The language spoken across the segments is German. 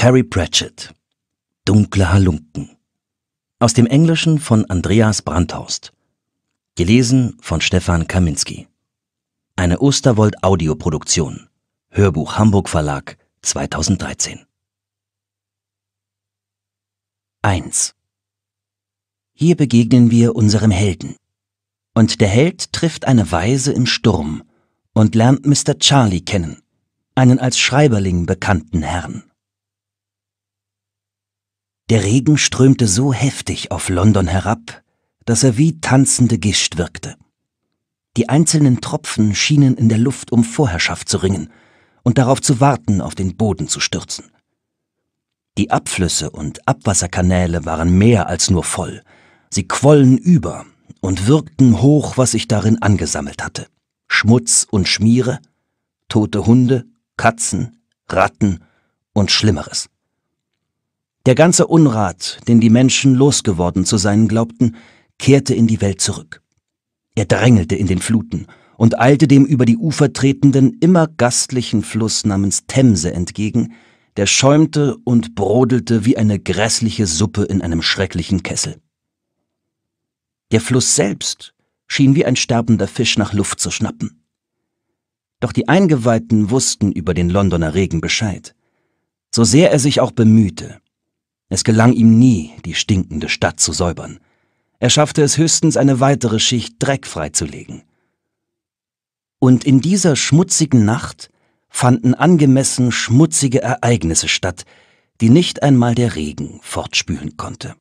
Terry Pratchett Dunkle Halunken aus dem Englischen von Andreas Brandhorst gelesen von Stefan Kaminski eine Osterwold Audioproduktion Hörbuch Hamburg Verlag 2013 1 Hier begegnen wir unserem Helden und der Held trifft eine Weise im Sturm und lernt Mr. Charlie kennen, einen als Schreiberling bekannten Herrn. Der Regen strömte so heftig auf London herab, dass er wie tanzende Gischt wirkte. Die einzelnen Tropfen schienen in der Luft um Vorherrschaft zu ringen und darauf zu warten, auf den Boden zu stürzen. Die Abflüsse und Abwasserkanäle waren mehr als nur voll, sie quollen über und wirkten hoch, was sich darin angesammelt hatte. Schmutz und Schmiere, tote Hunde, Katzen, Ratten und Schlimmeres. Der ganze Unrat, den die Menschen losgeworden zu sein glaubten, kehrte in die Welt zurück. Er drängelte in den Fluten und eilte dem über die Ufer tretenden, immer gastlichen Fluss namens Themse entgegen, der schäumte und brodelte wie eine grässliche Suppe in einem schrecklichen Kessel. Der Fluss selbst schien wie ein sterbender Fisch nach Luft zu schnappen. Doch die Eingeweihten wussten über den Londoner Regen Bescheid. So sehr er sich auch bemühte, es gelang ihm nie, die stinkende Stadt zu säubern. Er schaffte es höchstens, eine weitere Schicht Dreck freizulegen. Und in dieser schmutzigen Nacht fanden angemessen schmutzige Ereignisse statt, die nicht einmal der Regen fortspülen konnte.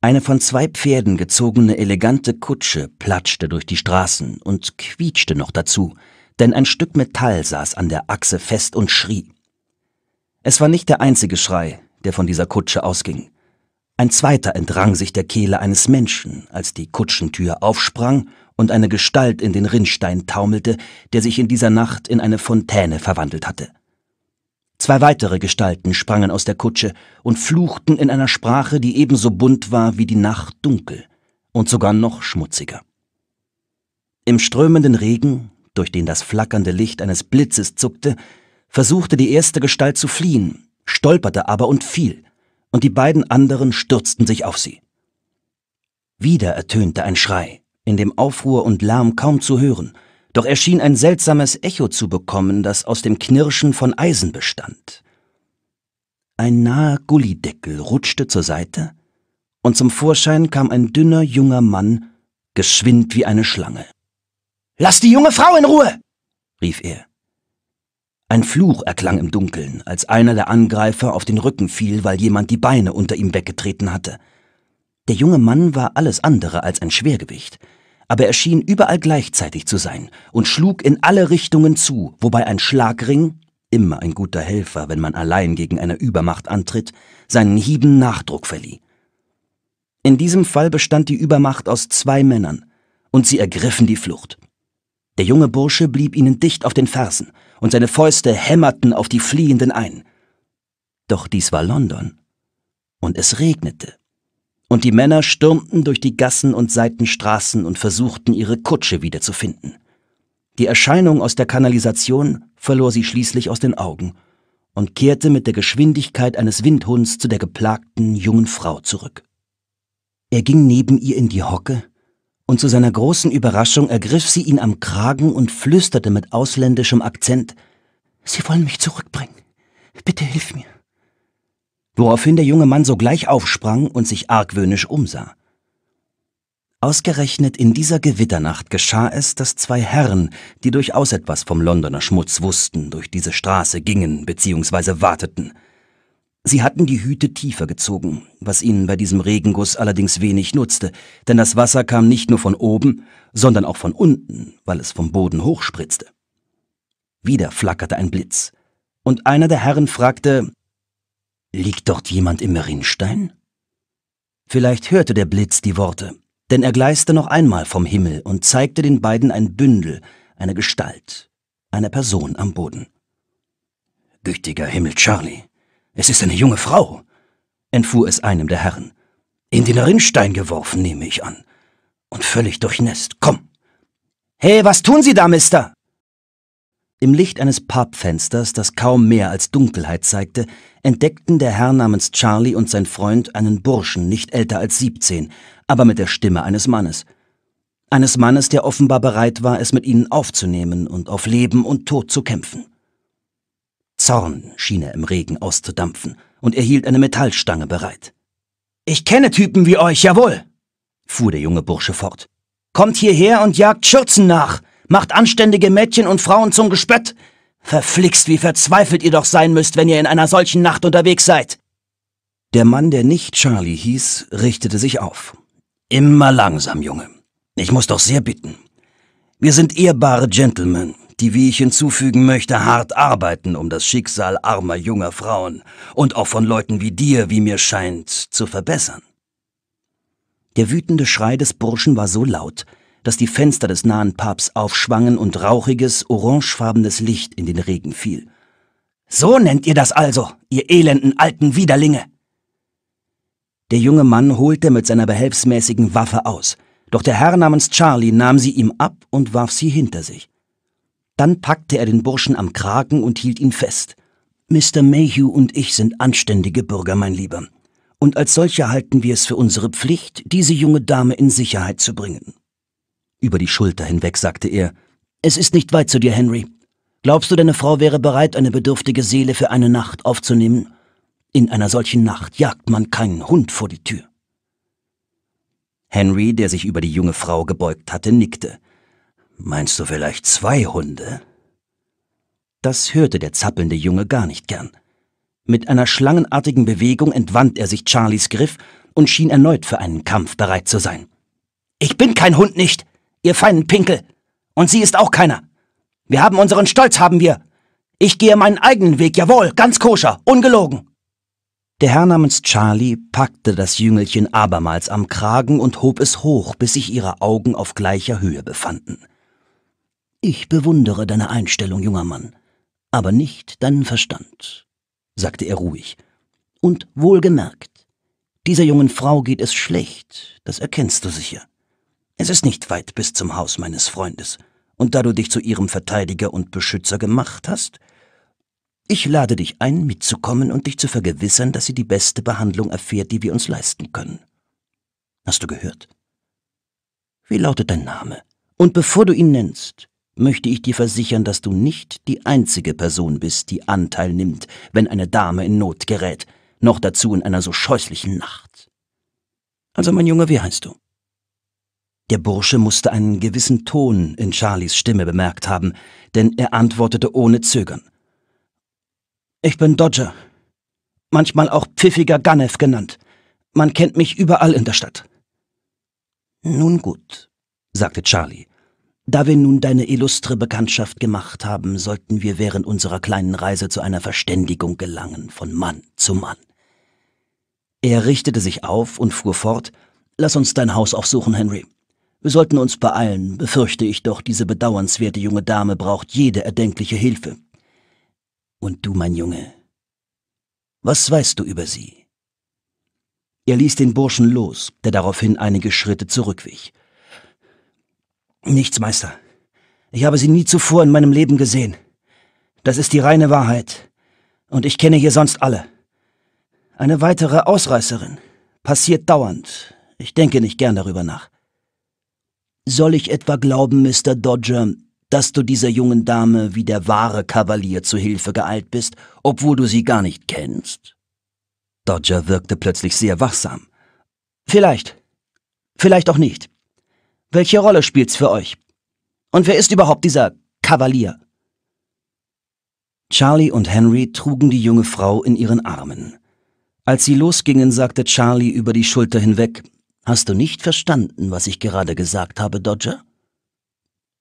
Eine von zwei Pferden gezogene elegante Kutsche platschte durch die Straßen und quietschte noch dazu, denn ein Stück Metall saß an der Achse fest und schrie. Es war nicht der einzige Schrei, der von dieser Kutsche ausging. Ein zweiter entrang sich der Kehle eines Menschen, als die Kutschentür aufsprang und eine Gestalt in den Rinnstein taumelte, der sich in dieser Nacht in eine Fontäne verwandelt hatte. Zwei weitere Gestalten sprangen aus der Kutsche und fluchten in einer Sprache, die ebenso bunt war wie die Nacht dunkel und sogar noch schmutziger. Im strömenden Regen, durch den das flackernde Licht eines Blitzes zuckte, versuchte die erste Gestalt zu fliehen, stolperte aber und fiel, und die beiden anderen stürzten sich auf sie. Wieder ertönte ein Schrei, in dem Aufruhr und Lärm kaum zu hören, doch erschien ein seltsames Echo zu bekommen, das aus dem Knirschen von Eisen bestand. Ein naher Gullideckel rutschte zur Seite, und zum Vorschein kam ein dünner junger Mann, geschwind wie eine Schlange. Lass die junge Frau in Ruhe! rief er. Ein Fluch erklang im Dunkeln, als einer der Angreifer auf den Rücken fiel, weil jemand die Beine unter ihm weggetreten hatte. Der junge Mann war alles andere als ein Schwergewicht, aber er schien überall gleichzeitig zu sein und schlug in alle Richtungen zu, wobei ein Schlagring, immer ein guter Helfer, wenn man allein gegen eine Übermacht antritt, seinen Hieben Nachdruck verlieh. In diesem Fall bestand die Übermacht aus zwei Männern, und sie ergriffen die Flucht. Der junge Bursche blieb ihnen dicht auf den Fersen und seine Fäuste hämmerten auf die Fliehenden ein. Doch dies war London, und es regnete, und die Männer stürmten durch die Gassen und Seitenstraßen und versuchten, ihre Kutsche wiederzufinden. Die Erscheinung aus der Kanalisation verlor sie schließlich aus den Augen und kehrte mit der Geschwindigkeit eines Windhunds zu der geplagten jungen Frau zurück. Er ging neben ihr in die Hocke und zu seiner großen Überraschung ergriff sie ihn am Kragen und flüsterte mit ausländischem Akzent Sie wollen mich zurückbringen. Bitte hilf mir. Woraufhin der junge Mann sogleich aufsprang und sich argwöhnisch umsah. Ausgerechnet in dieser Gewitternacht geschah es, dass zwei Herren, die durchaus etwas vom Londoner Schmutz wussten, durch diese Straße gingen bzw. warteten. Sie hatten die Hüte tiefer gezogen, was ihnen bei diesem Regenguss allerdings wenig nutzte, denn das Wasser kam nicht nur von oben, sondern auch von unten, weil es vom Boden hochspritzte. Wieder flackerte ein Blitz, und einer der Herren fragte Liegt dort jemand im Rinnstein? Vielleicht hörte der Blitz die Worte, denn er gleiste noch einmal vom Himmel und zeigte den beiden ein Bündel, eine Gestalt, eine Person am Boden. Gütiger Himmel, Charlie, es ist eine junge Frau, entfuhr es einem der Herren. In den Rinnstein geworfen, nehme ich an. Und völlig durchnässt. Komm! Hey, was tun Sie da, Mister? Im Licht eines Pubfensters, das kaum mehr als Dunkelheit zeigte, entdeckten der Herr namens Charlie und sein Freund einen Burschen, nicht älter als siebzehn, aber mit der Stimme eines Mannes. Eines Mannes, der offenbar bereit war, es mit ihnen aufzunehmen und auf Leben und Tod zu kämpfen. Zorn schien er im Regen auszudampfen, und er hielt eine Metallstange bereit. Ich kenne Typen wie euch, jawohl, fuhr der junge Bursche fort. Kommt hierher und jagt Schürzen nach, macht anständige Mädchen und Frauen zum Gespött. Verflixt, wie verzweifelt ihr doch sein müsst, wenn ihr in einer solchen Nacht unterwegs seid. Der Mann, der nicht Charlie hieß, richtete sich auf. Immer langsam, Junge. Ich muss doch sehr bitten. Wir sind ehrbare Gentlemen die, wie ich hinzufügen möchte, hart arbeiten, um das Schicksal armer junger Frauen und auch von Leuten wie dir, wie mir scheint, zu verbessern. Der wütende Schrei des Burschen war so laut, dass die Fenster des nahen Pubs aufschwangen und rauchiges, orangefarbenes Licht in den Regen fiel. So nennt ihr das also, ihr elenden alten Widerlinge! Der junge Mann holte mit seiner behelfsmäßigen Waffe aus, doch der Herr namens Charlie nahm sie ihm ab und warf sie hinter sich. Dann packte er den Burschen am Kragen und hielt ihn fest. Mr. Mayhew und ich sind anständige Bürger, mein Lieber. Und als solcher halten wir es für unsere Pflicht, diese junge Dame in Sicherheit zu bringen. Über die Schulter hinweg sagte er, Es ist nicht weit zu dir, Henry. Glaubst du, deine Frau wäre bereit, eine bedürftige Seele für eine Nacht aufzunehmen? In einer solchen Nacht jagt man keinen Hund vor die Tür. Henry, der sich über die junge Frau gebeugt hatte, nickte. Meinst du vielleicht zwei Hunde? Das hörte der zappelnde Junge gar nicht gern. Mit einer schlangenartigen Bewegung entwand er sich Charlies Griff und schien erneut für einen Kampf bereit zu sein. Ich bin kein Hund nicht, ihr feinen Pinkel. Und sie ist auch keiner. Wir haben unseren Stolz, haben wir. Ich gehe meinen eigenen Weg, jawohl, ganz koscher, ungelogen. Der Herr namens Charlie packte das Jüngelchen abermals am Kragen und hob es hoch, bis sich ihre Augen auf gleicher Höhe befanden. Ich bewundere deine Einstellung, junger Mann, aber nicht deinen Verstand, sagte er ruhig. Und wohlgemerkt, dieser jungen Frau geht es schlecht, das erkennst du sicher. Es ist nicht weit bis zum Haus meines Freundes, und da du dich zu ihrem Verteidiger und Beschützer gemacht hast, ich lade dich ein, mitzukommen und dich zu vergewissern, dass sie die beste Behandlung erfährt, die wir uns leisten können. Hast du gehört? Wie lautet dein Name? Und bevor du ihn nennst, möchte ich dir versichern, dass du nicht die einzige Person bist, die Anteil nimmt, wenn eine Dame in Not gerät, noch dazu in einer so scheußlichen Nacht. Also, mein Junge, wie heißt du? Der Bursche musste einen gewissen Ton in Charlies Stimme bemerkt haben, denn er antwortete ohne Zögern. Ich bin Dodger, manchmal auch pfiffiger Ganef genannt. Man kennt mich überall in der Stadt. Nun gut, sagte Charlie da wir nun deine illustre Bekanntschaft gemacht haben, sollten wir während unserer kleinen Reise zu einer Verständigung gelangen, von Mann zu Mann. Er richtete sich auf und fuhr fort, Lass uns dein Haus aufsuchen, Henry. Wir sollten uns beeilen, befürchte ich doch, diese bedauernswerte junge Dame braucht jede erdenkliche Hilfe. Und du, mein Junge, was weißt du über sie? Er ließ den Burschen los, der daraufhin einige Schritte zurückwich. Nichts, Meister. Ich habe sie nie zuvor in meinem Leben gesehen. Das ist die reine Wahrheit. Und ich kenne hier sonst alle. Eine weitere Ausreißerin. Passiert dauernd. Ich denke nicht gern darüber nach. Soll ich etwa glauben, Mr. Dodger, dass du dieser jungen Dame wie der wahre Kavalier zu Hilfe geeilt bist, obwohl du sie gar nicht kennst? Dodger wirkte plötzlich sehr wachsam. Vielleicht. Vielleicht auch nicht. Welche Rolle spielt's für euch? Und wer ist überhaupt dieser Kavalier? Charlie und Henry trugen die junge Frau in ihren Armen. Als sie losgingen, sagte Charlie über die Schulter hinweg, Hast du nicht verstanden, was ich gerade gesagt habe, Dodger?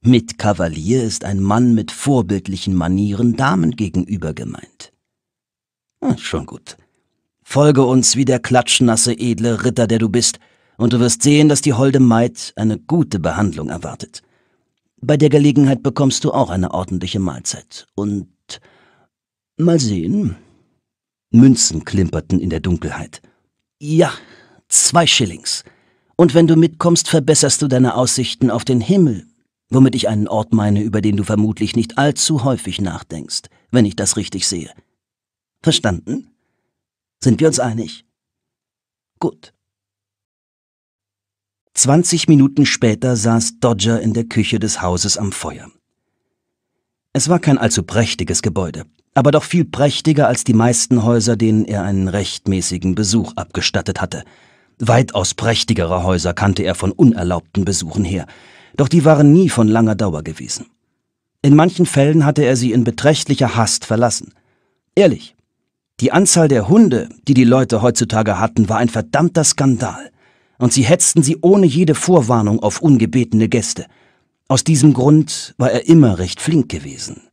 Mit Kavalier ist ein Mann mit vorbildlichen Manieren Damen gegenüber gemeint. Hm, schon gut. Folge uns wie der klatschnasse edle Ritter, der du bist, und du wirst sehen, dass die holde Maid eine gute Behandlung erwartet. Bei der Gelegenheit bekommst du auch eine ordentliche Mahlzeit. Und mal sehen. Münzen klimperten in der Dunkelheit. Ja, zwei Schillings. Und wenn du mitkommst, verbesserst du deine Aussichten auf den Himmel, womit ich einen Ort meine, über den du vermutlich nicht allzu häufig nachdenkst, wenn ich das richtig sehe. Verstanden? Sind wir uns einig? Gut. 20 Minuten später saß Dodger in der Küche des Hauses am Feuer. Es war kein allzu prächtiges Gebäude, aber doch viel prächtiger als die meisten Häuser, denen er einen rechtmäßigen Besuch abgestattet hatte. Weitaus prächtigere Häuser kannte er von unerlaubten Besuchen her, doch die waren nie von langer Dauer gewesen. In manchen Fällen hatte er sie in beträchtlicher Hast verlassen. Ehrlich, die Anzahl der Hunde, die die Leute heutzutage hatten, war ein verdammter Skandal und sie hetzten sie ohne jede Vorwarnung auf ungebetene Gäste. Aus diesem Grund war er immer recht flink gewesen.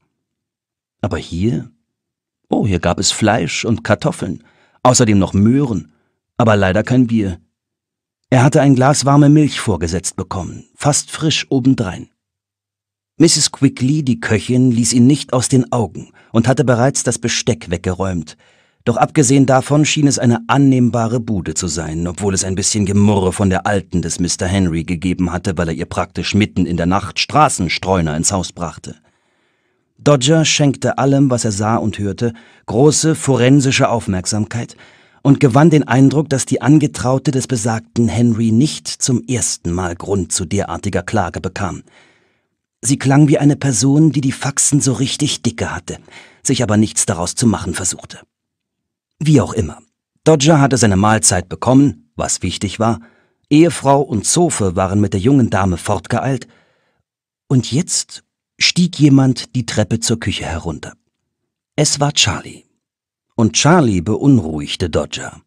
Aber hier? Oh, hier gab es Fleisch und Kartoffeln, außerdem noch Möhren, aber leider kein Bier. Er hatte ein Glas warme Milch vorgesetzt bekommen, fast frisch obendrein. Mrs. Quickly, die Köchin, ließ ihn nicht aus den Augen und hatte bereits das Besteck weggeräumt, doch abgesehen davon schien es eine annehmbare Bude zu sein, obwohl es ein bisschen Gemurre von der Alten des Mr. Henry gegeben hatte, weil er ihr praktisch mitten in der Nacht Straßenstreuner ins Haus brachte. Dodger schenkte allem, was er sah und hörte, große forensische Aufmerksamkeit und gewann den Eindruck, dass die Angetraute des besagten Henry nicht zum ersten Mal Grund zu derartiger Klage bekam. Sie klang wie eine Person, die die Faxen so richtig dicke hatte, sich aber nichts daraus zu machen versuchte. Wie auch immer, Dodger hatte seine Mahlzeit bekommen, was wichtig war, Ehefrau und Zofe waren mit der jungen Dame fortgeeilt, und jetzt stieg jemand die Treppe zur Küche herunter. Es war Charlie. Und Charlie beunruhigte Dodger.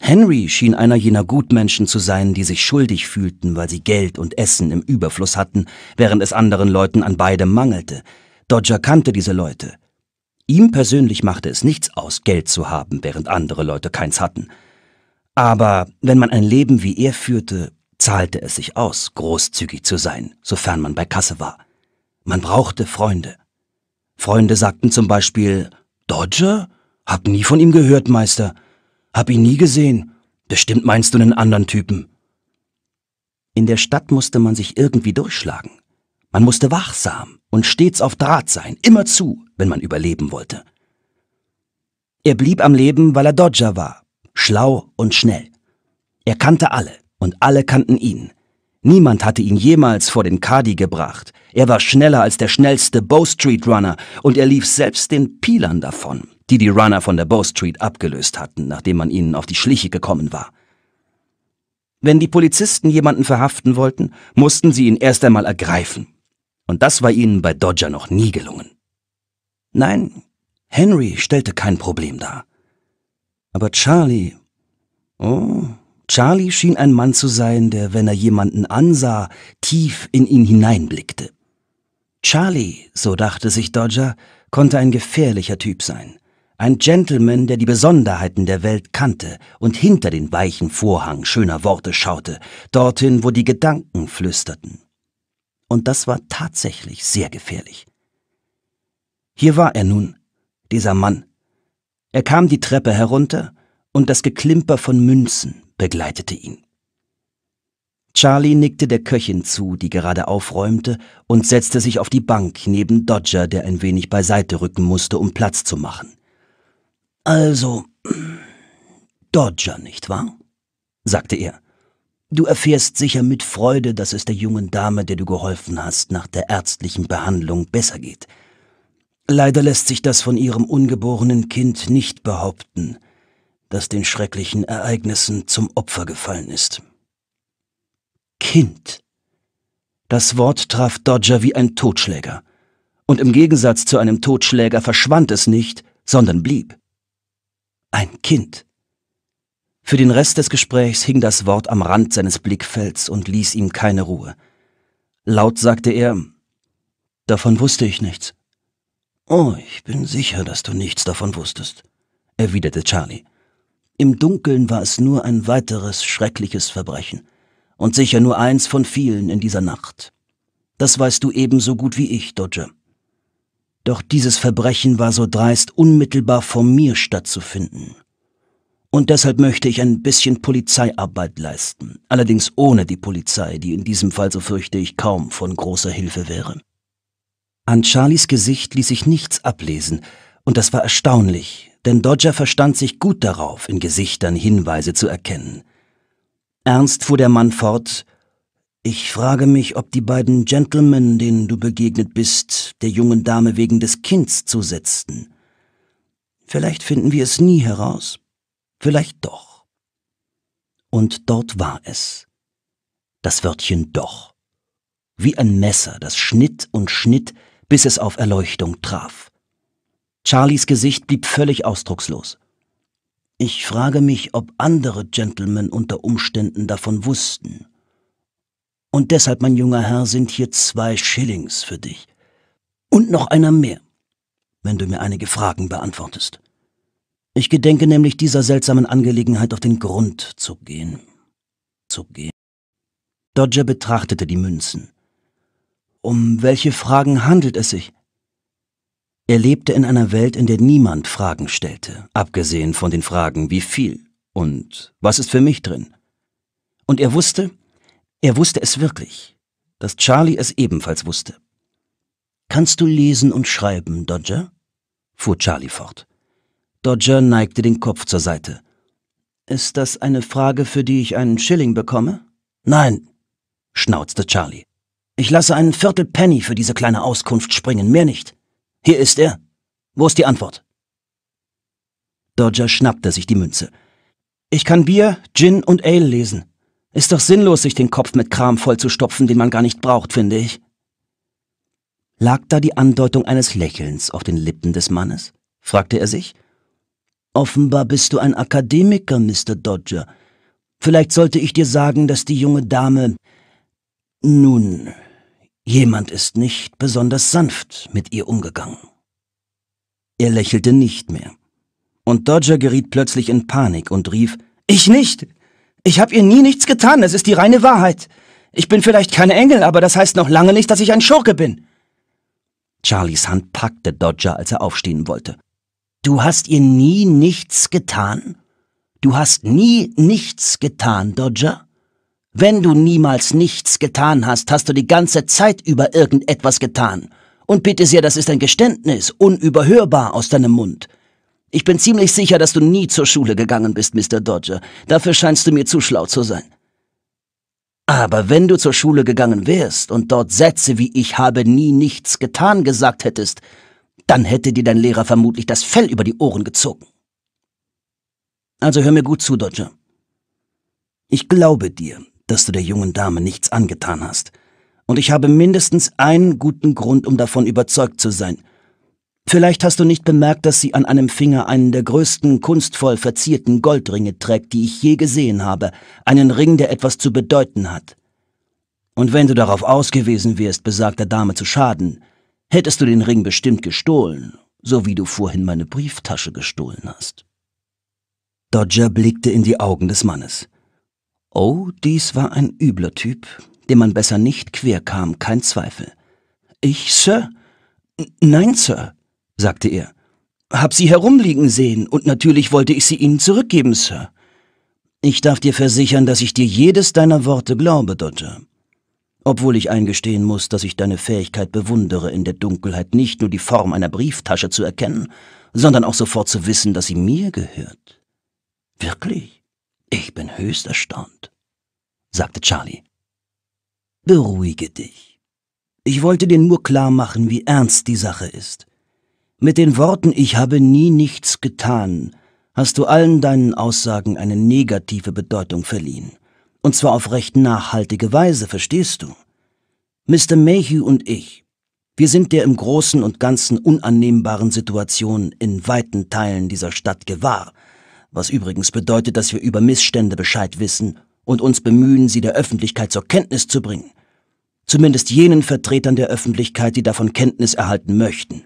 Henry schien einer jener Gutmenschen zu sein, die sich schuldig fühlten, weil sie Geld und Essen im Überfluss hatten, während es anderen Leuten an beidem mangelte. Dodger kannte diese Leute. Ihm persönlich machte es nichts aus, Geld zu haben, während andere Leute keins hatten. Aber wenn man ein Leben wie er führte, zahlte es sich aus, großzügig zu sein, sofern man bei Kasse war. Man brauchte Freunde. Freunde sagten zum Beispiel, Dodger? Hab nie von ihm gehört, Meister. Hab ihn nie gesehen. Bestimmt meinst du einen anderen Typen. In der Stadt musste man sich irgendwie durchschlagen. Man musste wachsam und stets auf Draht sein, immer zu, wenn man überleben wollte. Er blieb am Leben, weil er Dodger war, schlau und schnell. Er kannte alle und alle kannten ihn. Niemand hatte ihn jemals vor den Kadi gebracht. Er war schneller als der schnellste Bow Street Runner und er lief selbst den Pilern davon, die die Runner von der Bow Street abgelöst hatten, nachdem man ihnen auf die Schliche gekommen war. Wenn die Polizisten jemanden verhaften wollten, mussten sie ihn erst einmal ergreifen. Und das war ihnen bei Dodger noch nie gelungen. Nein, Henry stellte kein Problem dar. Aber Charlie. Oh, Charlie schien ein Mann zu sein, der, wenn er jemanden ansah, tief in ihn hineinblickte. Charlie, so dachte sich Dodger, konnte ein gefährlicher Typ sein. Ein Gentleman, der die Besonderheiten der Welt kannte und hinter den weichen Vorhang schöner Worte schaute, dorthin, wo die Gedanken flüsterten. Und das war tatsächlich sehr gefährlich. Hier war er nun, dieser Mann. Er kam die Treppe herunter und das Geklimper von Münzen begleitete ihn. Charlie nickte der Köchin zu, die gerade aufräumte, und setzte sich auf die Bank neben Dodger, der ein wenig beiseite rücken musste, um Platz zu machen. Also, Dodger, nicht wahr? sagte er. Du erfährst sicher mit Freude, dass es der jungen Dame, der du geholfen hast, nach der ärztlichen Behandlung besser geht. Leider lässt sich das von ihrem ungeborenen Kind nicht behaupten, das den schrecklichen Ereignissen zum Opfer gefallen ist. Kind. Das Wort traf Dodger wie ein Totschläger, und im Gegensatz zu einem Totschläger verschwand es nicht, sondern blieb. Ein Kind. Für den Rest des Gesprächs hing das Wort am Rand seines Blickfelds und ließ ihm keine Ruhe. Laut sagte er Davon wusste ich nichts. Oh, ich bin sicher, dass du nichts davon wusstest, erwiderte Charlie. Im Dunkeln war es nur ein weiteres schreckliches Verbrechen, und sicher nur eins von vielen in dieser Nacht. Das weißt du ebenso gut wie ich, Dodger. Doch dieses Verbrechen war so dreist, unmittelbar vor mir stattzufinden. Und deshalb möchte ich ein bisschen Polizeiarbeit leisten, allerdings ohne die Polizei, die in diesem Fall, so fürchte ich, kaum von großer Hilfe wäre. An Charlies Gesicht ließ sich nichts ablesen, und das war erstaunlich, denn Dodger verstand sich gut darauf, in Gesichtern Hinweise zu erkennen. Ernst fuhr der Mann fort Ich frage mich, ob die beiden Gentlemen, denen du begegnet bist, der jungen Dame wegen des Kinds zusetzten. Vielleicht finden wir es nie heraus, vielleicht doch. Und dort war es. Das Wörtchen doch. Wie ein Messer, das schnitt und schnitt, bis es auf Erleuchtung traf. Charlies Gesicht blieb völlig ausdruckslos. Ich frage mich, ob andere Gentlemen unter Umständen davon wussten. Und deshalb, mein junger Herr, sind hier zwei Schillings für dich. Und noch einer mehr, wenn du mir einige Fragen beantwortest. Ich gedenke nämlich dieser seltsamen Angelegenheit auf den Grund zu gehen. Zu gehen. Dodger betrachtete die Münzen. Um welche Fragen handelt es sich? Er lebte in einer Welt, in der niemand Fragen stellte, abgesehen von den Fragen wie viel und was ist für mich drin. Und er wusste, er wusste es wirklich, dass Charlie es ebenfalls wusste. Kannst du lesen und schreiben, Dodger? fuhr Charlie fort. Dodger neigte den Kopf zur Seite. Ist das eine Frage, für die ich einen Schilling bekomme? Nein, schnauzte Charlie. Ich lasse einen Viertel Penny für diese kleine Auskunft springen, mehr nicht. Hier ist er. Wo ist die Antwort? Dodger schnappte sich die Münze. Ich kann Bier, Gin und Ale lesen. Ist doch sinnlos, sich den Kopf mit Kram vollzustopfen, den man gar nicht braucht, finde ich. Lag da die Andeutung eines Lächelns auf den Lippen des Mannes? fragte er sich. Offenbar bist du ein Akademiker, Mr. Dodger. Vielleicht sollte ich dir sagen, dass die junge Dame. Nun, Jemand ist nicht besonders sanft mit ihr umgegangen. Er lächelte nicht mehr. Und Dodger geriet plötzlich in Panik und rief, Ich nicht! Ich habe ihr nie nichts getan, es ist die reine Wahrheit. Ich bin vielleicht kein Engel, aber das heißt noch lange nicht, dass ich ein Schurke bin. Charlies Hand packte Dodger, als er aufstehen wollte. Du hast ihr nie nichts getan? Du hast nie nichts getan, Dodger? Wenn du niemals nichts getan hast, hast du die ganze Zeit über irgendetwas getan. Und bitte sehr, das ist ein Geständnis, unüberhörbar aus deinem Mund. Ich bin ziemlich sicher, dass du nie zur Schule gegangen bist, Mr. Dodger. Dafür scheinst du mir zu schlau zu sein. Aber wenn du zur Schule gegangen wärst und dort Sätze wie ich habe nie nichts getan gesagt hättest, dann hätte dir dein Lehrer vermutlich das Fell über die Ohren gezogen. Also hör mir gut zu, Dodger. Ich glaube dir, dass du der jungen Dame nichts angetan hast. Und ich habe mindestens einen guten Grund, um davon überzeugt zu sein. Vielleicht hast du nicht bemerkt, dass sie an einem Finger einen der größten, kunstvoll verzierten Goldringe trägt, die ich je gesehen habe, einen Ring, der etwas zu bedeuten hat. Und wenn du darauf ausgewiesen wärst, besagter Dame zu schaden, hättest du den Ring bestimmt gestohlen, so wie du vorhin meine Brieftasche gestohlen hast. Dodger blickte in die Augen des Mannes. Oh, dies war ein übler Typ, dem man besser nicht quer kam, kein Zweifel. Ich, Sir? Nein, Sir, sagte er. Hab sie herumliegen sehen, und natürlich wollte ich sie Ihnen zurückgeben, Sir. Ich darf dir versichern, dass ich dir jedes deiner Worte glaube, Dodger. Obwohl ich eingestehen muss, dass ich deine Fähigkeit bewundere, in der Dunkelheit nicht nur die Form einer Brieftasche zu erkennen, sondern auch sofort zu wissen, dass sie mir gehört. Wirklich? Ich bin höchst erstaunt, sagte Charlie. Beruhige dich. Ich wollte dir nur klar machen, wie ernst die Sache ist. Mit den Worten Ich habe nie nichts getan, hast du allen deinen Aussagen eine negative Bedeutung verliehen. Und zwar auf recht nachhaltige Weise, verstehst du? Mr. Mayhew und ich, wir sind der im Großen und Ganzen unannehmbaren Situation in weiten Teilen dieser Stadt gewahr was übrigens bedeutet, dass wir über Missstände Bescheid wissen und uns bemühen, sie der Öffentlichkeit zur Kenntnis zu bringen. Zumindest jenen Vertretern der Öffentlichkeit, die davon Kenntnis erhalten möchten.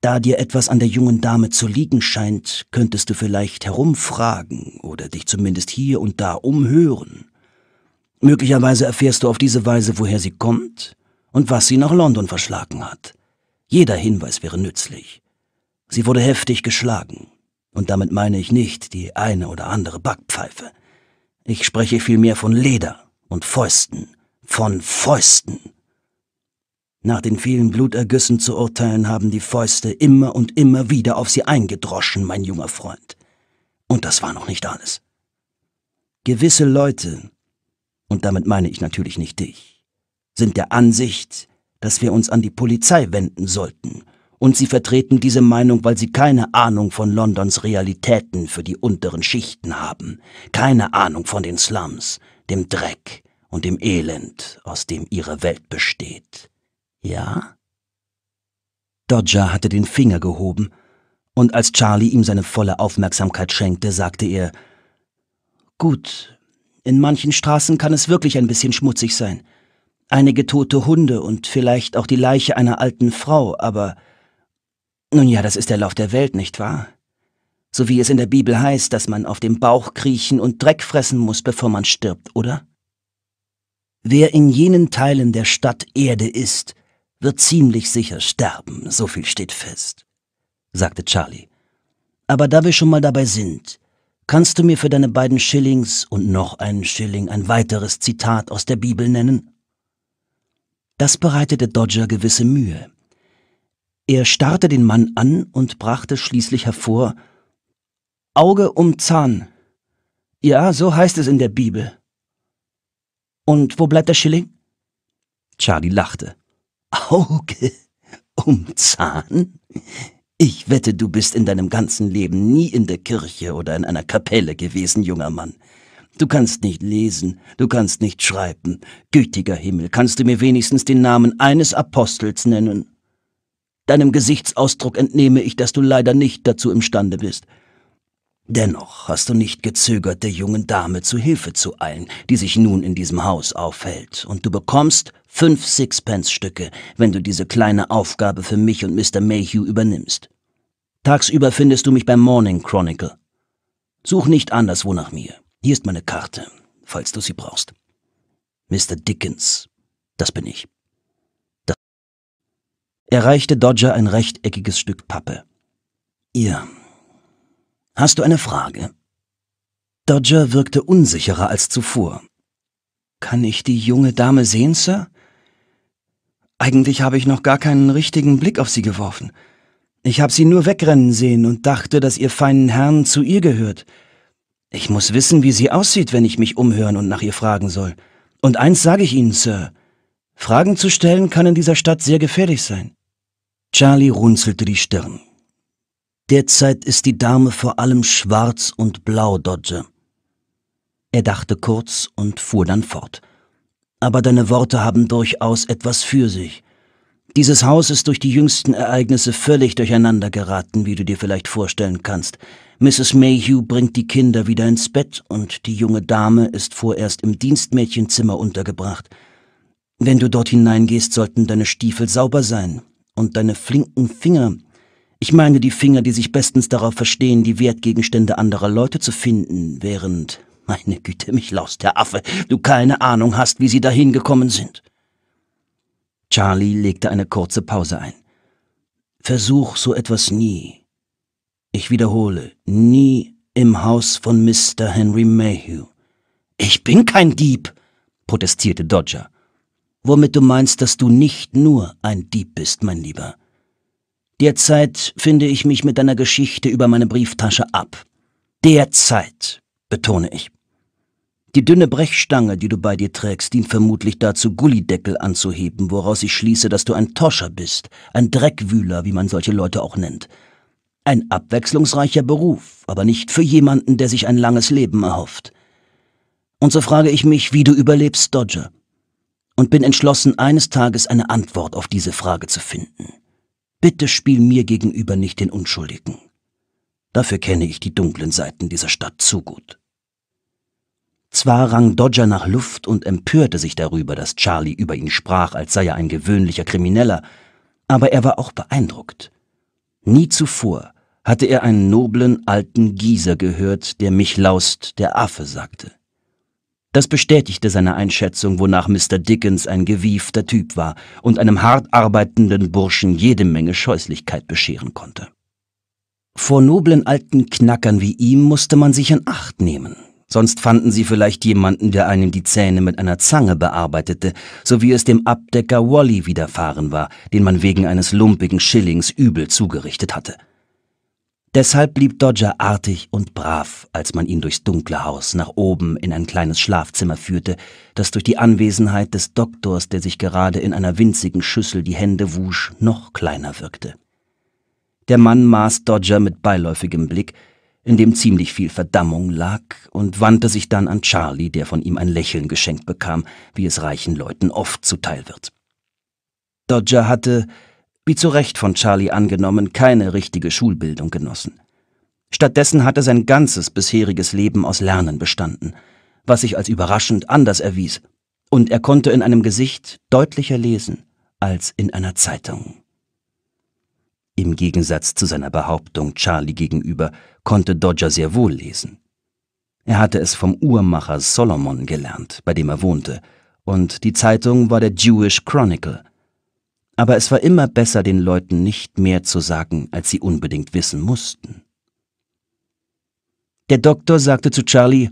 Da dir etwas an der jungen Dame zu liegen scheint, könntest du vielleicht herumfragen oder dich zumindest hier und da umhören. Möglicherweise erfährst du auf diese Weise, woher sie kommt und was sie nach London verschlagen hat. Jeder Hinweis wäre nützlich. Sie wurde heftig geschlagen. Und damit meine ich nicht die eine oder andere Backpfeife. Ich spreche vielmehr von Leder und Fäusten. Von Fäusten. Nach den vielen Blutergüssen zu urteilen, haben die Fäuste immer und immer wieder auf sie eingedroschen, mein junger Freund. Und das war noch nicht alles. Gewisse Leute, und damit meine ich natürlich nicht dich, sind der Ansicht, dass wir uns an die Polizei wenden sollten und sie vertreten diese Meinung, weil sie keine Ahnung von Londons Realitäten für die unteren Schichten haben, keine Ahnung von den Slums, dem Dreck und dem Elend, aus dem ihre Welt besteht. Ja? Dodger hatte den Finger gehoben, und als Charlie ihm seine volle Aufmerksamkeit schenkte, sagte er Gut, in manchen Straßen kann es wirklich ein bisschen schmutzig sein einige tote Hunde und vielleicht auch die Leiche einer alten Frau, aber nun ja, das ist der Lauf der Welt, nicht wahr? So wie es in der Bibel heißt, dass man auf dem Bauch kriechen und Dreck fressen muss, bevor man stirbt, oder? Wer in jenen Teilen der Stadt Erde ist, wird ziemlich sicher sterben, so viel steht fest, sagte Charlie. Aber da wir schon mal dabei sind, kannst du mir für deine beiden Schillings und noch einen Schilling ein weiteres Zitat aus der Bibel nennen? Das bereitete Dodger gewisse Mühe. Er starrte den Mann an und brachte schließlich hervor Auge um Zahn. Ja, so heißt es in der Bibel. Und wo bleibt der Schilling? Charlie lachte. Auge um Zahn? Ich wette, du bist in deinem ganzen Leben nie in der Kirche oder in einer Kapelle gewesen, junger Mann. Du kannst nicht lesen, du kannst nicht schreiben. Gütiger Himmel, kannst du mir wenigstens den Namen eines Apostels nennen? Deinem Gesichtsausdruck entnehme ich, dass du leider nicht dazu imstande bist. Dennoch hast du nicht gezögert, der jungen Dame zu Hilfe zu eilen, die sich nun in diesem Haus aufhält, und du bekommst fünf Sixpence-Stücke, wenn du diese kleine Aufgabe für mich und Mr. Mayhew übernimmst. Tagsüber findest du mich beim Morning Chronicle. Such nicht anderswo nach mir. Hier ist meine Karte, falls du sie brauchst. Mr. Dickens, das bin ich erreichte Dodger ein rechteckiges Stück Pappe. Ihr. Hast du eine Frage? Dodger wirkte unsicherer als zuvor. Kann ich die junge Dame sehen, Sir? Eigentlich habe ich noch gar keinen richtigen Blick auf sie geworfen. Ich habe sie nur wegrennen sehen und dachte, dass ihr feinen Herrn zu ihr gehört. Ich muss wissen, wie sie aussieht, wenn ich mich umhören und nach ihr fragen soll. Und eins sage ich Ihnen, Sir. Fragen zu stellen kann in dieser Stadt sehr gefährlich sein. Charlie runzelte die Stirn. Derzeit ist die Dame vor allem schwarz und blau, Dodge. Er dachte kurz und fuhr dann fort. Aber deine Worte haben durchaus etwas für sich. Dieses Haus ist durch die jüngsten Ereignisse völlig durcheinander geraten, wie du dir vielleicht vorstellen kannst. Mrs. Mayhew bringt die Kinder wieder ins Bett und die junge Dame ist vorerst im Dienstmädchenzimmer untergebracht. Wenn du dort hineingehst, sollten deine Stiefel sauber sein, und deine flinken Finger. Ich meine die Finger, die sich bestens darauf verstehen, die Wertgegenstände anderer Leute zu finden, während, meine Güte, mich laust der Affe, du keine Ahnung hast, wie sie dahin gekommen sind. Charlie legte eine kurze Pause ein. Versuch so etwas nie. Ich wiederhole, nie im Haus von Mr. Henry Mayhew. Ich bin kein Dieb, protestierte Dodger womit du meinst, dass du nicht nur ein Dieb bist, mein Lieber. Derzeit finde ich mich mit deiner Geschichte über meine Brieftasche ab. Derzeit, betone ich. Die dünne Brechstange, die du bei dir trägst, dient vermutlich dazu, Gullideckel anzuheben, woraus ich schließe, dass du ein Toscher bist, ein Dreckwühler, wie man solche Leute auch nennt. Ein abwechslungsreicher Beruf, aber nicht für jemanden, der sich ein langes Leben erhofft. Und so frage ich mich, wie du überlebst, Dodger und bin entschlossen, eines Tages eine Antwort auf diese Frage zu finden. Bitte spiel mir gegenüber nicht den Unschuldigen. Dafür kenne ich die dunklen Seiten dieser Stadt zu gut. Zwar rang Dodger nach Luft und empörte sich darüber, dass Charlie über ihn sprach, als sei er ein gewöhnlicher Krimineller, aber er war auch beeindruckt. Nie zuvor hatte er einen noblen alten Gieser gehört, der mich laust, der Affe sagte. Das bestätigte seine Einschätzung, wonach Mr. Dickens ein gewiefter Typ war und einem hart arbeitenden Burschen jede Menge Scheußlichkeit bescheren konnte. Vor noblen alten Knackern wie ihm musste man sich in Acht nehmen. Sonst fanden sie vielleicht jemanden, der einem die Zähne mit einer Zange bearbeitete, so wie es dem Abdecker Wally widerfahren war, den man wegen eines lumpigen Schillings übel zugerichtet hatte. Deshalb blieb Dodger artig und brav, als man ihn durchs dunkle Haus nach oben in ein kleines Schlafzimmer führte, das durch die Anwesenheit des Doktors, der sich gerade in einer winzigen Schüssel die Hände wusch, noch kleiner wirkte. Der Mann maß Dodger mit beiläufigem Blick, in dem ziemlich viel Verdammung lag, und wandte sich dann an Charlie, der von ihm ein Lächeln geschenkt bekam, wie es reichen Leuten oft zuteil wird. Dodger hatte, wie zu Recht von Charlie angenommen, keine richtige Schulbildung genossen. Stattdessen hatte sein ganzes bisheriges Leben aus Lernen bestanden, was sich als überraschend anders erwies, und er konnte in einem Gesicht deutlicher lesen als in einer Zeitung. Im Gegensatz zu seiner Behauptung Charlie gegenüber konnte Dodger sehr wohl lesen. Er hatte es vom Uhrmacher Solomon gelernt, bei dem er wohnte, und die Zeitung war der Jewish Chronicle – aber es war immer besser, den Leuten nicht mehr zu sagen, als sie unbedingt wissen mussten. Der Doktor sagte zu Charlie,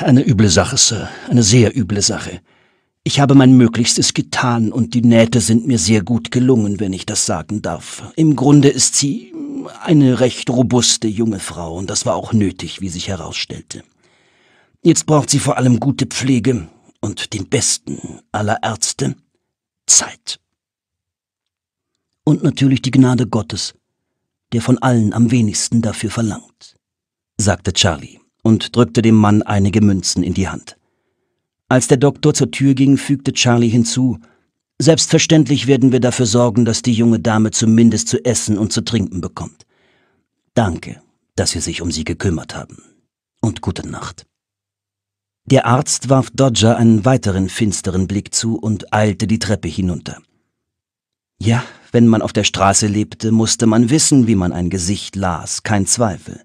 eine üble Sache, Sir, eine sehr üble Sache. Ich habe mein Möglichstes getan und die Nähte sind mir sehr gut gelungen, wenn ich das sagen darf. Im Grunde ist sie eine recht robuste junge Frau und das war auch nötig, wie sich herausstellte. Jetzt braucht sie vor allem gute Pflege und den besten aller Ärzte Zeit und natürlich die Gnade Gottes, der von allen am wenigsten dafür verlangt, sagte Charlie und drückte dem Mann einige Münzen in die Hand. Als der Doktor zur Tür ging, fügte Charlie hinzu Selbstverständlich werden wir dafür sorgen, dass die junge Dame zumindest zu essen und zu trinken bekommt. Danke, dass wir sich um sie gekümmert haben. Und gute Nacht. Der Arzt warf Dodger einen weiteren finsteren Blick zu und eilte die Treppe hinunter. Ja, wenn man auf der Straße lebte, musste man wissen, wie man ein Gesicht las, kein Zweifel.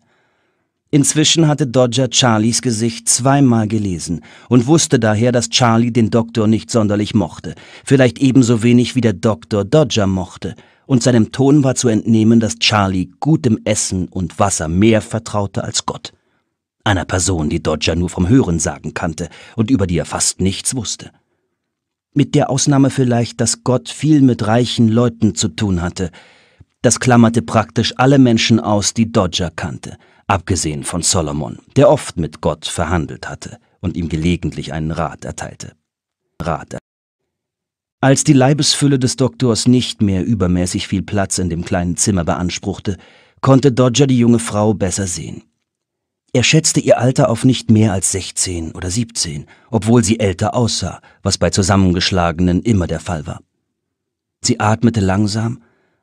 Inzwischen hatte Dodger Charlies Gesicht zweimal gelesen und wusste daher, dass Charlie den Doktor nicht sonderlich mochte, vielleicht ebenso wenig wie der Doktor Dodger mochte, und seinem Ton war zu entnehmen, dass Charlie gutem Essen und Wasser mehr vertraute als Gott. Einer Person, die Dodger nur vom Hören sagen kannte und über die er fast nichts wusste mit der Ausnahme vielleicht, dass Gott viel mit reichen Leuten zu tun hatte. Das klammerte praktisch alle Menschen aus, die Dodger kannte, abgesehen von Solomon, der oft mit Gott verhandelt hatte und ihm gelegentlich einen Rat erteilte. Rat. Er Als die Leibesfülle des Doktors nicht mehr übermäßig viel Platz in dem kleinen Zimmer beanspruchte, konnte Dodger die junge Frau besser sehen. Er schätzte ihr Alter auf nicht mehr als 16 oder 17, obwohl sie älter aussah, was bei Zusammengeschlagenen immer der Fall war. Sie atmete langsam,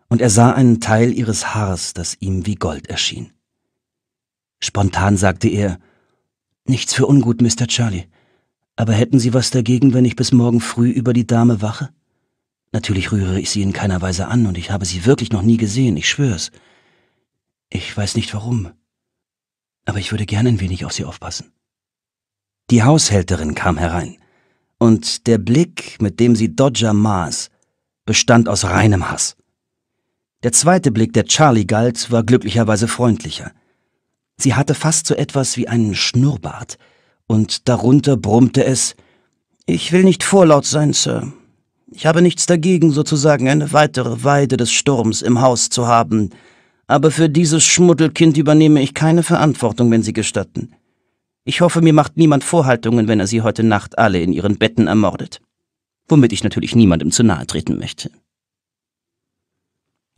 und er sah einen Teil ihres Haares, das ihm wie Gold erschien. Spontan sagte er Nichts für ungut, Mr. Charlie. Aber hätten Sie was dagegen, wenn ich bis morgen früh über die Dame wache? Natürlich rühre ich sie in keiner Weise an, und ich habe sie wirklich noch nie gesehen, ich schwör's. Ich weiß nicht warum aber ich würde gern ein wenig auf sie aufpassen. Die Haushälterin kam herein, und der Blick, mit dem sie Dodger maß, bestand aus reinem Hass. Der zweite Blick, der Charlie galt, war glücklicherweise freundlicher. Sie hatte fast so etwas wie einen Schnurrbart, und darunter brummte es Ich will nicht vorlaut sein, Sir. Ich habe nichts dagegen, sozusagen eine weitere Weide des Sturms im Haus zu haben, aber für dieses Schmuddelkind übernehme ich keine Verantwortung, wenn Sie gestatten. Ich hoffe, mir macht niemand Vorhaltungen, wenn er Sie heute Nacht alle in Ihren Betten ermordet. Womit ich natürlich niemandem zu nahe treten möchte.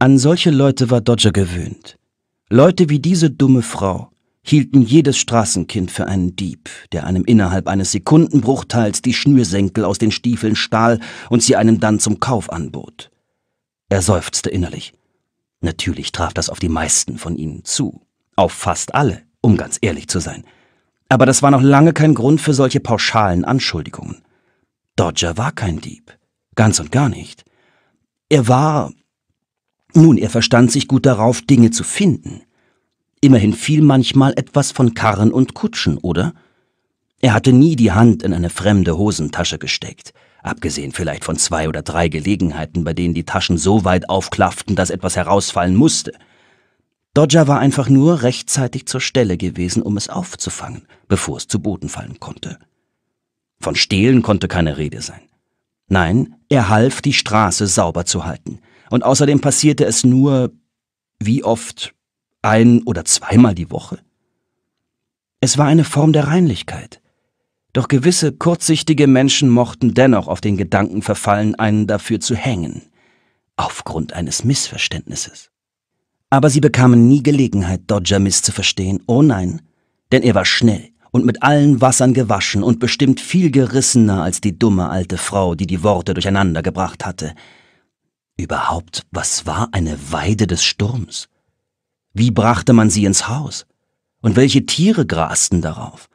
An solche Leute war Dodger gewöhnt. Leute wie diese dumme Frau hielten jedes Straßenkind für einen Dieb, der einem innerhalb eines Sekundenbruchteils die Schnürsenkel aus den Stiefeln stahl und sie einem dann zum Kauf anbot. Er seufzte innerlich. Natürlich traf das auf die meisten von ihnen zu. Auf fast alle, um ganz ehrlich zu sein. Aber das war noch lange kein Grund für solche pauschalen Anschuldigungen. Dodger war kein Dieb. Ganz und gar nicht. Er war... Nun, er verstand sich gut darauf, Dinge zu finden. Immerhin fiel manchmal etwas von Karren und Kutschen, oder? Er hatte nie die Hand in eine fremde Hosentasche gesteckt – abgesehen vielleicht von zwei oder drei Gelegenheiten, bei denen die Taschen so weit aufklafften, dass etwas herausfallen musste. Dodger war einfach nur rechtzeitig zur Stelle gewesen, um es aufzufangen, bevor es zu Boden fallen konnte. Von Stehlen konnte keine Rede sein. Nein, er half, die Straße sauber zu halten. Und außerdem passierte es nur, wie oft, ein oder zweimal die Woche. Es war eine Form der Reinlichkeit, doch gewisse kurzsichtige Menschen mochten dennoch auf den Gedanken verfallen, einen dafür zu hängen, aufgrund eines Missverständnisses. Aber sie bekamen nie Gelegenheit, Dodger misszuverstehen, oh nein, denn er war schnell und mit allen Wassern gewaschen und bestimmt viel gerissener als die dumme alte Frau, die die Worte durcheinander gebracht hatte. Überhaupt, was war eine Weide des Sturms? Wie brachte man sie ins Haus? Und welche Tiere grasten darauf?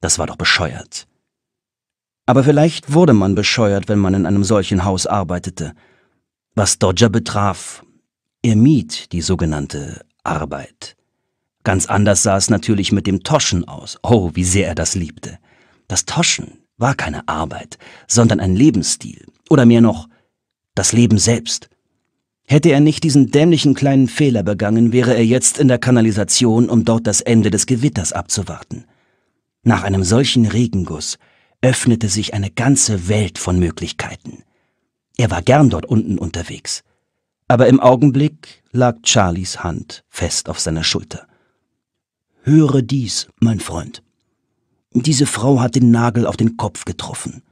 Das war doch bescheuert. Aber vielleicht wurde man bescheuert, wenn man in einem solchen Haus arbeitete. Was Dodger betraf, er mied die sogenannte Arbeit. Ganz anders sah es natürlich mit dem Toschen aus. Oh, wie sehr er das liebte. Das Toschen war keine Arbeit, sondern ein Lebensstil. Oder mehr noch, das Leben selbst. Hätte er nicht diesen dämlichen kleinen Fehler begangen, wäre er jetzt in der Kanalisation, um dort das Ende des Gewitters abzuwarten. Nach einem solchen Regenguss öffnete sich eine ganze Welt von Möglichkeiten. Er war gern dort unten unterwegs. Aber im Augenblick lag Charlies Hand fest auf seiner Schulter. Höre dies, mein Freund. Diese Frau hat den Nagel auf den Kopf getroffen.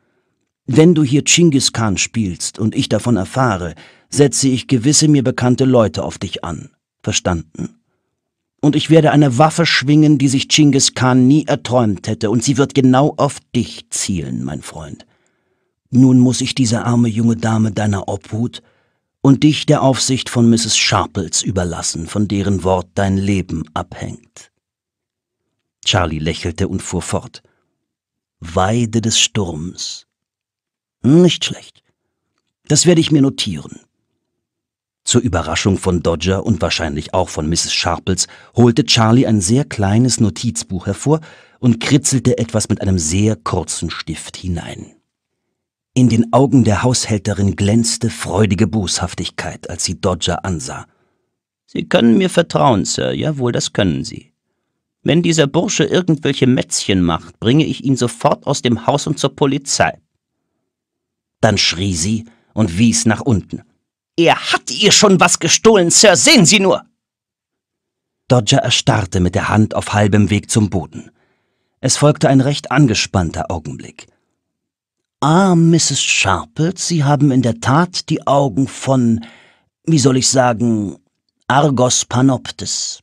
Wenn du hier Chingis Khan spielst und ich davon erfahre, setze ich gewisse mir bekannte Leute auf dich an. Verstanden und ich werde eine Waffe schwingen, die sich Chinggis Khan nie erträumt hätte, und sie wird genau auf dich zielen, mein Freund. Nun muss ich diese arme junge Dame deiner Obhut und dich der Aufsicht von Mrs. Sharples überlassen, von deren Wort dein Leben abhängt. Charlie lächelte und fuhr fort. Weide des Sturms. Nicht schlecht. Das werde ich mir notieren. Zur Überraschung von Dodger und wahrscheinlich auch von Mrs. Sharples holte Charlie ein sehr kleines Notizbuch hervor und kritzelte etwas mit einem sehr kurzen Stift hinein. In den Augen der Haushälterin glänzte freudige Boshaftigkeit, als sie Dodger ansah. Sie können mir vertrauen, Sir, jawohl, das können Sie. Wenn dieser Bursche irgendwelche Mätzchen macht, bringe ich ihn sofort aus dem Haus und zur Polizei. Dann schrie sie und wies nach unten. Er hat ihr schon was gestohlen, Sir, sehen Sie nur! Dodger erstarrte mit der Hand auf halbem Weg zum Boden. Es folgte ein recht angespannter Augenblick. Ah, Mrs. Sharples, Sie haben in der Tat die Augen von, wie soll ich sagen, Argos Panoptes,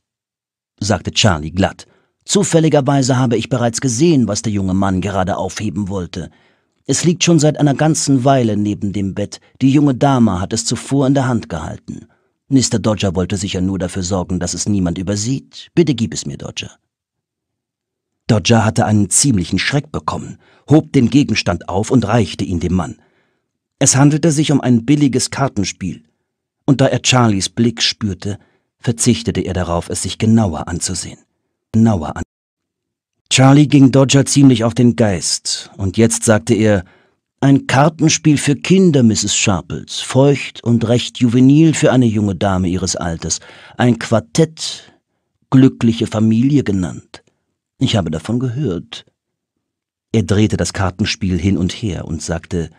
sagte Charlie glatt. Zufälligerweise habe ich bereits gesehen, was der junge Mann gerade aufheben wollte. Es liegt schon seit einer ganzen Weile neben dem Bett. Die junge Dame hat es zuvor in der Hand gehalten. Mr. Dodger wollte sicher nur dafür sorgen, dass es niemand übersieht. Bitte gib es mir, Dodger. Dodger hatte einen ziemlichen Schreck bekommen, hob den Gegenstand auf und reichte ihn dem Mann. Es handelte sich um ein billiges Kartenspiel, und da er Charlies Blick spürte, verzichtete er darauf, es sich genauer anzusehen. Genauer anzusehen. Charlie ging Dodger ziemlich auf den Geist, und jetzt sagte er, ein Kartenspiel für Kinder, Mrs. Sharples, feucht und recht juvenil für eine junge Dame ihres Alters, ein Quartett, glückliche Familie genannt. Ich habe davon gehört. Er drehte das Kartenspiel hin und her und sagte,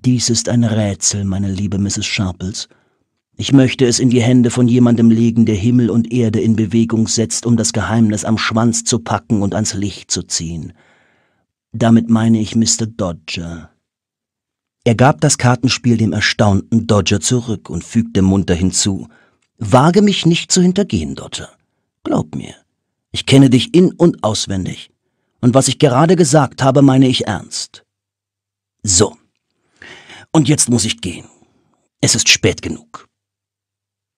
Dies ist ein Rätsel, meine liebe Mrs. Sharples. Ich möchte es in die Hände von jemandem legen, der Himmel und Erde in Bewegung setzt, um das Geheimnis am Schwanz zu packen und ans Licht zu ziehen. Damit meine ich Mr. Dodger. Er gab das Kartenspiel dem erstaunten Dodger zurück und fügte munter hinzu Wage mich nicht zu hintergehen, Dodger. Glaub mir, ich kenne dich in und auswendig, und was ich gerade gesagt habe, meine ich ernst. So. Und jetzt muss ich gehen. Es ist spät genug.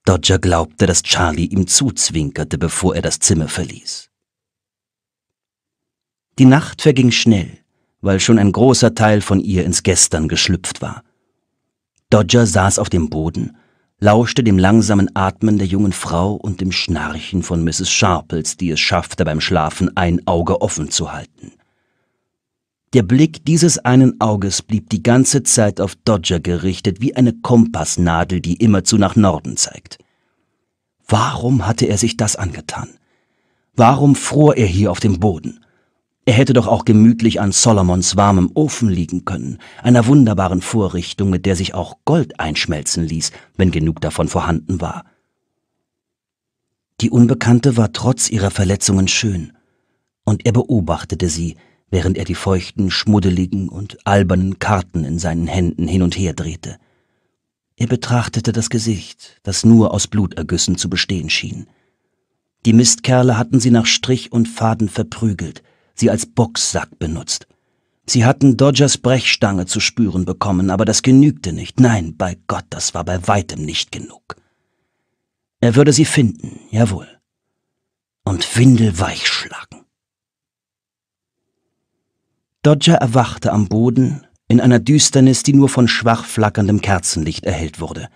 Dodger glaubte, dass Charlie ihm zuzwinkerte, bevor er das Zimmer verließ. Die Nacht verging schnell, weil schon ein großer Teil von ihr ins Gestern geschlüpft war. Dodger saß auf dem Boden, lauschte dem langsamen Atmen der jungen Frau und dem Schnarchen von Mrs. Sharples, die es schaffte, beim Schlafen ein Auge offen zu halten. Der Blick dieses einen Auges blieb die ganze Zeit auf Dodger gerichtet, wie eine Kompassnadel, die immerzu nach Norden zeigt. Warum hatte er sich das angetan? Warum fror er hier auf dem Boden? Er hätte doch auch gemütlich an Solomons warmem Ofen liegen können, einer wunderbaren Vorrichtung, mit der sich auch Gold einschmelzen ließ, wenn genug davon vorhanden war. Die Unbekannte war trotz ihrer Verletzungen schön, und er beobachtete sie, während er die feuchten, schmuddeligen und albernen Karten in seinen Händen hin und her drehte. Er betrachtete das Gesicht, das nur aus Blutergüssen zu bestehen schien. Die Mistkerle hatten sie nach Strich und Faden verprügelt, sie als Boxsack benutzt. Sie hatten Dodgers Brechstange zu spüren bekommen, aber das genügte nicht. Nein, bei Gott, das war bei weitem nicht genug. Er würde sie finden, jawohl. Und windelweich schlagen. Dodger erwachte am Boden in einer Düsternis, die nur von schwach flackerndem Kerzenlicht erhellt wurde.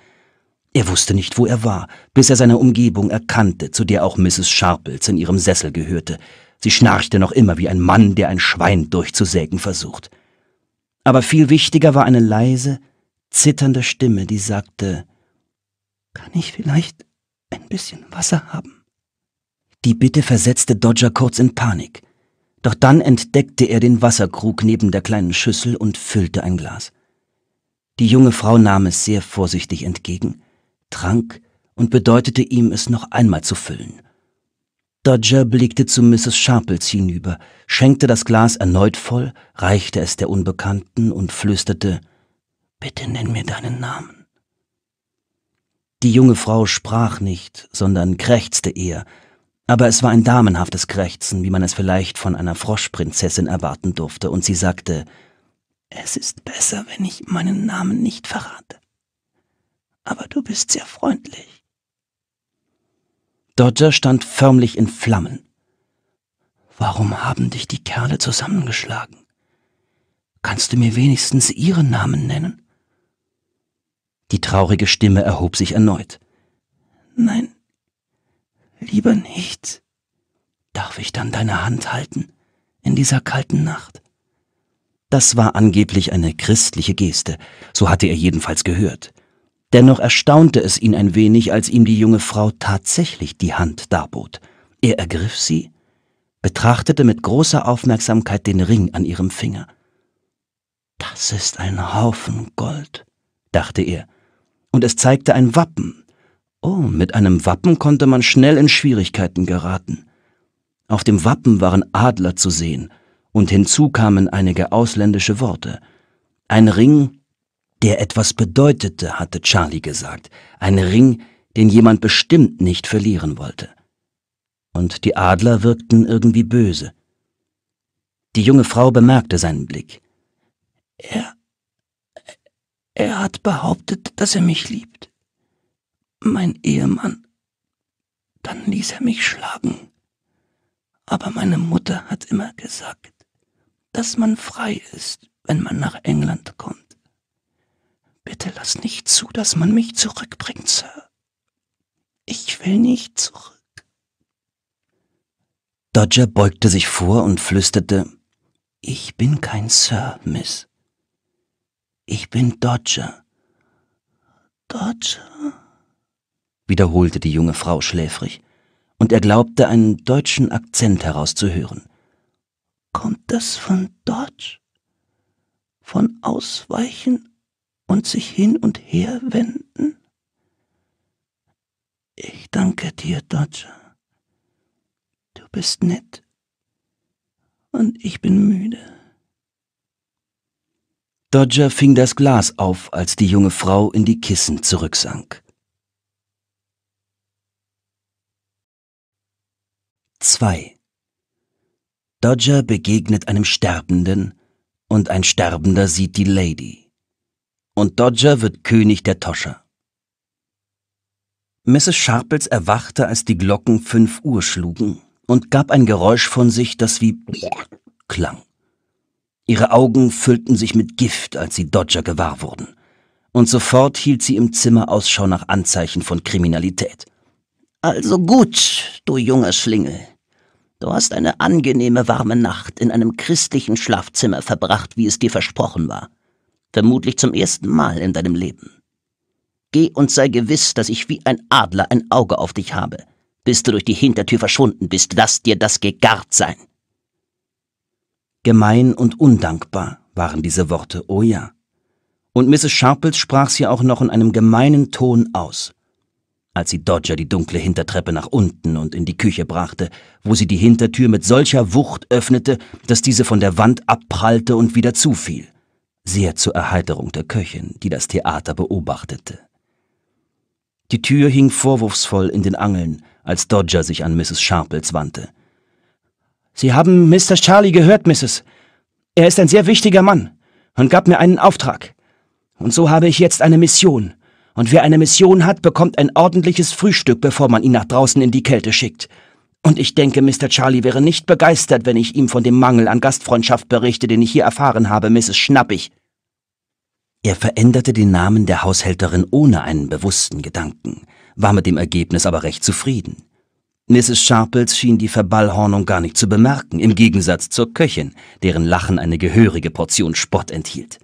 Er wusste nicht, wo er war, bis er seine Umgebung erkannte, zu der auch Mrs. Sharples in ihrem Sessel gehörte. Sie schnarchte noch immer wie ein Mann, der ein Schwein durchzusägen versucht. Aber viel wichtiger war eine leise, zitternde Stimme, die sagte Kann ich vielleicht ein bisschen Wasser haben? Die Bitte versetzte Dodger kurz in Panik. Doch dann entdeckte er den Wasserkrug neben der kleinen Schüssel und füllte ein Glas. Die junge Frau nahm es sehr vorsichtig entgegen, trank und bedeutete ihm, es noch einmal zu füllen. Dodger blickte zu Mrs. Sharples hinüber, schenkte das Glas erneut voll, reichte es der Unbekannten und flüsterte Bitte nenn mir deinen Namen. Die junge Frau sprach nicht, sondern krächzte eher, aber es war ein damenhaftes Krächzen, wie man es vielleicht von einer Froschprinzessin erwarten durfte, und sie sagte Es ist besser, wenn ich meinen Namen nicht verrate. Aber du bist sehr freundlich. Dodger stand förmlich in Flammen. Warum haben dich die Kerle zusammengeschlagen? Kannst du mir wenigstens ihren Namen nennen? Die traurige Stimme erhob sich erneut. Nein, Lieber nicht. Darf ich dann deine Hand halten in dieser kalten Nacht? Das war angeblich eine christliche Geste, so hatte er jedenfalls gehört. Dennoch erstaunte es ihn ein wenig, als ihm die junge Frau tatsächlich die Hand darbot. Er ergriff sie, betrachtete mit großer Aufmerksamkeit den Ring an ihrem Finger. Das ist ein Haufen Gold, dachte er, und es zeigte ein Wappen Oh, mit einem Wappen konnte man schnell in Schwierigkeiten geraten. Auf dem Wappen waren Adler zu sehen, und hinzu kamen einige ausländische Worte. Ein Ring, der etwas bedeutete, hatte Charlie gesagt. Ein Ring, den jemand bestimmt nicht verlieren wollte. Und die Adler wirkten irgendwie böse. Die junge Frau bemerkte seinen Blick. Er. er hat behauptet, dass er mich liebt mein Ehemann. Dann ließ er mich schlagen. Aber meine Mutter hat immer gesagt, dass man frei ist, wenn man nach England kommt. Bitte lass nicht zu, dass man mich zurückbringt, Sir. Ich will nicht zurück. Dodger beugte sich vor und flüsterte, Ich bin kein Sir, Miss. Ich bin Dodger. Dodger? wiederholte die junge Frau schläfrig, und er glaubte einen deutschen Akzent herauszuhören. Kommt das von dort? Von Ausweichen und sich hin und her wenden? Ich danke dir, Dodger. Du bist nett. Und ich bin müde. Dodger fing das Glas auf, als die junge Frau in die Kissen zurücksank. 2. Dodger begegnet einem Sterbenden und ein Sterbender sieht die Lady. Und Dodger wird König der Toscher. Mrs. Sharples erwachte, als die Glocken fünf Uhr schlugen und gab ein Geräusch von sich, das wie klang. Ihre Augen füllten sich mit Gift, als sie Dodger gewahr wurden. Und sofort hielt sie im Zimmer Ausschau nach Anzeichen von Kriminalität. Also gut, du junger Schlingel. Du hast eine angenehme warme Nacht in einem christlichen Schlafzimmer verbracht, wie es dir versprochen war. Vermutlich zum ersten Mal in deinem Leben. Geh und sei gewiss, dass ich wie ein Adler ein Auge auf dich habe. Bis du durch die Hintertür verschwunden bist, lass dir das gegart sein. Gemein und undankbar waren diese Worte, oh ja. Und Mrs. Sharples sprach sie auch noch in einem gemeinen Ton aus als sie Dodger die dunkle Hintertreppe nach unten und in die Küche brachte, wo sie die Hintertür mit solcher Wucht öffnete, dass diese von der Wand abprallte und wieder zufiel, sehr zur Erheiterung der Köchin, die das Theater beobachtete. Die Tür hing vorwurfsvoll in den Angeln, als Dodger sich an Mrs. Sharples wandte. Sie haben Mr. Charlie gehört, Mrs. Er ist ein sehr wichtiger Mann und gab mir einen Auftrag. Und so habe ich jetzt eine Mission und wer eine Mission hat, bekommt ein ordentliches Frühstück, bevor man ihn nach draußen in die Kälte schickt. Und ich denke, Mr. Charlie wäre nicht begeistert, wenn ich ihm von dem Mangel an Gastfreundschaft berichte, den ich hier erfahren habe, Mrs. Schnappig. Er veränderte den Namen der Haushälterin ohne einen bewussten Gedanken, war mit dem Ergebnis aber recht zufrieden. Mrs. Sharples schien die Verballhornung gar nicht zu bemerken, im Gegensatz zur Köchin, deren Lachen eine gehörige Portion Spott enthielt.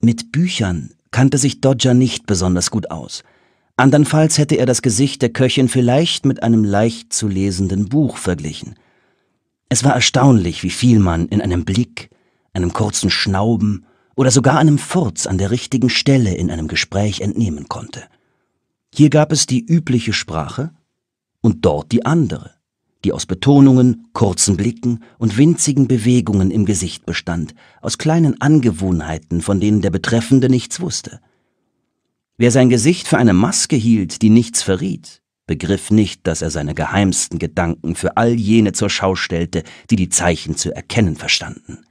Mit Büchern kannte sich Dodger nicht besonders gut aus. Andernfalls hätte er das Gesicht der Köchin vielleicht mit einem leicht zu lesenden Buch verglichen. Es war erstaunlich, wie viel man in einem Blick, einem kurzen Schnauben oder sogar einem Furz an der richtigen Stelle in einem Gespräch entnehmen konnte. Hier gab es die übliche Sprache und dort die andere die aus Betonungen, kurzen Blicken und winzigen Bewegungen im Gesicht bestand, aus kleinen Angewohnheiten, von denen der Betreffende nichts wusste. Wer sein Gesicht für eine Maske hielt, die nichts verriet, begriff nicht, dass er seine geheimsten Gedanken für all jene zur Schau stellte, die die Zeichen zu erkennen verstanden.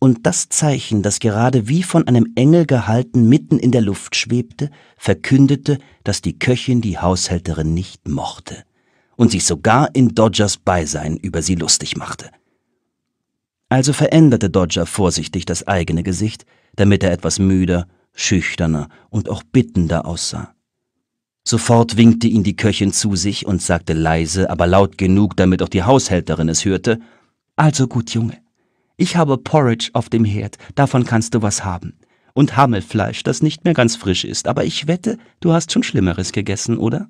Und das Zeichen, das gerade wie von einem Engel gehalten mitten in der Luft schwebte, verkündete, dass die Köchin die Haushälterin nicht mochte und sich sogar in Dodgers Beisein über sie lustig machte. Also veränderte Dodger vorsichtig das eigene Gesicht, damit er etwas müder, schüchterner und auch bittender aussah. Sofort winkte ihn die Köchin zu sich und sagte leise, aber laut genug, damit auch die Haushälterin es hörte, Also gut, Junge, ich habe Porridge auf dem Herd, davon kannst du was haben. Und Hammelfleisch, das nicht mehr ganz frisch ist, aber ich wette, du hast schon Schlimmeres gegessen, oder?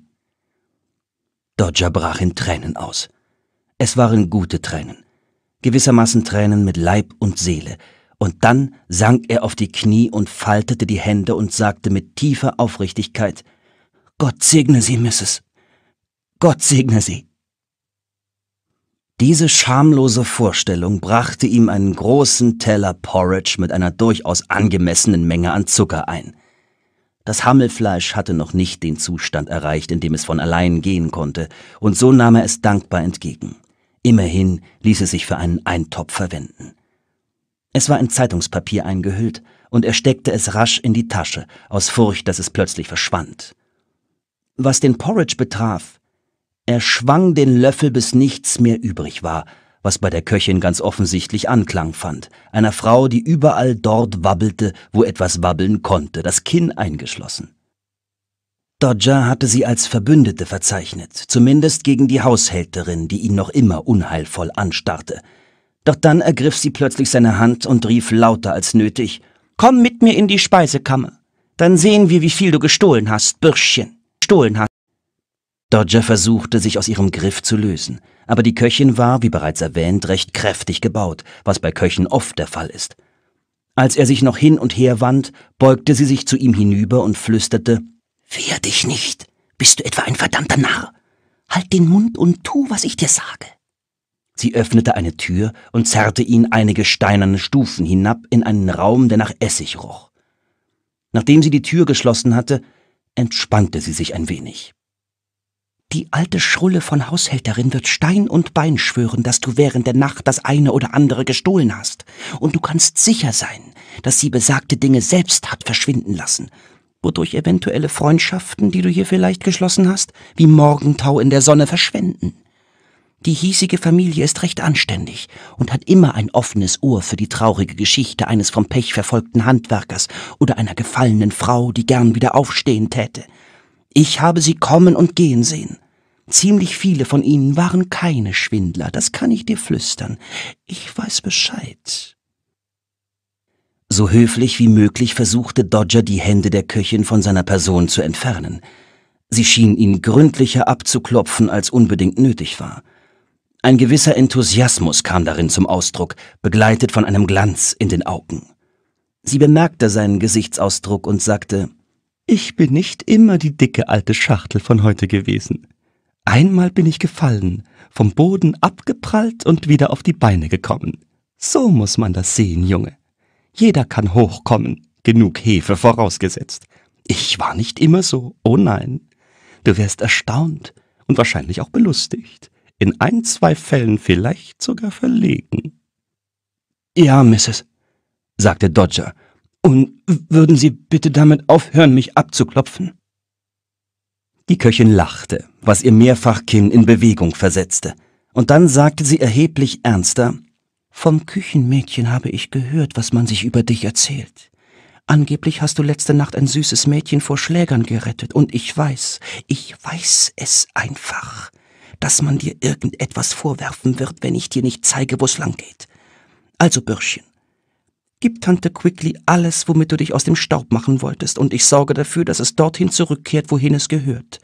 Dodger brach in Tränen aus. Es waren gute Tränen. Gewissermaßen Tränen mit Leib und Seele. Und dann sank er auf die Knie und faltete die Hände und sagte mit tiefer Aufrichtigkeit, Gott segne Sie, Mrs. Gott segne Sie. Diese schamlose Vorstellung brachte ihm einen großen Teller Porridge mit einer durchaus angemessenen Menge an Zucker ein. Das Hammelfleisch hatte noch nicht den Zustand erreicht, in dem es von allein gehen konnte, und so nahm er es dankbar entgegen. Immerhin ließ es sich für einen Eintopf verwenden. Es war in Zeitungspapier eingehüllt, und er steckte es rasch in die Tasche, aus Furcht, dass es plötzlich verschwand. Was den Porridge betraf, er schwang den Löffel, bis nichts mehr übrig war, was bei der Köchin ganz offensichtlich Anklang fand, einer Frau, die überall dort wabbelte, wo etwas wabbeln konnte, das Kinn eingeschlossen. Dodger hatte sie als Verbündete verzeichnet, zumindest gegen die Haushälterin, die ihn noch immer unheilvoll anstarrte. Doch dann ergriff sie plötzlich seine Hand und rief lauter als nötig Komm mit mir in die Speisekammer, dann sehen wir, wie viel du gestohlen hast, Bürschchen. Gestohlen hast. Dodger versuchte, sich aus ihrem Griff zu lösen aber die Köchin war, wie bereits erwähnt, recht kräftig gebaut, was bei Köchen oft der Fall ist. Als er sich noch hin und her wand, beugte sie sich zu ihm hinüber und flüsterte Wehr dich nicht. Bist du etwa ein verdammter Narr? Halt den Mund und tu, was ich dir sage. Sie öffnete eine Tür und zerrte ihn einige steinerne Stufen hinab in einen Raum, der nach Essig roch. Nachdem sie die Tür geschlossen hatte, entspannte sie sich ein wenig. Die alte Schrulle von Haushälterin wird Stein und Bein schwören, dass du während der Nacht das eine oder andere gestohlen hast. Und du kannst sicher sein, dass sie besagte Dinge selbst hat verschwinden lassen, wodurch eventuelle Freundschaften, die du hier vielleicht geschlossen hast, wie Morgentau in der Sonne verschwenden. Die hiesige Familie ist recht anständig und hat immer ein offenes Ohr für die traurige Geschichte eines vom Pech verfolgten Handwerkers oder einer gefallenen Frau, die gern wieder aufstehen täte. Ich habe sie kommen und gehen sehen. Ziemlich viele von ihnen waren keine Schwindler, das kann ich dir flüstern. Ich weiß Bescheid. So höflich wie möglich versuchte Dodger die Hände der Köchin von seiner Person zu entfernen. Sie schien ihn gründlicher abzuklopfen, als unbedingt nötig war. Ein gewisser Enthusiasmus kam darin zum Ausdruck, begleitet von einem Glanz in den Augen. Sie bemerkte seinen Gesichtsausdruck und sagte ich bin nicht immer die dicke alte Schachtel von heute gewesen. Einmal bin ich gefallen, vom Boden abgeprallt und wieder auf die Beine gekommen. So muss man das sehen, Junge. Jeder kann hochkommen, genug Hefe vorausgesetzt. Ich war nicht immer so, oh nein. Du wärst erstaunt und wahrscheinlich auch belustigt, in ein, zwei Fällen vielleicht sogar verlegen. Ja, Mrs., sagte Dodger und würden Sie bitte damit aufhören, mich abzuklopfen? Die Köchin lachte, was ihr Mehrfachkinn in Bewegung versetzte, und dann sagte sie erheblich ernster Vom Küchenmädchen habe ich gehört, was man sich über dich erzählt. Angeblich hast du letzte Nacht ein süßes Mädchen vor Schlägern gerettet, und ich weiß, ich weiß es einfach, dass man dir irgendetwas vorwerfen wird, wenn ich dir nicht zeige, wo's lang geht. Also, Bürschchen, Gib Tante Quickly alles, womit du dich aus dem Staub machen wolltest, und ich sorge dafür, dass es dorthin zurückkehrt, wohin es gehört.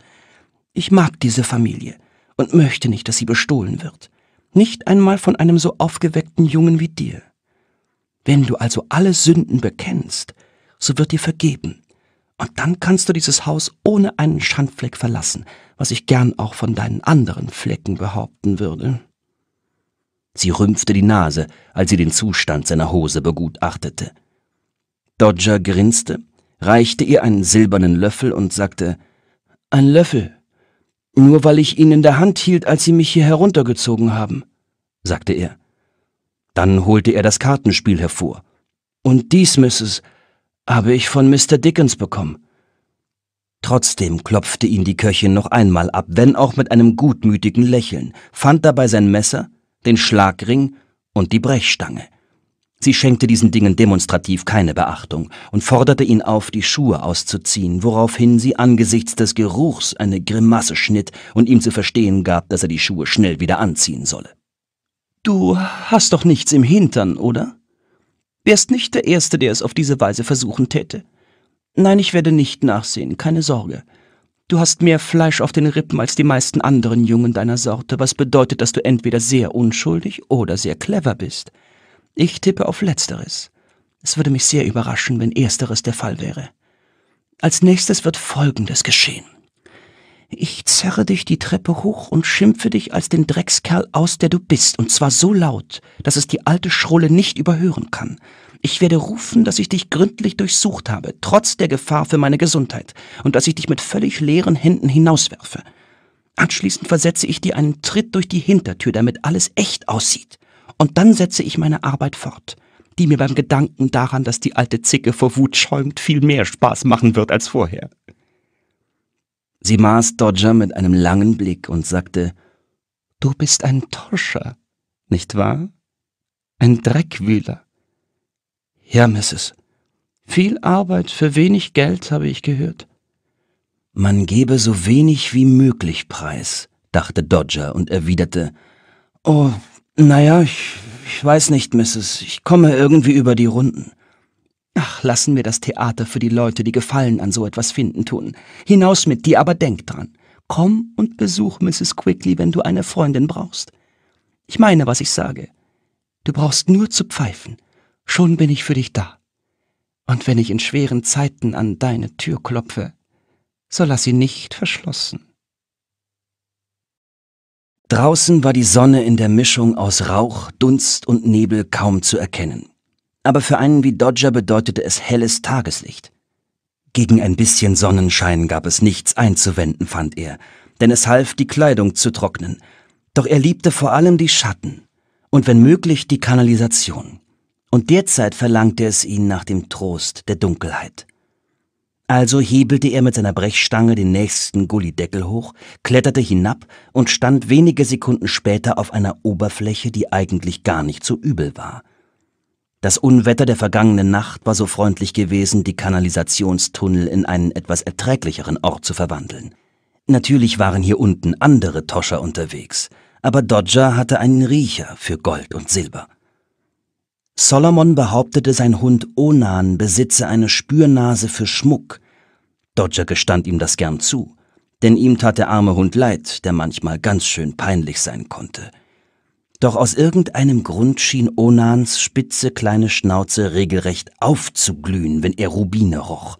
Ich mag diese Familie und möchte nicht, dass sie bestohlen wird. Nicht einmal von einem so aufgeweckten Jungen wie dir. Wenn du also alle Sünden bekennst, so wird dir vergeben. Und dann kannst du dieses Haus ohne einen Schandfleck verlassen, was ich gern auch von deinen anderen Flecken behaupten würde. Sie rümpfte die Nase, als sie den Zustand seiner Hose begutachtete. Dodger grinste, reichte ihr einen silbernen Löffel und sagte Ein Löffel. Nur weil ich ihn in der Hand hielt, als Sie mich hier heruntergezogen haben, sagte er. Dann holte er das Kartenspiel hervor. Und dies, Mrs., habe ich von Mr. Dickens bekommen. Trotzdem klopfte ihn die Köchin noch einmal ab, wenn auch mit einem gutmütigen Lächeln, fand dabei sein Messer den Schlagring und die Brechstange. Sie schenkte diesen Dingen demonstrativ keine Beachtung und forderte ihn auf, die Schuhe auszuziehen, woraufhin sie angesichts des Geruchs eine Grimasse schnitt und ihm zu verstehen gab, dass er die Schuhe schnell wieder anziehen solle. Du hast doch nichts im Hintern, oder? Wärst nicht der Erste, der es auf diese Weise versuchen täte. Nein, ich werde nicht nachsehen, keine Sorge. Du hast mehr Fleisch auf den Rippen als die meisten anderen Jungen deiner Sorte, was bedeutet, dass du entweder sehr unschuldig oder sehr clever bist. Ich tippe auf Letzteres. Es würde mich sehr überraschen, wenn Ersteres der Fall wäre. Als nächstes wird Folgendes geschehen. Ich zerre dich die Treppe hoch und schimpfe dich als den Dreckskerl aus, der du bist, und zwar so laut, dass es die alte Schrulle nicht überhören kann. Ich werde rufen, dass ich dich gründlich durchsucht habe, trotz der Gefahr für meine Gesundheit, und dass ich dich mit völlig leeren Händen hinauswerfe. Anschließend versetze ich dir einen Tritt durch die Hintertür, damit alles echt aussieht. Und dann setze ich meine Arbeit fort, die mir beim Gedanken daran, dass die alte Zicke vor Wut schäumt, viel mehr Spaß machen wird als vorher. Sie maß Dodger mit einem langen Blick und sagte, Du bist ein Toscher, nicht wahr? Ein Dreckwühler. Ja, Mrs. Viel Arbeit für wenig Geld, habe ich gehört. Man gebe so wenig wie möglich preis, dachte Dodger und erwiderte, Oh, naja, ich, ich weiß nicht, Mrs., ich komme irgendwie über die Runden. Ach, lassen wir das Theater für die Leute, die Gefallen an so etwas finden, tun. Hinaus mit dir, aber denk dran. Komm und besuch Mrs. Quickly, wenn du eine Freundin brauchst. Ich meine, was ich sage. Du brauchst nur zu pfeifen schon bin ich für dich da. Und wenn ich in schweren Zeiten an deine Tür klopfe, so lass sie nicht verschlossen. Draußen war die Sonne in der Mischung aus Rauch, Dunst und Nebel kaum zu erkennen. Aber für einen wie Dodger bedeutete es helles Tageslicht. Gegen ein bisschen Sonnenschein gab es nichts einzuwenden, fand er, denn es half, die Kleidung zu trocknen. Doch er liebte vor allem die Schatten und wenn möglich die Kanalisation und derzeit verlangte es ihn nach dem Trost der Dunkelheit. Also hebelte er mit seiner Brechstange den nächsten Gullideckel hoch, kletterte hinab und stand wenige Sekunden später auf einer Oberfläche, die eigentlich gar nicht so übel war. Das Unwetter der vergangenen Nacht war so freundlich gewesen, die Kanalisationstunnel in einen etwas erträglicheren Ort zu verwandeln. Natürlich waren hier unten andere Toscher unterwegs, aber Dodger hatte einen Riecher für Gold und Silber. Solomon behauptete, sein Hund Onan besitze eine Spürnase für Schmuck. Dodger gestand ihm das gern zu, denn ihm tat der arme Hund leid, der manchmal ganz schön peinlich sein konnte. Doch aus irgendeinem Grund schien Onans spitze kleine Schnauze regelrecht aufzuglühen, wenn er Rubine roch.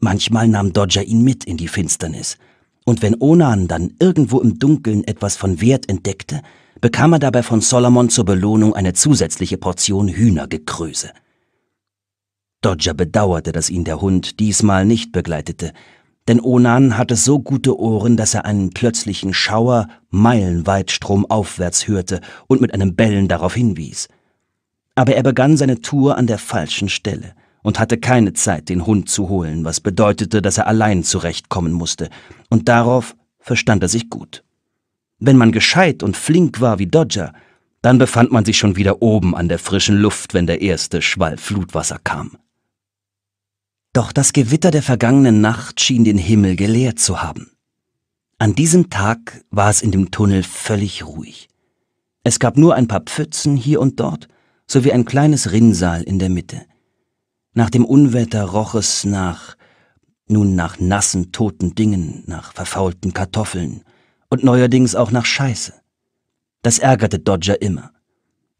Manchmal nahm Dodger ihn mit in die Finsternis, und wenn Onan dann irgendwo im Dunkeln etwas von Wert entdeckte, bekam er dabei von Solomon zur Belohnung eine zusätzliche Portion Hühnergekröse. Dodger bedauerte, dass ihn der Hund diesmal nicht begleitete, denn Onan hatte so gute Ohren, dass er einen plötzlichen Schauer meilenweit stromaufwärts hörte und mit einem Bellen darauf hinwies. Aber er begann seine Tour an der falschen Stelle und hatte keine Zeit, den Hund zu holen, was bedeutete, dass er allein zurechtkommen musste, und darauf verstand er sich gut. Wenn man gescheit und flink war wie Dodger, dann befand man sich schon wieder oben an der frischen Luft, wenn der erste Schwall Flutwasser kam. Doch das Gewitter der vergangenen Nacht schien den Himmel geleert zu haben. An diesem Tag war es in dem Tunnel völlig ruhig. Es gab nur ein paar Pfützen hier und dort, sowie ein kleines Rinnsal in der Mitte. Nach dem Unwetter roch es nach, nun nach nassen, toten Dingen, nach verfaulten Kartoffeln, und neuerdings auch nach Scheiße. Das ärgerte Dodger immer.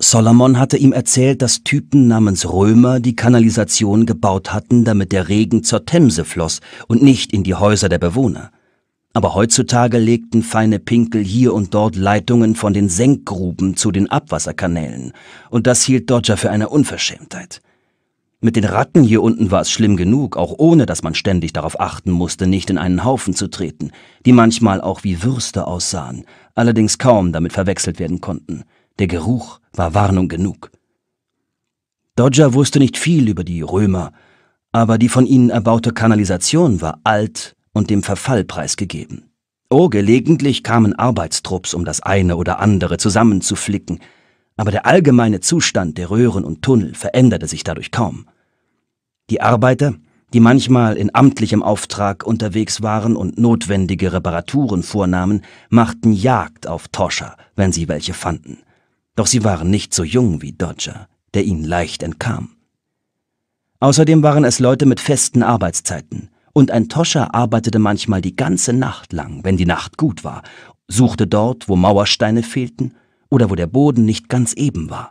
Solomon hatte ihm erzählt, dass Typen namens Römer die Kanalisation gebaut hatten, damit der Regen zur Themse floss und nicht in die Häuser der Bewohner. Aber heutzutage legten feine Pinkel hier und dort Leitungen von den Senkgruben zu den Abwasserkanälen, und das hielt Dodger für eine Unverschämtheit. Mit den Ratten hier unten war es schlimm genug, auch ohne dass man ständig darauf achten musste, nicht in einen Haufen zu treten, die manchmal auch wie Würste aussahen, allerdings kaum damit verwechselt werden konnten. Der Geruch war Warnung genug. Dodger wusste nicht viel über die Römer, aber die von ihnen erbaute Kanalisation war alt und dem Verfall preisgegeben. Oh, gelegentlich kamen Arbeitstrupps, um das eine oder andere zusammenzuflicken, aber der allgemeine Zustand der Röhren und Tunnel veränderte sich dadurch kaum. Die Arbeiter, die manchmal in amtlichem Auftrag unterwegs waren und notwendige Reparaturen vornahmen, machten Jagd auf Toscher, wenn sie welche fanden. Doch sie waren nicht so jung wie Dodger, der ihnen leicht entkam. Außerdem waren es Leute mit festen Arbeitszeiten, und ein Toscher arbeitete manchmal die ganze Nacht lang, wenn die Nacht gut war, suchte dort, wo Mauersteine fehlten oder wo der Boden nicht ganz eben war,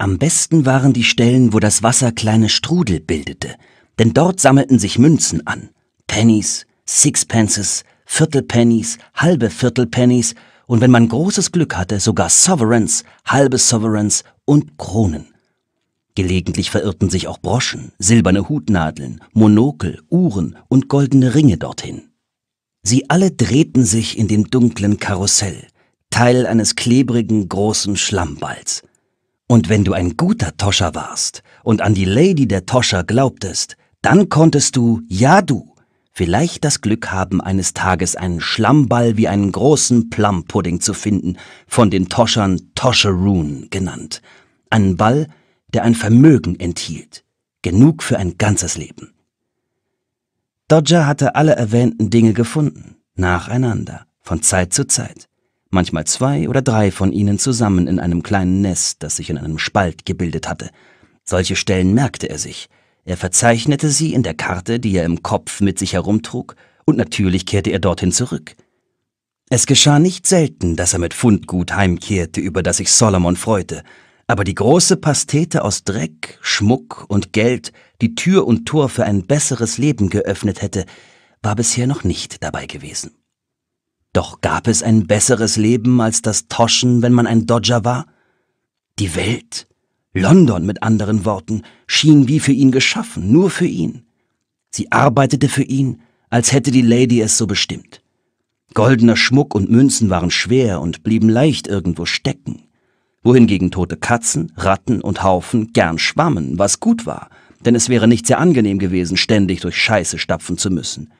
am besten waren die Stellen, wo das Wasser kleine Strudel bildete, denn dort sammelten sich Münzen an. Pennies, Sixpences, Viertelpennies, halbe Viertelpennies und wenn man großes Glück hatte, sogar Sovereigns, halbe Sovereigns und Kronen. Gelegentlich verirrten sich auch Broschen, silberne Hutnadeln, Monokel, Uhren und goldene Ringe dorthin. Sie alle drehten sich in dem dunklen Karussell, Teil eines klebrigen großen Schlammballs. Und wenn du ein guter Toscher warst und an die Lady der Toscher glaubtest, dann konntest du, ja du, vielleicht das Glück haben, eines Tages einen Schlammball wie einen großen Plumpudding zu finden, von den Toschern Toscheroon genannt. Einen Ball, der ein Vermögen enthielt. Genug für ein ganzes Leben. Dodger hatte alle erwähnten Dinge gefunden, nacheinander, von Zeit zu Zeit manchmal zwei oder drei von ihnen zusammen in einem kleinen Nest, das sich in einem Spalt gebildet hatte. Solche Stellen merkte er sich. Er verzeichnete sie in der Karte, die er im Kopf mit sich herumtrug, und natürlich kehrte er dorthin zurück. Es geschah nicht selten, dass er mit Fundgut heimkehrte, über das sich Solomon freute, aber die große Pastete aus Dreck, Schmuck und Geld, die Tür und Tor für ein besseres Leben geöffnet hätte, war bisher noch nicht dabei gewesen. Doch gab es ein besseres Leben als das Toschen, wenn man ein Dodger war? Die Welt, London mit anderen Worten, schien wie für ihn geschaffen, nur für ihn. Sie arbeitete für ihn, als hätte die Lady es so bestimmt. Goldener Schmuck und Münzen waren schwer und blieben leicht irgendwo stecken, wohingegen tote Katzen, Ratten und Haufen gern schwammen, was gut war, denn es wäre nicht sehr angenehm gewesen, ständig durch Scheiße stapfen zu müssen.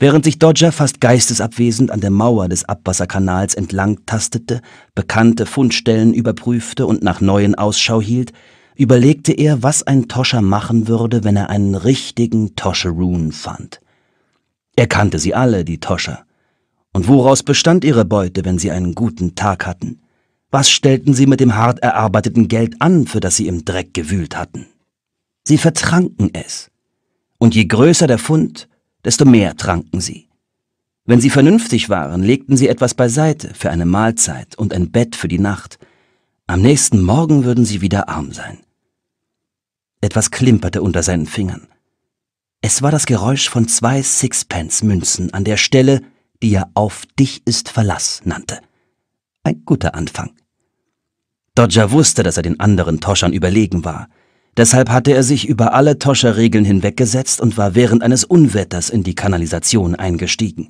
Während sich Dodger fast geistesabwesend an der Mauer des Abwasserkanals entlang tastete, bekannte Fundstellen überprüfte und nach neuen Ausschau hielt, überlegte er, was ein Toscher machen würde, wenn er einen richtigen Tosheroon fand. Er kannte sie alle, die Toscher. Und woraus bestand ihre Beute, wenn sie einen guten Tag hatten? Was stellten sie mit dem hart erarbeiteten Geld an, für das sie im Dreck gewühlt hatten? Sie vertranken es. Und je größer der Fund, desto mehr tranken sie. Wenn sie vernünftig waren, legten sie etwas beiseite für eine Mahlzeit und ein Bett für die Nacht. Am nächsten Morgen würden sie wieder arm sein. Etwas klimperte unter seinen Fingern. Es war das Geräusch von zwei Sixpence-Münzen an der Stelle, die er auf dich ist Verlass nannte. Ein guter Anfang. Dodger wusste, dass er den anderen Toschern überlegen war – Deshalb hatte er sich über alle Toscherregeln hinweggesetzt und war während eines Unwetters in die Kanalisation eingestiegen.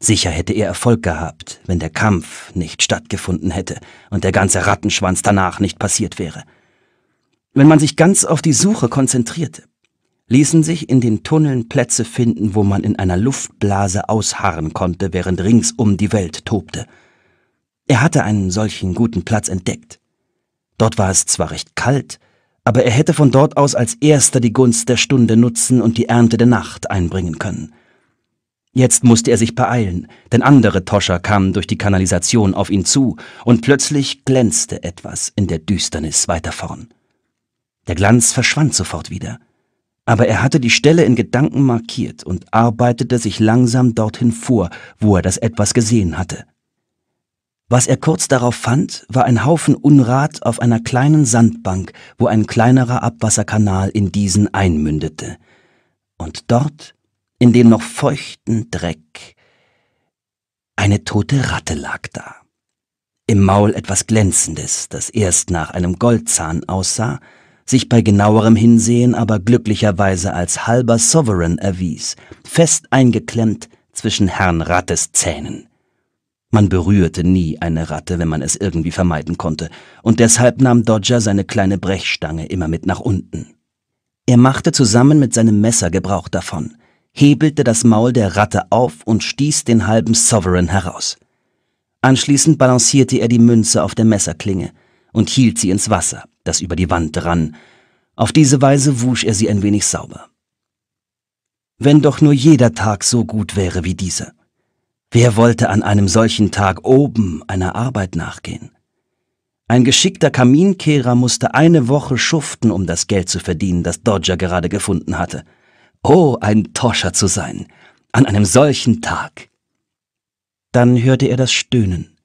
Sicher hätte er Erfolg gehabt, wenn der Kampf nicht stattgefunden hätte und der ganze Rattenschwanz danach nicht passiert wäre. Wenn man sich ganz auf die Suche konzentrierte, ließen sich in den Tunneln Plätze finden, wo man in einer Luftblase ausharren konnte, während ringsum die Welt tobte. Er hatte einen solchen guten Platz entdeckt. Dort war es zwar recht kalt, aber er hätte von dort aus als erster die Gunst der Stunde nutzen und die Ernte der Nacht einbringen können. Jetzt musste er sich beeilen, denn andere Toscher kamen durch die Kanalisation auf ihn zu, und plötzlich glänzte etwas in der Düsternis weiter vorn. Der Glanz verschwand sofort wieder, aber er hatte die Stelle in Gedanken markiert und arbeitete sich langsam dorthin vor, wo er das etwas gesehen hatte. Was er kurz darauf fand, war ein Haufen Unrat auf einer kleinen Sandbank, wo ein kleinerer Abwasserkanal in diesen einmündete. Und dort, in dem noch feuchten Dreck, eine tote Ratte lag da. Im Maul etwas Glänzendes, das erst nach einem Goldzahn aussah, sich bei genauerem Hinsehen aber glücklicherweise als halber Sovereign erwies, fest eingeklemmt zwischen Herrn Rattes Zähnen. Man berührte nie eine Ratte, wenn man es irgendwie vermeiden konnte, und deshalb nahm Dodger seine kleine Brechstange immer mit nach unten. Er machte zusammen mit seinem Messer Gebrauch davon, hebelte das Maul der Ratte auf und stieß den halben Sovereign heraus. Anschließend balancierte er die Münze auf der Messerklinge und hielt sie ins Wasser, das über die Wand rann. Auf diese Weise wusch er sie ein wenig sauber. Wenn doch nur jeder Tag so gut wäre wie dieser. Wer wollte an einem solchen Tag oben einer Arbeit nachgehen? Ein geschickter Kaminkehrer musste eine Woche schuften, um das Geld zu verdienen, das Dodger gerade gefunden hatte. Oh, ein Toscher zu sein, an einem solchen Tag. Dann hörte er das Stöhnen.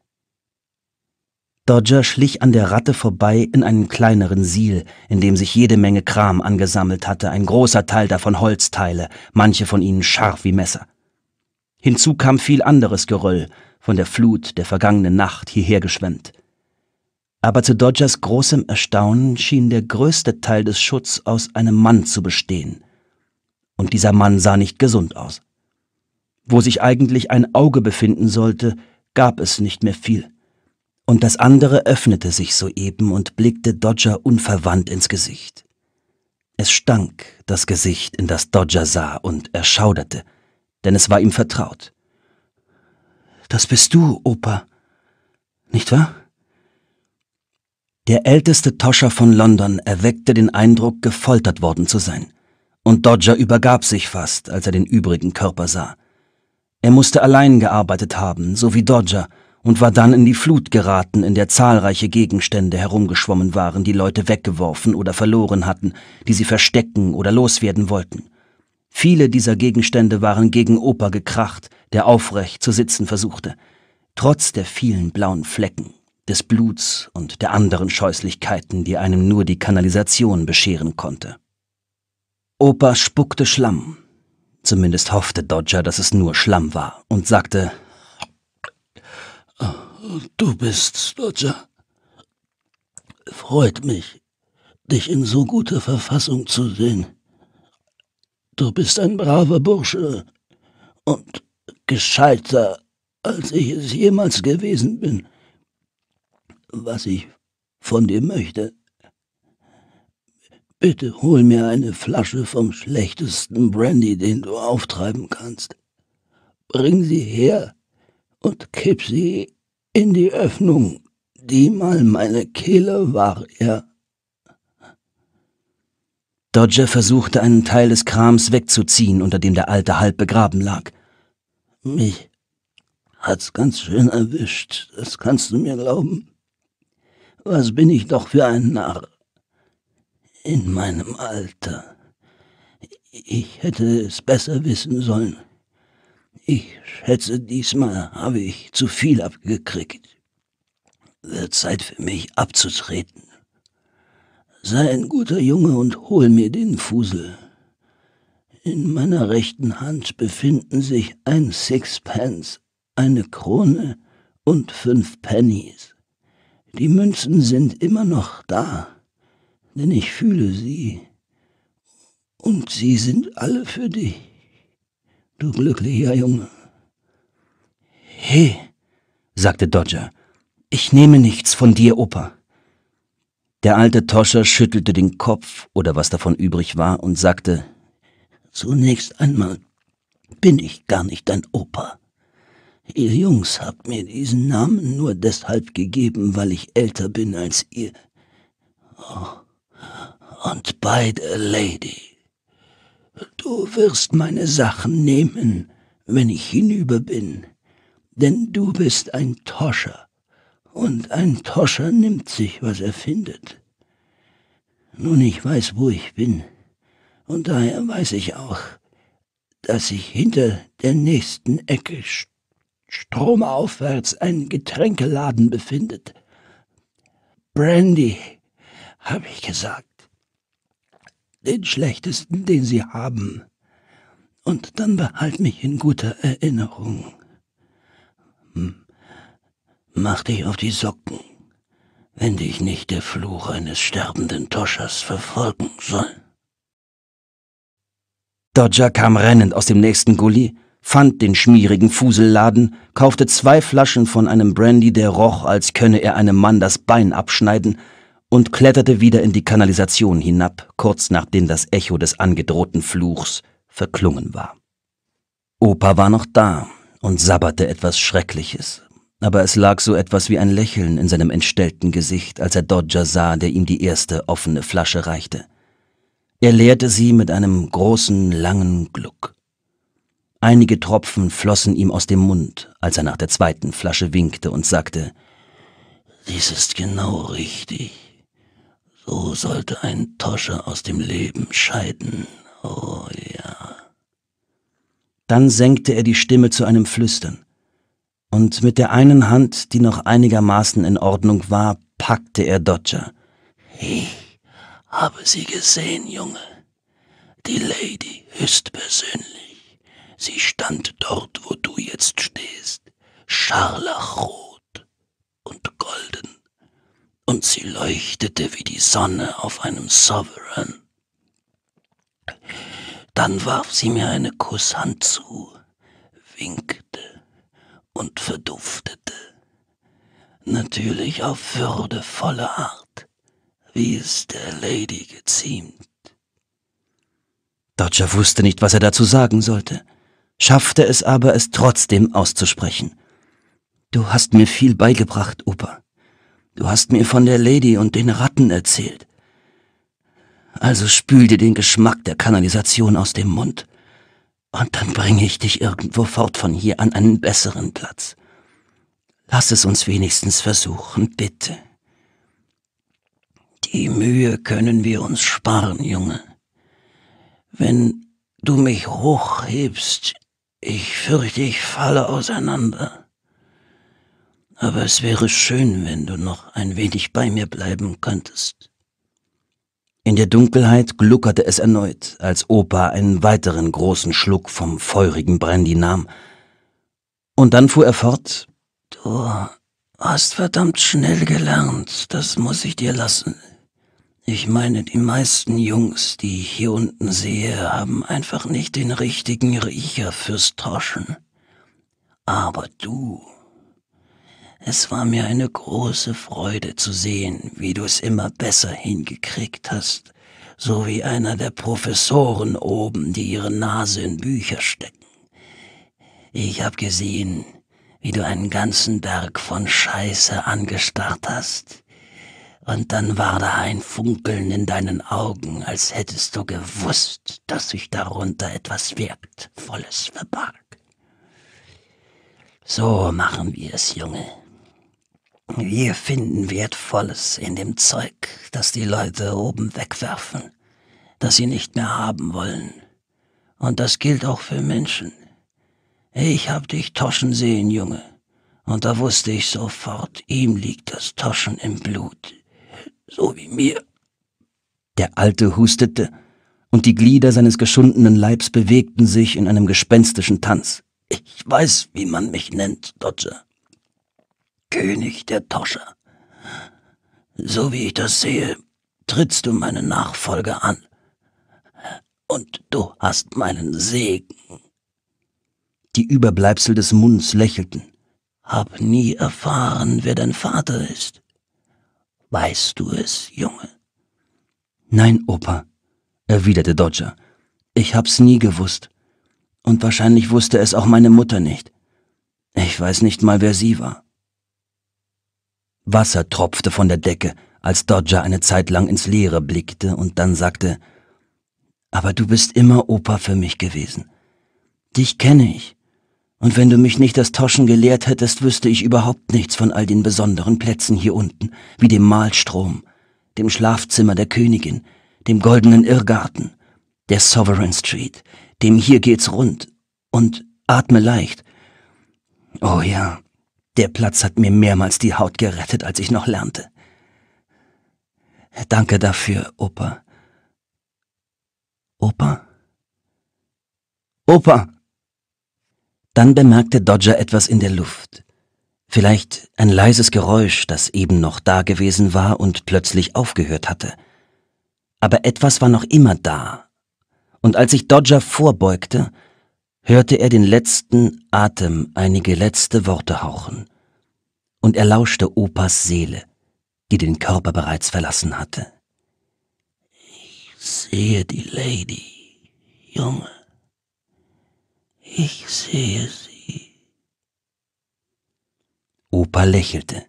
Dodger schlich an der Ratte vorbei in einen kleineren Siel, in dem sich jede Menge Kram angesammelt hatte, ein großer Teil davon Holzteile, manche von ihnen scharf wie Messer. Hinzu kam viel anderes Geröll, von der Flut der vergangenen Nacht hierher geschwemmt. Aber zu Dodgers großem Erstaunen schien der größte Teil des Schutts aus einem Mann zu bestehen. Und dieser Mann sah nicht gesund aus. Wo sich eigentlich ein Auge befinden sollte, gab es nicht mehr viel. Und das andere öffnete sich soeben und blickte Dodger unverwandt ins Gesicht. Es stank, das Gesicht, in das Dodger sah, und er schauderte denn es war ihm vertraut. Das bist du, Opa, nicht wahr? Der älteste Toscher von London erweckte den Eindruck, gefoltert worden zu sein, und Dodger übergab sich fast, als er den übrigen Körper sah. Er musste allein gearbeitet haben, so wie Dodger, und war dann in die Flut geraten, in der zahlreiche Gegenstände herumgeschwommen waren, die Leute weggeworfen oder verloren hatten, die sie verstecken oder loswerden wollten. Viele dieser Gegenstände waren gegen Opa gekracht, der aufrecht zu sitzen versuchte, trotz der vielen blauen Flecken, des Bluts und der anderen Scheußlichkeiten, die einem nur die Kanalisation bescheren konnte. Opa spuckte Schlamm, zumindest hoffte Dodger, dass es nur Schlamm war, und sagte ah, Du bist's, Dodger. Freut mich, dich in so guter Verfassung zu sehen. Du bist ein braver Bursche und gescheiter, als ich es jemals gewesen bin. Was ich von dir möchte. Bitte hol mir eine Flasche vom schlechtesten Brandy, den du auftreiben kannst. Bring sie her und kipp sie in die Öffnung, die mal meine Kehle war, ja. Dodger versuchte, einen Teil des Krams wegzuziehen, unter dem der Alte halb begraben lag. Mich hat's ganz schön erwischt, das kannst du mir glauben. Was bin ich doch für ein Narr. In meinem Alter. Ich hätte es besser wissen sollen. Ich schätze, diesmal habe ich zu viel abgekriegt. Wird Zeit für mich abzutreten sei ein guter Junge und hol mir den Fusel. In meiner rechten Hand befinden sich ein Sixpence, eine Krone und fünf Pennies. Die Münzen sind immer noch da, denn ich fühle sie. Und sie sind alle für dich, du glücklicher Junge. He, sagte Dodger, ich nehme nichts von dir, Opa. Der alte Toscher schüttelte den Kopf oder was davon übrig war und sagte, Zunächst einmal bin ich gar nicht dein Opa. Ihr Jungs habt mir diesen Namen nur deshalb gegeben, weil ich älter bin als ihr. Oh, und beide, Lady, du wirst meine Sachen nehmen, wenn ich hinüber bin, denn du bist ein Toscher und ein Toscher nimmt sich, was er findet. Nun, ich weiß, wo ich bin. Und daher weiß ich auch, dass ich hinter der nächsten Ecke stromaufwärts ein Getränkeladen befindet. Brandy, habe ich gesagt. Den schlechtesten, den sie haben. Und dann behalt mich in guter Erinnerung. Mach dich auf die Socken, wenn dich nicht der Fluch eines sterbenden Toschers verfolgen soll. Dodger kam rennend aus dem nächsten Gully, fand den schmierigen Fuselladen, kaufte zwei Flaschen von einem Brandy, der roch, als könne er einem Mann das Bein abschneiden, und kletterte wieder in die Kanalisation hinab, kurz nachdem das Echo des angedrohten Fluchs verklungen war. Opa war noch da und sabberte etwas Schreckliches aber es lag so etwas wie ein Lächeln in seinem entstellten Gesicht, als er Dodger sah, der ihm die erste offene Flasche reichte. Er leerte sie mit einem großen, langen Gluck. Einige Tropfen flossen ihm aus dem Mund, als er nach der zweiten Flasche winkte und sagte, Dies ist genau richtig. So sollte ein Toscher aus dem Leben scheiden. Oh ja. Dann senkte er die Stimme zu einem Flüstern und mit der einen Hand, die noch einigermaßen in Ordnung war, packte er Dodger. Ich habe sie gesehen, Junge. Die Lady ist persönlich. Sie stand dort, wo du jetzt stehst, scharlachrot und golden, und sie leuchtete wie die Sonne auf einem Sovereign. Dann warf sie mir eine Kusshand zu, winkte und verduftete. Natürlich auf würdevolle Art, wie es der Lady geziemt. Dodger wusste nicht, was er dazu sagen sollte, schaffte es aber, es trotzdem auszusprechen. Du hast mir viel beigebracht, Opa. Du hast mir von der Lady und den Ratten erzählt. Also spül dir den Geschmack der Kanalisation aus dem Mund. Und dann bringe ich dich irgendwo fort von hier an einen besseren Platz. Lass es uns wenigstens versuchen, bitte. Die Mühe können wir uns sparen, Junge. Wenn du mich hochhebst, ich fürchte, ich falle auseinander. Aber es wäre schön, wenn du noch ein wenig bei mir bleiben könntest. In der Dunkelheit gluckerte es erneut, als Opa einen weiteren großen Schluck vom feurigen Brandy nahm. Und dann fuhr er fort. Du hast verdammt schnell gelernt, das muss ich dir lassen. Ich meine, die meisten Jungs, die ich hier unten sehe, haben einfach nicht den richtigen Riecher fürs Troschen. Aber du es war mir eine große Freude zu sehen, wie du es immer besser hingekriegt hast, so wie einer der Professoren oben, die ihre Nase in Bücher stecken. Ich hab gesehen, wie du einen ganzen Berg von Scheiße angestarrt hast. Und dann war da ein Funkeln in deinen Augen, als hättest du gewusst, dass sich darunter etwas Wertvolles verbarg. So machen wir es, Junge. Wir finden Wertvolles in dem Zeug, das die Leute oben wegwerfen, das sie nicht mehr haben wollen. Und das gilt auch für Menschen. Ich hab dich toschen sehen, Junge. Und da wusste ich sofort, ihm liegt das Toschen im Blut. So wie mir. Der Alte hustete, und die Glieder seines geschundenen Leibs bewegten sich in einem gespenstischen Tanz. Ich weiß, wie man mich nennt, Dodger. König der Toscher. So wie ich das sehe, trittst du meine Nachfolge an. Und du hast meinen Segen. Die Überbleibsel des Munds lächelten. Hab nie erfahren, wer dein Vater ist. Weißt du es, Junge? Nein, Opa, erwiderte Dodger. Ich hab's nie gewusst. Und wahrscheinlich wusste es auch meine Mutter nicht. Ich weiß nicht mal, wer sie war. Wasser tropfte von der Decke, als Dodger eine Zeit lang ins Leere blickte und dann sagte, Aber du bist immer Opa für mich gewesen. Dich kenne ich. Und wenn du mich nicht das Toschen gelehrt hättest, wüsste ich überhaupt nichts von all den besonderen Plätzen hier unten, wie dem Mahlstrom, dem Schlafzimmer der Königin, dem goldenen Irrgarten, der Sovereign Street, dem Hier geht's rund und atme leicht. Oh ja, der Platz hat mir mehrmals die Haut gerettet, als ich noch lernte. Danke dafür, Opa. Opa? Opa! Dann bemerkte Dodger etwas in der Luft. Vielleicht ein leises Geräusch, das eben noch da gewesen war und plötzlich aufgehört hatte. Aber etwas war noch immer da. Und als sich Dodger vorbeugte, hörte er den letzten Atem einige letzte Worte hauchen, und er lauschte Opas Seele, die den Körper bereits verlassen hatte. Ich sehe die Lady, Junge. Ich sehe sie. Opa lächelte,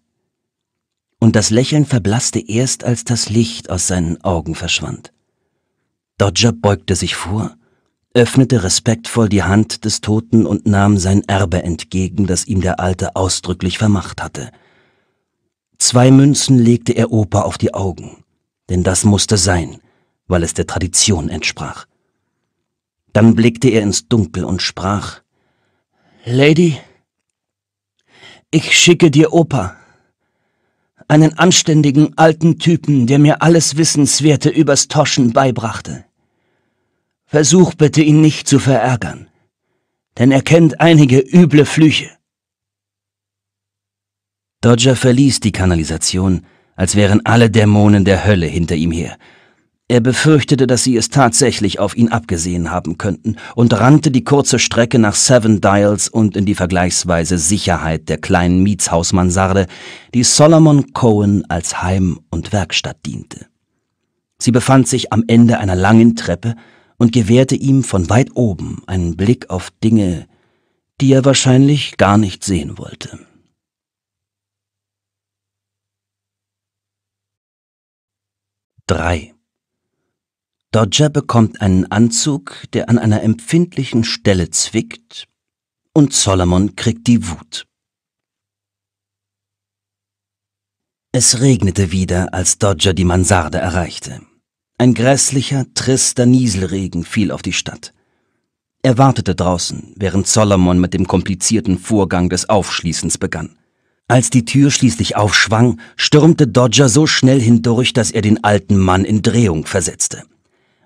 und das Lächeln verblasste erst, als das Licht aus seinen Augen verschwand. Dodger beugte sich vor, öffnete respektvoll die Hand des Toten und nahm sein Erbe entgegen, das ihm der Alte ausdrücklich vermacht hatte. Zwei Münzen legte er Opa auf die Augen, denn das musste sein, weil es der Tradition entsprach. Dann blickte er ins Dunkel und sprach Lady, ich schicke dir Opa, einen anständigen alten Typen, der mir alles Wissenswerte übers Toschen beibrachte. Versuch bitte, ihn nicht zu verärgern, denn er kennt einige üble Flüche. Dodger verließ die Kanalisation, als wären alle Dämonen der Hölle hinter ihm her. Er befürchtete, dass sie es tatsächlich auf ihn abgesehen haben könnten und rannte die kurze Strecke nach Seven Dials und in die vergleichsweise Sicherheit der kleinen Mietshausmansarde, die Solomon Cohen als Heim und Werkstatt diente. Sie befand sich am Ende einer langen Treppe, und gewährte ihm von weit oben einen Blick auf Dinge, die er wahrscheinlich gar nicht sehen wollte. Drei. Dodger bekommt einen Anzug, der an einer empfindlichen Stelle zwickt, und Solomon kriegt die Wut. Es regnete wieder, als Dodger die Mansarde erreichte. Ein grässlicher, trister Nieselregen fiel auf die Stadt. Er wartete draußen, während Solomon mit dem komplizierten Vorgang des Aufschließens begann. Als die Tür schließlich aufschwang, stürmte Dodger so schnell hindurch, dass er den alten Mann in Drehung versetzte.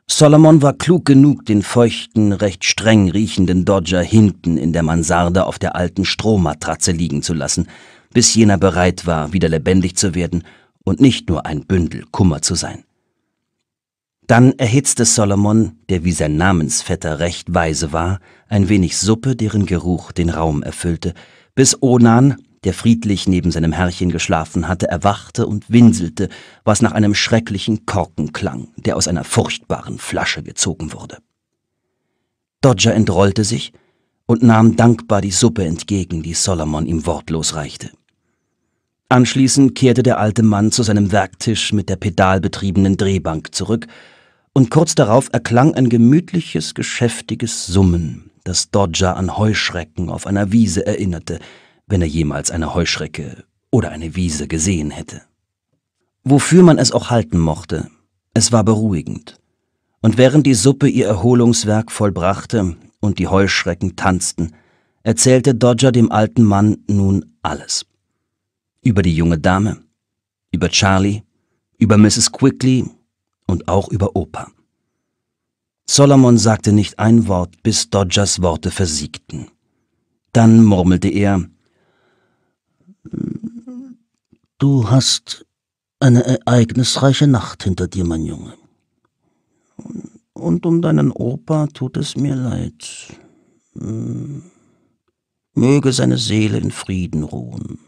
Solomon war klug genug, den feuchten, recht streng riechenden Dodger hinten in der Mansarde auf der alten Strohmatratze liegen zu lassen, bis jener bereit war, wieder lebendig zu werden und nicht nur ein Bündel Kummer zu sein. Dann erhitzte Solomon, der wie sein Namensvetter recht weise war, ein wenig Suppe, deren Geruch den Raum erfüllte, bis Onan, der friedlich neben seinem Herrchen geschlafen hatte, erwachte und winselte, was nach einem schrecklichen Korken klang, der aus einer furchtbaren Flasche gezogen wurde. Dodger entrollte sich und nahm dankbar die Suppe entgegen, die Solomon ihm wortlos reichte. Anschließend kehrte der alte Mann zu seinem Werktisch mit der pedalbetriebenen Drehbank zurück und kurz darauf erklang ein gemütliches, geschäftiges Summen, das Dodger an Heuschrecken auf einer Wiese erinnerte, wenn er jemals eine Heuschrecke oder eine Wiese gesehen hätte. Wofür man es auch halten mochte, es war beruhigend. Und während die Suppe ihr Erholungswerk vollbrachte und die Heuschrecken tanzten, erzählte Dodger dem alten Mann nun alles. Über die junge Dame, über Charlie, über Mrs. Quickly und auch über Opa. Solomon sagte nicht ein Wort, bis Dodgers Worte versiegten. Dann murmelte er Du hast eine ereignisreiche Nacht hinter dir, mein Junge. Und um deinen Opa tut es mir leid. Möge seine Seele in Frieden ruhen.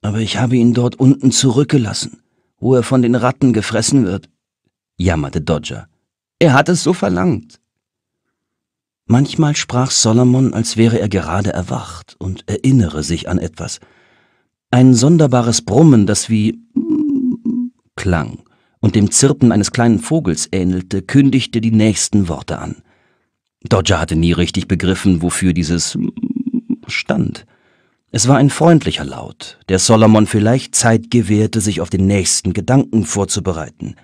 Aber ich habe ihn dort unten zurückgelassen wo er von den Ratten gefressen wird, jammerte Dodger. Er hat es so verlangt. Manchmal sprach Solomon, als wäre er gerade erwacht und erinnere sich an etwas. Ein sonderbares Brummen, das wie klang und dem Zirpen eines kleinen Vogels ähnelte, kündigte die nächsten Worte an. Dodger hatte nie richtig begriffen, wofür dieses stand. Es war ein freundlicher Laut, der Solomon vielleicht Zeit gewährte, sich auf den nächsten Gedanken vorzubereiten.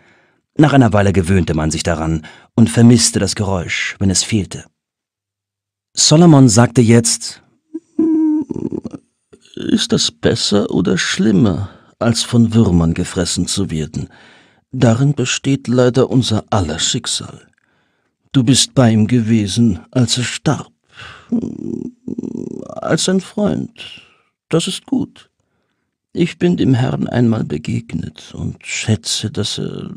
Nach einer Weile gewöhnte man sich daran und vermisste das Geräusch, wenn es fehlte. Solomon sagte jetzt, hm, ist das besser oder schlimmer, als von Würmern gefressen zu werden? Darin besteht leider unser aller Schicksal. Du bist bei ihm gewesen, als er starb als sein Freund. Das ist gut. Ich bin dem Herrn einmal begegnet und schätze, dass er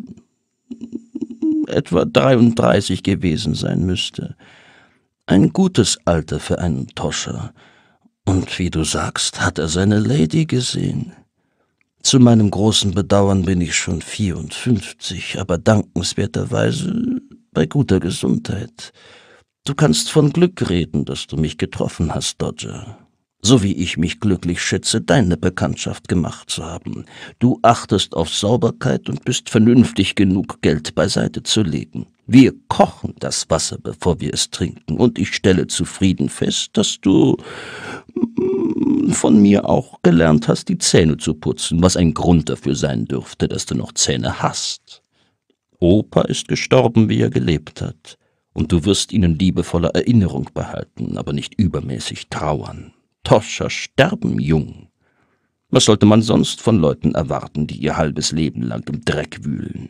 etwa 33 gewesen sein müsste. Ein gutes Alter für einen Toscher. Und wie du sagst, hat er seine Lady gesehen. Zu meinem großen Bedauern bin ich schon 54, aber dankenswerterweise bei guter Gesundheit. Du kannst von Glück reden, dass du mich getroffen hast, Dodger. So wie ich mich glücklich schätze, deine Bekanntschaft gemacht zu haben. Du achtest auf Sauberkeit und bist vernünftig genug, Geld beiseite zu legen. Wir kochen das Wasser, bevor wir es trinken, und ich stelle zufrieden fest, dass du mm, von mir auch gelernt hast, die Zähne zu putzen, was ein Grund dafür sein dürfte, dass du noch Zähne hast. Opa ist gestorben, wie er gelebt hat und du wirst ihnen liebevoller Erinnerung behalten, aber nicht übermäßig trauern. Toscher sterben jung. Was sollte man sonst von Leuten erwarten, die ihr halbes Leben lang im Dreck wühlen?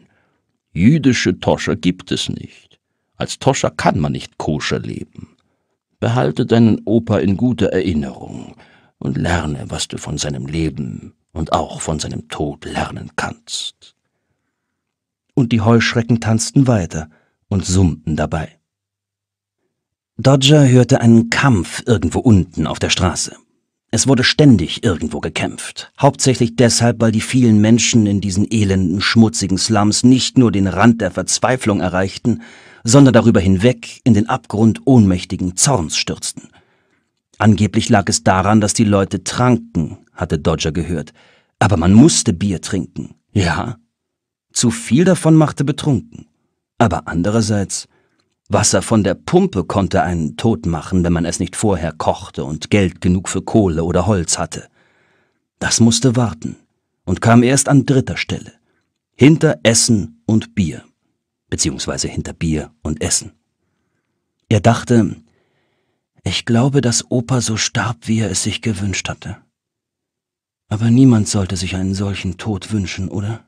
Jüdische Toscher gibt es nicht. Als Toscher kann man nicht koscher leben. Behalte deinen Opa in guter Erinnerung und lerne, was du von seinem Leben und auch von seinem Tod lernen kannst. Und die Heuschrecken tanzten weiter – und summten dabei. Dodger hörte einen Kampf irgendwo unten auf der Straße. Es wurde ständig irgendwo gekämpft, hauptsächlich deshalb, weil die vielen Menschen in diesen elenden, schmutzigen Slums nicht nur den Rand der Verzweiflung erreichten, sondern darüber hinweg in den Abgrund ohnmächtigen Zorns stürzten. Angeblich lag es daran, dass die Leute tranken, hatte Dodger gehört, aber man musste Bier trinken. Ja, zu viel davon machte betrunken. Aber andererseits, Wasser von der Pumpe konnte einen tot machen, wenn man es nicht vorher kochte und Geld genug für Kohle oder Holz hatte. Das musste warten und kam erst an dritter Stelle. Hinter Essen und Bier. Beziehungsweise hinter Bier und Essen. Er dachte, ich glaube, dass Opa so starb, wie er es sich gewünscht hatte. Aber niemand sollte sich einen solchen Tod wünschen, oder?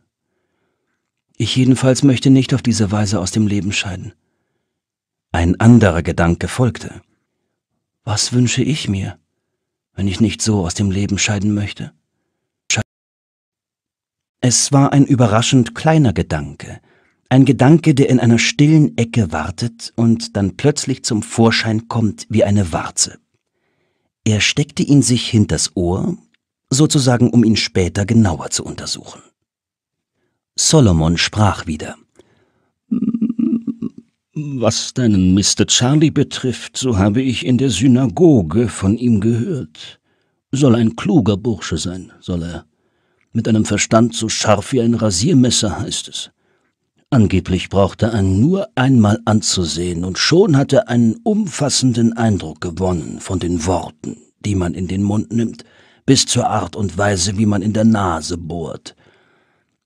Ich jedenfalls möchte nicht auf diese Weise aus dem Leben scheiden. Ein anderer Gedanke folgte. Was wünsche ich mir, wenn ich nicht so aus dem Leben scheiden möchte? Es war ein überraschend kleiner Gedanke, ein Gedanke, der in einer stillen Ecke wartet und dann plötzlich zum Vorschein kommt wie eine Warze. Er steckte ihn sich hinters Ohr, sozusagen um ihn später genauer zu untersuchen. Solomon sprach wieder. Was deinen Mr. Charlie betrifft, so habe ich in der Synagoge von ihm gehört. Soll ein kluger Bursche sein, soll er. Mit einem Verstand so scharf wie ein Rasiermesser, heißt es. Angeblich brauchte er einen nur einmal anzusehen, und schon hatte er einen umfassenden Eindruck gewonnen von den Worten, die man in den Mund nimmt, bis zur Art und Weise, wie man in der Nase bohrt,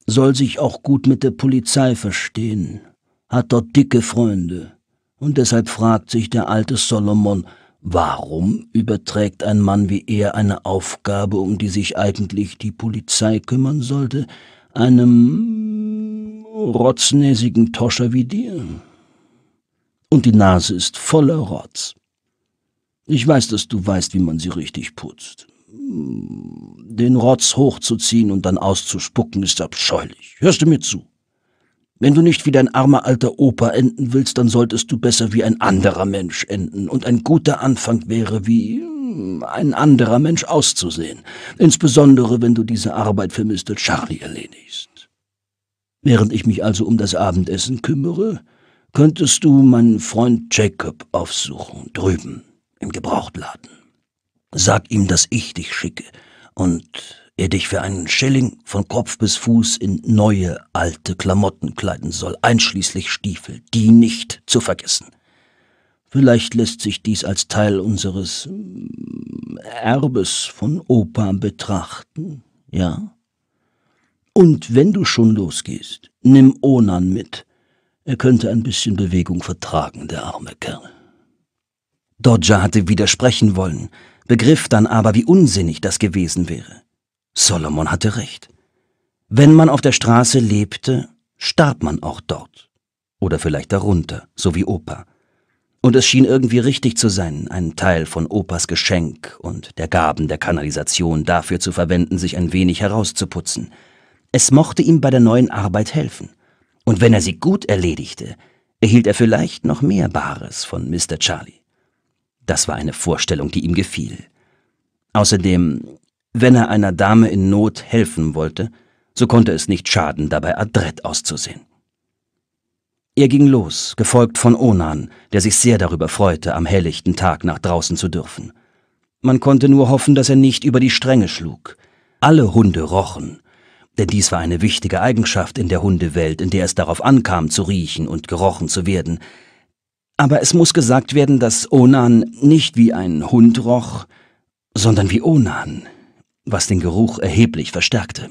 soll sich auch gut mit der Polizei verstehen, hat dort dicke Freunde. Und deshalb fragt sich der alte Solomon, warum überträgt ein Mann wie er eine Aufgabe, um die sich eigentlich die Polizei kümmern sollte, einem rotznäsigen Toscher wie dir? Und die Nase ist voller Rotz. Ich weiß, dass du weißt, wie man sie richtig putzt. Den Rotz hochzuziehen und dann auszuspucken ist abscheulich. Hörst du mir zu? Wenn du nicht wie dein armer alter Opa enden willst, dann solltest du besser wie ein anderer Mensch enden. Und ein guter Anfang wäre, wie hm, ein anderer Mensch auszusehen. Insbesondere, wenn du diese Arbeit für Mr. Charlie erledigst. Während ich mich also um das Abendessen kümmere, könntest du meinen Freund Jacob aufsuchen, drüben im Gebrauchtladen. Sag ihm, dass ich dich schicke und er dich für einen Schilling von Kopf bis Fuß in neue, alte Klamotten kleiden soll, einschließlich Stiefel, die nicht zu vergessen. Vielleicht lässt sich dies als Teil unseres mm, Erbes von Opa betrachten, ja? Und wenn du schon losgehst, nimm Onan mit. Er könnte ein bisschen Bewegung vertragen, der arme Kerl. Dodger hatte widersprechen wollen, begriff dann aber, wie unsinnig das gewesen wäre. Solomon hatte recht. Wenn man auf der Straße lebte, starb man auch dort. Oder vielleicht darunter, so wie Opa. Und es schien irgendwie richtig zu sein, einen Teil von Opas Geschenk und der Gaben der Kanalisation dafür zu verwenden, sich ein wenig herauszuputzen. Es mochte ihm bei der neuen Arbeit helfen. Und wenn er sie gut erledigte, erhielt er vielleicht noch mehr Bares von Mr. Charlie. Das war eine Vorstellung, die ihm gefiel. Außerdem, wenn er einer Dame in Not helfen wollte, so konnte es nicht schaden, dabei adrett auszusehen. Er ging los, gefolgt von Onan, der sich sehr darüber freute, am helllichten Tag nach draußen zu dürfen. Man konnte nur hoffen, dass er nicht über die Stränge schlug. Alle Hunde rochen, denn dies war eine wichtige Eigenschaft in der Hundewelt, in der es darauf ankam, zu riechen und gerochen zu werden, aber es muss gesagt werden, dass Onan nicht wie ein Hund roch, sondern wie Onan, was den Geruch erheblich verstärkte.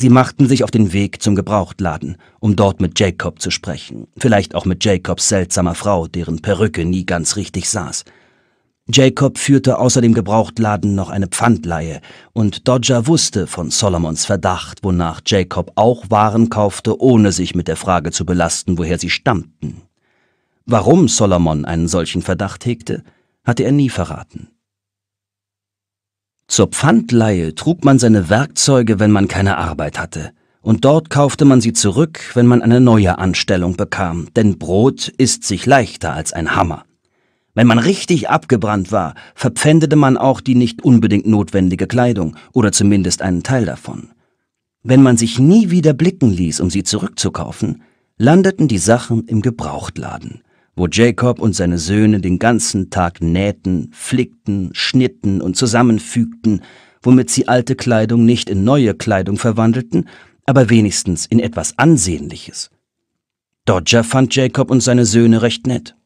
Sie machten sich auf den Weg zum Gebrauchtladen, um dort mit Jacob zu sprechen, vielleicht auch mit Jacobs seltsamer Frau, deren Perücke nie ganz richtig saß. Jacob führte außer dem Gebrauchtladen noch eine Pfandleihe, und Dodger wusste von Solomons Verdacht, wonach Jacob auch Waren kaufte, ohne sich mit der Frage zu belasten, woher sie stammten. Warum Solomon einen solchen Verdacht hegte, hatte er nie verraten. Zur Pfandleihe trug man seine Werkzeuge, wenn man keine Arbeit hatte, und dort kaufte man sie zurück, wenn man eine neue Anstellung bekam, denn Brot isst sich leichter als ein Hammer. Wenn man richtig abgebrannt war, verpfändete man auch die nicht unbedingt notwendige Kleidung oder zumindest einen Teil davon. Wenn man sich nie wieder blicken ließ, um sie zurückzukaufen, landeten die Sachen im Gebrauchtladen wo Jacob und seine Söhne den ganzen Tag nähten, flickten, schnitten und zusammenfügten, womit sie alte Kleidung nicht in neue Kleidung verwandelten, aber wenigstens in etwas Ansehnliches. Dodger fand Jacob und seine Söhne recht nett.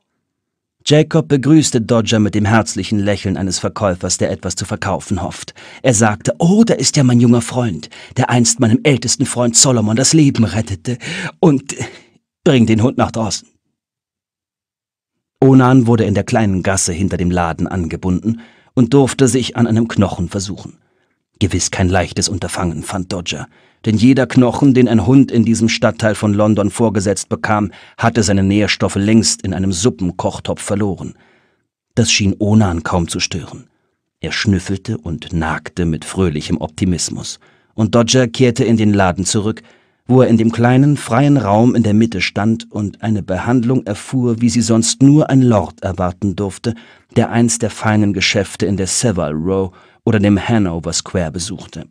Jacob begrüßte Dodger mit dem herzlichen Lächeln eines Verkäufers, der etwas zu verkaufen hofft. Er sagte, oh, da ist ja mein junger Freund, der einst meinem ältesten Freund Solomon das Leben rettete. Und äh, bring den Hund nach draußen. Onan wurde in der kleinen Gasse hinter dem Laden angebunden und durfte sich an einem Knochen versuchen. Gewiss kein leichtes Unterfangen, fand Dodger, denn jeder Knochen, den ein Hund in diesem Stadtteil von London vorgesetzt bekam, hatte seine Nährstoffe längst in einem Suppenkochtopf verloren. Das schien Onan kaum zu stören. Er schnüffelte und nagte mit fröhlichem Optimismus, und Dodger kehrte in den Laden zurück, wo er in dem kleinen, freien Raum in der Mitte stand und eine Behandlung erfuhr, wie sie sonst nur ein Lord erwarten durfte, der eins der feinen Geschäfte in der Savile Row oder dem Hanover Square besuchte.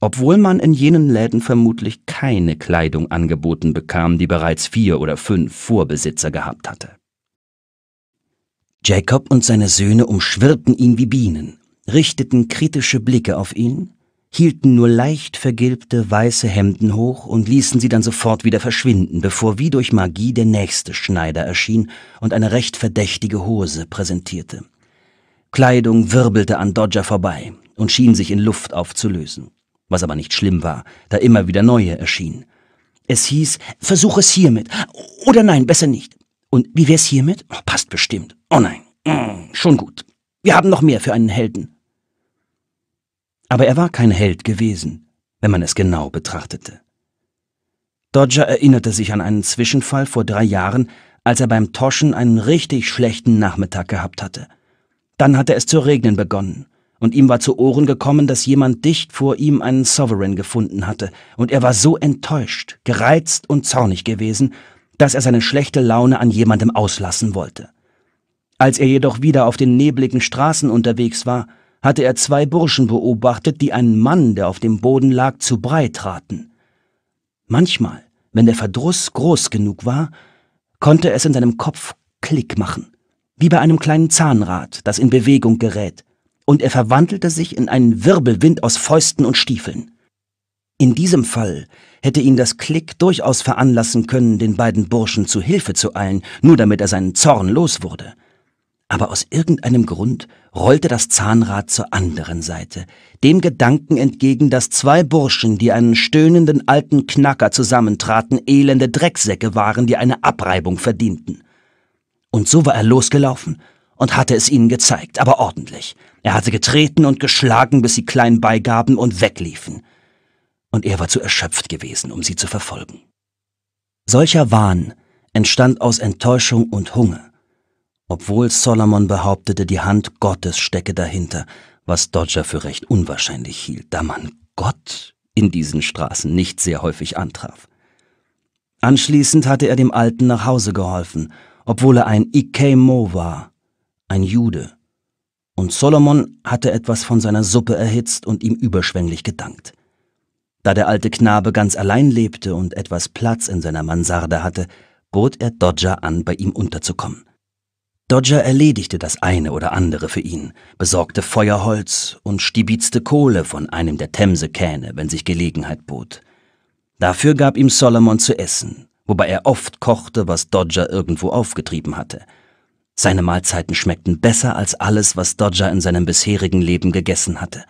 Obwohl man in jenen Läden vermutlich keine Kleidung angeboten bekam, die bereits vier oder fünf Vorbesitzer gehabt hatte. Jacob und seine Söhne umschwirrten ihn wie Bienen, richteten kritische Blicke auf ihn hielten nur leicht vergilbte weiße Hemden hoch und ließen sie dann sofort wieder verschwinden, bevor wie durch Magie der nächste Schneider erschien und eine recht verdächtige Hose präsentierte. Kleidung wirbelte an Dodger vorbei und schien sich in Luft aufzulösen, was aber nicht schlimm war, da immer wieder neue erschienen. Es hieß, versuch es hiermit. Oder nein, besser nicht. Und wie wär's hiermit? Oh, passt bestimmt. Oh nein. Mm, schon gut. Wir haben noch mehr für einen Helden. Aber er war kein Held gewesen, wenn man es genau betrachtete. Dodger erinnerte sich an einen Zwischenfall vor drei Jahren, als er beim Toschen einen richtig schlechten Nachmittag gehabt hatte. Dann hatte es zu regnen begonnen, und ihm war zu Ohren gekommen, dass jemand dicht vor ihm einen Sovereign gefunden hatte, und er war so enttäuscht, gereizt und zornig gewesen, dass er seine schlechte Laune an jemandem auslassen wollte. Als er jedoch wieder auf den nebligen Straßen unterwegs war, hatte er zwei Burschen beobachtet, die einen Mann, der auf dem Boden lag, zu Brei traten. Manchmal, wenn der Verdruss groß genug war, konnte es in seinem Kopf Klick machen, wie bei einem kleinen Zahnrad, das in Bewegung gerät, und er verwandelte sich in einen Wirbelwind aus Fäusten und Stiefeln. In diesem Fall hätte ihn das Klick durchaus veranlassen können, den beiden Burschen zu Hilfe zu eilen, nur damit er seinen Zorn los wurde. Aber aus irgendeinem Grund rollte das Zahnrad zur anderen Seite, dem Gedanken entgegen, dass zwei Burschen, die einen stöhnenden alten Knacker zusammentraten, elende Drecksäcke waren, die eine Abreibung verdienten. Und so war er losgelaufen und hatte es ihnen gezeigt, aber ordentlich. Er hatte getreten und geschlagen, bis sie klein beigaben und wegliefen. Und er war zu erschöpft gewesen, um sie zu verfolgen. Solcher Wahn entstand aus Enttäuschung und Hunger obwohl Solomon behauptete, die Hand Gottes stecke dahinter, was Dodger für recht unwahrscheinlich hielt, da man Gott in diesen Straßen nicht sehr häufig antraf. Anschließend hatte er dem Alten nach Hause geholfen, obwohl er ein Ikemo war, ein Jude. Und Solomon hatte etwas von seiner Suppe erhitzt und ihm überschwänglich gedankt. Da der alte Knabe ganz allein lebte und etwas Platz in seiner Mansarde hatte, bot er Dodger an, bei ihm unterzukommen. Dodger erledigte das eine oder andere für ihn, besorgte Feuerholz und stibitzte Kohle von einem der Themsekähne, wenn sich Gelegenheit bot. Dafür gab ihm Solomon zu essen, wobei er oft kochte, was Dodger irgendwo aufgetrieben hatte. Seine Mahlzeiten schmeckten besser als alles, was Dodger in seinem bisherigen Leben gegessen hatte.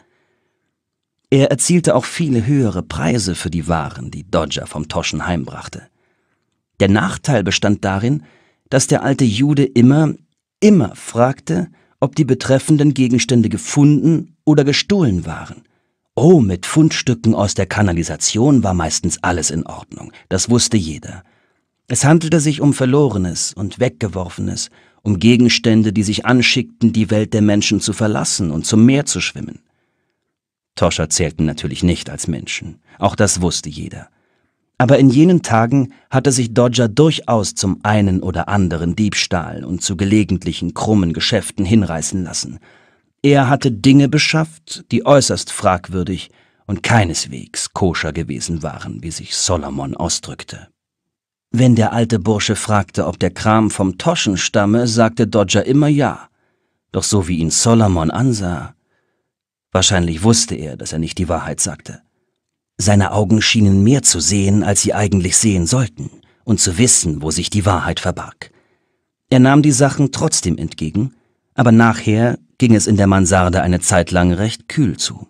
Er erzielte auch viele höhere Preise für die Waren, die Dodger vom Toschen heimbrachte. Der Nachteil bestand darin, dass der alte Jude immer, immer fragte, ob die betreffenden Gegenstände gefunden oder gestohlen waren. Oh, mit Fundstücken aus der Kanalisation war meistens alles in Ordnung, das wusste jeder. Es handelte sich um Verlorenes und Weggeworfenes, um Gegenstände, die sich anschickten, die Welt der Menschen zu verlassen und zum Meer zu schwimmen. Toscher zählten natürlich nicht als Menschen, auch das wusste jeder. Aber in jenen Tagen hatte sich Dodger durchaus zum einen oder anderen Diebstahl und zu gelegentlichen krummen Geschäften hinreißen lassen. Er hatte Dinge beschafft, die äußerst fragwürdig und keineswegs koscher gewesen waren, wie sich Solomon ausdrückte. Wenn der alte Bursche fragte, ob der Kram vom Toschen stamme, sagte Dodger immer ja. Doch so wie ihn Solomon ansah, wahrscheinlich wusste er, dass er nicht die Wahrheit sagte. Seine Augen schienen mehr zu sehen, als sie eigentlich sehen sollten, und zu wissen, wo sich die Wahrheit verbarg. Er nahm die Sachen trotzdem entgegen, aber nachher ging es in der Mansarde eine Zeit lang recht kühl zu.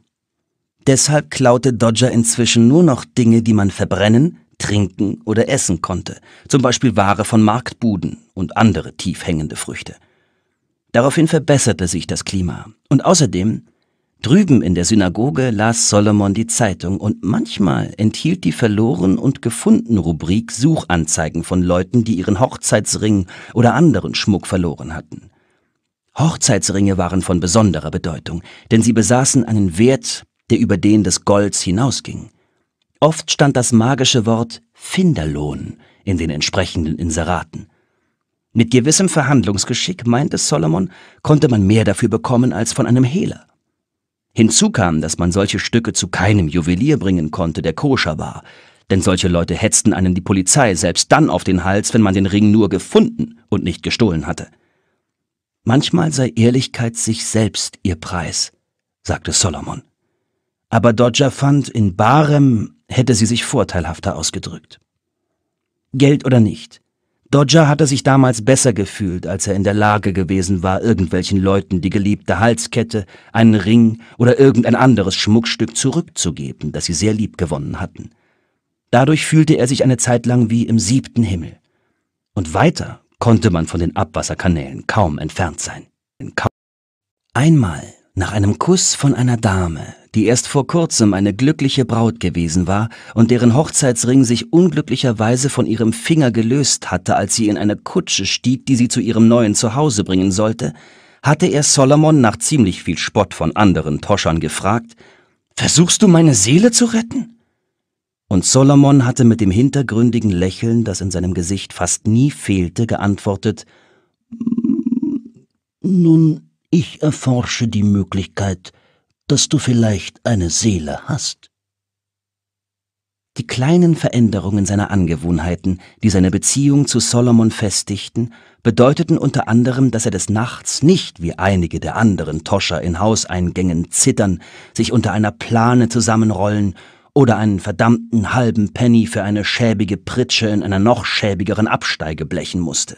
Deshalb klaute Dodger inzwischen nur noch Dinge, die man verbrennen, trinken oder essen konnte, zum Beispiel Ware von Marktbuden und andere tief hängende Früchte. Daraufhin verbesserte sich das Klima und außerdem Drüben in der Synagoge las Solomon die Zeitung und manchmal enthielt die Verloren und Gefunden Rubrik Suchanzeigen von Leuten, die ihren Hochzeitsring oder anderen Schmuck verloren hatten. Hochzeitsringe waren von besonderer Bedeutung, denn sie besaßen einen Wert, der über den des Golds hinausging. Oft stand das magische Wort Finderlohn in den entsprechenden Inseraten. Mit gewissem Verhandlungsgeschick, meinte Solomon, konnte man mehr dafür bekommen als von einem Hehler. Hinzu kam, dass man solche Stücke zu keinem Juwelier bringen konnte, der koscher war, denn solche Leute hetzten einen die Polizei selbst dann auf den Hals, wenn man den Ring nur gefunden und nicht gestohlen hatte. Manchmal sei Ehrlichkeit sich selbst ihr Preis, sagte Solomon. Aber Dodger fand, in Barem hätte sie sich vorteilhafter ausgedrückt. Geld oder nicht, Dodger hatte sich damals besser gefühlt, als er in der Lage gewesen war, irgendwelchen Leuten die geliebte Halskette, einen Ring oder irgendein anderes Schmuckstück zurückzugeben, das sie sehr lieb gewonnen hatten. Dadurch fühlte er sich eine Zeit lang wie im siebten Himmel. Und weiter konnte man von den Abwasserkanälen kaum entfernt sein. Einmal, nach einem Kuss von einer Dame, die erst vor kurzem eine glückliche Braut gewesen war und deren Hochzeitsring sich unglücklicherweise von ihrem Finger gelöst hatte, als sie in eine Kutsche stieg, die sie zu ihrem neuen Zuhause bringen sollte, hatte er Solomon nach ziemlich viel Spott von anderen Toschern gefragt, Versuchst du meine Seele zu retten? Und Solomon hatte mit dem hintergründigen Lächeln, das in seinem Gesicht fast nie fehlte, geantwortet, Nun, ich erforsche die Möglichkeit, dass du vielleicht eine Seele hast. Die kleinen Veränderungen seiner Angewohnheiten, die seine Beziehung zu Solomon festigten, bedeuteten unter anderem, dass er des Nachts nicht wie einige der anderen Toscher in Hauseingängen zittern, sich unter einer Plane zusammenrollen oder einen verdammten halben Penny für eine schäbige Pritsche in einer noch schäbigeren Absteige blechen musste.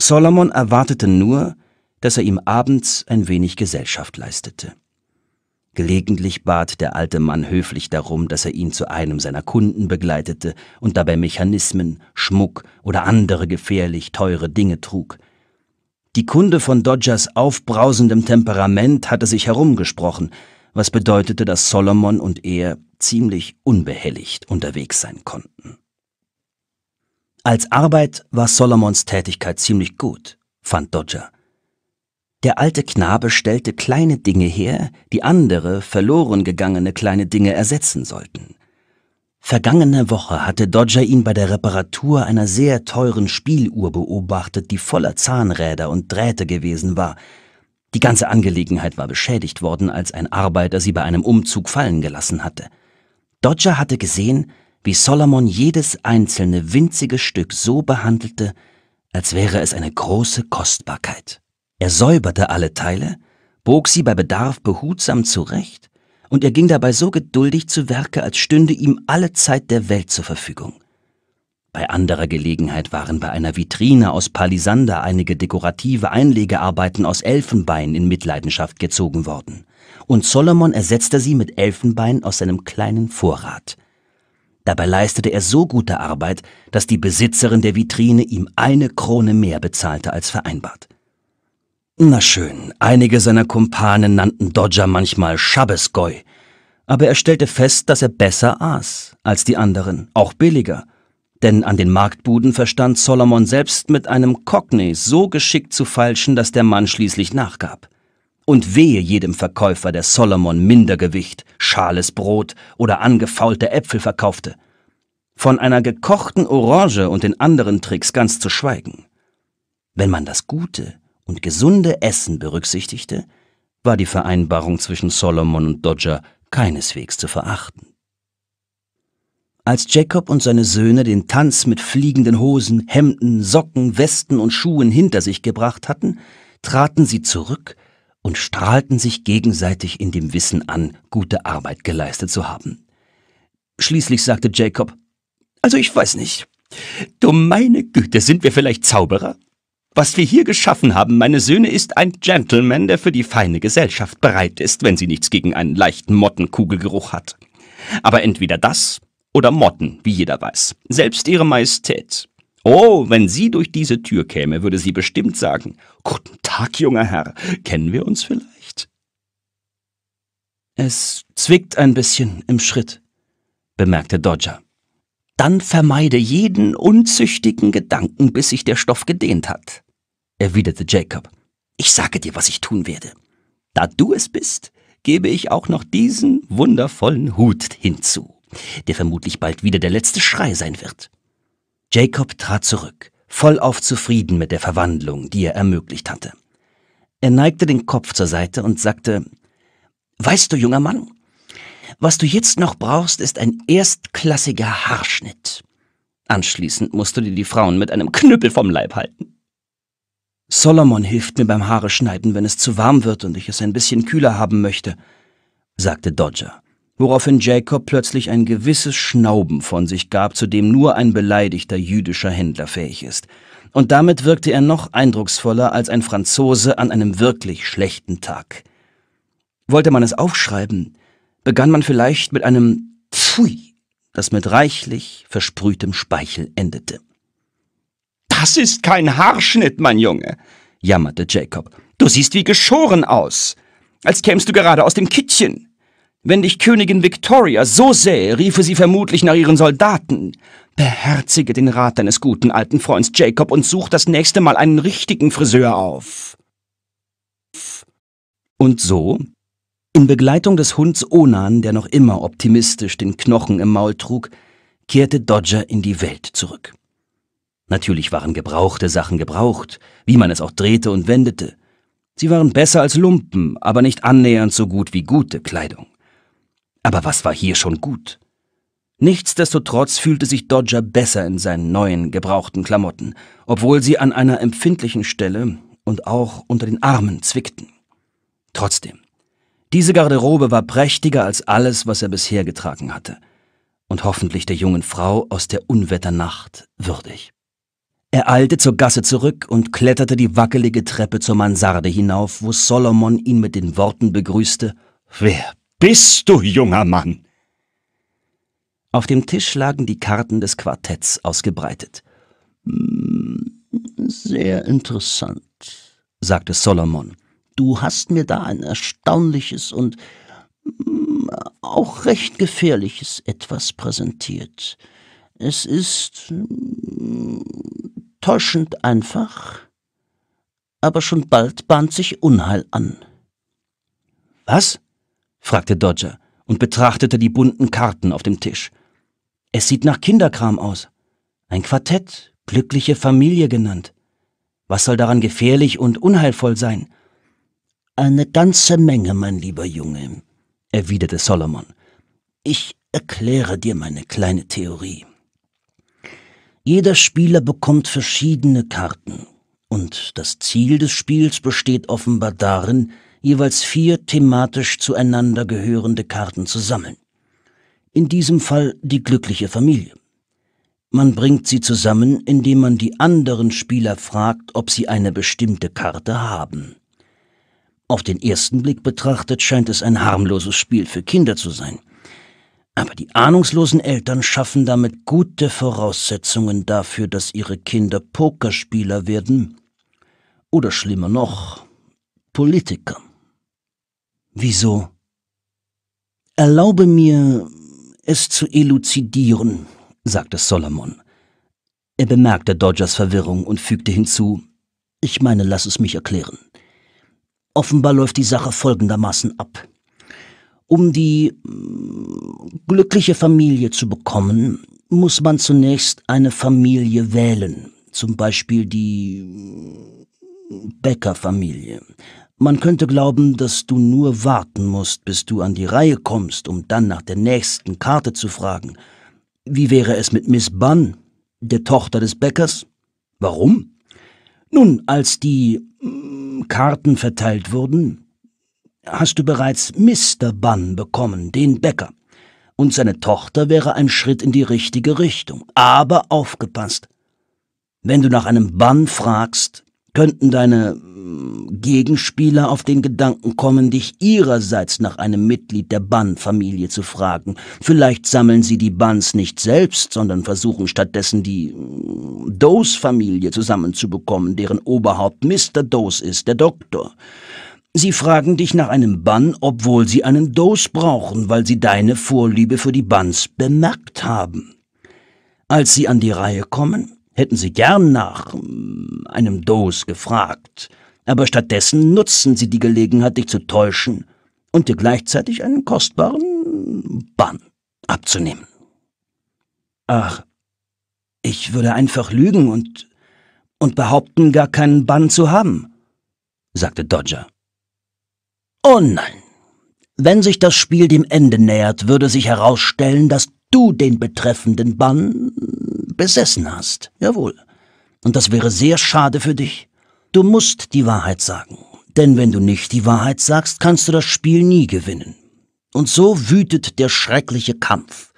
Solomon erwartete nur, dass er ihm abends ein wenig Gesellschaft leistete. Gelegentlich bat der alte Mann höflich darum, dass er ihn zu einem seiner Kunden begleitete und dabei Mechanismen, Schmuck oder andere gefährlich teure Dinge trug. Die Kunde von Dodgers aufbrausendem Temperament hatte sich herumgesprochen, was bedeutete, dass Solomon und er ziemlich unbehelligt unterwegs sein konnten. Als Arbeit war Solomons Tätigkeit ziemlich gut, fand Dodger. Der alte Knabe stellte kleine Dinge her, die andere, verloren gegangene kleine Dinge ersetzen sollten. Vergangene Woche hatte Dodger ihn bei der Reparatur einer sehr teuren Spieluhr beobachtet, die voller Zahnräder und Drähte gewesen war. Die ganze Angelegenheit war beschädigt worden, als ein Arbeiter sie bei einem Umzug fallen gelassen hatte. Dodger hatte gesehen, wie Solomon jedes einzelne winzige Stück so behandelte, als wäre es eine große Kostbarkeit. Er säuberte alle Teile, bog sie bei Bedarf behutsam zurecht, und er ging dabei so geduldig zu Werke, als stünde ihm alle Zeit der Welt zur Verfügung. Bei anderer Gelegenheit waren bei einer Vitrine aus Palisander einige dekorative Einlegearbeiten aus Elfenbein in Mitleidenschaft gezogen worden, und Solomon ersetzte sie mit Elfenbein aus seinem kleinen Vorrat. Dabei leistete er so gute Arbeit, dass die Besitzerin der Vitrine ihm eine Krone mehr bezahlte als vereinbart. Na schön, einige seiner Kumpanen nannten Dodger manchmal Schabbesgoy, aber er stellte fest, dass er besser aß als die anderen, auch billiger. Denn an den Marktbuden verstand Solomon selbst mit einem Cockney so geschickt zu falschen, dass der Mann schließlich nachgab. Und wehe jedem Verkäufer, der Solomon Mindergewicht, schales Brot oder angefaulte Äpfel verkaufte. Von einer gekochten Orange und den anderen Tricks ganz zu schweigen. Wenn man das Gute, und gesunde Essen berücksichtigte, war die Vereinbarung zwischen Solomon und Dodger keineswegs zu verachten. Als Jacob und seine Söhne den Tanz mit fliegenden Hosen, Hemden, Socken, Westen und Schuhen hinter sich gebracht hatten, traten sie zurück und strahlten sich gegenseitig in dem Wissen an, gute Arbeit geleistet zu haben. Schließlich sagte Jacob, Also ich weiß nicht. Du meine Güte, sind wir vielleicht Zauberer? Was wir hier geschaffen haben, meine Söhne, ist ein Gentleman, der für die feine Gesellschaft bereit ist, wenn sie nichts gegen einen leichten Mottenkugelgeruch hat. Aber entweder das oder Motten, wie jeder weiß. Selbst ihre Majestät. Oh, wenn sie durch diese Tür käme, würde sie bestimmt sagen, Guten Tag, junger Herr, kennen wir uns vielleicht? Es zwickt ein bisschen im Schritt, bemerkte Dodger. Dann vermeide jeden unzüchtigen Gedanken, bis sich der Stoff gedehnt hat erwiderte Jacob. Ich sage dir, was ich tun werde. Da du es bist, gebe ich auch noch diesen wundervollen Hut hinzu, der vermutlich bald wieder der letzte Schrei sein wird. Jacob trat zurück, vollauf zufrieden mit der Verwandlung, die er ermöglicht hatte. Er neigte den Kopf zur Seite und sagte, Weißt du, junger Mann, was du jetzt noch brauchst, ist ein erstklassiger Haarschnitt. Anschließend musst du dir die Frauen mit einem Knüppel vom Leib halten. Solomon hilft mir beim Haare schneiden, wenn es zu warm wird und ich es ein bisschen kühler haben möchte, sagte Dodger, woraufhin Jacob plötzlich ein gewisses Schnauben von sich gab, zu dem nur ein beleidigter jüdischer Händler fähig ist. Und damit wirkte er noch eindrucksvoller als ein Franzose an einem wirklich schlechten Tag. Wollte man es aufschreiben, begann man vielleicht mit einem Pfui, das mit reichlich versprühtem Speichel endete. Das ist kein Haarschnitt, mein Junge, jammerte Jacob. Du siehst wie geschoren aus, als kämst du gerade aus dem Kittchen. Wenn dich Königin Victoria so sähe, riefe sie vermutlich nach ihren Soldaten. Beherzige den Rat deines guten alten Freunds Jacob und such das nächste Mal einen richtigen Friseur auf. Und so, in Begleitung des Hunds Onan, der noch immer optimistisch den Knochen im Maul trug, kehrte Dodger in die Welt zurück. Natürlich waren gebrauchte Sachen gebraucht, wie man es auch drehte und wendete. Sie waren besser als Lumpen, aber nicht annähernd so gut wie gute Kleidung. Aber was war hier schon gut? Nichtsdestotrotz fühlte sich Dodger besser in seinen neuen, gebrauchten Klamotten, obwohl sie an einer empfindlichen Stelle und auch unter den Armen zwickten. Trotzdem, diese Garderobe war prächtiger als alles, was er bisher getragen hatte, und hoffentlich der jungen Frau aus der Unwetternacht würdig. Er eilte zur Gasse zurück und kletterte die wackelige Treppe zur Mansarde hinauf, wo Solomon ihn mit den Worten begrüßte Wer bist du, junger Mann? Auf dem Tisch lagen die Karten des Quartetts ausgebreitet. Hm, sehr interessant, sagte Solomon. Du hast mir da ein erstaunliches und hm, auch recht gefährliches etwas präsentiert. Es ist hm, täuschend einfach, aber schon bald bahnt sich Unheil an. Was? fragte Dodger und betrachtete die bunten Karten auf dem Tisch. Es sieht nach Kinderkram aus. Ein Quartett, glückliche Familie genannt. Was soll daran gefährlich und unheilvoll sein? Eine ganze Menge, mein lieber Junge, erwiderte Solomon. Ich erkläre dir meine kleine Theorie. Jeder Spieler bekommt verschiedene Karten und das Ziel des Spiels besteht offenbar darin, jeweils vier thematisch zueinander gehörende Karten zu sammeln. In diesem Fall die glückliche Familie. Man bringt sie zusammen, indem man die anderen Spieler fragt, ob sie eine bestimmte Karte haben. Auf den ersten Blick betrachtet scheint es ein harmloses Spiel für Kinder zu sein – aber die ahnungslosen Eltern schaffen damit gute Voraussetzungen dafür, dass ihre Kinder Pokerspieler werden oder schlimmer noch, Politiker. Wieso? Erlaube mir, es zu elucidieren, sagte Solomon. Er bemerkte Dodgers Verwirrung und fügte hinzu, ich meine, lass es mich erklären. Offenbar läuft die Sache folgendermaßen ab. Um die mm, glückliche Familie zu bekommen, muss man zunächst eine Familie wählen, zum Beispiel die mm, Bäckerfamilie. Man könnte glauben, dass du nur warten musst, bis du an die Reihe kommst, um dann nach der nächsten Karte zu fragen. Wie wäre es mit Miss Bunn, der Tochter des Bäckers? Warum? Nun, als die mm, Karten verteilt wurden, hast du bereits Mr. Bunn bekommen, den Bäcker. Und seine Tochter wäre ein Schritt in die richtige Richtung. Aber aufgepasst. Wenn du nach einem Bun fragst, könnten deine mm, Gegenspieler auf den Gedanken kommen, dich ihrerseits nach einem Mitglied der Bann-Familie zu fragen. Vielleicht sammeln sie die Banns nicht selbst, sondern versuchen stattdessen die mm, Dose-Familie zusammenzubekommen, deren Oberhaupt Mr. Dose ist, der Doktor. Sie fragen dich nach einem Bann, obwohl sie einen Dose brauchen, weil sie deine Vorliebe für die Buns bemerkt haben. Als sie an die Reihe kommen, hätten sie gern nach hm, einem Dose gefragt, aber stattdessen nutzen sie die Gelegenheit, dich zu täuschen und dir gleichzeitig einen kostbaren Bann abzunehmen. Ach, ich würde einfach lügen und, und behaupten, gar keinen Bann zu haben, sagte Dodger. Oh nein. Wenn sich das Spiel dem Ende nähert, würde sich herausstellen, dass du den betreffenden Bann besessen hast. Jawohl. Und das wäre sehr schade für dich. Du musst die Wahrheit sagen. Denn wenn du nicht die Wahrheit sagst, kannst du das Spiel nie gewinnen. Und so wütet der schreckliche Kampf.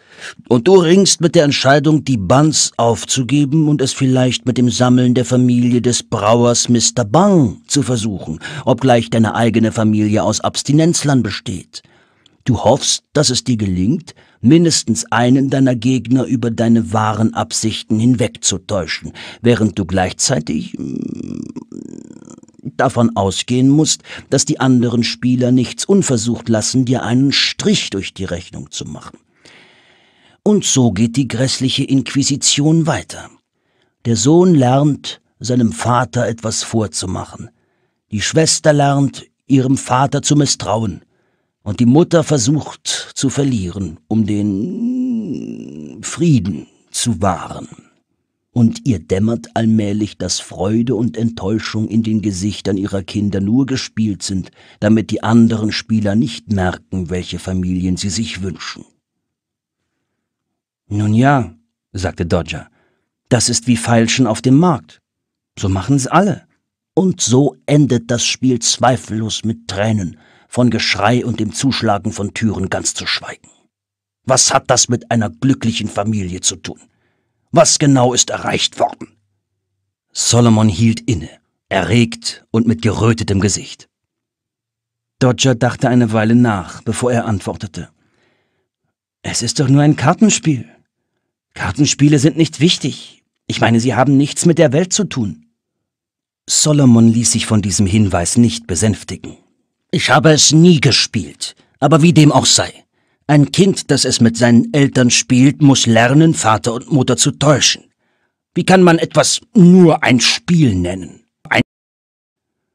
Und du ringst mit der Entscheidung, die Buns aufzugeben und es vielleicht mit dem Sammeln der Familie des Brauers Mr. Bang zu versuchen, obgleich deine eigene Familie aus Abstinenzlern besteht. Du hoffst, dass es dir gelingt, mindestens einen deiner Gegner über deine wahren Absichten hinwegzutäuschen, während du gleichzeitig mm, davon ausgehen musst, dass die anderen Spieler nichts unversucht lassen, dir einen Strich durch die Rechnung zu machen. Und so geht die grässliche Inquisition weiter. Der Sohn lernt, seinem Vater etwas vorzumachen. Die Schwester lernt, ihrem Vater zu misstrauen. Und die Mutter versucht zu verlieren, um den Frieden zu wahren. Und ihr dämmert allmählich, dass Freude und Enttäuschung in den Gesichtern ihrer Kinder nur gespielt sind, damit die anderen Spieler nicht merken, welche Familien sie sich wünschen. Nun ja, sagte Dodger, das ist wie Feilschen auf dem Markt. So machen's alle. Und so endet das Spiel zweifellos mit Tränen, von Geschrei und dem Zuschlagen von Türen ganz zu schweigen. Was hat das mit einer glücklichen Familie zu tun? Was genau ist erreicht worden? Solomon hielt inne, erregt und mit gerötetem Gesicht. Dodger dachte eine Weile nach, bevor er antwortete. Es ist doch nur ein Kartenspiel. Kartenspiele sind nicht wichtig. Ich meine, sie haben nichts mit der Welt zu tun. Solomon ließ sich von diesem Hinweis nicht besänftigen. Ich habe es nie gespielt, aber wie dem auch sei. Ein Kind, das es mit seinen Eltern spielt, muss lernen, Vater und Mutter zu täuschen. Wie kann man etwas nur ein Spiel nennen? Ein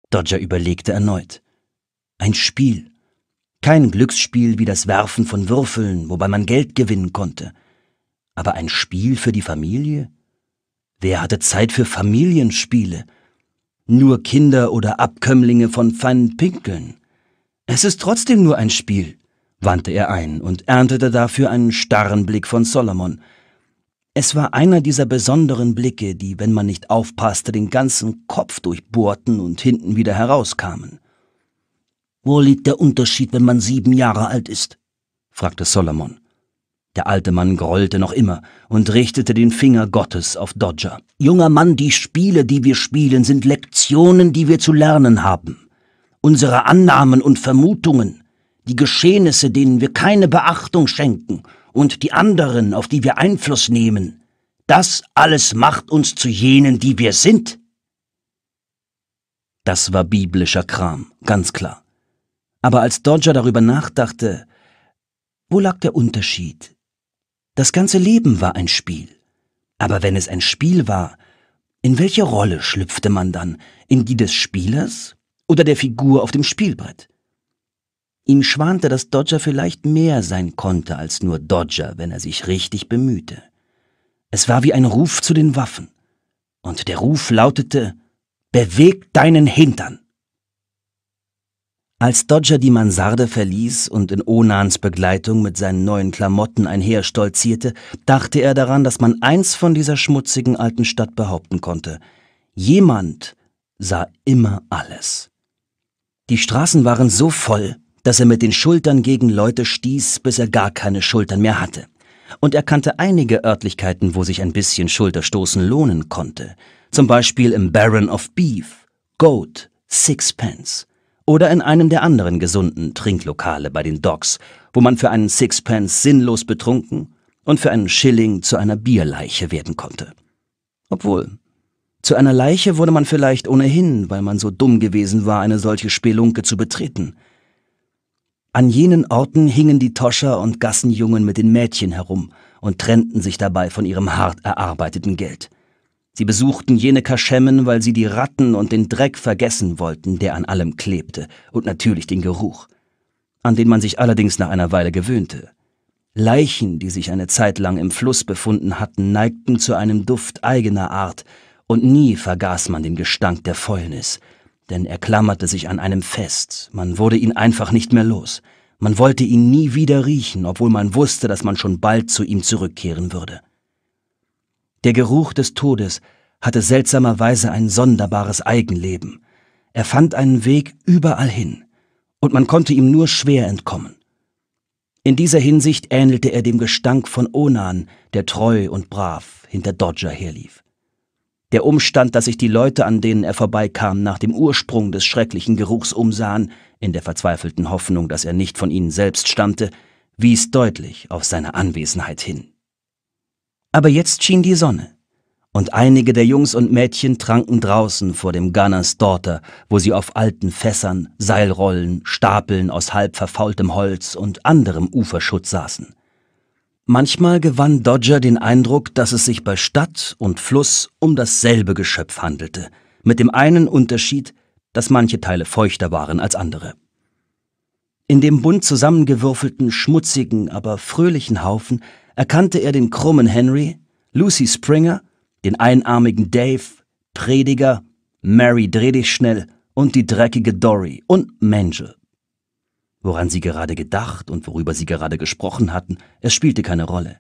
Dodger überlegte erneut. Ein Spiel. Kein Glücksspiel wie das Werfen von Würfeln, wobei man Geld gewinnen konnte – aber ein Spiel für die Familie? Wer hatte Zeit für Familienspiele? Nur Kinder oder Abkömmlinge von feinen pinkeln. Es ist trotzdem nur ein Spiel, wandte er ein und erntete dafür einen starren Blick von Solomon. Es war einer dieser besonderen Blicke, die, wenn man nicht aufpasste, den ganzen Kopf durchbohrten und hinten wieder herauskamen. Wo liegt der Unterschied, wenn man sieben Jahre alt ist? fragte Solomon. Der alte Mann grollte noch immer und richtete den Finger Gottes auf Dodger. Junger Mann, die Spiele, die wir spielen, sind Lektionen, die wir zu lernen haben. Unsere Annahmen und Vermutungen, die Geschehnisse, denen wir keine Beachtung schenken, und die anderen, auf die wir Einfluss nehmen, das alles macht uns zu jenen, die wir sind. Das war biblischer Kram, ganz klar. Aber als Dodger darüber nachdachte, wo lag der Unterschied das ganze Leben war ein Spiel. Aber wenn es ein Spiel war, in welche Rolle schlüpfte man dann? In die des Spielers oder der Figur auf dem Spielbrett? Ihm schwante, dass Dodger vielleicht mehr sein konnte als nur Dodger, wenn er sich richtig bemühte. Es war wie ein Ruf zu den Waffen. Und der Ruf lautete, Beweg deinen Hintern! Als Dodger die Mansarde verließ und in Onans Begleitung mit seinen neuen Klamotten einherstolzierte, dachte er daran, dass man eins von dieser schmutzigen alten Stadt behaupten konnte. Jemand sah immer alles. Die Straßen waren so voll, dass er mit den Schultern gegen Leute stieß, bis er gar keine Schultern mehr hatte. Und er kannte einige Örtlichkeiten, wo sich ein bisschen Schulterstoßen lohnen konnte. Zum Beispiel im Baron of Beef, Goat, Sixpence oder in einem der anderen gesunden Trinklokale bei den Docks, wo man für einen Sixpence sinnlos betrunken und für einen Schilling zu einer Bierleiche werden konnte. Obwohl, zu einer Leiche wurde man vielleicht ohnehin, weil man so dumm gewesen war, eine solche Spelunke zu betreten. An jenen Orten hingen die Toscher und Gassenjungen mit den Mädchen herum und trennten sich dabei von ihrem hart erarbeiteten Geld. Sie besuchten jene Kaschemmen, weil sie die Ratten und den Dreck vergessen wollten, der an allem klebte, und natürlich den Geruch, an den man sich allerdings nach einer Weile gewöhnte. Leichen, die sich eine Zeit lang im Fluss befunden hatten, neigten zu einem Duft eigener Art, und nie vergaß man den Gestank der Fäulnis, denn er klammerte sich an einem fest, man wurde ihn einfach nicht mehr los, man wollte ihn nie wieder riechen, obwohl man wusste, dass man schon bald zu ihm zurückkehren würde. Der Geruch des Todes hatte seltsamerweise ein sonderbares Eigenleben. Er fand einen Weg überall hin, und man konnte ihm nur schwer entkommen. In dieser Hinsicht ähnelte er dem Gestank von Onan, der treu und brav hinter Dodger herlief. Der Umstand, dass sich die Leute, an denen er vorbeikam, nach dem Ursprung des schrecklichen Geruchs umsahen, in der verzweifelten Hoffnung, dass er nicht von ihnen selbst stammte, wies deutlich auf seine Anwesenheit hin. Aber jetzt schien die Sonne, und einige der Jungs und Mädchen tranken draußen vor dem Gunners Daughter, wo sie auf alten Fässern, Seilrollen, Stapeln aus halb verfaultem Holz und anderem Uferschutz saßen. Manchmal gewann Dodger den Eindruck, dass es sich bei Stadt und Fluss um dasselbe Geschöpf handelte, mit dem einen Unterschied, dass manche Teile feuchter waren als andere. In dem bunt zusammengewürfelten, schmutzigen, aber fröhlichen Haufen erkannte er den krummen Henry, Lucy Springer, den einarmigen Dave, Prediger, Mary dreh dich schnell und die dreckige Dory und Mangel. Woran sie gerade gedacht und worüber sie gerade gesprochen hatten, es spielte keine Rolle.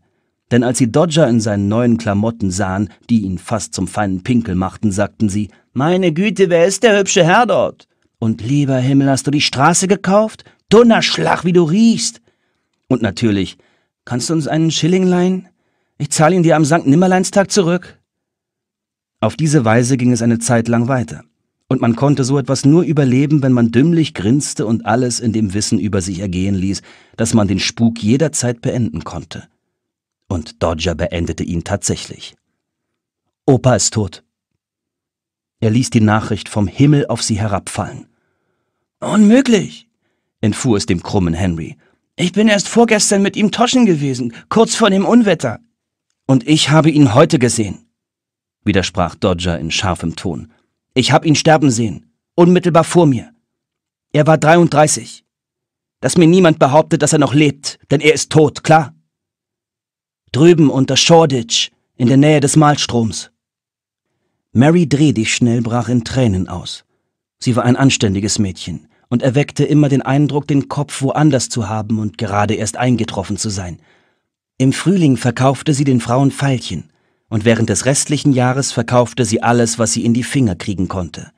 Denn als sie Dodger in seinen neuen Klamotten sahen, die ihn fast zum feinen Pinkel machten, sagten sie, Meine Güte, wer ist der hübsche Herr dort? Und lieber Himmel, hast du die Straße gekauft? Donnerschlag, wie du riechst! Und natürlich, Kannst du uns einen Schilling leihen? Ich zahle ihn dir am Sankt Nimmerleinstag zurück. Auf diese Weise ging es eine Zeit lang weiter. Und man konnte so etwas nur überleben, wenn man dümmlich grinste und alles in dem Wissen über sich ergehen ließ, dass man den Spuk jederzeit beenden konnte. Und Dodger beendete ihn tatsächlich. Opa ist tot. Er ließ die Nachricht vom Himmel auf sie herabfallen. Unmöglich, entfuhr es dem krummen Henry. Ich bin erst vorgestern mit ihm toschen gewesen, kurz vor dem Unwetter. Und ich habe ihn heute gesehen, widersprach Dodger in scharfem Ton. Ich habe ihn sterben sehen, unmittelbar vor mir. Er war 33. Dass mir niemand behauptet, dass er noch lebt, denn er ist tot, klar. Drüben unter Shoreditch, in der Nähe des Malstroms. Mary Dreh dich schnell brach in Tränen aus. Sie war ein anständiges Mädchen, und erweckte immer den Eindruck, den Kopf woanders zu haben und gerade erst eingetroffen zu sein. Im Frühling verkaufte sie den Frauen Veilchen, und während des restlichen Jahres verkaufte sie alles, was sie in die Finger kriegen konnte.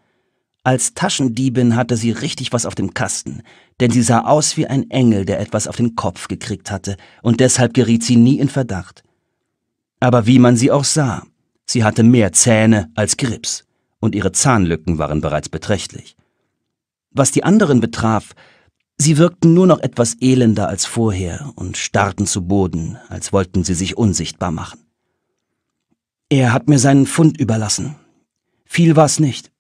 Als Taschendiebin hatte sie richtig was auf dem Kasten, denn sie sah aus wie ein Engel, der etwas auf den Kopf gekriegt hatte, und deshalb geriet sie nie in Verdacht. Aber wie man sie auch sah, sie hatte mehr Zähne als Grips, und ihre Zahnlücken waren bereits beträchtlich. Was die anderen betraf, sie wirkten nur noch etwas elender als vorher und starrten zu Boden, als wollten sie sich unsichtbar machen. Er hat mir seinen Fund überlassen. Viel war's nicht.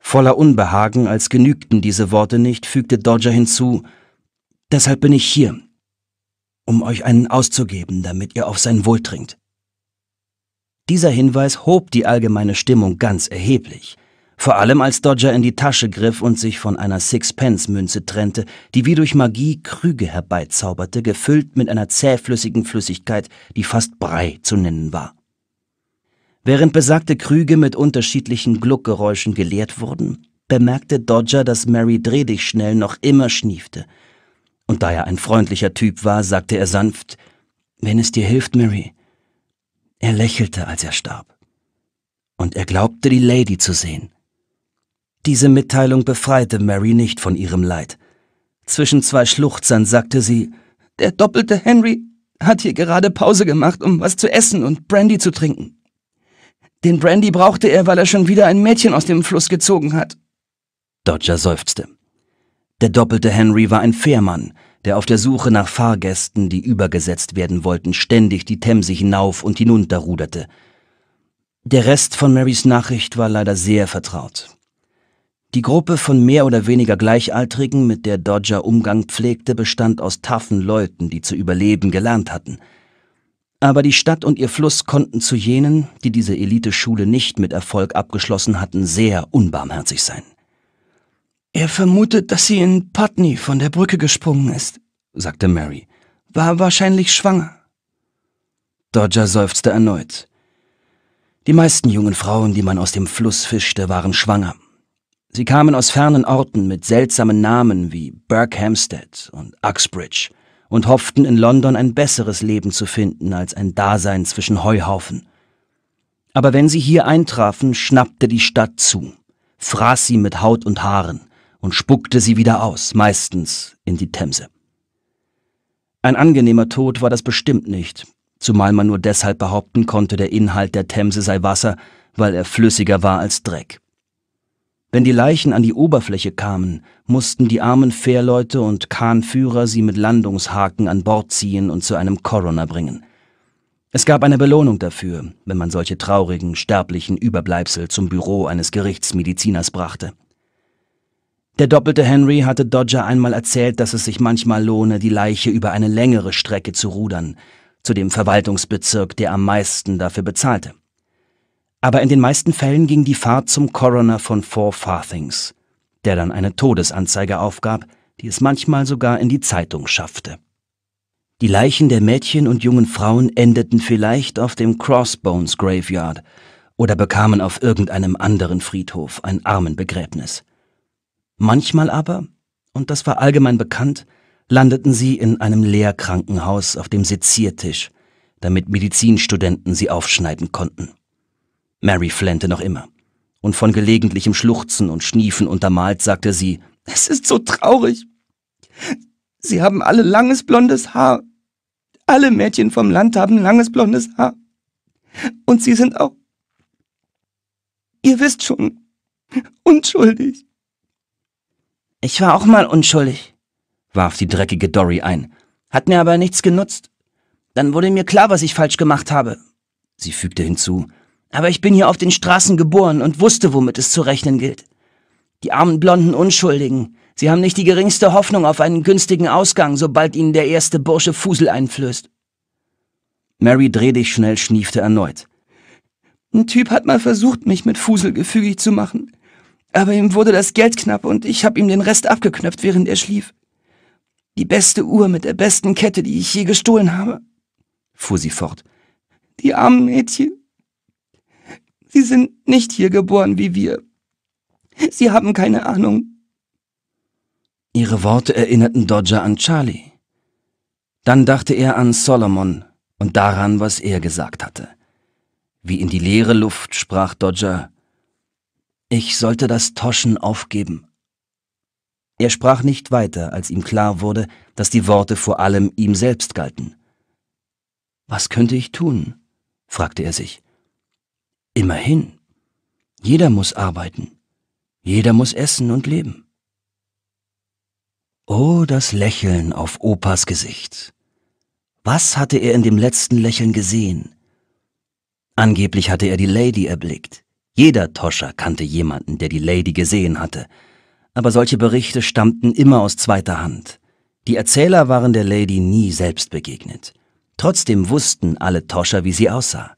Voller Unbehagen, als genügten diese Worte nicht, fügte Dodger hinzu, Deshalb bin ich hier, um euch einen auszugeben, damit ihr auf sein Wohl trinkt. Dieser Hinweis hob die allgemeine Stimmung ganz erheblich, vor allem als Dodger in die Tasche griff und sich von einer Sixpence-Münze trennte, die wie durch Magie Krüge herbeizauberte, gefüllt mit einer zähflüssigen Flüssigkeit, die fast Brei zu nennen war. Während besagte Krüge mit unterschiedlichen Gluckgeräuschen geleert wurden, bemerkte Dodger, dass Mary dreh dich schnell noch immer schniefte. Und da er ein freundlicher Typ war, sagte er sanft, wenn es dir hilft, Mary. Er lächelte, als er starb. Und er glaubte, die Lady zu sehen. Diese Mitteilung befreite Mary nicht von ihrem Leid. Zwischen zwei Schluchzern sagte sie, der doppelte Henry hat hier gerade Pause gemacht, um was zu essen und Brandy zu trinken. Den Brandy brauchte er, weil er schon wieder ein Mädchen aus dem Fluss gezogen hat. Dodger seufzte. Der doppelte Henry war ein Fährmann, der auf der Suche nach Fahrgästen, die übergesetzt werden wollten, ständig die Themse hinauf und hinunter ruderte. Der Rest von Marys Nachricht war leider sehr vertraut. Die Gruppe von mehr oder weniger Gleichaltrigen, mit der Dodger Umgang pflegte, bestand aus taffen Leuten, die zu überleben gelernt hatten. Aber die Stadt und ihr Fluss konnten zu jenen, die diese Eliteschule nicht mit Erfolg abgeschlossen hatten, sehr unbarmherzig sein. Er vermutet, dass sie in Putney von der Brücke gesprungen ist, sagte Mary. War wahrscheinlich schwanger. Dodger seufzte erneut. Die meisten jungen Frauen, die man aus dem Fluss fischte, waren schwanger. Sie kamen aus fernen Orten mit seltsamen Namen wie Berkhamsted und Uxbridge und hofften in London ein besseres Leben zu finden als ein Dasein zwischen Heuhaufen. Aber wenn sie hier eintrafen, schnappte die Stadt zu, fraß sie mit Haut und Haaren und spuckte sie wieder aus, meistens in die Themse. Ein angenehmer Tod war das bestimmt nicht, zumal man nur deshalb behaupten konnte, der Inhalt der Themse sei Wasser, weil er flüssiger war als Dreck. Wenn die Leichen an die Oberfläche kamen, mussten die armen Fährleute und Kahnführer sie mit Landungshaken an Bord ziehen und zu einem Coroner bringen. Es gab eine Belohnung dafür, wenn man solche traurigen, sterblichen Überbleibsel zum Büro eines Gerichtsmediziners brachte. Der doppelte Henry hatte Dodger einmal erzählt, dass es sich manchmal lohne, die Leiche über eine längere Strecke zu rudern, zu dem Verwaltungsbezirk, der am meisten dafür bezahlte aber in den meisten Fällen ging die Fahrt zum Coroner von Four Farthings, der dann eine Todesanzeige aufgab, die es manchmal sogar in die Zeitung schaffte. Die Leichen der Mädchen und jungen Frauen endeten vielleicht auf dem Crossbones Graveyard oder bekamen auf irgendeinem anderen Friedhof ein Armenbegräbnis. Manchmal aber, und das war allgemein bekannt, landeten sie in einem Lehrkrankenhaus auf dem Seziertisch, damit Medizinstudenten sie aufschneiden konnten. Mary flennte noch immer. Und von gelegentlichem Schluchzen und Schniefen untermalt sagte sie, es ist so traurig. Sie haben alle langes blondes Haar. Alle Mädchen vom Land haben langes blondes Haar. Und sie sind auch, ihr wisst schon, unschuldig. Ich war auch mal unschuldig, warf die dreckige Dory ein, hat mir aber nichts genutzt. Dann wurde mir klar, was ich falsch gemacht habe. Sie fügte hinzu, aber ich bin hier auf den Straßen geboren und wusste, womit es zu rechnen gilt. Die armen blonden Unschuldigen, sie haben nicht die geringste Hoffnung auf einen günstigen Ausgang, sobald ihnen der erste Bursche Fusel einflößt. Mary dreh dich schnell schniefte erneut. Ein Typ hat mal versucht, mich mit Fusel gefügig zu machen, aber ihm wurde das Geld knapp und ich hab ihm den Rest abgeknöpft, während er schlief. Die beste Uhr mit der besten Kette, die ich je gestohlen habe, fuhr sie fort. Die armen Mädchen. Sie sind nicht hier geboren wie wir. Sie haben keine Ahnung. Ihre Worte erinnerten Dodger an Charlie. Dann dachte er an Solomon und daran, was er gesagt hatte. Wie in die leere Luft sprach Dodger, ich sollte das Toschen aufgeben. Er sprach nicht weiter, als ihm klar wurde, dass die Worte vor allem ihm selbst galten. Was könnte ich tun? fragte er sich. Immerhin, jeder muss arbeiten, jeder muss essen und leben. Oh, das Lächeln auf Opas Gesicht. Was hatte er in dem letzten Lächeln gesehen? Angeblich hatte er die Lady erblickt. Jeder Toscher kannte jemanden, der die Lady gesehen hatte. Aber solche Berichte stammten immer aus zweiter Hand. Die Erzähler waren der Lady nie selbst begegnet. Trotzdem wussten alle Toscher, wie sie aussah.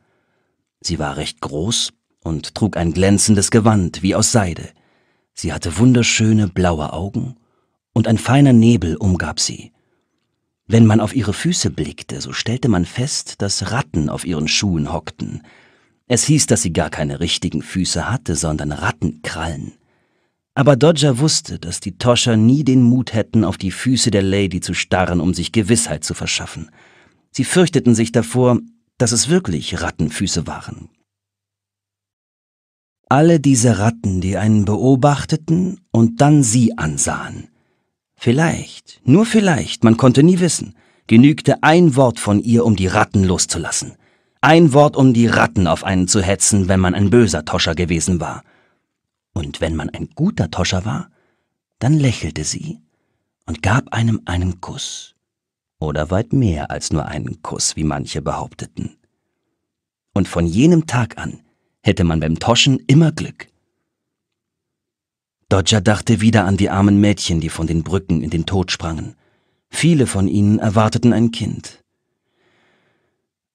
Sie war recht groß und trug ein glänzendes Gewand wie aus Seide. Sie hatte wunderschöne blaue Augen und ein feiner Nebel umgab sie. Wenn man auf ihre Füße blickte, so stellte man fest, dass Ratten auf ihren Schuhen hockten. Es hieß, dass sie gar keine richtigen Füße hatte, sondern Rattenkrallen. Aber Dodger wusste, dass die Toscher nie den Mut hätten, auf die Füße der Lady zu starren, um sich Gewissheit zu verschaffen. Sie fürchteten sich davor, dass es wirklich Rattenfüße waren. Alle diese Ratten, die einen beobachteten und dann sie ansahen. Vielleicht, nur vielleicht, man konnte nie wissen, genügte ein Wort von ihr, um die Ratten loszulassen. Ein Wort, um die Ratten auf einen zu hetzen, wenn man ein böser Toscher gewesen war. Und wenn man ein guter Toscher war, dann lächelte sie und gab einem einen Kuss oder weit mehr als nur einen Kuss, wie manche behaupteten. Und von jenem Tag an hätte man beim Toschen immer Glück. Dodger dachte wieder an die armen Mädchen, die von den Brücken in den Tod sprangen. Viele von ihnen erwarteten ein Kind.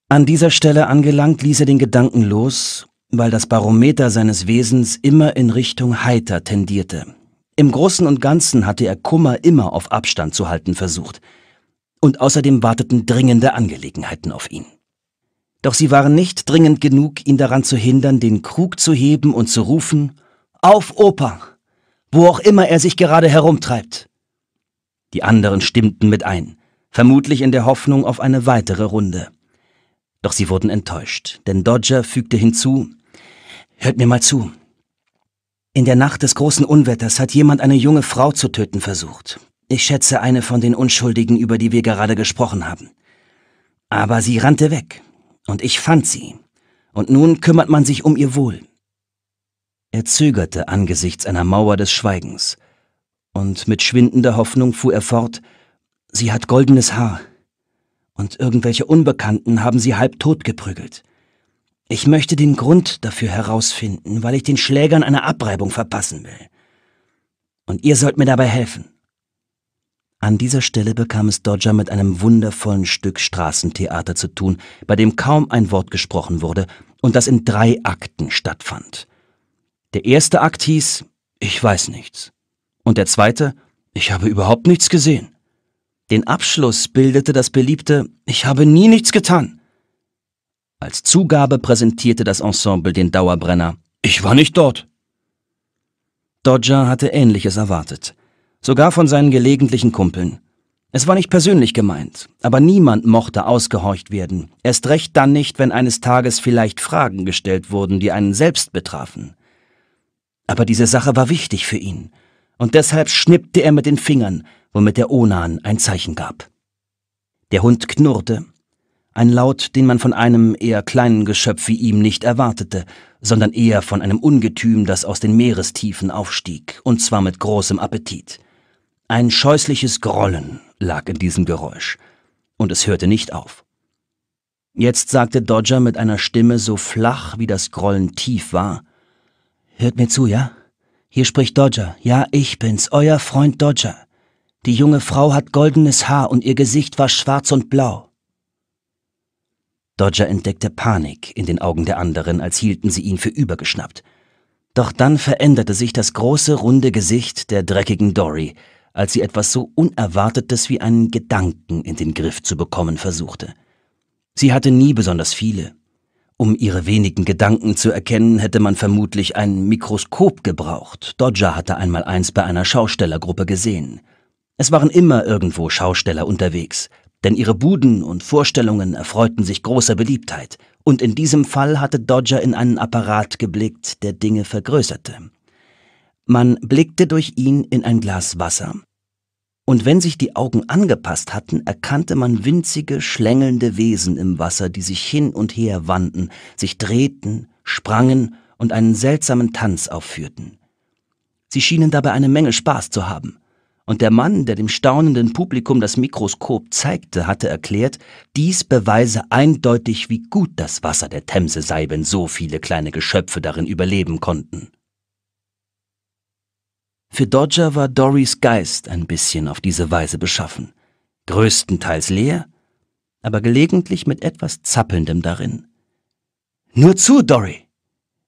An dieser Stelle angelangt ließ er den Gedanken los, weil das Barometer seines Wesens immer in Richtung heiter tendierte. Im Großen und Ganzen hatte er Kummer immer auf Abstand zu halten versucht – und außerdem warteten dringende Angelegenheiten auf ihn. Doch sie waren nicht dringend genug, ihn daran zu hindern, den Krug zu heben und zu rufen Auf Opa, wo auch immer er sich gerade herumtreibt. Die anderen stimmten mit ein, vermutlich in der Hoffnung auf eine weitere Runde. Doch sie wurden enttäuscht, denn Dodger fügte hinzu Hört mir mal zu. In der Nacht des großen Unwetters hat jemand eine junge Frau zu töten versucht. Ich schätze eine von den Unschuldigen, über die wir gerade gesprochen haben. Aber sie rannte weg, und ich fand sie, und nun kümmert man sich um ihr Wohl. Er zögerte angesichts einer Mauer des Schweigens, und mit schwindender Hoffnung fuhr er fort, sie hat goldenes Haar, und irgendwelche Unbekannten haben sie halb tot geprügelt. Ich möchte den Grund dafür herausfinden, weil ich den Schlägern eine Abreibung verpassen will. Und ihr sollt mir dabei helfen. An dieser Stelle bekam es Dodger mit einem wundervollen Stück Straßentheater zu tun, bei dem kaum ein Wort gesprochen wurde und das in drei Akten stattfand. Der erste Akt hieß Ich weiß nichts. Und der zweite Ich habe überhaupt nichts gesehen. Den Abschluss bildete das beliebte Ich habe nie nichts getan. Als Zugabe präsentierte das Ensemble den Dauerbrenner Ich war nicht dort. Dodger hatte ähnliches erwartet sogar von seinen gelegentlichen Kumpeln. Es war nicht persönlich gemeint, aber niemand mochte ausgehorcht werden, erst recht dann nicht, wenn eines Tages vielleicht Fragen gestellt wurden, die einen selbst betrafen. Aber diese Sache war wichtig für ihn, und deshalb schnippte er mit den Fingern, womit der Onan ein Zeichen gab. Der Hund knurrte, ein Laut, den man von einem eher kleinen Geschöpf wie ihm nicht erwartete, sondern eher von einem Ungetüm, das aus den Meerestiefen aufstieg, und zwar mit großem Appetit. Ein scheußliches Grollen lag in diesem Geräusch, und es hörte nicht auf. Jetzt sagte Dodger mit einer Stimme so flach, wie das Grollen tief war, Hört mir zu, ja? Hier spricht Dodger. Ja, ich bin's, euer Freund Dodger. Die junge Frau hat goldenes Haar und ihr Gesicht war schwarz und blau. Dodger entdeckte Panik in den Augen der anderen, als hielten sie ihn für übergeschnappt. Doch dann veränderte sich das große, runde Gesicht der dreckigen Dory, als sie etwas so Unerwartetes wie einen Gedanken in den Griff zu bekommen versuchte. Sie hatte nie besonders viele. Um ihre wenigen Gedanken zu erkennen, hätte man vermutlich ein Mikroskop gebraucht. Dodger hatte einmal eins bei einer Schaustellergruppe gesehen. Es waren immer irgendwo Schausteller unterwegs, denn ihre Buden und Vorstellungen erfreuten sich großer Beliebtheit, und in diesem Fall hatte Dodger in einen Apparat geblickt, der Dinge vergrößerte. Man blickte durch ihn in ein Glas Wasser, und wenn sich die Augen angepasst hatten, erkannte man winzige, schlängelnde Wesen im Wasser, die sich hin und her wandten, sich drehten, sprangen und einen seltsamen Tanz aufführten. Sie schienen dabei eine Menge Spaß zu haben, und der Mann, der dem staunenden Publikum das Mikroskop zeigte, hatte erklärt, dies beweise eindeutig, wie gut das Wasser der Themse sei, wenn so viele kleine Geschöpfe darin überleben konnten. Für Dodger war Dorrys Geist ein bisschen auf diese Weise beschaffen. Größtenteils leer, aber gelegentlich mit etwas Zappelndem darin. Nur zu, Dory!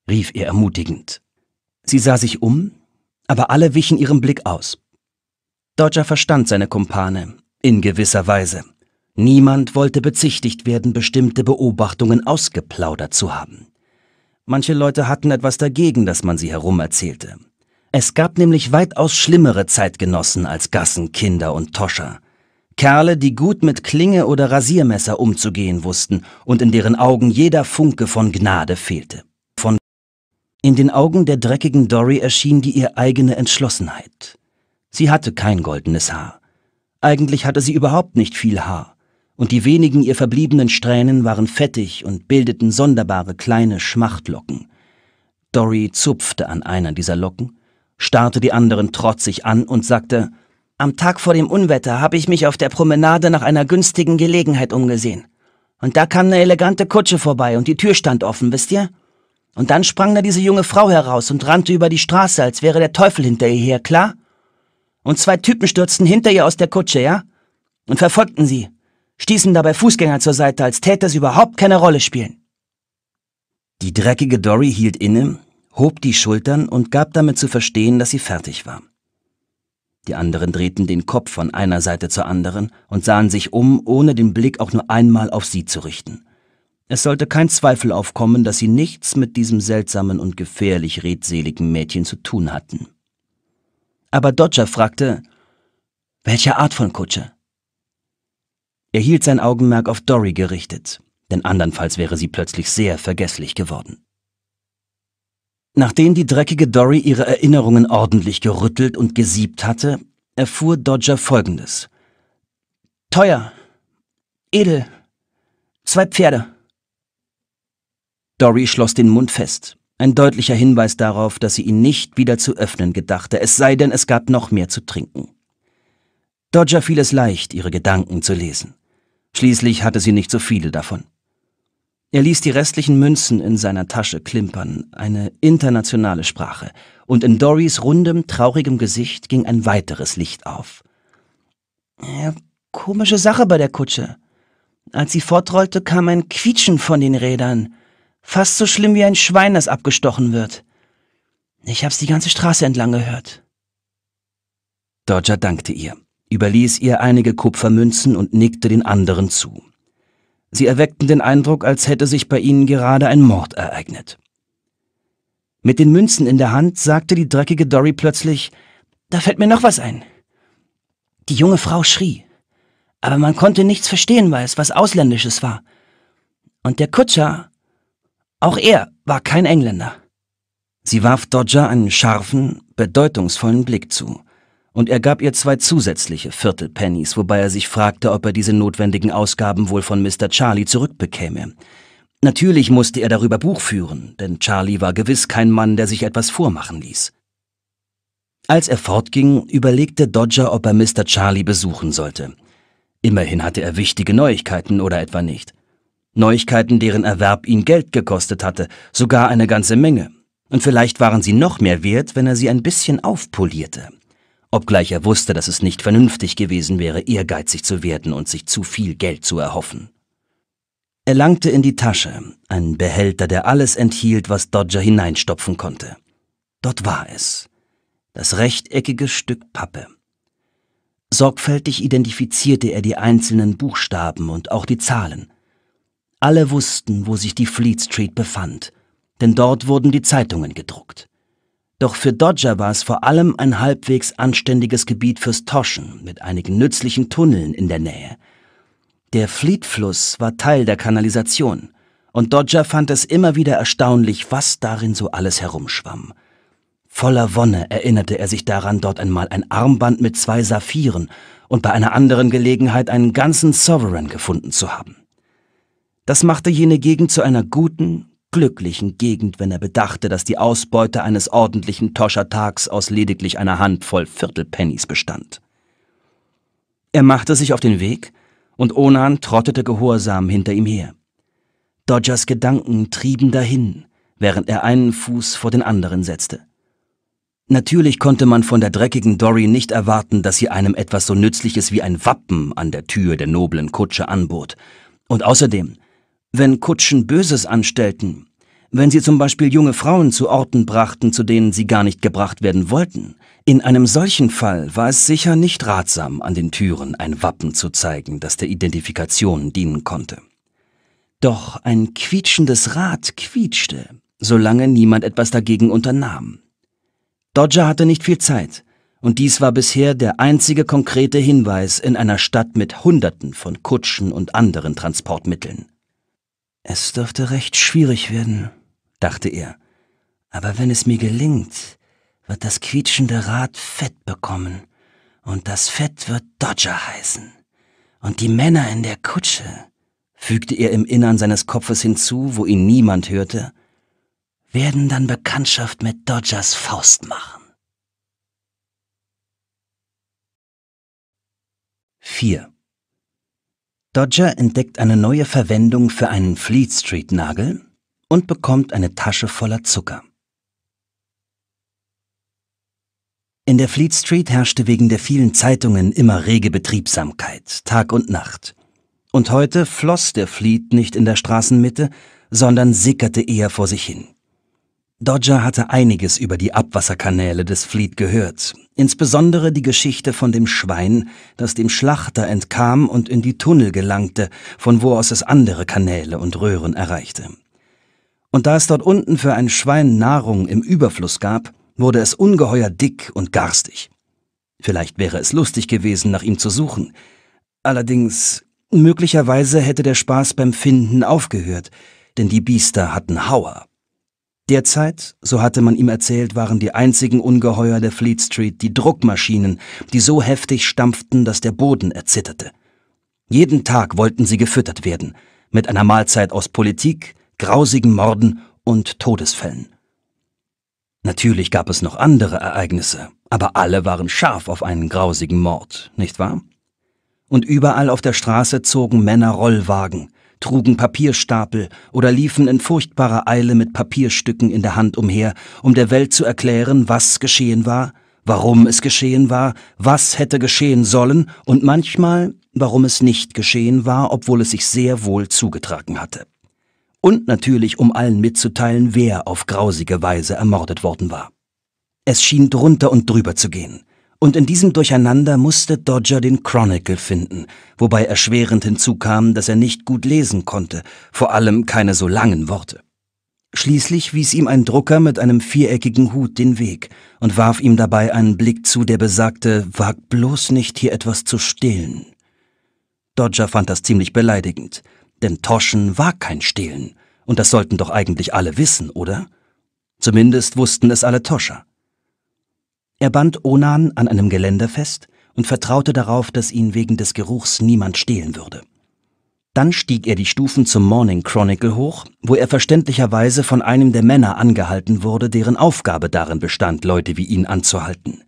rief er ermutigend. Sie sah sich um, aber alle wichen ihrem Blick aus. Dodger verstand seine Kumpane, in gewisser Weise. Niemand wollte bezichtigt werden, bestimmte Beobachtungen ausgeplaudert zu haben. Manche Leute hatten etwas dagegen, dass man sie herumerzählte. Es gab nämlich weitaus schlimmere Zeitgenossen als Gassenkinder und Toscher. Kerle, die gut mit Klinge oder Rasiermesser umzugehen wussten und in deren Augen jeder Funke von Gnade fehlte. Von in den Augen der dreckigen Dory erschien die ihr eigene Entschlossenheit. Sie hatte kein goldenes Haar. Eigentlich hatte sie überhaupt nicht viel Haar, und die wenigen ihr verbliebenen Strähnen waren fettig und bildeten sonderbare kleine Schmachtlocken. Dory zupfte an einer dieser Locken, starrte die anderen trotzig an und sagte, am Tag vor dem Unwetter habe ich mich auf der Promenade nach einer günstigen Gelegenheit umgesehen. Und da kam eine elegante Kutsche vorbei und die Tür stand offen, wisst ihr? Und dann sprang da diese junge Frau heraus und rannte über die Straße, als wäre der Teufel hinter ihr her, klar? Und zwei Typen stürzten hinter ihr aus der Kutsche, ja? Und verfolgten sie, stießen dabei Fußgänger zur Seite, als täte es überhaupt keine Rolle spielen. Die dreckige Dory hielt inne, hob die Schultern und gab damit zu verstehen, dass sie fertig war. Die anderen drehten den Kopf von einer Seite zur anderen und sahen sich um, ohne den Blick auch nur einmal auf sie zu richten. Es sollte kein Zweifel aufkommen, dass sie nichts mit diesem seltsamen und gefährlich redseligen Mädchen zu tun hatten. Aber Dodger fragte, welche Art von Kutsche? Er hielt sein Augenmerk auf Dory gerichtet, denn andernfalls wäre sie plötzlich sehr vergesslich geworden. Nachdem die dreckige Dory ihre Erinnerungen ordentlich gerüttelt und gesiebt hatte, erfuhr Dodger Folgendes. Teuer. Edel. Zwei Pferde. Dory schloss den Mund fest. Ein deutlicher Hinweis darauf, dass sie ihn nicht wieder zu öffnen gedachte, es sei denn, es gab noch mehr zu trinken. Dodger fiel es leicht, ihre Gedanken zu lesen. Schließlich hatte sie nicht so viele davon. Er ließ die restlichen Münzen in seiner Tasche klimpern, eine internationale Sprache, und in Dorys rundem, traurigem Gesicht ging ein weiteres Licht auf. Ja, komische Sache bei der Kutsche. Als sie fortrollte, kam ein Quietschen von den Rädern. Fast so schlimm wie ein Schwein, das abgestochen wird. Ich hab's die ganze Straße entlang gehört. Dodger dankte ihr, überließ ihr einige Kupfermünzen und nickte den anderen zu. Sie erweckten den Eindruck, als hätte sich bei ihnen gerade ein Mord ereignet. Mit den Münzen in der Hand sagte die dreckige Dory plötzlich, da fällt mir noch was ein. Die junge Frau schrie, aber man konnte nichts verstehen, weil es was Ausländisches war. Und der Kutscher, auch er, war kein Engländer. Sie warf Dodger einen scharfen, bedeutungsvollen Blick zu und er gab ihr zwei zusätzliche Viertelpennies, wobei er sich fragte, ob er diese notwendigen Ausgaben wohl von Mr. Charlie zurückbekäme. Natürlich musste er darüber Buch führen, denn Charlie war gewiss kein Mann, der sich etwas vormachen ließ. Als er fortging, überlegte Dodger, ob er Mr. Charlie besuchen sollte. Immerhin hatte er wichtige Neuigkeiten oder etwa nicht. Neuigkeiten, deren Erwerb ihn Geld gekostet hatte, sogar eine ganze Menge. Und vielleicht waren sie noch mehr wert, wenn er sie ein bisschen aufpolierte obgleich er wusste, dass es nicht vernünftig gewesen wäre, ehrgeizig zu werden und sich zu viel Geld zu erhoffen. Er langte in die Tasche, einen Behälter, der alles enthielt, was Dodger hineinstopfen konnte. Dort war es. Das rechteckige Stück Pappe. Sorgfältig identifizierte er die einzelnen Buchstaben und auch die Zahlen. Alle wussten, wo sich die Fleet Street befand, denn dort wurden die Zeitungen gedruckt. Doch für Dodger war es vor allem ein halbwegs anständiges Gebiet fürs Toschen mit einigen nützlichen Tunneln in der Nähe. Der Fleet-Fluss war Teil der Kanalisation, und Dodger fand es immer wieder erstaunlich, was darin so alles herumschwamm. Voller Wonne erinnerte er sich daran, dort einmal ein Armband mit zwei Saphiren und bei einer anderen Gelegenheit einen ganzen Sovereign gefunden zu haben. Das machte jene Gegend zu einer guten glücklichen Gegend, wenn er bedachte, dass die Ausbeute eines ordentlichen Toschertags aus lediglich einer Handvoll Viertelpennies bestand. Er machte sich auf den Weg, und Onan trottete gehorsam hinter ihm her. Dodgers Gedanken trieben dahin, während er einen Fuß vor den anderen setzte. Natürlich konnte man von der dreckigen Dory nicht erwarten, dass sie einem etwas so Nützliches wie ein Wappen an der Tür der noblen Kutsche anbot, und außerdem wenn Kutschen Böses anstellten, wenn sie zum Beispiel junge Frauen zu Orten brachten, zu denen sie gar nicht gebracht werden wollten. In einem solchen Fall war es sicher nicht ratsam, an den Türen ein Wappen zu zeigen, das der Identifikation dienen konnte. Doch ein quietschendes Rad quietschte, solange niemand etwas dagegen unternahm. Dodger hatte nicht viel Zeit, und dies war bisher der einzige konkrete Hinweis in einer Stadt mit Hunderten von Kutschen und anderen Transportmitteln. Es dürfte recht schwierig werden, dachte er. Aber wenn es mir gelingt, wird das quietschende Rad Fett bekommen. Und das Fett wird Dodger heißen. Und die Männer in der Kutsche, fügte er im Innern seines Kopfes hinzu, wo ihn niemand hörte, werden dann Bekanntschaft mit Dodgers Faust machen. 4. Dodger entdeckt eine neue Verwendung für einen Fleet Street Nagel und bekommt eine Tasche voller Zucker. In der Fleet Street herrschte wegen der vielen Zeitungen immer rege Betriebsamkeit, Tag und Nacht. Und heute floss der Fleet nicht in der Straßenmitte, sondern sickerte eher vor sich hin. Dodger hatte einiges über die Abwasserkanäle des Fleet gehört insbesondere die Geschichte von dem Schwein, das dem Schlachter entkam und in die Tunnel gelangte, von wo aus es andere Kanäle und Röhren erreichte. Und da es dort unten für ein Schwein Nahrung im Überfluss gab, wurde es ungeheuer dick und garstig. Vielleicht wäre es lustig gewesen, nach ihm zu suchen. Allerdings, möglicherweise hätte der Spaß beim Finden aufgehört, denn die Biester hatten Hauer. Derzeit, so hatte man ihm erzählt, waren die einzigen Ungeheuer der Fleet Street die Druckmaschinen, die so heftig stampften, dass der Boden erzitterte. Jeden Tag wollten sie gefüttert werden, mit einer Mahlzeit aus Politik, grausigen Morden und Todesfällen. Natürlich gab es noch andere Ereignisse, aber alle waren scharf auf einen grausigen Mord, nicht wahr? Und überall auf der Straße zogen Männer Rollwagen, trugen Papierstapel oder liefen in furchtbarer Eile mit Papierstücken in der Hand umher, um der Welt zu erklären, was geschehen war, warum es geschehen war, was hätte geschehen sollen und manchmal, warum es nicht geschehen war, obwohl es sich sehr wohl zugetragen hatte. Und natürlich, um allen mitzuteilen, wer auf grausige Weise ermordet worden war. Es schien drunter und drüber zu gehen. Und in diesem Durcheinander musste Dodger den Chronicle finden, wobei erschwerend hinzukam, dass er nicht gut lesen konnte, vor allem keine so langen Worte. Schließlich wies ihm ein Drucker mit einem viereckigen Hut den Weg und warf ihm dabei einen Blick zu, der besagte, wag bloß nicht, hier etwas zu stehlen. Dodger fand das ziemlich beleidigend, denn Toschen war kein Stehlen, und das sollten doch eigentlich alle wissen, oder? Zumindest wussten es alle Toscher. Er band Onan an einem Geländer fest und vertraute darauf, dass ihn wegen des Geruchs niemand stehlen würde. Dann stieg er die Stufen zum Morning Chronicle hoch, wo er verständlicherweise von einem der Männer angehalten wurde, deren Aufgabe darin bestand, Leute wie ihn anzuhalten.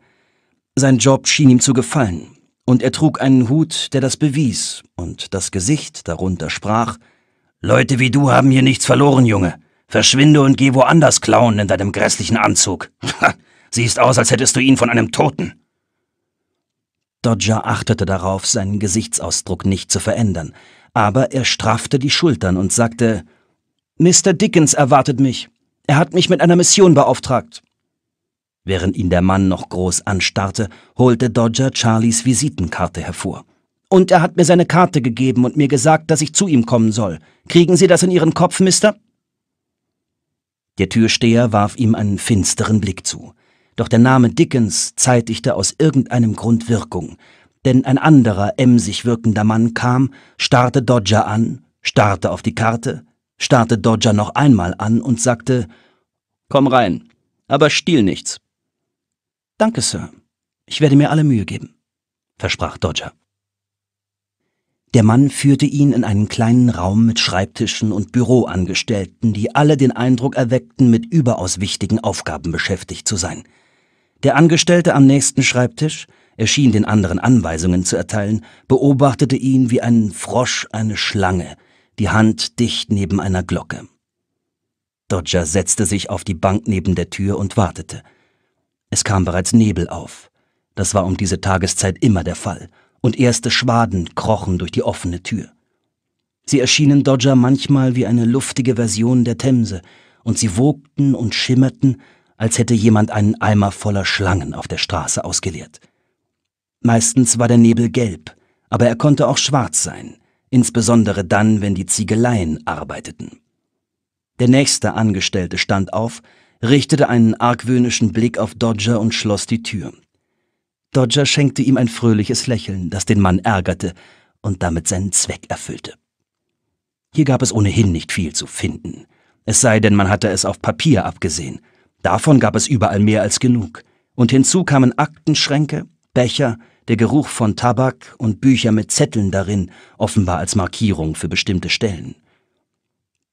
Sein Job schien ihm zu gefallen, und er trug einen Hut, der das bewies, und das Gesicht darunter sprach Leute wie du haben hier nichts verloren, Junge. Verschwinde und geh woanders klauen in deinem grässlichen Anzug. Siehst aus, als hättest du ihn von einem Toten. Dodger achtete darauf, seinen Gesichtsausdruck nicht zu verändern, aber er straffte die Schultern und sagte Mr. Dickens erwartet mich. Er hat mich mit einer Mission beauftragt. Während ihn der Mann noch groß anstarrte, holte Dodger Charlies Visitenkarte hervor. Und er hat mir seine Karte gegeben und mir gesagt, dass ich zu ihm kommen soll. Kriegen Sie das in Ihren Kopf, Mister? Der Türsteher warf ihm einen finsteren Blick zu. Doch der Name Dickens zeitigte aus irgendeinem Grund Wirkung, denn ein anderer emsig wirkender Mann kam, starrte Dodger an, starrte auf die Karte, starrte Dodger noch einmal an und sagte Komm rein, aber stiehl nichts. Danke, Sir. Ich werde mir alle Mühe geben, versprach Dodger. Der Mann führte ihn in einen kleinen Raum mit Schreibtischen und Büroangestellten, die alle den Eindruck erweckten, mit überaus wichtigen Aufgaben beschäftigt zu sein. Der Angestellte am nächsten Schreibtisch, er schien den anderen Anweisungen zu erteilen, beobachtete ihn wie ein Frosch eine Schlange, die Hand dicht neben einer Glocke. Dodger setzte sich auf die Bank neben der Tür und wartete. Es kam bereits Nebel auf. Das war um diese Tageszeit immer der Fall, und erste Schwaden krochen durch die offene Tür. Sie erschienen Dodger manchmal wie eine luftige Version der Themse, und sie wogten und schimmerten, als hätte jemand einen Eimer voller Schlangen auf der Straße ausgeleert. Meistens war der Nebel gelb, aber er konnte auch schwarz sein, insbesondere dann, wenn die Ziegeleien arbeiteten. Der nächste Angestellte stand auf, richtete einen argwöhnischen Blick auf Dodger und schloss die Tür. Dodger schenkte ihm ein fröhliches Lächeln, das den Mann ärgerte und damit seinen Zweck erfüllte. Hier gab es ohnehin nicht viel zu finden, es sei denn, man hatte es auf Papier abgesehen, Davon gab es überall mehr als genug. Und hinzu kamen Aktenschränke, Becher, der Geruch von Tabak und Bücher mit Zetteln darin, offenbar als Markierung für bestimmte Stellen.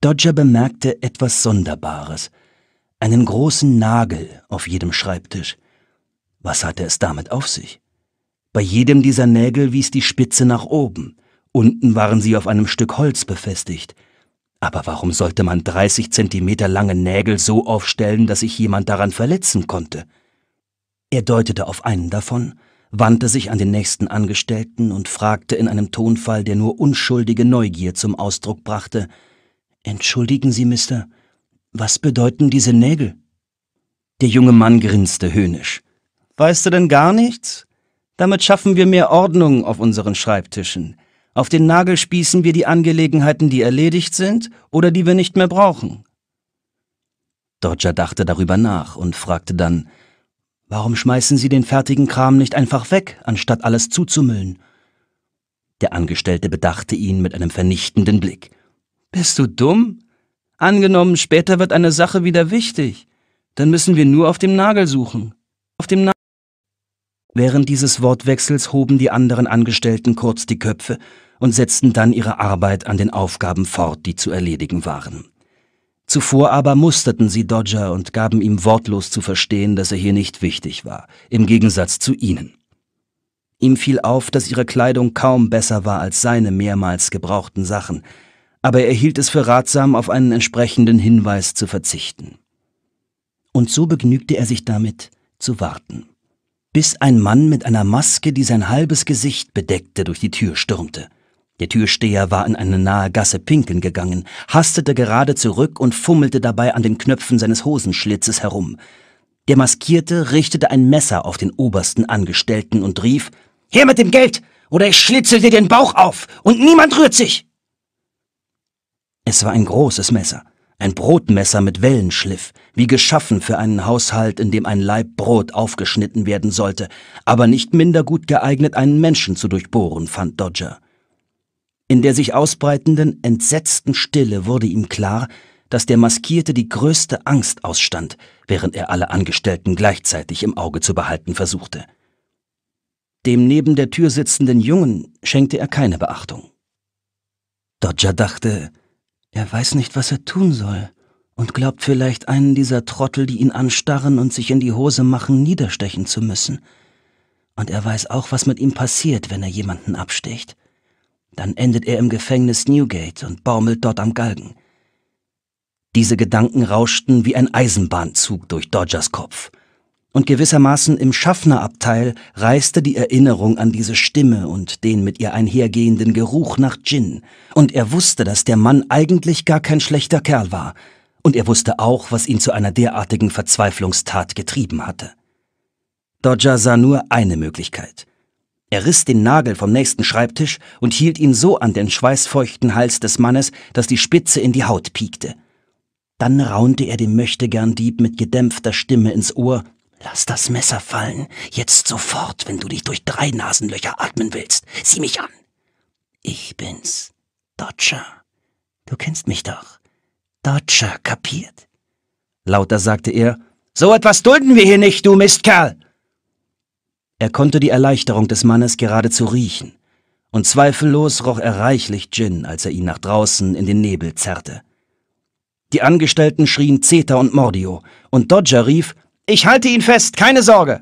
Dodger bemerkte etwas Sonderbares. Einen großen Nagel auf jedem Schreibtisch. Was hatte es damit auf sich? Bei jedem dieser Nägel wies die Spitze nach oben. Unten waren sie auf einem Stück Holz befestigt – aber warum sollte man 30 Zentimeter lange Nägel so aufstellen, dass sich jemand daran verletzen konnte? Er deutete auf einen davon, wandte sich an den nächsten Angestellten und fragte in einem Tonfall, der nur unschuldige Neugier zum Ausdruck brachte Entschuldigen Sie, Mister, was bedeuten diese Nägel? Der junge Mann grinste höhnisch. Weißt du denn gar nichts? Damit schaffen wir mehr Ordnung auf unseren Schreibtischen. Auf den Nagel spießen wir die Angelegenheiten, die erledigt sind oder die wir nicht mehr brauchen. Dodger dachte darüber nach und fragte dann, Warum schmeißen Sie den fertigen Kram nicht einfach weg, anstatt alles zuzumüllen? Der Angestellte bedachte ihn mit einem vernichtenden Blick. Bist du dumm? Angenommen, später wird eine Sache wieder wichtig. Dann müssen wir nur auf dem Nagel suchen. Auf dem Nagel. Während dieses Wortwechsels hoben die anderen Angestellten kurz die Köpfe und setzten dann ihre Arbeit an den Aufgaben fort, die zu erledigen waren. Zuvor aber musterten sie Dodger und gaben ihm wortlos zu verstehen, dass er hier nicht wichtig war, im Gegensatz zu ihnen. Ihm fiel auf, dass ihre Kleidung kaum besser war als seine mehrmals gebrauchten Sachen, aber er hielt es für ratsam, auf einen entsprechenden Hinweis zu verzichten. Und so begnügte er sich damit, zu warten, bis ein Mann mit einer Maske, die sein halbes Gesicht bedeckte, durch die Tür stürmte. Der Türsteher war in eine nahe Gasse pinkeln gegangen, hastete gerade zurück und fummelte dabei an den Knöpfen seines Hosenschlitzes herum. Der Maskierte richtete ein Messer auf den obersten Angestellten und rief, Her mit dem Geld, oder ich schlitzel dir den Bauch auf, und niemand rührt sich! Es war ein großes Messer, ein Brotmesser mit Wellenschliff, wie geschaffen für einen Haushalt, in dem ein Laib Brot aufgeschnitten werden sollte, aber nicht minder gut geeignet, einen Menschen zu durchbohren, fand Dodger. In der sich ausbreitenden, entsetzten Stille wurde ihm klar, dass der Maskierte die größte Angst ausstand, während er alle Angestellten gleichzeitig im Auge zu behalten versuchte. Dem neben der Tür sitzenden Jungen schenkte er keine Beachtung. Dodger dachte, er weiß nicht, was er tun soll und glaubt vielleicht einen dieser Trottel, die ihn anstarren und sich in die Hose machen, niederstechen zu müssen. Und er weiß auch, was mit ihm passiert, wenn er jemanden absticht. Dann endet er im Gefängnis Newgate und baumelt dort am Galgen. Diese Gedanken rauschten wie ein Eisenbahnzug durch Dodgers Kopf. Und gewissermaßen im Schaffnerabteil reiste die Erinnerung an diese Stimme und den mit ihr einhergehenden Geruch nach Gin. Und er wusste, dass der Mann eigentlich gar kein schlechter Kerl war. Und er wusste auch, was ihn zu einer derartigen Verzweiflungstat getrieben hatte. Dodger sah nur eine Möglichkeit. Er riss den Nagel vom nächsten Schreibtisch und hielt ihn so an den schweißfeuchten Hals des Mannes, dass die Spitze in die Haut piekte. Dann raunte er dem Möchtegern-Dieb mit gedämpfter Stimme ins Ohr, Lass das Messer fallen, jetzt sofort, wenn du dich durch drei Nasenlöcher atmen willst. Sieh mich an. Ich bin's, Dodger. Du kennst mich doch. Dodger, kapiert? Lauter sagte er, So etwas dulden wir hier nicht, du Mistkerl. Er konnte die Erleichterung des Mannes geradezu riechen, und zweifellos roch er reichlich Gin, als er ihn nach draußen in den Nebel zerrte. Die Angestellten schrien Zeta und Mordio, und Dodger rief, »Ich halte ihn fest, keine Sorge!«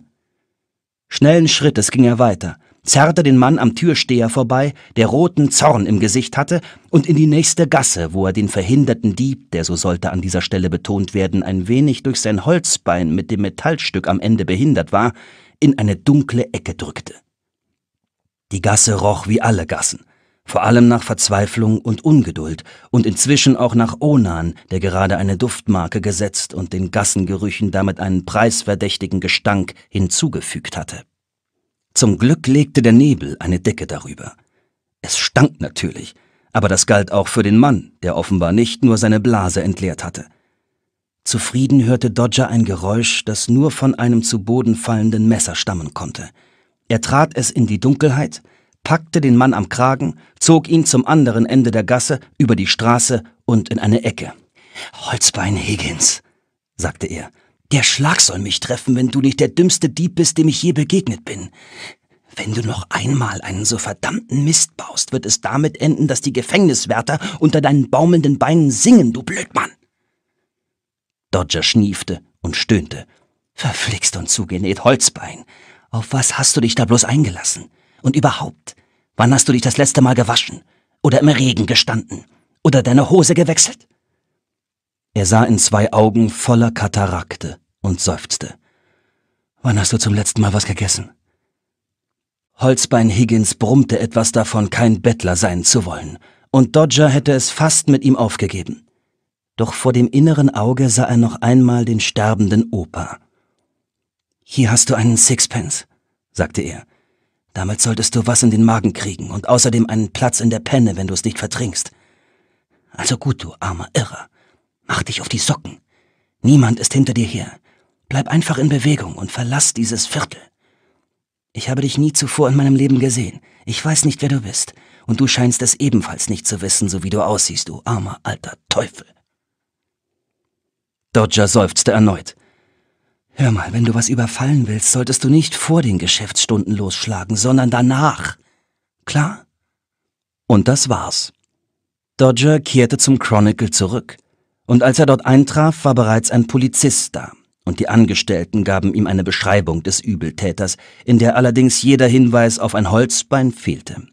Schnellen Schrittes ging er weiter, zerrte den Mann am Türsteher vorbei, der roten Zorn im Gesicht hatte, und in die nächste Gasse, wo er den verhinderten Dieb, der so sollte an dieser Stelle betont werden, ein wenig durch sein Holzbein mit dem Metallstück am Ende behindert war, in eine dunkle Ecke drückte. Die Gasse roch wie alle Gassen, vor allem nach Verzweiflung und Ungeduld und inzwischen auch nach Onan, der gerade eine Duftmarke gesetzt und den Gassengerüchen damit einen preisverdächtigen Gestank hinzugefügt hatte. Zum Glück legte der Nebel eine Decke darüber. Es stank natürlich, aber das galt auch für den Mann, der offenbar nicht nur seine Blase entleert hatte. Zufrieden hörte Dodger ein Geräusch, das nur von einem zu Boden fallenden Messer stammen konnte. Er trat es in die Dunkelheit, packte den Mann am Kragen, zog ihn zum anderen Ende der Gasse, über die Straße und in eine Ecke. Holzbein Higgins, sagte er, der Schlag soll mich treffen, wenn du nicht der dümmste Dieb bist, dem ich je begegnet bin. Wenn du noch einmal einen so verdammten Mist baust, wird es damit enden, dass die Gefängniswärter unter deinen baumelnden Beinen singen, du Blödmann. Dodger schniefte und stöhnte. Verflixt und zugenäht Holzbein. Auf was hast du dich da bloß eingelassen? Und überhaupt, wann hast du dich das letzte Mal gewaschen? Oder im Regen gestanden? Oder deine Hose gewechselt? Er sah in zwei Augen voller Katarakte und seufzte. Wann hast du zum letzten Mal was gegessen? Holzbein Higgins brummte etwas davon, kein Bettler sein zu wollen, und Dodger hätte es fast mit ihm aufgegeben doch vor dem inneren Auge sah er noch einmal den sterbenden Opa. Hier hast du einen Sixpence, sagte er. Damit solltest du was in den Magen kriegen und außerdem einen Platz in der Penne, wenn du es nicht vertrinkst. Also gut, du armer Irrer. Mach dich auf die Socken. Niemand ist hinter dir her. Bleib einfach in Bewegung und verlass dieses Viertel. Ich habe dich nie zuvor in meinem Leben gesehen. Ich weiß nicht, wer du bist. Und du scheinst es ebenfalls nicht zu wissen, so wie du aussiehst, du armer alter Teufel. Dodger seufzte erneut. Hör mal, wenn du was überfallen willst, solltest du nicht vor den Geschäftsstunden losschlagen, sondern danach. Klar? Und das war's. Dodger kehrte zum Chronicle zurück. Und als er dort eintraf, war bereits ein Polizist da. Und die Angestellten gaben ihm eine Beschreibung des Übeltäters, in der allerdings jeder Hinweis auf ein Holzbein fehlte.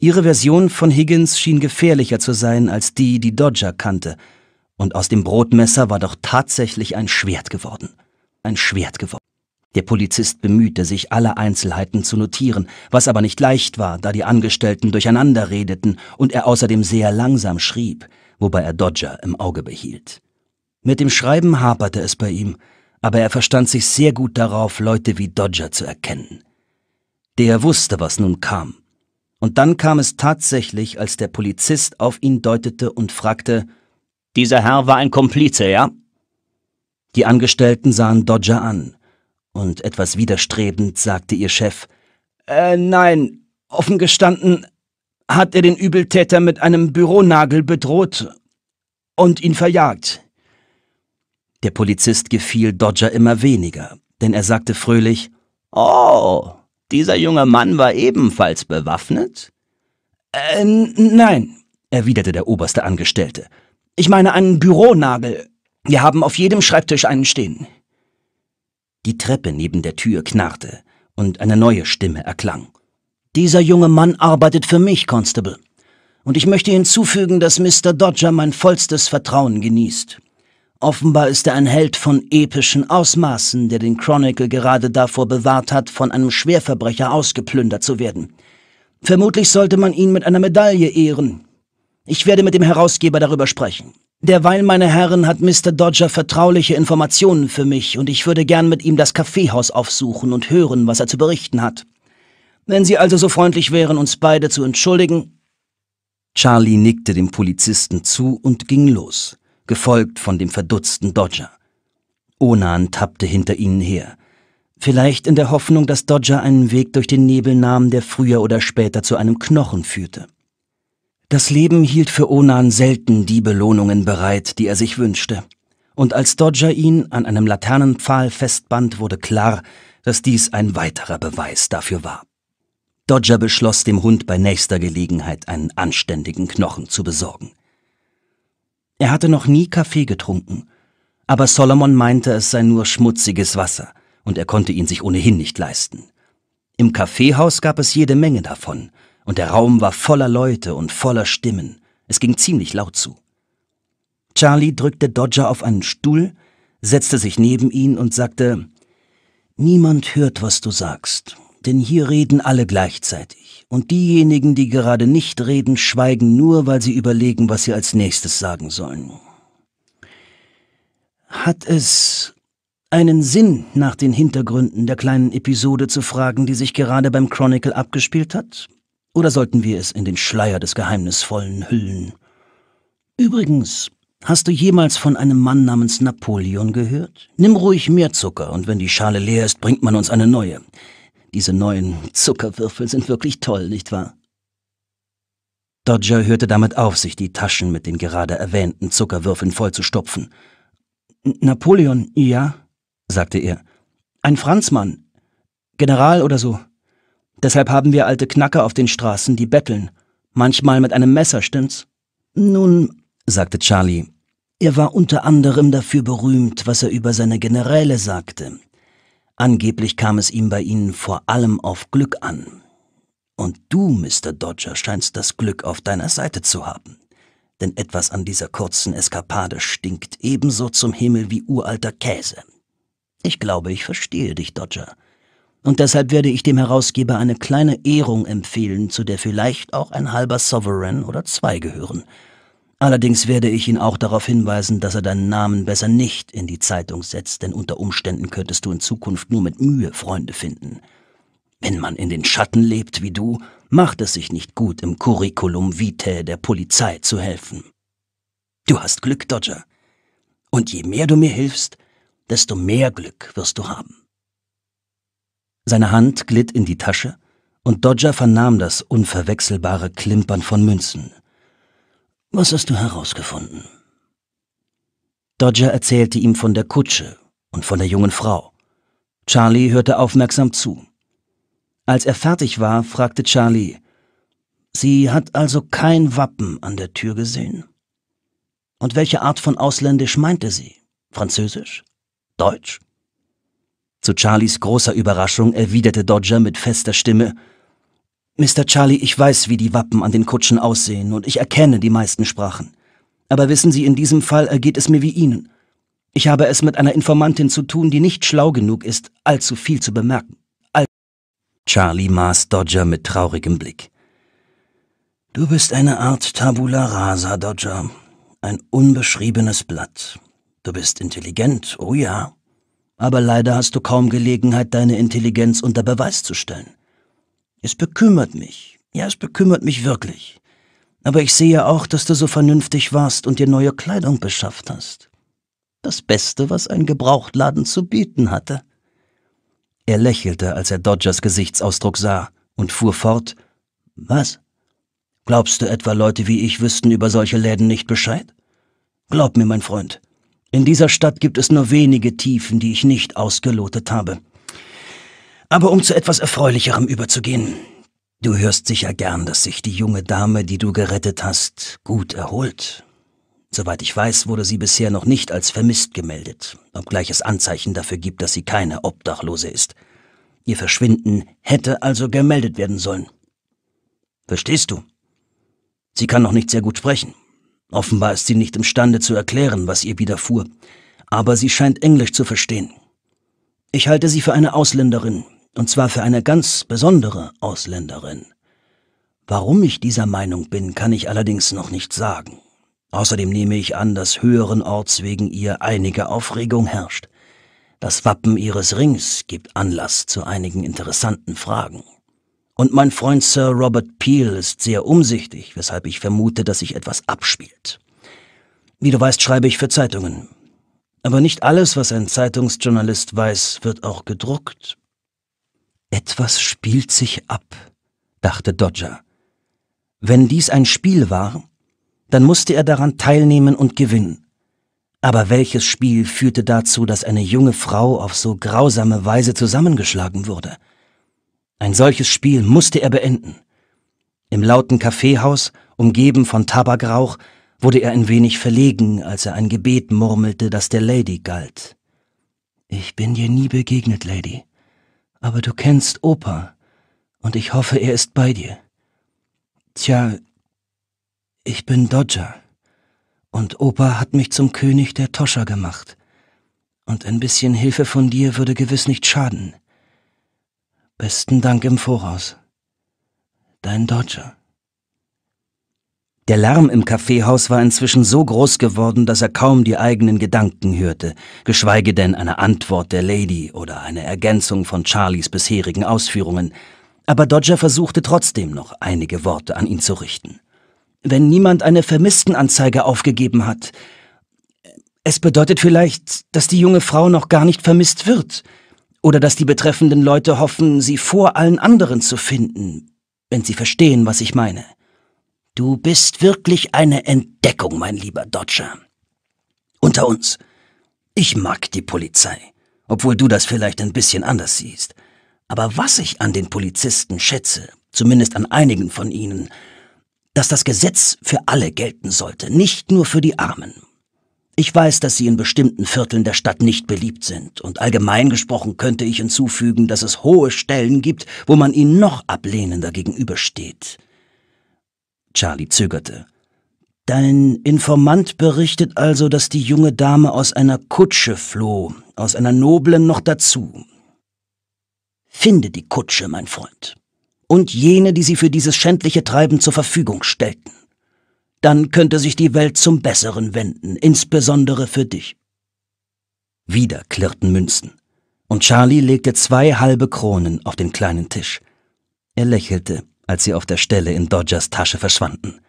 Ihre Version von Higgins schien gefährlicher zu sein als die, die Dodger kannte, und aus dem Brotmesser war doch tatsächlich ein Schwert geworden. Ein Schwert geworden. Der Polizist bemühte sich, alle Einzelheiten zu notieren, was aber nicht leicht war, da die Angestellten durcheinander redeten und er außerdem sehr langsam schrieb, wobei er Dodger im Auge behielt. Mit dem Schreiben haperte es bei ihm, aber er verstand sich sehr gut darauf, Leute wie Dodger zu erkennen. Der wusste, was nun kam. Und dann kam es tatsächlich, als der Polizist auf ihn deutete und fragte, dieser Herr war ein Komplize, ja? Die Angestellten sahen Dodger an, und etwas widerstrebend sagte ihr Chef, äh, nein, offen gestanden hat er den Übeltäter mit einem Büronagel bedroht und ihn verjagt. Der Polizist gefiel Dodger immer weniger, denn er sagte fröhlich, Oh, dieser junge Mann war ebenfalls bewaffnet? Äh, nein, erwiderte der oberste Angestellte. Ich meine einen Büronagel. Wir haben auf jedem Schreibtisch einen stehen. Die Treppe neben der Tür knarrte und eine neue Stimme erklang. Dieser junge Mann arbeitet für mich, Constable. Und ich möchte hinzufügen, dass Mr. Dodger mein vollstes Vertrauen genießt. Offenbar ist er ein Held von epischen Ausmaßen, der den Chronicle gerade davor bewahrt hat, von einem Schwerverbrecher ausgeplündert zu werden. Vermutlich sollte man ihn mit einer Medaille ehren, ich werde mit dem Herausgeber darüber sprechen. Derweil, meine Herren, hat Mr. Dodger vertrauliche Informationen für mich und ich würde gern mit ihm das Kaffeehaus aufsuchen und hören, was er zu berichten hat. Wenn Sie also so freundlich wären, uns beide zu entschuldigen. Charlie nickte dem Polizisten zu und ging los, gefolgt von dem verdutzten Dodger. Onan tappte hinter ihnen her, vielleicht in der Hoffnung, dass Dodger einen Weg durch den Nebel nahm, der früher oder später zu einem Knochen führte. Das Leben hielt für Onan selten die Belohnungen bereit, die er sich wünschte. Und als Dodger ihn an einem Laternenpfahl festband, wurde klar, dass dies ein weiterer Beweis dafür war. Dodger beschloss, dem Hund bei nächster Gelegenheit einen anständigen Knochen zu besorgen. Er hatte noch nie Kaffee getrunken, aber Solomon meinte, es sei nur schmutziges Wasser, und er konnte ihn sich ohnehin nicht leisten. Im Kaffeehaus gab es jede Menge davon, und der Raum war voller Leute und voller Stimmen. Es ging ziemlich laut zu. Charlie drückte Dodger auf einen Stuhl, setzte sich neben ihn und sagte, Niemand hört, was du sagst, denn hier reden alle gleichzeitig, und diejenigen, die gerade nicht reden, schweigen nur, weil sie überlegen, was sie als nächstes sagen sollen. Hat es einen Sinn, nach den Hintergründen der kleinen Episode zu fragen, die sich gerade beim Chronicle abgespielt hat? Oder sollten wir es in den Schleier des Geheimnisvollen hüllen? Übrigens, hast du jemals von einem Mann namens Napoleon gehört? Nimm ruhig mehr Zucker, und wenn die Schale leer ist, bringt man uns eine neue. Diese neuen Zuckerwürfel sind wirklich toll, nicht wahr? Dodger hörte damit auf, sich die Taschen mit den gerade erwähnten Zuckerwürfeln vollzustopfen. Napoleon, ja, sagte er. Ein Franzmann. General oder so. Deshalb haben wir alte Knacker auf den Straßen, die betteln. Manchmal mit einem Messer, stimmt's? Nun, sagte Charlie, er war unter anderem dafür berühmt, was er über seine Generäle sagte. Angeblich kam es ihm bei ihnen vor allem auf Glück an. Und du, Mr. Dodger, scheinst das Glück auf deiner Seite zu haben. Denn etwas an dieser kurzen Eskapade stinkt ebenso zum Himmel wie uralter Käse. Ich glaube, ich verstehe dich, Dodger und deshalb werde ich dem Herausgeber eine kleine Ehrung empfehlen, zu der vielleicht auch ein halber Sovereign oder zwei gehören. Allerdings werde ich ihn auch darauf hinweisen, dass er deinen Namen besser nicht in die Zeitung setzt, denn unter Umständen könntest du in Zukunft nur mit Mühe Freunde finden. Wenn man in den Schatten lebt wie du, macht es sich nicht gut, im Curriculum vitae der Polizei zu helfen. Du hast Glück, Dodger. Und je mehr du mir hilfst, desto mehr Glück wirst du haben. Seine Hand glitt in die Tasche, und Dodger vernahm das unverwechselbare Klimpern von Münzen. Was hast du herausgefunden? Dodger erzählte ihm von der Kutsche und von der jungen Frau. Charlie hörte aufmerksam zu. Als er fertig war, fragte Charlie, Sie hat also kein Wappen an der Tür gesehen? Und welche Art von ausländisch meinte sie? Französisch? Deutsch? Zu Charlies großer Überraschung erwiderte Dodger mit fester Stimme Mr. Charlie, ich weiß, wie die Wappen an den Kutschen aussehen, und ich erkenne die meisten Sprachen. Aber wissen Sie, in diesem Fall ergeht es mir wie Ihnen. Ich habe es mit einer Informantin zu tun, die nicht schlau genug ist, allzu viel zu bemerken. All Charlie maß Dodger mit traurigem Blick. Du bist eine Art Tabula rasa, Dodger. Ein unbeschriebenes Blatt. Du bist intelligent, oh ja aber leider hast du kaum Gelegenheit, deine Intelligenz unter Beweis zu stellen. Es bekümmert mich, ja, es bekümmert mich wirklich. Aber ich sehe auch, dass du so vernünftig warst und dir neue Kleidung beschafft hast. Das Beste, was ein Gebrauchtladen zu bieten hatte. Er lächelte, als er Dodgers Gesichtsausdruck sah, und fuhr fort Was? Glaubst du etwa, Leute wie ich wüssten über solche Läden nicht Bescheid? Glaub mir, mein Freund, in dieser Stadt gibt es nur wenige Tiefen, die ich nicht ausgelotet habe. Aber um zu etwas Erfreulicherem überzugehen. Du hörst sicher gern, dass sich die junge Dame, die du gerettet hast, gut erholt. Soweit ich weiß, wurde sie bisher noch nicht als vermisst gemeldet, obgleich es Anzeichen dafür gibt, dass sie keine Obdachlose ist. Ihr Verschwinden hätte also gemeldet werden sollen. Verstehst du? Sie kann noch nicht sehr gut sprechen. Offenbar ist sie nicht imstande zu erklären, was ihr widerfuhr, aber sie scheint Englisch zu verstehen. Ich halte sie für eine Ausländerin, und zwar für eine ganz besondere Ausländerin. Warum ich dieser Meinung bin, kann ich allerdings noch nicht sagen. Außerdem nehme ich an, dass höheren Orts wegen ihr einige Aufregung herrscht. Das Wappen ihres Rings gibt Anlass zu einigen interessanten Fragen. Und mein Freund Sir Robert Peel ist sehr umsichtig, weshalb ich vermute, dass sich etwas abspielt. Wie du weißt, schreibe ich für Zeitungen. Aber nicht alles, was ein Zeitungsjournalist weiß, wird auch gedruckt. Etwas spielt sich ab, dachte Dodger. Wenn dies ein Spiel war, dann musste er daran teilnehmen und gewinnen. Aber welches Spiel führte dazu, dass eine junge Frau auf so grausame Weise zusammengeschlagen wurde? Ein solches Spiel musste er beenden. Im lauten Kaffeehaus, umgeben von Tabakrauch, wurde er ein wenig verlegen, als er ein Gebet murmelte, das der Lady galt. Ich bin dir nie begegnet, Lady, aber du kennst Opa, und ich hoffe, er ist bei dir. Tja, ich bin Dodger, und Opa hat mich zum König der Toscher gemacht, und ein bisschen Hilfe von dir würde gewiss nicht schaden. Besten Dank im Voraus. Dein Deutscher. Der Lärm im Kaffeehaus war inzwischen so groß geworden, dass er kaum die eigenen Gedanken hörte, geschweige denn eine Antwort der Lady oder eine Ergänzung von Charlies bisherigen Ausführungen. Aber Dodger versuchte trotzdem noch einige Worte an ihn zu richten. Wenn niemand eine Vermisstenanzeige aufgegeben hat. Es bedeutet vielleicht, dass die junge Frau noch gar nicht vermisst wird oder dass die betreffenden Leute hoffen, sie vor allen anderen zu finden, wenn sie verstehen, was ich meine. Du bist wirklich eine Entdeckung, mein lieber Dodger. Unter uns. Ich mag die Polizei, obwohl du das vielleicht ein bisschen anders siehst. Aber was ich an den Polizisten schätze, zumindest an einigen von ihnen, dass das Gesetz für alle gelten sollte, nicht nur für die Armen ich weiß, dass sie in bestimmten Vierteln der Stadt nicht beliebt sind, und allgemein gesprochen könnte ich hinzufügen, dass es hohe Stellen gibt, wo man ihnen noch ablehnender gegenübersteht. Charlie zögerte. Dein Informant berichtet also, dass die junge Dame aus einer Kutsche floh, aus einer noblen noch dazu. Finde die Kutsche, mein Freund, und jene, die sie für dieses schändliche Treiben zur Verfügung stellten dann könnte sich die Welt zum Besseren wenden, insbesondere für dich. Wieder klirrten Münzen, und Charlie legte zwei halbe Kronen auf den kleinen Tisch. Er lächelte, als sie auf der Stelle in Dodgers Tasche verschwanden.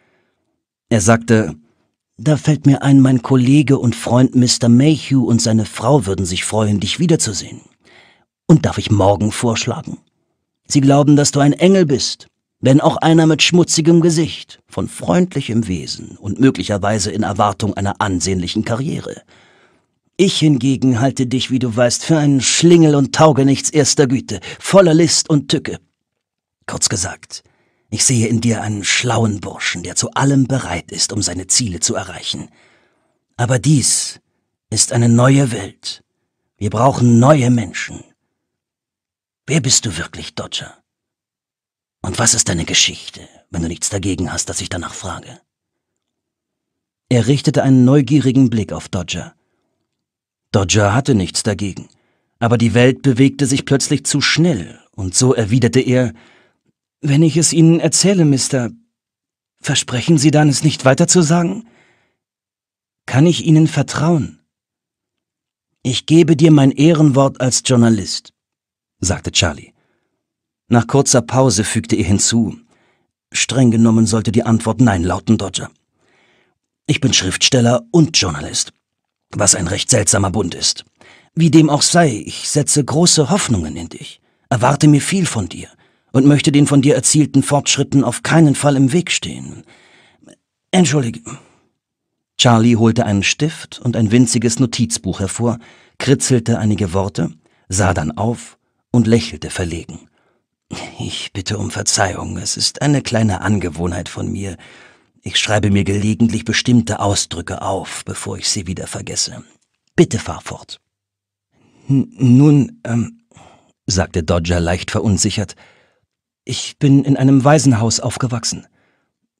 Er sagte, da fällt mir ein, mein Kollege und Freund Mr. Mayhew und seine Frau würden sich freuen, dich wiederzusehen. Und darf ich morgen vorschlagen? Sie glauben, dass du ein Engel bist wenn auch einer mit schmutzigem Gesicht, von freundlichem Wesen und möglicherweise in Erwartung einer ansehnlichen Karriere. Ich hingegen halte dich, wie du weißt, für einen Schlingel und Taugenichts erster Güte, voller List und Tücke. Kurz gesagt, ich sehe in dir einen schlauen Burschen, der zu allem bereit ist, um seine Ziele zu erreichen. Aber dies ist eine neue Welt. Wir brauchen neue Menschen. Wer bist du wirklich, Dodger? Und was ist deine Geschichte, wenn du nichts dagegen hast, dass ich danach frage? Er richtete einen neugierigen Blick auf Dodger. Dodger hatte nichts dagegen, aber die Welt bewegte sich plötzlich zu schnell, und so erwiderte er Wenn ich es Ihnen erzähle, Mister, versprechen Sie dann, es nicht weiter zu sagen? Kann ich Ihnen vertrauen? Ich gebe dir mein Ehrenwort als Journalist, sagte Charlie. Nach kurzer Pause fügte er hinzu, streng genommen sollte die Antwort Nein lauten, Dodger. Ich bin Schriftsteller und Journalist, was ein recht seltsamer Bund ist. Wie dem auch sei, ich setze große Hoffnungen in dich, erwarte mir viel von dir und möchte den von dir erzielten Fortschritten auf keinen Fall im Weg stehen. Entschuldige. Charlie holte einen Stift und ein winziges Notizbuch hervor, kritzelte einige Worte, sah dann auf und lächelte verlegen. Ich bitte um Verzeihung, es ist eine kleine Angewohnheit von mir. Ich schreibe mir gelegentlich bestimmte Ausdrücke auf, bevor ich sie wieder vergesse. Bitte fahr fort. N nun, ähm, sagte Dodger leicht verunsichert, ich bin in einem Waisenhaus aufgewachsen.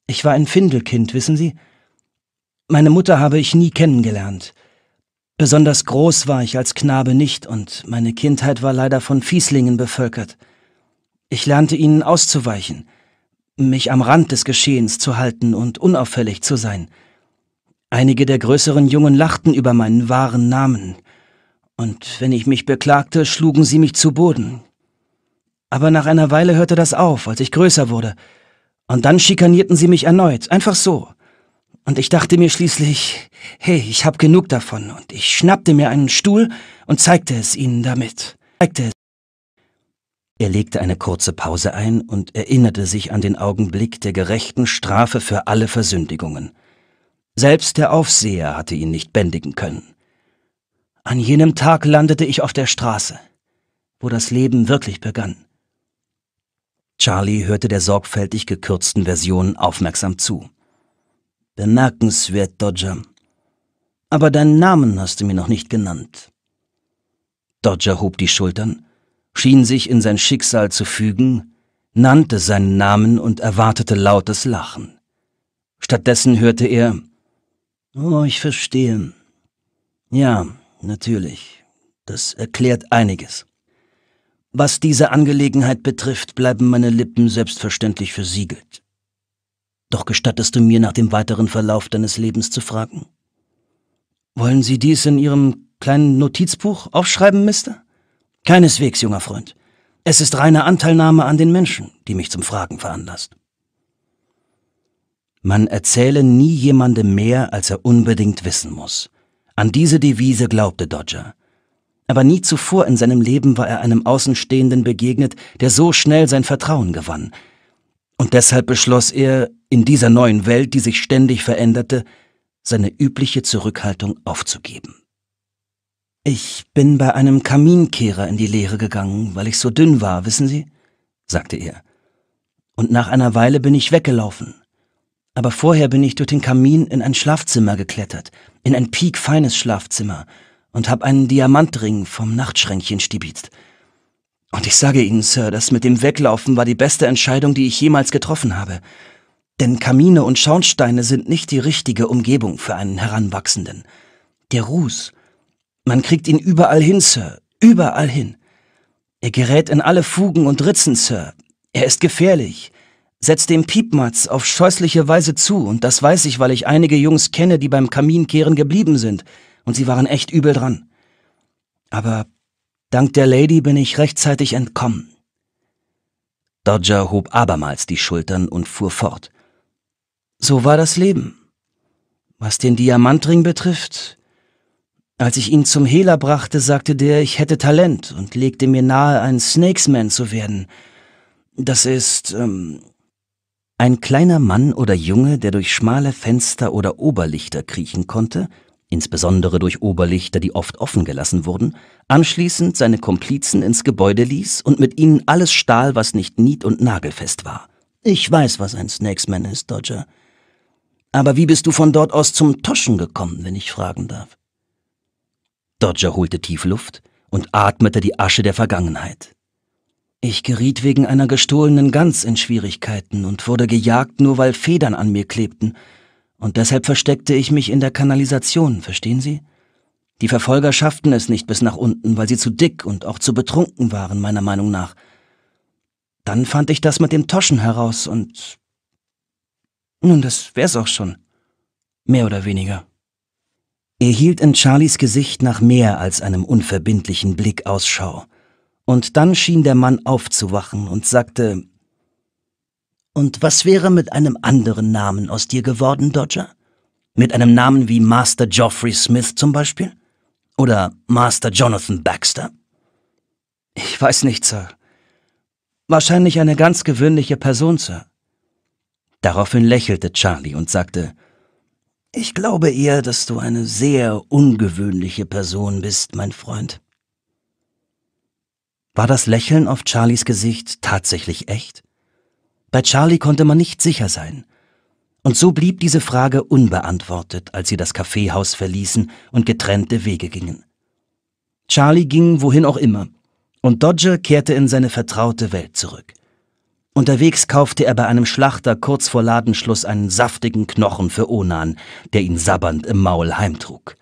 Ich war ein Findelkind, wissen Sie? Meine Mutter habe ich nie kennengelernt. Besonders groß war ich als Knabe nicht, und meine Kindheit war leider von Fieslingen bevölkert. Ich lernte ihnen auszuweichen, mich am Rand des Geschehens zu halten und unauffällig zu sein. Einige der größeren Jungen lachten über meinen wahren Namen, und wenn ich mich beklagte, schlugen sie mich zu Boden. Aber nach einer Weile hörte das auf, als ich größer wurde, und dann schikanierten sie mich erneut, einfach so. Und ich dachte mir schließlich, hey, ich hab genug davon, und ich schnappte mir einen Stuhl und zeigte es ihnen damit. Zeigte es er legte eine kurze Pause ein und erinnerte sich an den Augenblick der gerechten Strafe für alle Versündigungen. Selbst der Aufseher hatte ihn nicht bändigen können. An jenem Tag landete ich auf der Straße, wo das Leben wirklich begann. Charlie hörte der sorgfältig gekürzten Version aufmerksam zu. Bemerkenswert, Dodger. Aber deinen Namen hast du mir noch nicht genannt. Dodger hob die Schultern schien sich in sein Schicksal zu fügen, nannte seinen Namen und erwartete lautes Lachen. Stattdessen hörte er Oh, ich verstehe. Ja, natürlich. Das erklärt einiges. Was diese Angelegenheit betrifft, bleiben meine Lippen selbstverständlich versiegelt. Doch gestattest du mir nach dem weiteren Verlauf deines Lebens zu fragen? Wollen Sie dies in Ihrem kleinen Notizbuch aufschreiben, Mister? Keineswegs, junger Freund. Es ist reine Anteilnahme an den Menschen, die mich zum Fragen veranlasst. Man erzähle nie jemandem mehr, als er unbedingt wissen muss. An diese Devise glaubte Dodger. Aber nie zuvor in seinem Leben war er einem Außenstehenden begegnet, der so schnell sein Vertrauen gewann. Und deshalb beschloss er, in dieser neuen Welt, die sich ständig veränderte, seine übliche Zurückhaltung aufzugeben. Ich bin bei einem Kaminkehrer in die Lehre gegangen, weil ich so dünn war, wissen Sie? sagte er. Und nach einer Weile bin ich weggelaufen. Aber vorher bin ich durch den Kamin in ein Schlafzimmer geklettert, in ein piekfeines Schlafzimmer, und hab einen Diamantring vom Nachtschränkchen stibitzt. Und ich sage Ihnen, Sir, das mit dem Weglaufen war die beste Entscheidung, die ich jemals getroffen habe. Denn Kamine und Schornsteine sind nicht die richtige Umgebung für einen Heranwachsenden. Der Ruß, man kriegt ihn überall hin, Sir. Überall hin. Er gerät in alle Fugen und Ritzen, Sir. Er ist gefährlich. Setzt dem Piepmatz auf scheußliche Weise zu, und das weiß ich, weil ich einige Jungs kenne, die beim Kaminkehren geblieben sind, und sie waren echt übel dran. Aber dank der Lady bin ich rechtzeitig entkommen. Dodger hob abermals die Schultern und fuhr fort. So war das Leben. Was den Diamantring betrifft, als ich ihn zum Hehler brachte, sagte der, ich hätte Talent und legte mir nahe, ein Snakesman zu werden. Das ist ähm, ein kleiner Mann oder Junge, der durch schmale Fenster oder Oberlichter kriechen konnte, insbesondere durch Oberlichter, die oft offen gelassen wurden, anschließend seine Komplizen ins Gebäude ließ und mit ihnen alles stahl, was nicht nied- und nagelfest war. Ich weiß, was ein Snakesman ist, Dodger. Aber wie bist du von dort aus zum Toschen gekommen, wenn ich fragen darf? Dodger holte tief Luft und atmete die Asche der Vergangenheit. Ich geriet wegen einer gestohlenen Gans in Schwierigkeiten und wurde gejagt, nur weil Federn an mir klebten, und deshalb versteckte ich mich in der Kanalisation, verstehen Sie? Die Verfolger schafften es nicht bis nach unten, weil sie zu dick und auch zu betrunken waren, meiner Meinung nach. Dann fand ich das mit dem Toschen heraus und... Nun, das wär's auch schon. Mehr oder weniger. Er hielt in Charlies Gesicht nach mehr als einem unverbindlichen Blick Ausschau. Und dann schien der Mann aufzuwachen und sagte Und was wäre mit einem anderen Namen aus dir geworden, Dodger? Mit einem Namen wie Master Geoffrey Smith zum Beispiel? Oder Master Jonathan Baxter? Ich weiß nicht, Sir. Wahrscheinlich eine ganz gewöhnliche Person, Sir. Daraufhin lächelte Charlie und sagte, ich glaube eher, dass du eine sehr ungewöhnliche Person bist, mein Freund. War das Lächeln auf Charlies Gesicht tatsächlich echt? Bei Charlie konnte man nicht sicher sein. Und so blieb diese Frage unbeantwortet, als sie das Kaffeehaus verließen und getrennte Wege gingen. Charlie ging wohin auch immer, und Dodger kehrte in seine vertraute Welt zurück. Unterwegs kaufte er bei einem Schlachter kurz vor Ladenschluss einen saftigen Knochen für Onan, der ihn sabbernd im Maul heimtrug.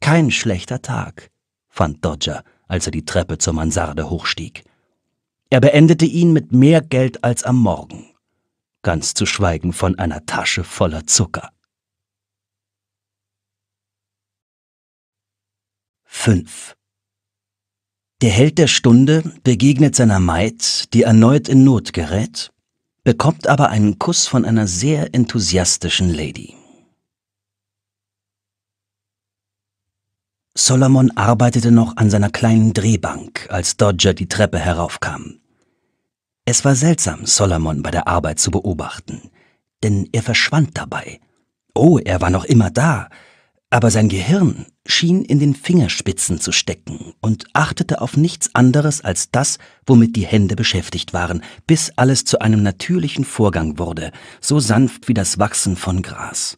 Kein schlechter Tag, fand Dodger, als er die Treppe zur Mansarde hochstieg. Er beendete ihn mit mehr Geld als am Morgen, ganz zu schweigen von einer Tasche voller Zucker. 5. Der Held der Stunde begegnet seiner Maid, die erneut in Not gerät, bekommt aber einen Kuss von einer sehr enthusiastischen Lady. Solomon arbeitete noch an seiner kleinen Drehbank, als Dodger die Treppe heraufkam. Es war seltsam, Solomon bei der Arbeit zu beobachten, denn er verschwand dabei. Oh, er war noch immer da, aber sein Gehirn schien in den Fingerspitzen zu stecken und achtete auf nichts anderes als das, womit die Hände beschäftigt waren, bis alles zu einem natürlichen Vorgang wurde, so sanft wie das Wachsen von Gras.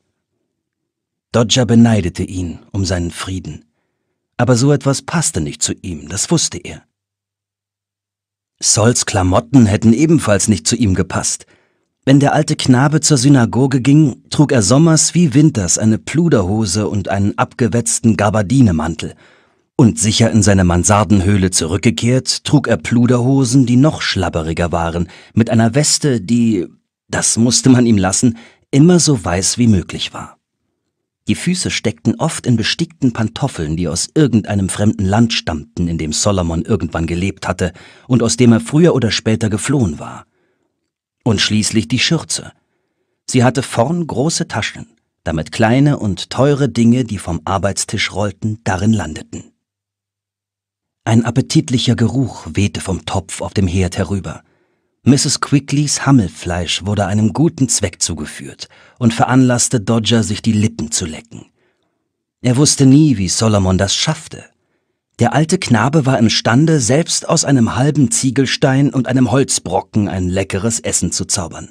Dodger beneidete ihn um seinen Frieden, aber so etwas passte nicht zu ihm, das wusste er. Sols Klamotten hätten ebenfalls nicht zu ihm gepasst – wenn der alte Knabe zur Synagoge ging, trug er sommers wie winters eine Pluderhose und einen abgewetzten Gabardinemantel. Und sicher in seine Mansardenhöhle zurückgekehrt, trug er Pluderhosen, die noch schlabberiger waren, mit einer Weste, die, das musste man ihm lassen, immer so weiß wie möglich war. Die Füße steckten oft in bestickten Pantoffeln, die aus irgendeinem fremden Land stammten, in dem Solomon irgendwann gelebt hatte und aus dem er früher oder später geflohen war – und schließlich die Schürze. Sie hatte vorn große Taschen, damit kleine und teure Dinge, die vom Arbeitstisch rollten, darin landeten. Ein appetitlicher Geruch wehte vom Topf auf dem Herd herüber. Mrs. Quickleys Hammelfleisch wurde einem guten Zweck zugeführt und veranlasste Dodger, sich die Lippen zu lecken. Er wusste nie, wie Solomon das schaffte. Der alte Knabe war imstande, selbst aus einem halben Ziegelstein und einem Holzbrocken ein leckeres Essen zu zaubern.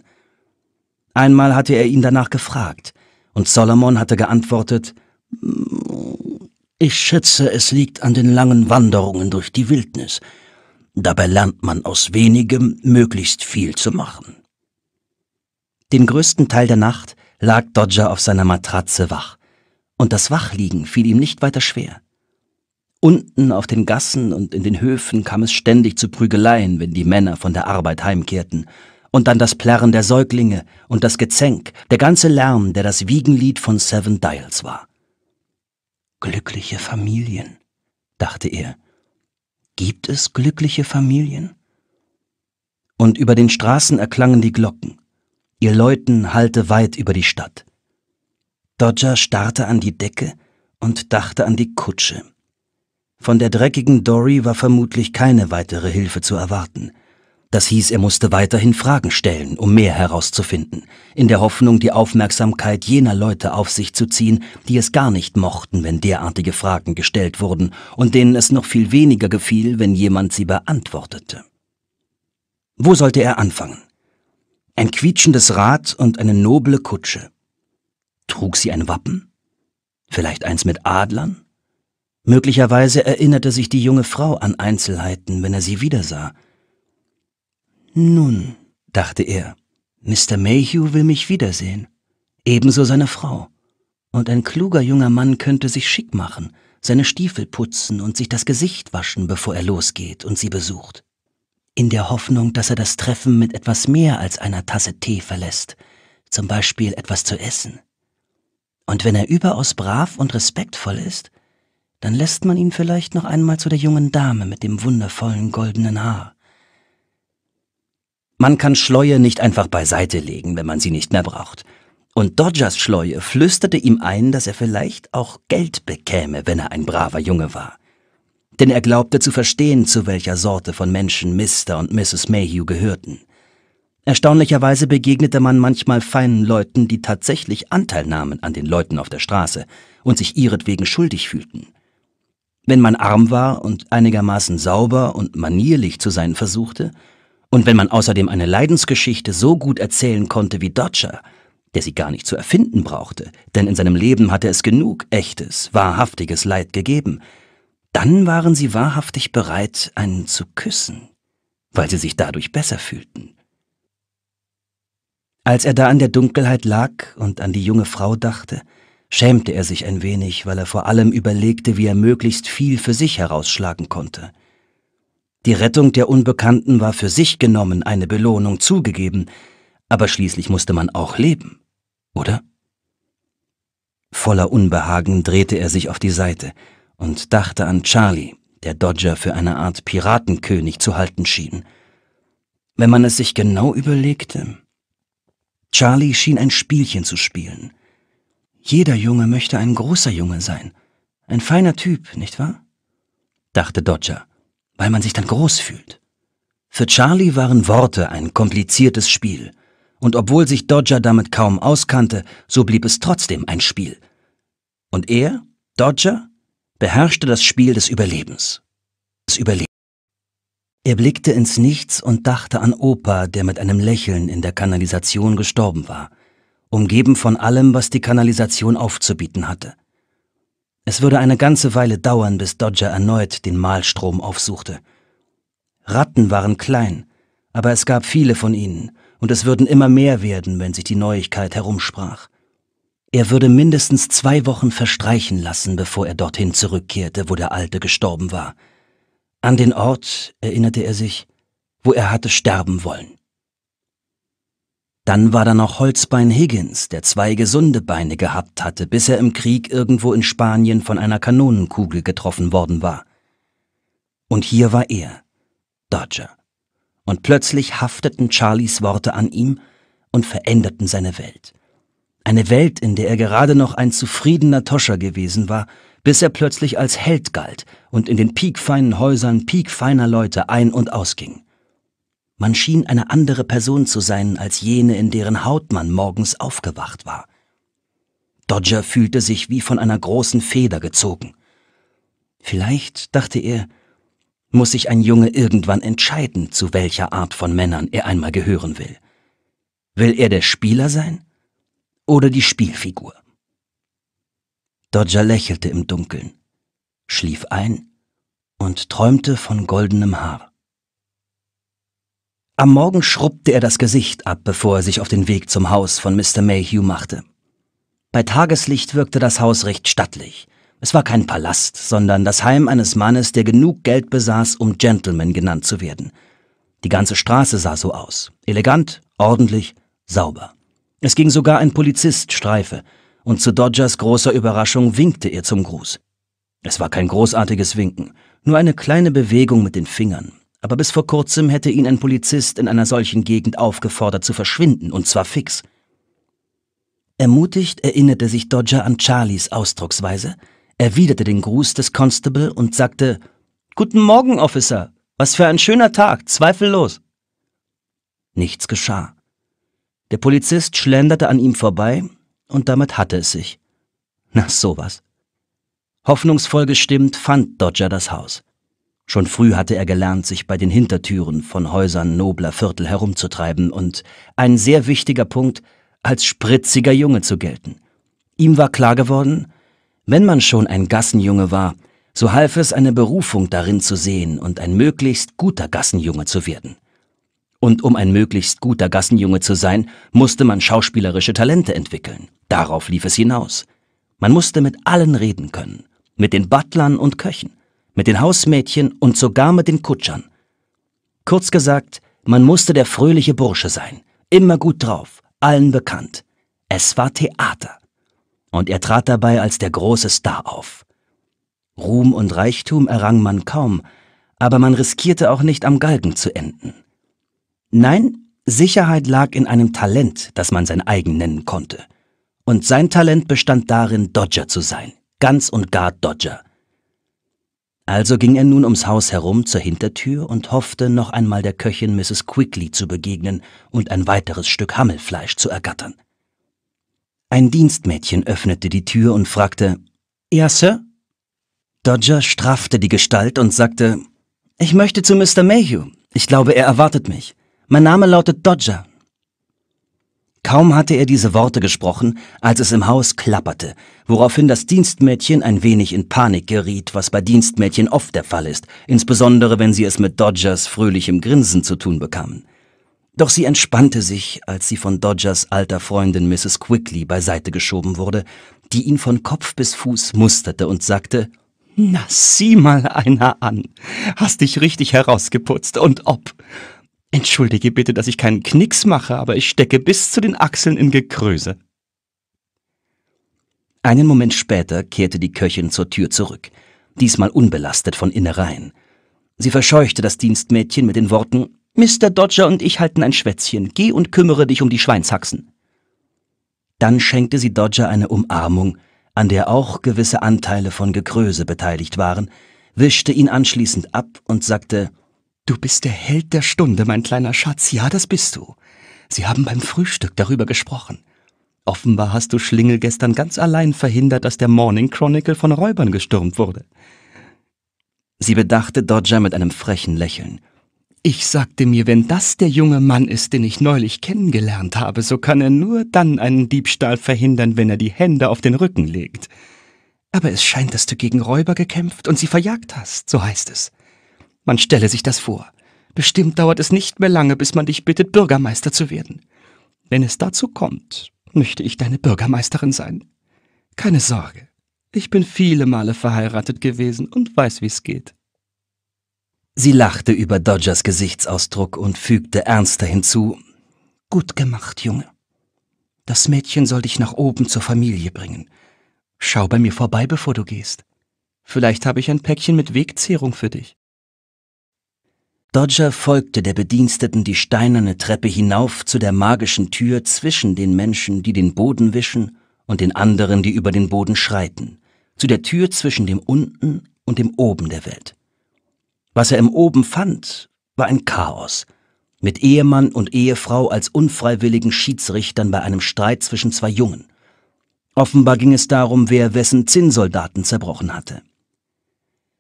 Einmal hatte er ihn danach gefragt, und Solomon hatte geantwortet, ich schätze, es liegt an den langen Wanderungen durch die Wildnis. Dabei lernt man aus wenigem möglichst viel zu machen. Den größten Teil der Nacht lag Dodger auf seiner Matratze wach, und das Wachliegen fiel ihm nicht weiter schwer. Unten auf den Gassen und in den Höfen kam es ständig zu Prügeleien, wenn die Männer von der Arbeit heimkehrten. Und dann das Plärren der Säuglinge und das Gezänk, der ganze Lärm, der das Wiegenlied von Seven Dials war. Glückliche Familien, dachte er. Gibt es glückliche Familien? Und über den Straßen erklangen die Glocken. Ihr Läuten hallte weit über die Stadt. Dodger starrte an die Decke und dachte an die Kutsche, von der dreckigen Dory war vermutlich keine weitere Hilfe zu erwarten. Das hieß, er musste weiterhin Fragen stellen, um mehr herauszufinden, in der Hoffnung, die Aufmerksamkeit jener Leute auf sich zu ziehen, die es gar nicht mochten, wenn derartige Fragen gestellt wurden und denen es noch viel weniger gefiel, wenn jemand sie beantwortete. Wo sollte er anfangen? Ein quietschendes Rad und eine noble Kutsche. Trug sie ein Wappen? Vielleicht eins mit Adlern? Möglicherweise erinnerte sich die junge Frau an Einzelheiten, wenn er sie wiedersah. Nun, dachte er, Mr. Mayhew will mich wiedersehen, ebenso seine Frau. Und ein kluger junger Mann könnte sich schick machen, seine Stiefel putzen und sich das Gesicht waschen, bevor er losgeht und sie besucht. In der Hoffnung, dass er das Treffen mit etwas mehr als einer Tasse Tee verlässt, zum Beispiel etwas zu essen. Und wenn er überaus brav und respektvoll ist, dann lässt man ihn vielleicht noch einmal zu der jungen Dame mit dem wundervollen goldenen Haar. Man kann Schleue nicht einfach beiseite legen, wenn man sie nicht mehr braucht. Und Dodgers Schleue flüsterte ihm ein, dass er vielleicht auch Geld bekäme, wenn er ein braver Junge war. Denn er glaubte zu verstehen, zu welcher Sorte von Menschen Mr. und Mrs. Mayhew gehörten. Erstaunlicherweise begegnete man manchmal feinen Leuten, die tatsächlich Anteil nahmen an den Leuten auf der Straße und sich ihretwegen schuldig fühlten wenn man arm war und einigermaßen sauber und manierlich zu sein versuchte, und wenn man außerdem eine Leidensgeschichte so gut erzählen konnte wie Dodger, der sie gar nicht zu erfinden brauchte, denn in seinem Leben hatte es genug echtes, wahrhaftiges Leid gegeben, dann waren sie wahrhaftig bereit, einen zu küssen, weil sie sich dadurch besser fühlten. Als er da in der Dunkelheit lag und an die junge Frau dachte, schämte er sich ein wenig, weil er vor allem überlegte, wie er möglichst viel für sich herausschlagen konnte. Die Rettung der Unbekannten war für sich genommen eine Belohnung zugegeben, aber schließlich musste man auch leben, oder? Voller Unbehagen drehte er sich auf die Seite und dachte an Charlie, der Dodger für eine Art Piratenkönig zu halten schien. Wenn man es sich genau überlegte. Charlie schien ein Spielchen zu spielen. Jeder Junge möchte ein großer Junge sein. Ein feiner Typ, nicht wahr? dachte Dodger, weil man sich dann groß fühlt. Für Charlie waren Worte ein kompliziertes Spiel, und obwohl sich Dodger damit kaum auskannte, so blieb es trotzdem ein Spiel. Und er, Dodger, beherrschte das Spiel des Überlebens. Das Überlebens. Er blickte ins Nichts und dachte an Opa, der mit einem Lächeln in der Kanalisation gestorben war umgeben von allem, was die Kanalisation aufzubieten hatte. Es würde eine ganze Weile dauern, bis Dodger erneut den Mahlstrom aufsuchte. Ratten waren klein, aber es gab viele von ihnen, und es würden immer mehr werden, wenn sich die Neuigkeit herumsprach. Er würde mindestens zwei Wochen verstreichen lassen, bevor er dorthin zurückkehrte, wo der Alte gestorben war. An den Ort erinnerte er sich, wo er hatte sterben wollen. Dann war da noch Holzbein Higgins, der zwei gesunde Beine gehabt hatte, bis er im Krieg irgendwo in Spanien von einer Kanonenkugel getroffen worden war. Und hier war er, Dodger. Und plötzlich hafteten Charlies Worte an ihm und veränderten seine Welt. Eine Welt, in der er gerade noch ein zufriedener Toscher gewesen war, bis er plötzlich als Held galt und in den piekfeinen Häusern piekfeiner Leute ein- und ausging. Man schien eine andere Person zu sein als jene, in deren Haut man morgens aufgewacht war. Dodger fühlte sich wie von einer großen Feder gezogen. Vielleicht, dachte er, muss sich ein Junge irgendwann entscheiden, zu welcher Art von Männern er einmal gehören will. Will er der Spieler sein oder die Spielfigur? Dodger lächelte im Dunkeln, schlief ein und träumte von goldenem Haar. Am Morgen schrubbte er das Gesicht ab, bevor er sich auf den Weg zum Haus von Mr. Mayhew machte. Bei Tageslicht wirkte das Haus recht stattlich. Es war kein Palast, sondern das Heim eines Mannes, der genug Geld besaß, um Gentleman genannt zu werden. Die ganze Straße sah so aus. Elegant, ordentlich, sauber. Es ging sogar ein Polizist Streife, und zu Dodgers großer Überraschung winkte er zum Gruß. Es war kein großartiges Winken, nur eine kleine Bewegung mit den Fingern, aber bis vor kurzem hätte ihn ein Polizist in einer solchen Gegend aufgefordert zu verschwinden, und zwar fix. Ermutigt erinnerte sich Dodger an Charlies Ausdrucksweise, erwiderte den Gruß des Constable und sagte Guten Morgen, Officer. Was für ein schöner Tag, zweifellos. Nichts geschah. Der Polizist schlenderte an ihm vorbei, und damit hatte es sich. Na sowas. Hoffnungsvoll gestimmt fand Dodger das Haus. Schon früh hatte er gelernt, sich bei den Hintertüren von Häusern nobler Viertel herumzutreiben und, ein sehr wichtiger Punkt, als spritziger Junge zu gelten. Ihm war klar geworden, wenn man schon ein Gassenjunge war, so half es, eine Berufung darin zu sehen und ein möglichst guter Gassenjunge zu werden. Und um ein möglichst guter Gassenjunge zu sein, musste man schauspielerische Talente entwickeln. Darauf lief es hinaus. Man musste mit allen reden können, mit den Butlern und Köchen mit den Hausmädchen und sogar mit den Kutschern. Kurz gesagt, man musste der fröhliche Bursche sein, immer gut drauf, allen bekannt. Es war Theater. Und er trat dabei als der große Star auf. Ruhm und Reichtum errang man kaum, aber man riskierte auch nicht am Galgen zu enden. Nein, Sicherheit lag in einem Talent, das man sein eigen nennen konnte. Und sein Talent bestand darin, Dodger zu sein, ganz und gar Dodger, also ging er nun ums Haus herum zur Hintertür und hoffte, noch einmal der Köchin Mrs. Quickly zu begegnen und ein weiteres Stück Hammelfleisch zu ergattern. Ein Dienstmädchen öffnete die Tür und fragte, Ja, Sir? Dodger straffte die Gestalt und sagte, Ich möchte zu Mr. Mayhew. Ich glaube, er erwartet mich. Mein Name lautet Dodger. Kaum hatte er diese Worte gesprochen, als es im Haus klapperte, woraufhin das Dienstmädchen ein wenig in Panik geriet, was bei Dienstmädchen oft der Fall ist, insbesondere wenn sie es mit Dodgers fröhlichem Grinsen zu tun bekamen. Doch sie entspannte sich, als sie von Dodgers alter Freundin Mrs. Quickly beiseite geschoben wurde, die ihn von Kopf bis Fuß musterte und sagte, Na, sieh mal einer an. Hast dich richtig herausgeputzt und ob. Entschuldige bitte, dass ich keinen Knicks mache, aber ich stecke bis zu den Achseln in Gekröse. Einen Moment später kehrte die Köchin zur Tür zurück, diesmal unbelastet von Innereien. Sie verscheuchte das Dienstmädchen mit den Worten Mr. Dodger und ich halten ein Schwätzchen, geh und kümmere dich um die Schweinshaxen. Dann schenkte sie Dodger eine Umarmung, an der auch gewisse Anteile von Gekröse beteiligt waren, wischte ihn anschließend ab und sagte Du bist der Held der Stunde, mein kleiner Schatz, ja, das bist du. Sie haben beim Frühstück darüber gesprochen. Offenbar hast du Schlingel gestern ganz allein verhindert, dass der Morning Chronicle von Räubern gestürmt wurde. Sie bedachte Dodger mit einem frechen Lächeln. Ich sagte mir, wenn das der junge Mann ist, den ich neulich kennengelernt habe, so kann er nur dann einen Diebstahl verhindern, wenn er die Hände auf den Rücken legt. Aber es scheint, dass du gegen Räuber gekämpft und sie verjagt hast, so heißt es. Man stelle sich das vor. Bestimmt dauert es nicht mehr lange, bis man dich bittet, Bürgermeister zu werden. Wenn es dazu kommt, möchte ich deine Bürgermeisterin sein. Keine Sorge, ich bin viele Male verheiratet gewesen und weiß, wie es geht. Sie lachte über Dodgers Gesichtsausdruck und fügte ernster hinzu Gut gemacht, Junge. Das Mädchen soll dich nach oben zur Familie bringen. Schau bei mir vorbei, bevor du gehst. Vielleicht habe ich ein Päckchen mit Wegzehrung für dich. Dodger folgte der Bediensteten die steinerne Treppe hinauf zu der magischen Tür zwischen den Menschen, die den Boden wischen, und den anderen, die über den Boden schreiten, zu der Tür zwischen dem Unten und dem Oben der Welt. Was er im Oben fand, war ein Chaos, mit Ehemann und Ehefrau als unfreiwilligen Schiedsrichtern bei einem Streit zwischen zwei Jungen. Offenbar ging es darum, wer wessen Zinnsoldaten zerbrochen hatte.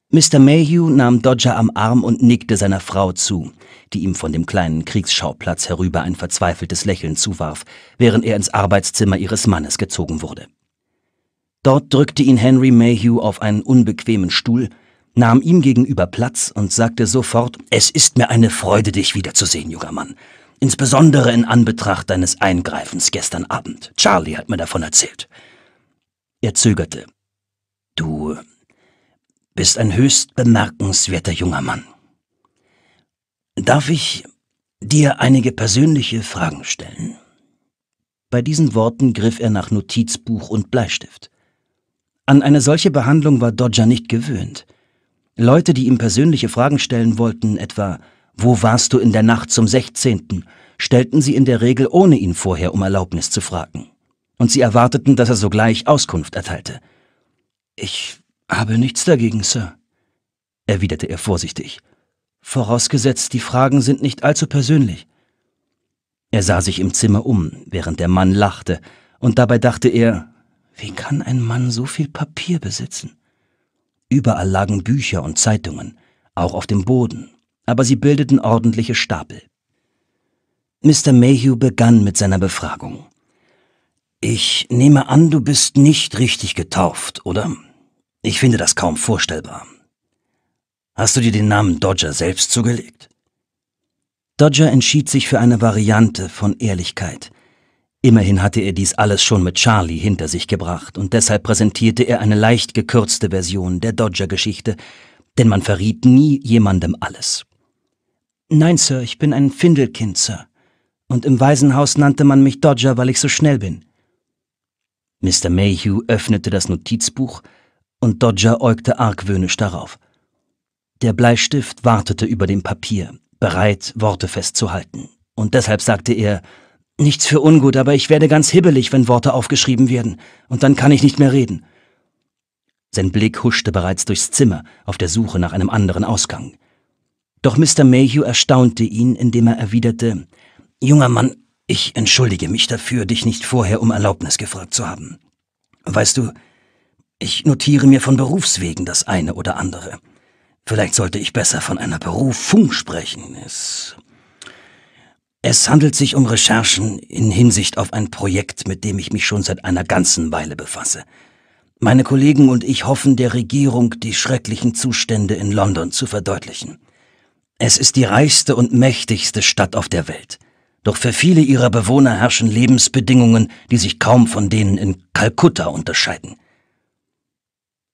Mr. Mayhew nahm Dodger am Arm und nickte seiner Frau zu, die ihm von dem kleinen Kriegsschauplatz herüber ein verzweifeltes Lächeln zuwarf, während er ins Arbeitszimmer ihres Mannes gezogen wurde. Dort drückte ihn Henry Mayhew auf einen unbequemen Stuhl, nahm ihm gegenüber Platz und sagte sofort Es ist mir eine Freude, dich wiederzusehen, junger Mann, insbesondere in Anbetracht deines Eingreifens gestern Abend. Charlie hat mir davon erzählt. Er zögerte. Du bist ein höchst bemerkenswerter junger Mann. Darf ich dir einige persönliche Fragen stellen? Bei diesen Worten griff er nach Notizbuch und Bleistift. An eine solche Behandlung war Dodger nicht gewöhnt. Leute, die ihm persönliche Fragen stellen wollten, etwa Wo warst du in der Nacht zum 16., stellten sie in der Regel ohne ihn vorher um Erlaubnis zu fragen. Und sie erwarteten, dass er sogleich Auskunft erteilte. Ich habe nichts dagegen, Sir, erwiderte er vorsichtig, vorausgesetzt die Fragen sind nicht allzu persönlich. Er sah sich im Zimmer um, während der Mann lachte, und dabei dachte er, wie kann ein Mann so viel Papier besitzen? Überall lagen Bücher und Zeitungen, auch auf dem Boden, aber sie bildeten ordentliche Stapel. Mr. Mayhew begann mit seiner Befragung. Ich nehme an, du bist nicht richtig getauft, oder? Ich finde das kaum vorstellbar. Hast du dir den Namen Dodger selbst zugelegt? Dodger entschied sich für eine Variante von Ehrlichkeit. Immerhin hatte er dies alles schon mit Charlie hinter sich gebracht und deshalb präsentierte er eine leicht gekürzte Version der Dodger-Geschichte, denn man verriet nie jemandem alles. Nein, Sir, ich bin ein Findelkind, Sir. Und im Waisenhaus nannte man mich Dodger, weil ich so schnell bin. Mr. Mayhew öffnete das Notizbuch und Dodger äugte argwöhnisch darauf. Der Bleistift wartete über dem Papier, bereit, Worte festzuhalten. Und deshalb sagte er, Nichts für ungut, aber ich werde ganz hibbelig, wenn Worte aufgeschrieben werden, und dann kann ich nicht mehr reden. Sein Blick huschte bereits durchs Zimmer, auf der Suche nach einem anderen Ausgang. Doch Mr. Mayhew erstaunte ihn, indem er erwiderte, Junger Mann, ich entschuldige mich dafür, dich nicht vorher um Erlaubnis gefragt zu haben. Weißt du, ich notiere mir von Berufswegen das eine oder andere. Vielleicht sollte ich besser von einer Berufung sprechen. Es, es handelt sich um Recherchen in Hinsicht auf ein Projekt, mit dem ich mich schon seit einer ganzen Weile befasse. Meine Kollegen und ich hoffen der Regierung, die schrecklichen Zustände in London zu verdeutlichen. Es ist die reichste und mächtigste Stadt auf der Welt. Doch für viele ihrer Bewohner herrschen Lebensbedingungen, die sich kaum von denen in Kalkutta unterscheiden.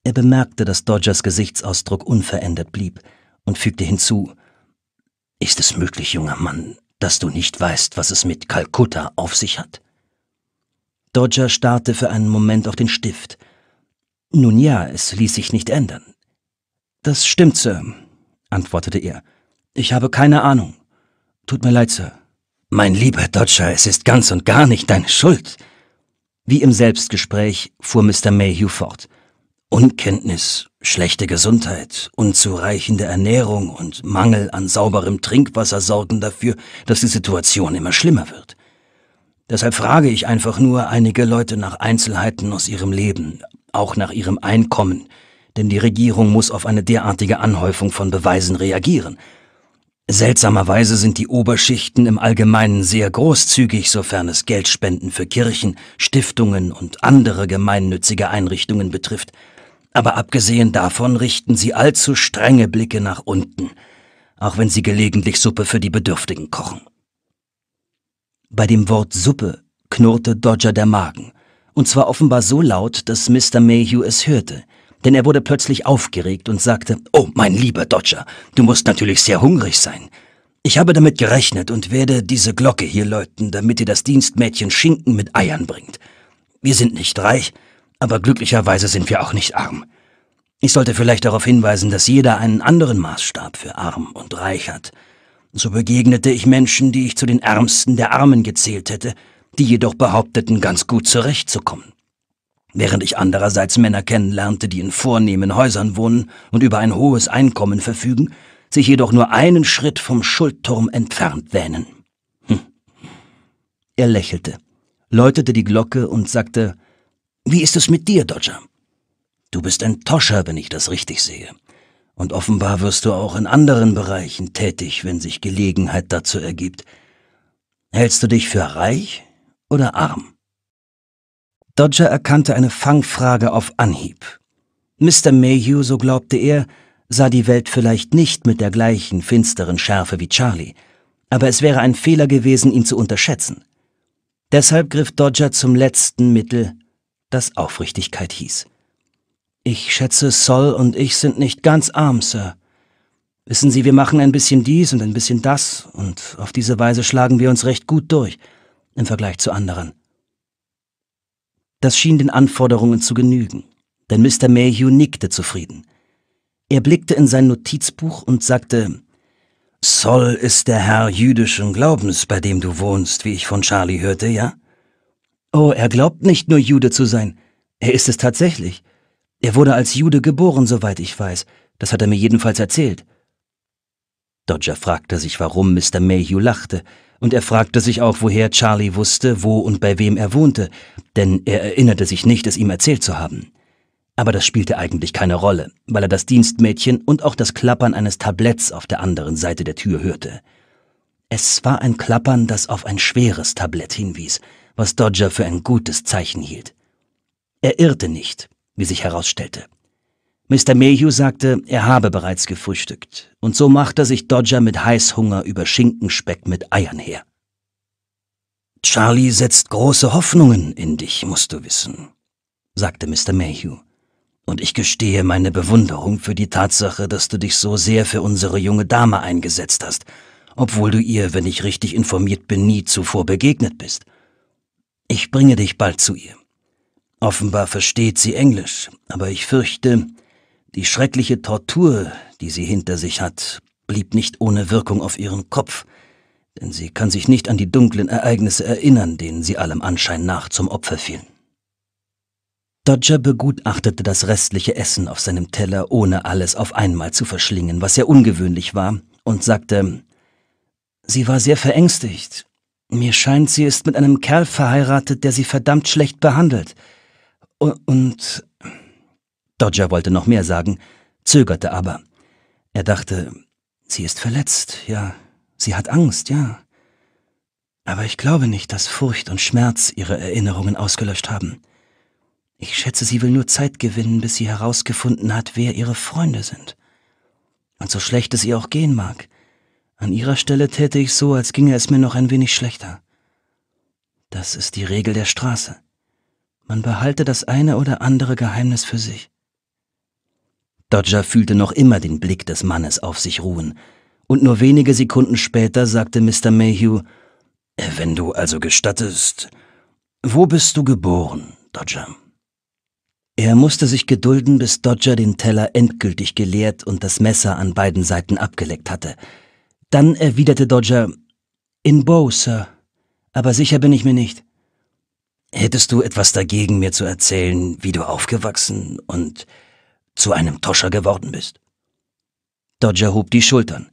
Er bemerkte, dass Dodgers Gesichtsausdruck unverändert blieb und fügte hinzu Ist es möglich, junger Mann, dass du nicht weißt, was es mit Kalkutta auf sich hat? Dodger starrte für einen Moment auf den Stift. Nun ja, es ließ sich nicht ändern. Das stimmt, Sir, antwortete er. Ich habe keine Ahnung. Tut mir leid, Sir. Mein lieber Dodger, es ist ganz und gar nicht deine Schuld. Wie im Selbstgespräch fuhr Mr. Mayhew fort. Unkenntnis, schlechte Gesundheit, unzureichende Ernährung und Mangel an sauberem Trinkwasser sorgen dafür, dass die Situation immer schlimmer wird. Deshalb frage ich einfach nur einige Leute nach Einzelheiten aus ihrem Leben, auch nach ihrem Einkommen, denn die Regierung muss auf eine derartige Anhäufung von Beweisen reagieren. Seltsamerweise sind die Oberschichten im Allgemeinen sehr großzügig, sofern es Geldspenden für Kirchen, Stiftungen und andere gemeinnützige Einrichtungen betrifft aber abgesehen davon richten sie allzu strenge Blicke nach unten, auch wenn sie gelegentlich Suppe für die Bedürftigen kochen. Bei dem Wort Suppe knurrte Dodger der Magen, und zwar offenbar so laut, dass Mr. Mayhew es hörte, denn er wurde plötzlich aufgeregt und sagte, Oh, mein lieber Dodger, du musst natürlich sehr hungrig sein. Ich habe damit gerechnet und werde diese Glocke hier läuten, damit dir das Dienstmädchen Schinken mit Eiern bringt. Wir sind nicht reich, aber glücklicherweise sind wir auch nicht arm. Ich sollte vielleicht darauf hinweisen, dass jeder einen anderen Maßstab für arm und reich hat. So begegnete ich Menschen, die ich zu den Ärmsten der Armen gezählt hätte, die jedoch behaupteten, ganz gut zurechtzukommen. Während ich andererseits Männer kennenlernte, die in vornehmen Häusern wohnen und über ein hohes Einkommen verfügen, sich jedoch nur einen Schritt vom Schuldturm entfernt wähnen. Hm. Er lächelte, läutete die Glocke und sagte, wie ist es mit dir, Dodger? Du bist ein Toscher, wenn ich das richtig sehe. Und offenbar wirst du auch in anderen Bereichen tätig, wenn sich Gelegenheit dazu ergibt. Hältst du dich für reich oder arm? Dodger erkannte eine Fangfrage auf Anhieb. Mr. Mayhew, so glaubte er, sah die Welt vielleicht nicht mit der gleichen finsteren Schärfe wie Charlie, aber es wäre ein Fehler gewesen, ihn zu unterschätzen. Deshalb griff Dodger zum letzten Mittel das Aufrichtigkeit hieß. Ich schätze, Sol und ich sind nicht ganz arm, Sir. Wissen Sie, wir machen ein bisschen dies und ein bisschen das, und auf diese Weise schlagen wir uns recht gut durch im Vergleich zu anderen. Das schien den Anforderungen zu genügen, denn Mr. Mayhew nickte zufrieden. Er blickte in sein Notizbuch und sagte, Sol ist der Herr jüdischen Glaubens, bei dem du wohnst, wie ich von Charlie hörte, ja? Oh, er glaubt nicht nur Jude zu sein. Er ist es tatsächlich. Er wurde als Jude geboren, soweit ich weiß. Das hat er mir jedenfalls erzählt. Dodger fragte sich, warum Mr. Mayhew lachte, und er fragte sich auch, woher Charlie wusste, wo und bei wem er wohnte, denn er erinnerte sich nicht, es ihm erzählt zu haben. Aber das spielte eigentlich keine Rolle, weil er das Dienstmädchen und auch das Klappern eines Tabletts auf der anderen Seite der Tür hörte. Es war ein Klappern, das auf ein schweres Tablett hinwies, was Dodger für ein gutes Zeichen hielt. Er irrte nicht, wie sich herausstellte. Mr. Mayhew sagte, er habe bereits gefrühstückt, und so machte sich Dodger mit Heißhunger über Schinkenspeck mit Eiern her. Charlie setzt große Hoffnungen in dich, musst du wissen, sagte Mr. Mayhew. Und ich gestehe meine Bewunderung für die Tatsache, dass du dich so sehr für unsere junge Dame eingesetzt hast, obwohl du ihr, wenn ich richtig informiert bin, nie zuvor begegnet bist. Ich bringe dich bald zu ihr. Offenbar versteht sie Englisch, aber ich fürchte, die schreckliche Tortur, die sie hinter sich hat, blieb nicht ohne Wirkung auf ihren Kopf, denn sie kann sich nicht an die dunklen Ereignisse erinnern, denen sie allem Anschein nach zum Opfer fielen. Dodger begutachtete das restliche Essen auf seinem Teller, ohne alles auf einmal zu verschlingen, was sehr ungewöhnlich war, und sagte, Sie war sehr verängstigt, mir scheint, sie ist mit einem Kerl verheiratet, der sie verdammt schlecht behandelt. Und. Dodger wollte noch mehr sagen, zögerte aber. Er dachte, sie ist verletzt, ja, sie hat Angst, ja. Aber ich glaube nicht, dass Furcht und Schmerz ihre Erinnerungen ausgelöscht haben. Ich schätze, sie will nur Zeit gewinnen, bis sie herausgefunden hat, wer ihre Freunde sind. Und so schlecht es ihr auch gehen mag, an ihrer Stelle täte ich so, als ginge es mir noch ein wenig schlechter. Das ist die Regel der Straße. Man behalte das eine oder andere Geheimnis für sich. Dodger fühlte noch immer den Blick des Mannes auf sich ruhen, und nur wenige Sekunden später sagte Mr. Mayhew, äh, wenn du also gestattest, wo bist du geboren, Dodger? Er musste sich gedulden, bis Dodger den Teller endgültig geleert und das Messer an beiden Seiten abgeleckt hatte. Dann erwiderte Dodger, in Bow, Sir, aber sicher bin ich mir nicht. Hättest du etwas dagegen, mir zu erzählen, wie du aufgewachsen und zu einem Toscher geworden bist? Dodger hob die Schultern.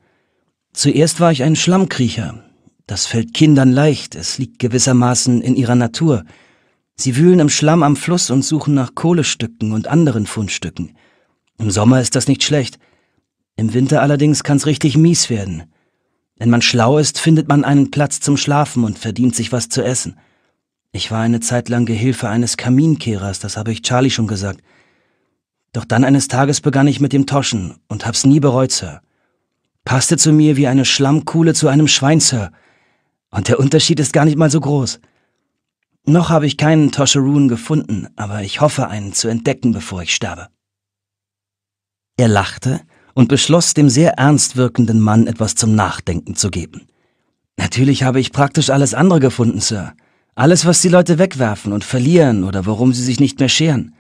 Zuerst war ich ein Schlammkriecher. Das fällt Kindern leicht, es liegt gewissermaßen in ihrer Natur. Sie wühlen im Schlamm am Fluss und suchen nach Kohlestücken und anderen Fundstücken. Im Sommer ist das nicht schlecht. Im Winter allerdings kann's richtig mies werden. Wenn man schlau ist, findet man einen Platz zum Schlafen und verdient sich was zu essen. Ich war eine Zeit lang Gehilfe eines Kaminkehrers, das habe ich Charlie schon gesagt. Doch dann eines Tages begann ich mit dem Toschen und hab's nie bereut, Sir. Passte zu mir wie eine Schlammkuhle zu einem Schwein, Sir. Und der Unterschied ist gar nicht mal so groß. Noch habe ich keinen Tosheroon gefunden, aber ich hoffe, einen zu entdecken, bevor ich sterbe. Er lachte und beschloss, dem sehr ernst wirkenden Mann etwas zum Nachdenken zu geben. Natürlich habe ich praktisch alles andere gefunden, Sir. Alles, was die Leute wegwerfen und verlieren oder worum sie sich nicht mehr scheren.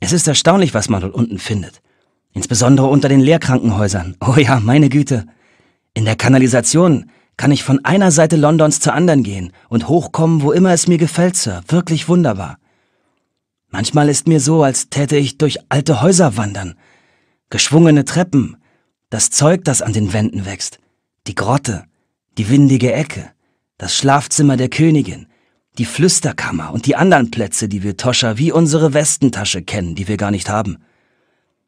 Es ist erstaunlich, was man dort unten findet. Insbesondere unter den Lehrkrankenhäusern. Oh ja, meine Güte. In der Kanalisation kann ich von einer Seite Londons zur anderen gehen und hochkommen, wo immer es mir gefällt, Sir. Wirklich wunderbar. Manchmal ist mir so, als täte ich durch alte Häuser wandern geschwungene Treppen, das Zeug, das an den Wänden wächst, die Grotte, die windige Ecke, das Schlafzimmer der Königin, die Flüsterkammer und die anderen Plätze, die wir Toscha wie unsere Westentasche kennen, die wir gar nicht haben.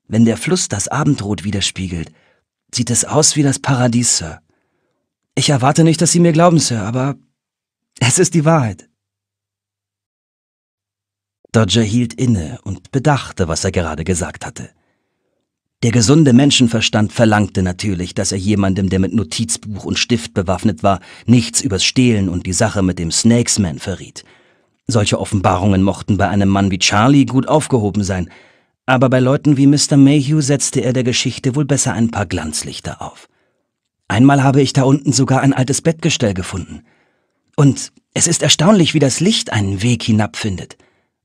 Wenn der Fluss das Abendrot widerspiegelt, sieht es aus wie das Paradies, Sir. Ich erwarte nicht, dass Sie mir glauben, Sir, aber es ist die Wahrheit. Dodger hielt inne und bedachte, was er gerade gesagt hatte. Der gesunde Menschenverstand verlangte natürlich, dass er jemandem, der mit Notizbuch und Stift bewaffnet war, nichts übers Stehlen und die Sache mit dem Snakesman verriet. Solche Offenbarungen mochten bei einem Mann wie Charlie gut aufgehoben sein, aber bei Leuten wie Mr. Mayhew setzte er der Geschichte wohl besser ein paar Glanzlichter auf. Einmal habe ich da unten sogar ein altes Bettgestell gefunden. Und es ist erstaunlich, wie das Licht einen Weg hinabfindet,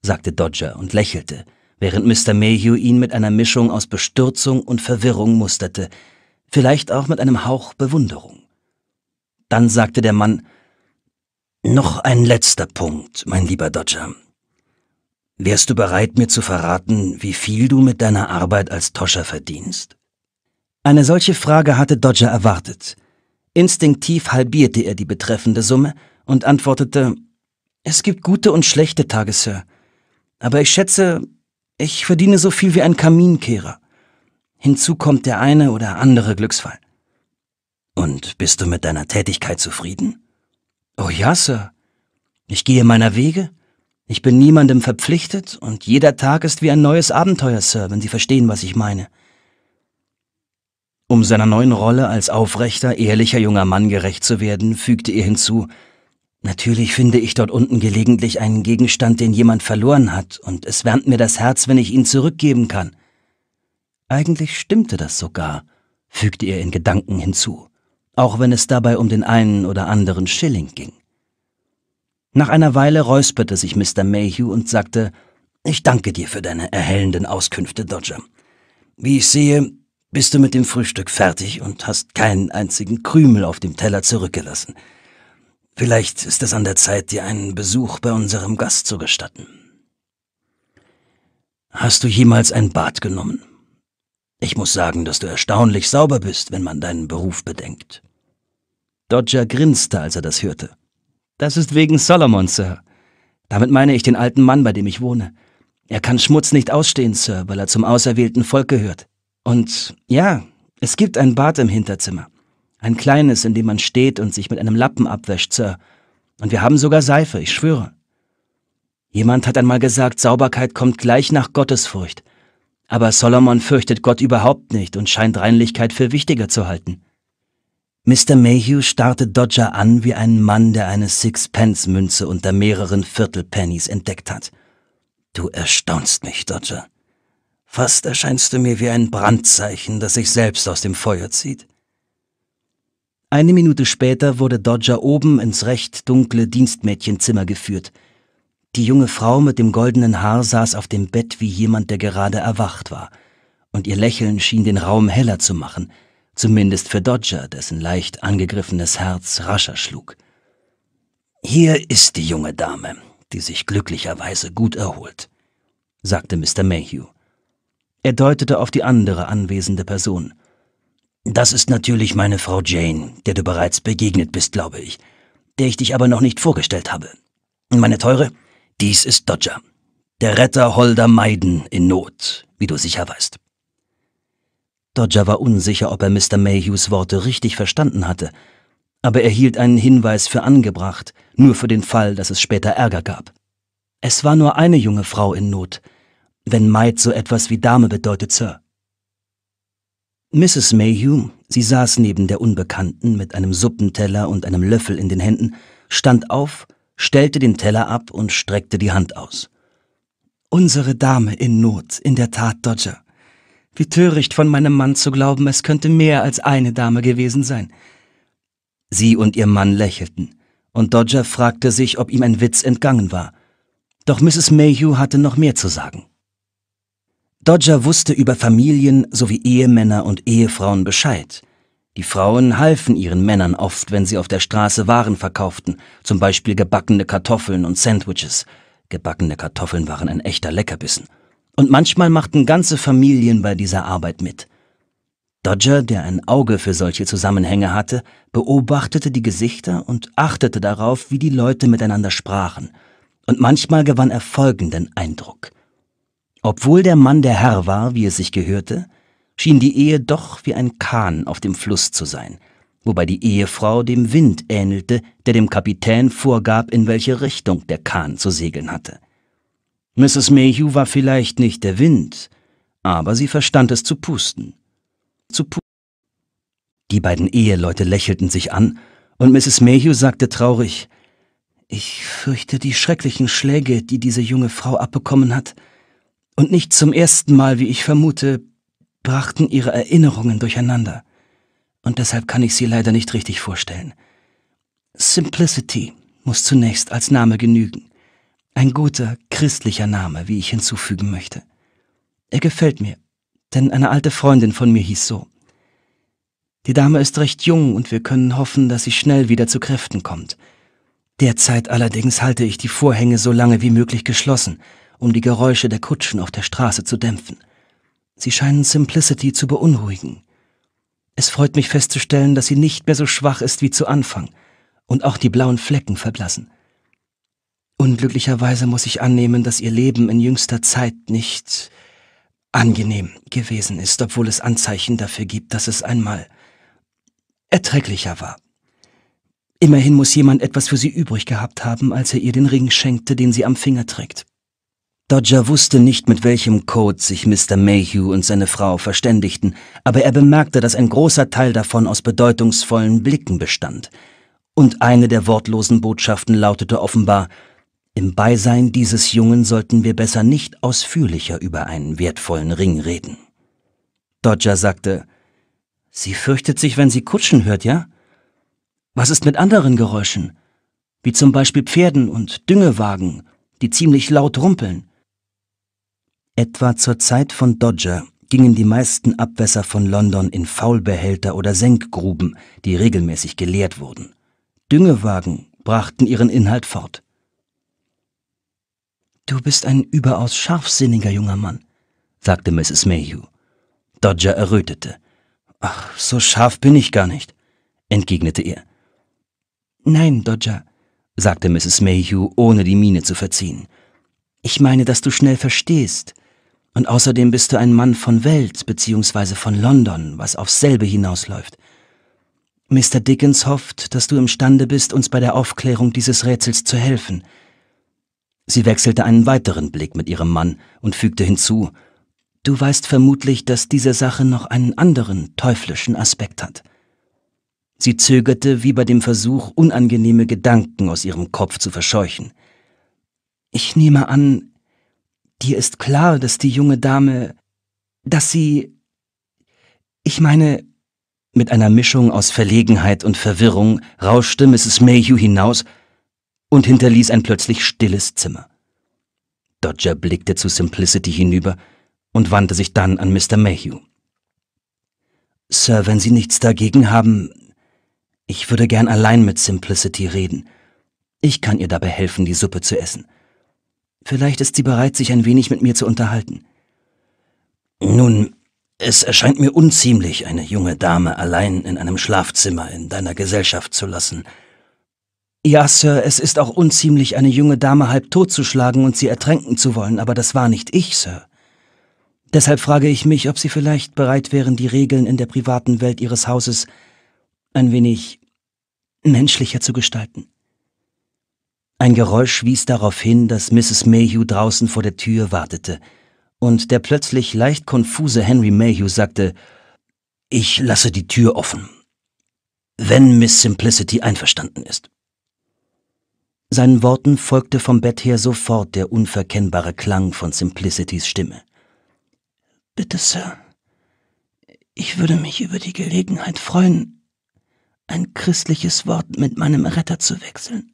sagte Dodger und lächelte während Mr. Mayhew ihn mit einer Mischung aus Bestürzung und Verwirrung musterte, vielleicht auch mit einem Hauch Bewunderung. Dann sagte der Mann Noch ein letzter Punkt, mein lieber Dodger. Wärst du bereit, mir zu verraten, wie viel du mit deiner Arbeit als Toscher verdienst? Eine solche Frage hatte Dodger erwartet. Instinktiv halbierte er die betreffende Summe und antwortete Es gibt gute und schlechte Tage, Sir. Aber ich schätze, ich verdiene so viel wie ein Kaminkehrer. Hinzu kommt der eine oder andere Glücksfall. Und bist du mit deiner Tätigkeit zufrieden? Oh ja, Sir. Ich gehe meiner Wege. Ich bin niemandem verpflichtet und jeder Tag ist wie ein neues Abenteuer, Sir, wenn Sie verstehen, was ich meine. Um seiner neuen Rolle als aufrechter, ehrlicher junger Mann gerecht zu werden, fügte er hinzu, Natürlich finde ich dort unten gelegentlich einen Gegenstand, den jemand verloren hat, und es wärmt mir das Herz, wenn ich ihn zurückgeben kann. Eigentlich stimmte das sogar, fügte er in Gedanken hinzu, auch wenn es dabei um den einen oder anderen Schilling ging. Nach einer Weile räusperte sich Mr. Mayhew und sagte, ich danke dir für deine erhellenden Auskünfte, Dodger. Wie ich sehe, bist du mit dem Frühstück fertig und hast keinen einzigen Krümel auf dem Teller zurückgelassen. Vielleicht ist es an der Zeit, dir einen Besuch bei unserem Gast zu gestatten. Hast du jemals ein Bad genommen? Ich muss sagen, dass du erstaunlich sauber bist, wenn man deinen Beruf bedenkt. Dodger grinste, als er das hörte. Das ist wegen Solomon, Sir. Damit meine ich den alten Mann, bei dem ich wohne. Er kann Schmutz nicht ausstehen, Sir, weil er zum auserwählten Volk gehört. Und ja, es gibt ein Bad im Hinterzimmer. Ein kleines, in dem man steht und sich mit einem Lappen abwäscht, Sir. Und wir haben sogar Seife, ich schwöre. Jemand hat einmal gesagt, Sauberkeit kommt gleich nach Gottesfurcht. Aber Solomon fürchtet Gott überhaupt nicht und scheint Reinlichkeit für wichtiger zu halten. Mr. Mayhew starrte Dodger an wie ein Mann, der eine Sixpence-Münze unter mehreren Viertelpennies entdeckt hat. Du erstaunst mich, Dodger. Fast erscheinst du mir wie ein Brandzeichen, das sich selbst aus dem Feuer zieht. Eine Minute später wurde Dodger oben ins recht dunkle Dienstmädchenzimmer geführt. Die junge Frau mit dem goldenen Haar saß auf dem Bett wie jemand, der gerade erwacht war, und ihr Lächeln schien den Raum heller zu machen, zumindest für Dodger, dessen leicht angegriffenes Herz rascher schlug. Hier ist die junge Dame, die sich glücklicherweise gut erholt, sagte Mr. Mayhew. Er deutete auf die andere anwesende Person. Das ist natürlich meine Frau Jane, der du bereits begegnet bist, glaube ich, der ich dich aber noch nicht vorgestellt habe. Meine Teure, dies ist Dodger, der Retter holder Maiden in Not, wie du sicher weißt. Dodger war unsicher, ob er Mr. Mayhews Worte richtig verstanden hatte, aber er hielt einen Hinweis für angebracht, nur für den Fall, dass es später Ärger gab. Es war nur eine junge Frau in Not, wenn Maid so etwas wie Dame bedeutet, Sir. Mrs. Mayhew, sie saß neben der Unbekannten mit einem Suppenteller und einem Löffel in den Händen, stand auf, stellte den Teller ab und streckte die Hand aus. Unsere Dame in Not, in der Tat, Dodger. Wie töricht von meinem Mann zu glauben, es könnte mehr als eine Dame gewesen sein. Sie und ihr Mann lächelten, und Dodger fragte sich, ob ihm ein Witz entgangen war. Doch Mrs. Mayhew hatte noch mehr zu sagen. Dodger wusste über Familien sowie Ehemänner und Ehefrauen Bescheid. Die Frauen halfen ihren Männern oft, wenn sie auf der Straße Waren verkauften, zum Beispiel gebackene Kartoffeln und Sandwiches. Gebackene Kartoffeln waren ein echter Leckerbissen. Und manchmal machten ganze Familien bei dieser Arbeit mit. Dodger, der ein Auge für solche Zusammenhänge hatte, beobachtete die Gesichter und achtete darauf, wie die Leute miteinander sprachen. Und manchmal gewann er folgenden Eindruck. Obwohl der Mann der Herr war, wie es sich gehörte, schien die Ehe doch wie ein Kahn auf dem Fluss zu sein, wobei die Ehefrau dem Wind ähnelte, der dem Kapitän vorgab, in welche Richtung der Kahn zu segeln hatte. Mrs. Mayhew war vielleicht nicht der Wind, aber sie verstand es zu pusten. Zu pu Die beiden Eheleute lächelten sich an, und Mrs. Mayhew sagte traurig, ich fürchte die schrecklichen Schläge, die diese junge Frau abbekommen hat, und nicht zum ersten Mal, wie ich vermute, brachten ihre Erinnerungen durcheinander. Und deshalb kann ich sie leider nicht richtig vorstellen. Simplicity muss zunächst als Name genügen. Ein guter, christlicher Name, wie ich hinzufügen möchte. Er gefällt mir, denn eine alte Freundin von mir hieß so. Die Dame ist recht jung und wir können hoffen, dass sie schnell wieder zu Kräften kommt. Derzeit allerdings halte ich die Vorhänge so lange wie möglich geschlossen, um die Geräusche der Kutschen auf der Straße zu dämpfen. Sie scheinen Simplicity zu beunruhigen. Es freut mich festzustellen, dass sie nicht mehr so schwach ist wie zu Anfang und auch die blauen Flecken verblassen. Unglücklicherweise muss ich annehmen, dass ihr Leben in jüngster Zeit nicht angenehm gewesen ist, obwohl es Anzeichen dafür gibt, dass es einmal erträglicher war. Immerhin muss jemand etwas für sie übrig gehabt haben, als er ihr den Ring schenkte, den sie am Finger trägt. Dodger wusste nicht, mit welchem Code sich Mr. Mayhew und seine Frau verständigten, aber er bemerkte, dass ein großer Teil davon aus bedeutungsvollen Blicken bestand. Und eine der wortlosen Botschaften lautete offenbar, im Beisein dieses Jungen sollten wir besser nicht ausführlicher über einen wertvollen Ring reden. Dodger sagte, Sie fürchtet sich, wenn sie Kutschen hört, ja? Was ist mit anderen Geräuschen? Wie zum Beispiel Pferden und Düngewagen, die ziemlich laut rumpeln. Etwa zur Zeit von Dodger gingen die meisten Abwässer von London in Faulbehälter oder Senkgruben, die regelmäßig geleert wurden. Düngewagen brachten ihren Inhalt fort. Du bist ein überaus scharfsinniger junger Mann, sagte Mrs. Mayhew. Dodger errötete. Ach, so scharf bin ich gar nicht, entgegnete er. Nein, Dodger, sagte Mrs. Mayhew, ohne die Miene zu verziehen. Ich meine, dass du schnell verstehst, und außerdem bist du ein Mann von Welt bzw. von London, was aufs selbe hinausläuft. Mr. Dickens hofft, dass du imstande bist, uns bei der Aufklärung dieses Rätsels zu helfen. Sie wechselte einen weiteren Blick mit ihrem Mann und fügte hinzu, Du weißt vermutlich, dass diese Sache noch einen anderen teuflischen Aspekt hat. Sie zögerte wie bei dem Versuch, unangenehme Gedanken aus ihrem Kopf zu verscheuchen. Ich nehme an, Dir ist klar, dass die junge Dame, dass sie... Ich meine, mit einer Mischung aus Verlegenheit und Verwirrung rauschte Mrs. Mayhew hinaus und hinterließ ein plötzlich stilles Zimmer. Dodger blickte zu Simplicity hinüber und wandte sich dann an Mr. Mayhew. Sir, wenn Sie nichts dagegen haben, ich würde gern allein mit Simplicity reden. Ich kann ihr dabei helfen, die Suppe zu essen. Vielleicht ist sie bereit, sich ein wenig mit mir zu unterhalten. Nun, es erscheint mir unziemlich, eine junge Dame allein in einem Schlafzimmer in deiner Gesellschaft zu lassen. Ja, Sir, es ist auch unziemlich, eine junge Dame halb tot zu schlagen und sie ertränken zu wollen, aber das war nicht ich, Sir. Deshalb frage ich mich, ob Sie vielleicht bereit wären, die Regeln in der privaten Welt Ihres Hauses ein wenig menschlicher zu gestalten. Ein Geräusch wies darauf hin, dass Mrs. Mayhew draußen vor der Tür wartete, und der plötzlich leicht konfuse Henry Mayhew sagte, ich lasse die Tür offen, wenn Miss Simplicity einverstanden ist. Seinen Worten folgte vom Bett her sofort der unverkennbare Klang von Simplicities Stimme. Bitte, Sir, ich würde mich über die Gelegenheit freuen, ein christliches Wort mit meinem Retter zu wechseln.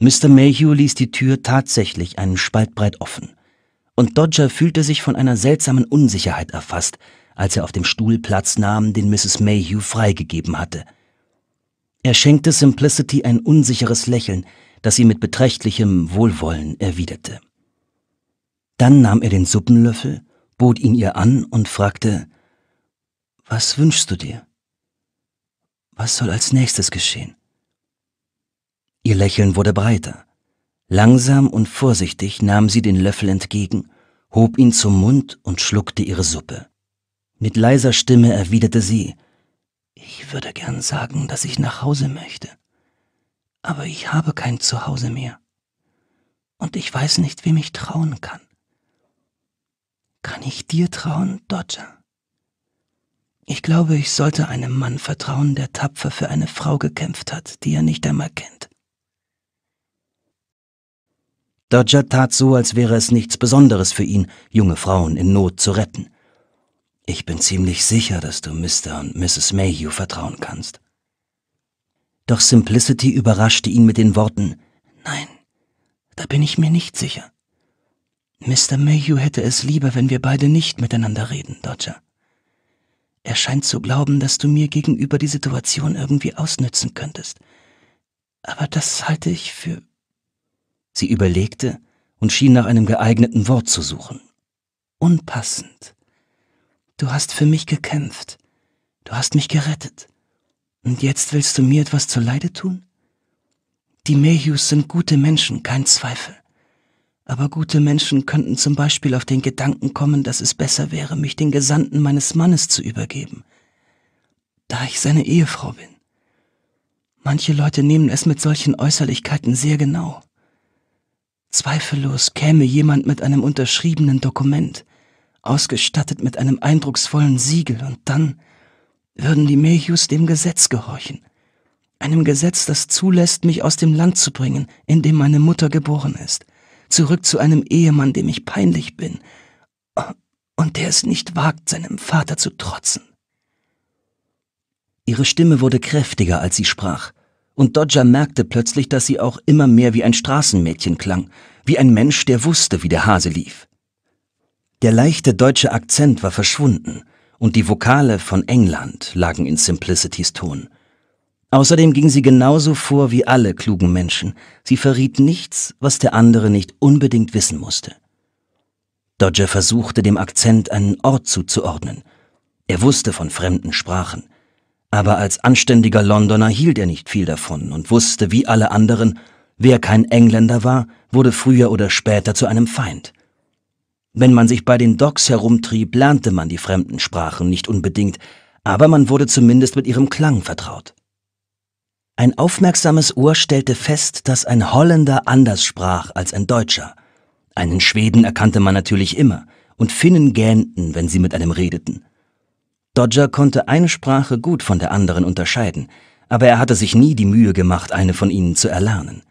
Mr. Mayhew ließ die Tür tatsächlich einen Spalt breit offen, und Dodger fühlte sich von einer seltsamen Unsicherheit erfasst, als er auf dem Stuhl Platz nahm, den Mrs. Mayhew freigegeben hatte. Er schenkte Simplicity ein unsicheres Lächeln, das sie mit beträchtlichem Wohlwollen erwiderte. Dann nahm er den Suppenlöffel, bot ihn ihr an und fragte, Was wünschst du dir? Was soll als nächstes geschehen? Ihr Lächeln wurde breiter. Langsam und vorsichtig nahm sie den Löffel entgegen, hob ihn zum Mund und schluckte ihre Suppe. Mit leiser Stimme erwiderte sie Ich würde gern sagen, dass ich nach Hause möchte, aber ich habe kein Zuhause mehr. Und ich weiß nicht, wem ich trauen kann. Kann ich dir trauen, Dodger? Ich glaube, ich sollte einem Mann vertrauen, der tapfer für eine Frau gekämpft hat, die er nicht einmal kennt. Dodger tat so, als wäre es nichts Besonderes für ihn, junge Frauen in Not zu retten. Ich bin ziemlich sicher, dass du Mr. und Mrs. Mayhew vertrauen kannst. Doch Simplicity überraschte ihn mit den Worten Nein, da bin ich mir nicht sicher. Mr. Mayhew hätte es lieber, wenn wir beide nicht miteinander reden, Dodger. Er scheint zu glauben, dass du mir gegenüber die Situation irgendwie ausnützen könntest. Aber das halte ich für Sie überlegte und schien nach einem geeigneten Wort zu suchen. Unpassend. Du hast für mich gekämpft. Du hast mich gerettet. Und jetzt willst du mir etwas zuleide tun? Die Mayhews sind gute Menschen, kein Zweifel. Aber gute Menschen könnten zum Beispiel auf den Gedanken kommen, dass es besser wäre, mich den Gesandten meines Mannes zu übergeben, da ich seine Ehefrau bin. Manche Leute nehmen es mit solchen Äußerlichkeiten sehr genau. Zweifellos käme jemand mit einem unterschriebenen Dokument, ausgestattet mit einem eindrucksvollen Siegel, und dann würden die Milchus dem Gesetz gehorchen, einem Gesetz, das zulässt, mich aus dem Land zu bringen, in dem meine Mutter geboren ist, zurück zu einem Ehemann, dem ich peinlich bin, und der es nicht wagt, seinem Vater zu trotzen. Ihre Stimme wurde kräftiger, als sie sprach, und Dodger merkte plötzlich, dass sie auch immer mehr wie ein Straßenmädchen klang, wie ein Mensch, der wusste, wie der Hase lief. Der leichte deutsche Akzent war verschwunden, und die Vokale von England lagen in Simplicities Ton. Außerdem ging sie genauso vor wie alle klugen Menschen, sie verriet nichts, was der andere nicht unbedingt wissen musste. Dodger versuchte dem Akzent einen Ort zuzuordnen. Er wusste von fremden Sprachen, aber als anständiger Londoner hielt er nicht viel davon und wusste, wie alle anderen, wer kein Engländer war, wurde früher oder später zu einem Feind. Wenn man sich bei den Docks herumtrieb, lernte man die fremden Sprachen nicht unbedingt, aber man wurde zumindest mit ihrem Klang vertraut. Ein aufmerksames Ohr stellte fest, dass ein Holländer anders sprach als ein Deutscher. Einen Schweden erkannte man natürlich immer, und Finnen gähnten, wenn sie mit einem redeten. Dodger konnte eine Sprache gut von der anderen unterscheiden, aber er hatte sich nie die Mühe gemacht, eine von ihnen zu erlernen.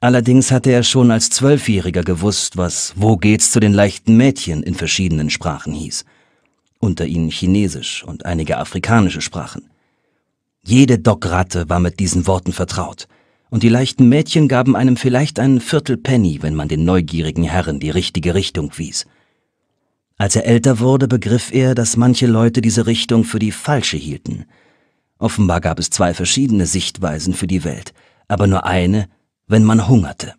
Allerdings hatte er schon als Zwölfjähriger gewusst, was Wo geht's zu den leichten Mädchen in verschiedenen Sprachen hieß. Unter ihnen Chinesisch und einige afrikanische Sprachen. Jede Dockratte war mit diesen Worten vertraut, und die leichten Mädchen gaben einem vielleicht einen Viertelpenny, wenn man den neugierigen Herren die richtige Richtung wies. Als er älter wurde, begriff er, dass manche Leute diese Richtung für die falsche hielten. Offenbar gab es zwei verschiedene Sichtweisen für die Welt, aber nur eine, wenn man hungerte.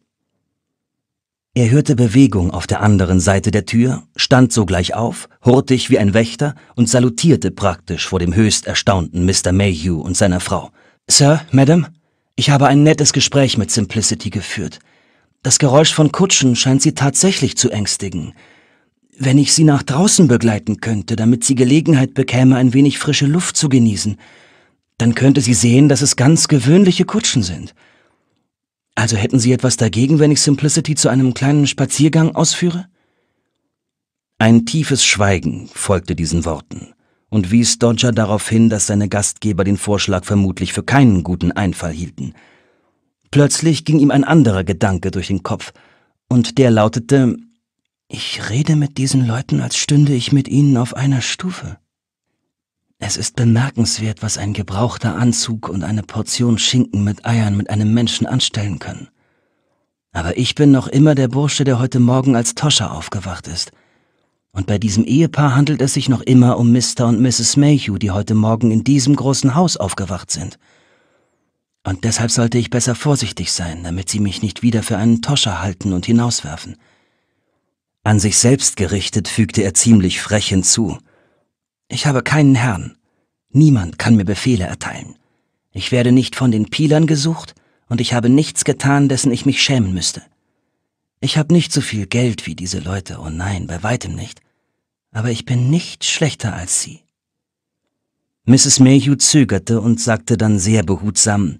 Er hörte Bewegung auf der anderen Seite der Tür, stand sogleich auf, hurtig wie ein Wächter und salutierte praktisch vor dem höchst erstaunten Mr. Mayhew und seiner Frau. Sir, Madam, ich habe ein nettes Gespräch mit Simplicity geführt. Das Geräusch von Kutschen scheint sie tatsächlich zu ängstigen wenn ich sie nach draußen begleiten könnte, damit sie Gelegenheit bekäme, ein wenig frische Luft zu genießen, dann könnte sie sehen, dass es ganz gewöhnliche Kutschen sind. Also hätten Sie etwas dagegen, wenn ich Simplicity zu einem kleinen Spaziergang ausführe? Ein tiefes Schweigen folgte diesen Worten und wies Dodger darauf hin, dass seine Gastgeber den Vorschlag vermutlich für keinen guten Einfall hielten. Plötzlich ging ihm ein anderer Gedanke durch den Kopf, und der lautete, ich rede mit diesen Leuten, als stünde ich mit ihnen auf einer Stufe. Es ist bemerkenswert, was ein gebrauchter Anzug und eine Portion Schinken mit Eiern mit einem Menschen anstellen können. Aber ich bin noch immer der Bursche, der heute Morgen als Toscher aufgewacht ist. Und bei diesem Ehepaar handelt es sich noch immer um Mr. und Mrs. Mayhew, die heute Morgen in diesem großen Haus aufgewacht sind. Und deshalb sollte ich besser vorsichtig sein, damit sie mich nicht wieder für einen Toscher halten und hinauswerfen. An sich selbst gerichtet fügte er ziemlich frech hinzu. Ich habe keinen Herrn. Niemand kann mir Befehle erteilen. Ich werde nicht von den Pilern gesucht und ich habe nichts getan, dessen ich mich schämen müsste. Ich habe nicht so viel Geld wie diese Leute, oh nein, bei weitem nicht. Aber ich bin nicht schlechter als sie. Mrs. Mayhew zögerte und sagte dann sehr behutsam,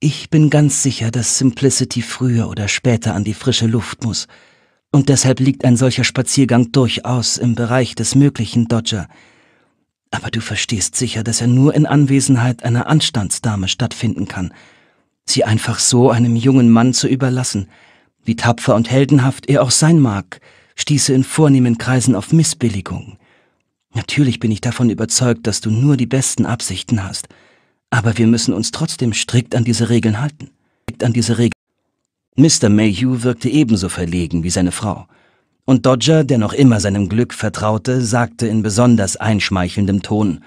ich bin ganz sicher, dass Simplicity früher oder später an die frische Luft muss, und deshalb liegt ein solcher Spaziergang durchaus im Bereich des Möglichen, Dodger. Aber du verstehst sicher, dass er nur in Anwesenheit einer Anstandsdame stattfinden kann. Sie einfach so einem jungen Mann zu überlassen, wie tapfer und heldenhaft er auch sein mag, stieße in vornehmen Kreisen auf Missbilligung. Natürlich bin ich davon überzeugt, dass du nur die besten Absichten hast, aber wir müssen uns trotzdem strikt an diese Regeln halten. Strikt an diese Regeln. Mr. Mayhew wirkte ebenso verlegen wie seine Frau. Und Dodger, der noch immer seinem Glück vertraute, sagte in besonders einschmeichelndem Ton,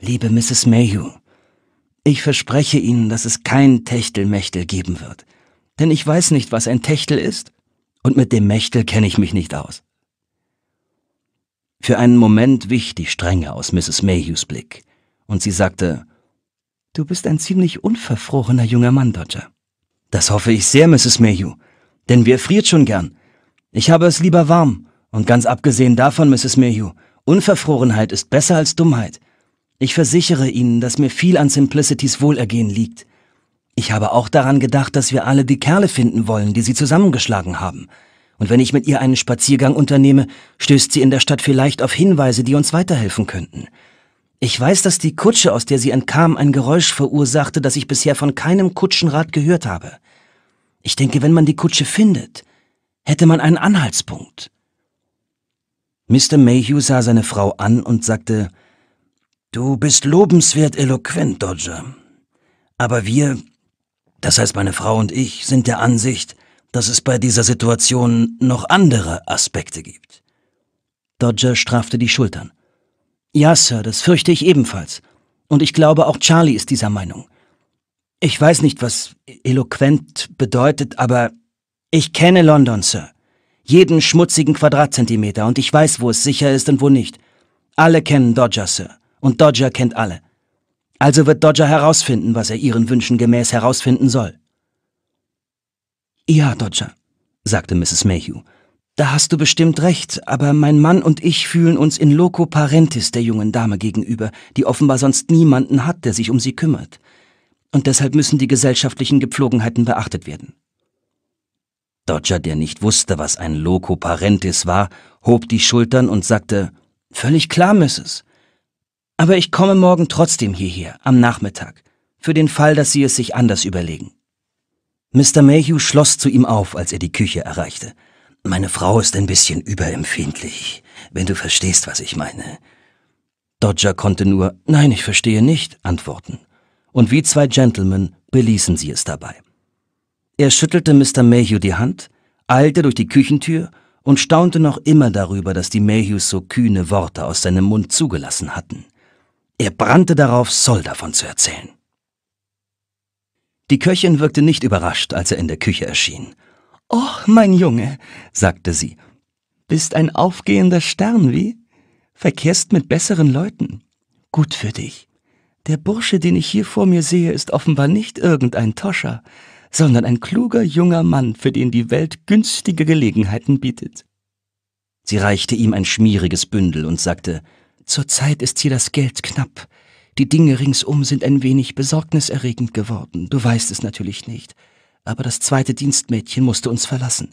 Liebe Mrs. Mayhew, ich verspreche Ihnen, dass es kein Techtelmechtel geben wird. Denn ich weiß nicht, was ein Techtel ist, und mit dem Mechtel kenne ich mich nicht aus. Für einen Moment wich die Strenge aus Mrs. Mayhews Blick, und sie sagte, Du bist ein ziemlich unverfrorener junger Mann, Dodger. Das hoffe ich sehr, Mrs. Mayhew, denn wir friert schon gern. Ich habe es lieber warm. Und ganz abgesehen davon, Mrs. Mayhew, Unverfrorenheit ist besser als Dummheit. Ich versichere Ihnen, dass mir viel an Simplicities Wohlergehen liegt. Ich habe auch daran gedacht, dass wir alle die Kerle finden wollen, die sie zusammengeschlagen haben. Und wenn ich mit ihr einen Spaziergang unternehme, stößt sie in der Stadt vielleicht auf Hinweise, die uns weiterhelfen könnten. Ich weiß, dass die Kutsche, aus der sie entkam, ein Geräusch verursachte, das ich bisher von keinem Kutschenrad gehört habe. Ich denke, wenn man die Kutsche findet, hätte man einen Anhaltspunkt. Mr. Mayhew sah seine Frau an und sagte, Du bist lobenswert eloquent, Dodger. Aber wir, das heißt meine Frau und ich, sind der Ansicht, dass es bei dieser Situation noch andere Aspekte gibt. Dodger straffte die Schultern. Ja, Sir, das fürchte ich ebenfalls. Und ich glaube, auch Charlie ist dieser Meinung. Ich weiß nicht, was eloquent bedeutet, aber ich kenne London, Sir. Jeden schmutzigen Quadratzentimeter und ich weiß, wo es sicher ist und wo nicht. Alle kennen Dodger, Sir. Und Dodger kennt alle. Also wird Dodger herausfinden, was er ihren Wünschen gemäß herausfinden soll. Ja, Dodger, sagte Mrs. Mayhew. Da hast du bestimmt recht, aber mein Mann und ich fühlen uns in loco parentis der jungen Dame gegenüber, die offenbar sonst niemanden hat, der sich um sie kümmert. Und deshalb müssen die gesellschaftlichen Gepflogenheiten beachtet werden. Dodger, der nicht wusste, was ein loco parentis war, hob die Schultern und sagte, Völlig klar, Mrs. Aber ich komme morgen trotzdem hierher, am Nachmittag, für den Fall, dass Sie es sich anders überlegen. Mr. Mayhew schloss zu ihm auf, als er die Küche erreichte. Meine Frau ist ein bisschen überempfindlich, wenn du verstehst, was ich meine. Dodger konnte nur Nein, ich verstehe nicht antworten. Und wie zwei Gentlemen beließen sie es dabei. Er schüttelte Mr. Mayhew die Hand, eilte durch die Küchentür und staunte noch immer darüber, dass die Mayhews so kühne Worte aus seinem Mund zugelassen hatten. Er brannte darauf, Soll davon zu erzählen. Die Köchin wirkte nicht überrascht, als er in der Küche erschien. Och, mein Junge, sagte sie, bist ein aufgehender Stern, wie? Verkehrst mit besseren Leuten. Gut für dich. Der Bursche, den ich hier vor mir sehe, ist offenbar nicht irgendein Toscher, sondern ein kluger junger Mann, für den die Welt günstige Gelegenheiten bietet. Sie reichte ihm ein schmieriges Bündel und sagte, Zurzeit ist hier das Geld knapp. Die Dinge ringsum sind ein wenig besorgniserregend geworden. Du weißt es natürlich nicht aber das zweite Dienstmädchen musste uns verlassen.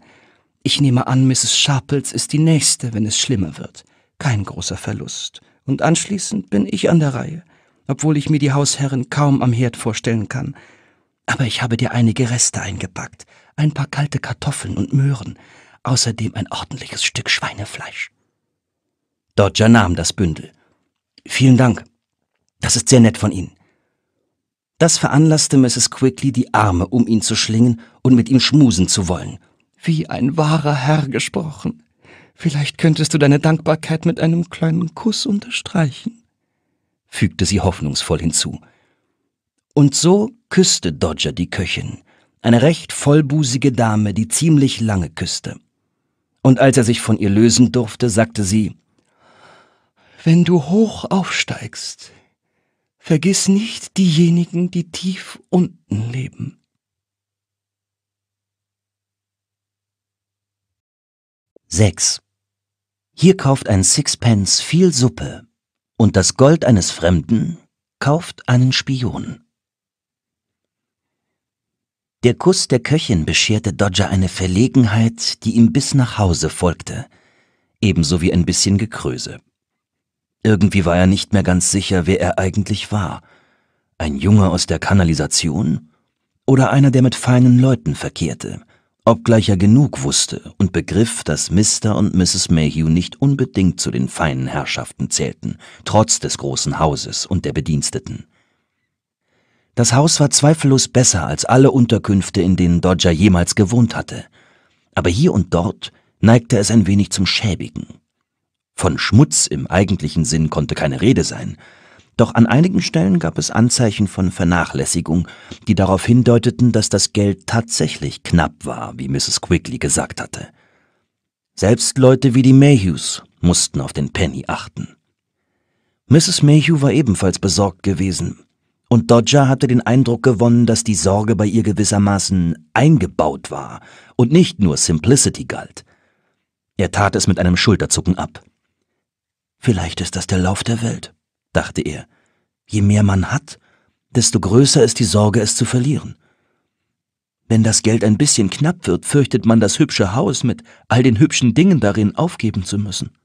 Ich nehme an, Mrs. Sharples ist die nächste, wenn es schlimmer wird. Kein großer Verlust. Und anschließend bin ich an der Reihe, obwohl ich mir die Hausherrin kaum am Herd vorstellen kann. Aber ich habe dir einige Reste eingepackt, ein paar kalte Kartoffeln und Möhren, außerdem ein ordentliches Stück Schweinefleisch. Dodger nahm das Bündel. Vielen Dank. Das ist sehr nett von Ihnen. Das veranlasste Mrs. Quickly, die Arme um ihn zu schlingen und mit ihm schmusen zu wollen. Wie ein wahrer Herr gesprochen. Vielleicht könntest du deine Dankbarkeit mit einem kleinen Kuss unterstreichen, fügte sie hoffnungsvoll hinzu. Und so küsste Dodger die Köchin, eine recht vollbusige Dame, die ziemlich lange küsste. Und als er sich von ihr lösen durfte, sagte sie Wenn du hoch aufsteigst, Vergiss nicht diejenigen, die tief unten leben. Sechs. Hier kauft ein Sixpence viel Suppe, und das Gold eines Fremden kauft einen Spion. Der Kuss der Köchin bescherte Dodger eine Verlegenheit, die ihm bis nach Hause folgte, ebenso wie ein bisschen Gekröse. Irgendwie war er nicht mehr ganz sicher, wer er eigentlich war. Ein Junge aus der Kanalisation? Oder einer, der mit feinen Leuten verkehrte, obgleich er genug wusste und begriff, dass Mr. und Mrs. Mayhew nicht unbedingt zu den feinen Herrschaften zählten, trotz des großen Hauses und der Bediensteten. Das Haus war zweifellos besser als alle Unterkünfte, in denen Dodger jemals gewohnt hatte, aber hier und dort neigte es ein wenig zum Schäbigen. Von Schmutz im eigentlichen Sinn konnte keine Rede sein. Doch an einigen Stellen gab es Anzeichen von Vernachlässigung, die darauf hindeuteten, dass das Geld tatsächlich knapp war, wie Mrs. Quigley gesagt hatte. Selbst Leute wie die Mayhews mussten auf den Penny achten. Mrs. Mayhew war ebenfalls besorgt gewesen, und Dodger hatte den Eindruck gewonnen, dass die Sorge bei ihr gewissermaßen eingebaut war und nicht nur Simplicity galt. Er tat es mit einem Schulterzucken ab. Vielleicht ist das der Lauf der Welt, dachte er. Je mehr man hat, desto größer ist die Sorge, es zu verlieren. Wenn das Geld ein bisschen knapp wird, fürchtet man das hübsche Haus mit all den hübschen Dingen darin aufgeben zu müssen.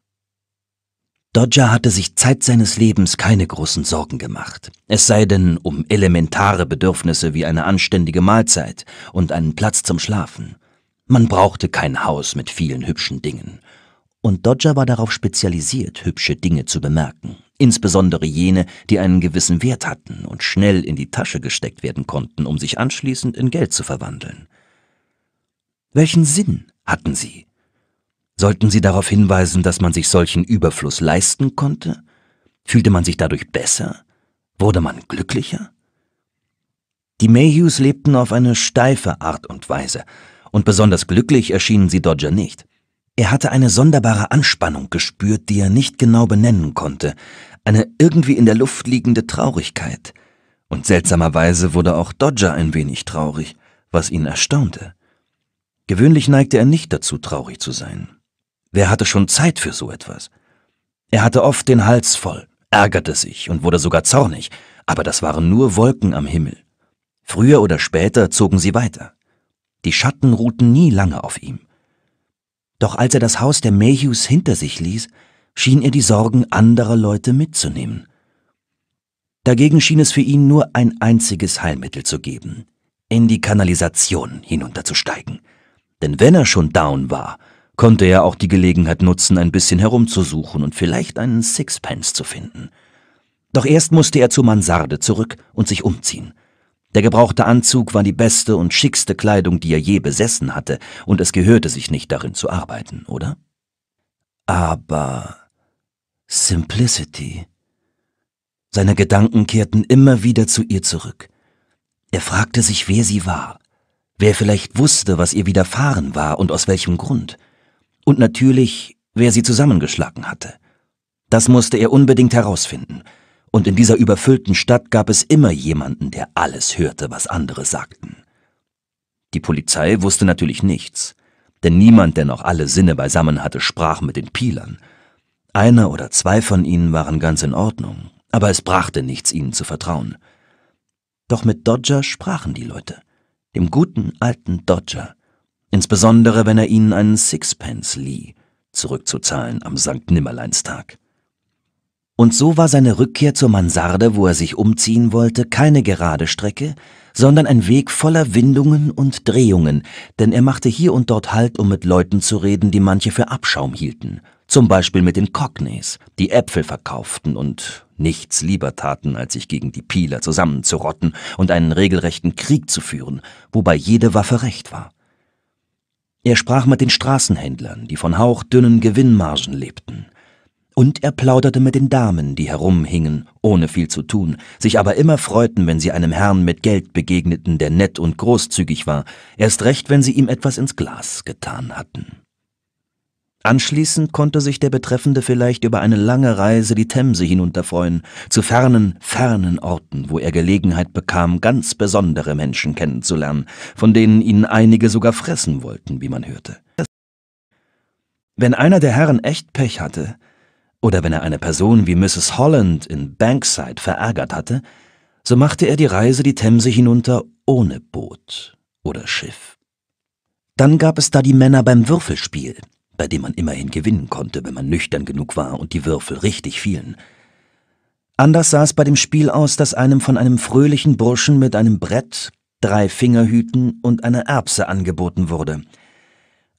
Dodger hatte sich Zeit seines Lebens keine großen Sorgen gemacht, es sei denn um elementare Bedürfnisse wie eine anständige Mahlzeit und einen Platz zum Schlafen. Man brauchte kein Haus mit vielen hübschen Dingen, und Dodger war darauf spezialisiert, hübsche Dinge zu bemerken, insbesondere jene, die einen gewissen Wert hatten und schnell in die Tasche gesteckt werden konnten, um sich anschließend in Geld zu verwandeln. Welchen Sinn hatten sie? Sollten sie darauf hinweisen, dass man sich solchen Überfluss leisten konnte? Fühlte man sich dadurch besser? Wurde man glücklicher? Die Mayhews lebten auf eine steife Art und Weise, und besonders glücklich erschienen sie Dodger nicht. Er hatte eine sonderbare Anspannung gespürt, die er nicht genau benennen konnte, eine irgendwie in der Luft liegende Traurigkeit. Und seltsamerweise wurde auch Dodger ein wenig traurig, was ihn erstaunte. Gewöhnlich neigte er nicht dazu, traurig zu sein. Wer hatte schon Zeit für so etwas? Er hatte oft den Hals voll, ärgerte sich und wurde sogar zornig, aber das waren nur Wolken am Himmel. Früher oder später zogen sie weiter. Die Schatten ruhten nie lange auf ihm. Doch als er das Haus der Mayhews hinter sich ließ, schien er die Sorgen anderer Leute mitzunehmen. Dagegen schien es für ihn nur ein einziges Heilmittel zu geben, in die Kanalisation hinunterzusteigen. Denn wenn er schon down war, konnte er auch die Gelegenheit nutzen, ein bisschen herumzusuchen und vielleicht einen Sixpence zu finden. Doch erst musste er zur Mansarde zurück und sich umziehen. Der gebrauchte Anzug war die beste und schickste Kleidung, die er je besessen hatte, und es gehörte sich nicht darin zu arbeiten, oder? Aber Simplicity. Seine Gedanken kehrten immer wieder zu ihr zurück. Er fragte sich, wer sie war, wer vielleicht wusste, was ihr widerfahren war und aus welchem Grund, und natürlich, wer sie zusammengeschlagen hatte. Das musste er unbedingt herausfinden, und in dieser überfüllten Stadt gab es immer jemanden, der alles hörte, was andere sagten. Die Polizei wusste natürlich nichts, denn niemand, der noch alle Sinne beisammen hatte, sprach mit den Pielern. Einer oder zwei von ihnen waren ganz in Ordnung, aber es brachte nichts, ihnen zu vertrauen. Doch mit Dodger sprachen die Leute, dem guten alten Dodger, insbesondere wenn er ihnen einen Sixpence lieh, zurückzuzahlen am St. Nimmerleinstag und so war seine Rückkehr zur Mansarde, wo er sich umziehen wollte, keine gerade Strecke, sondern ein Weg voller Windungen und Drehungen, denn er machte hier und dort Halt, um mit Leuten zu reden, die manche für Abschaum hielten, zum Beispiel mit den Cockneys, die Äpfel verkauften und nichts lieber taten, als sich gegen die Pieler zusammenzurotten und einen regelrechten Krieg zu führen, wobei jede Waffe recht war. Er sprach mit den Straßenhändlern, die von hauchdünnen Gewinnmargen lebten und er plauderte mit den Damen, die herumhingen, ohne viel zu tun, sich aber immer freuten, wenn sie einem Herrn mit Geld begegneten, der nett und großzügig war, erst recht, wenn sie ihm etwas ins Glas getan hatten. Anschließend konnte sich der Betreffende vielleicht über eine lange Reise die Themse hinunterfreuen, zu fernen, fernen Orten, wo er Gelegenheit bekam, ganz besondere Menschen kennenzulernen, von denen ihn einige sogar fressen wollten, wie man hörte. Wenn einer der Herren echt Pech hatte, oder wenn er eine Person wie Mrs. Holland in Bankside verärgert hatte, so machte er die Reise die Themse hinunter ohne Boot oder Schiff. Dann gab es da die Männer beim Würfelspiel, bei dem man immerhin gewinnen konnte, wenn man nüchtern genug war und die Würfel richtig fielen. Anders sah es bei dem Spiel aus, das einem von einem fröhlichen Burschen mit einem Brett, drei Fingerhüten und einer Erbse angeboten wurde –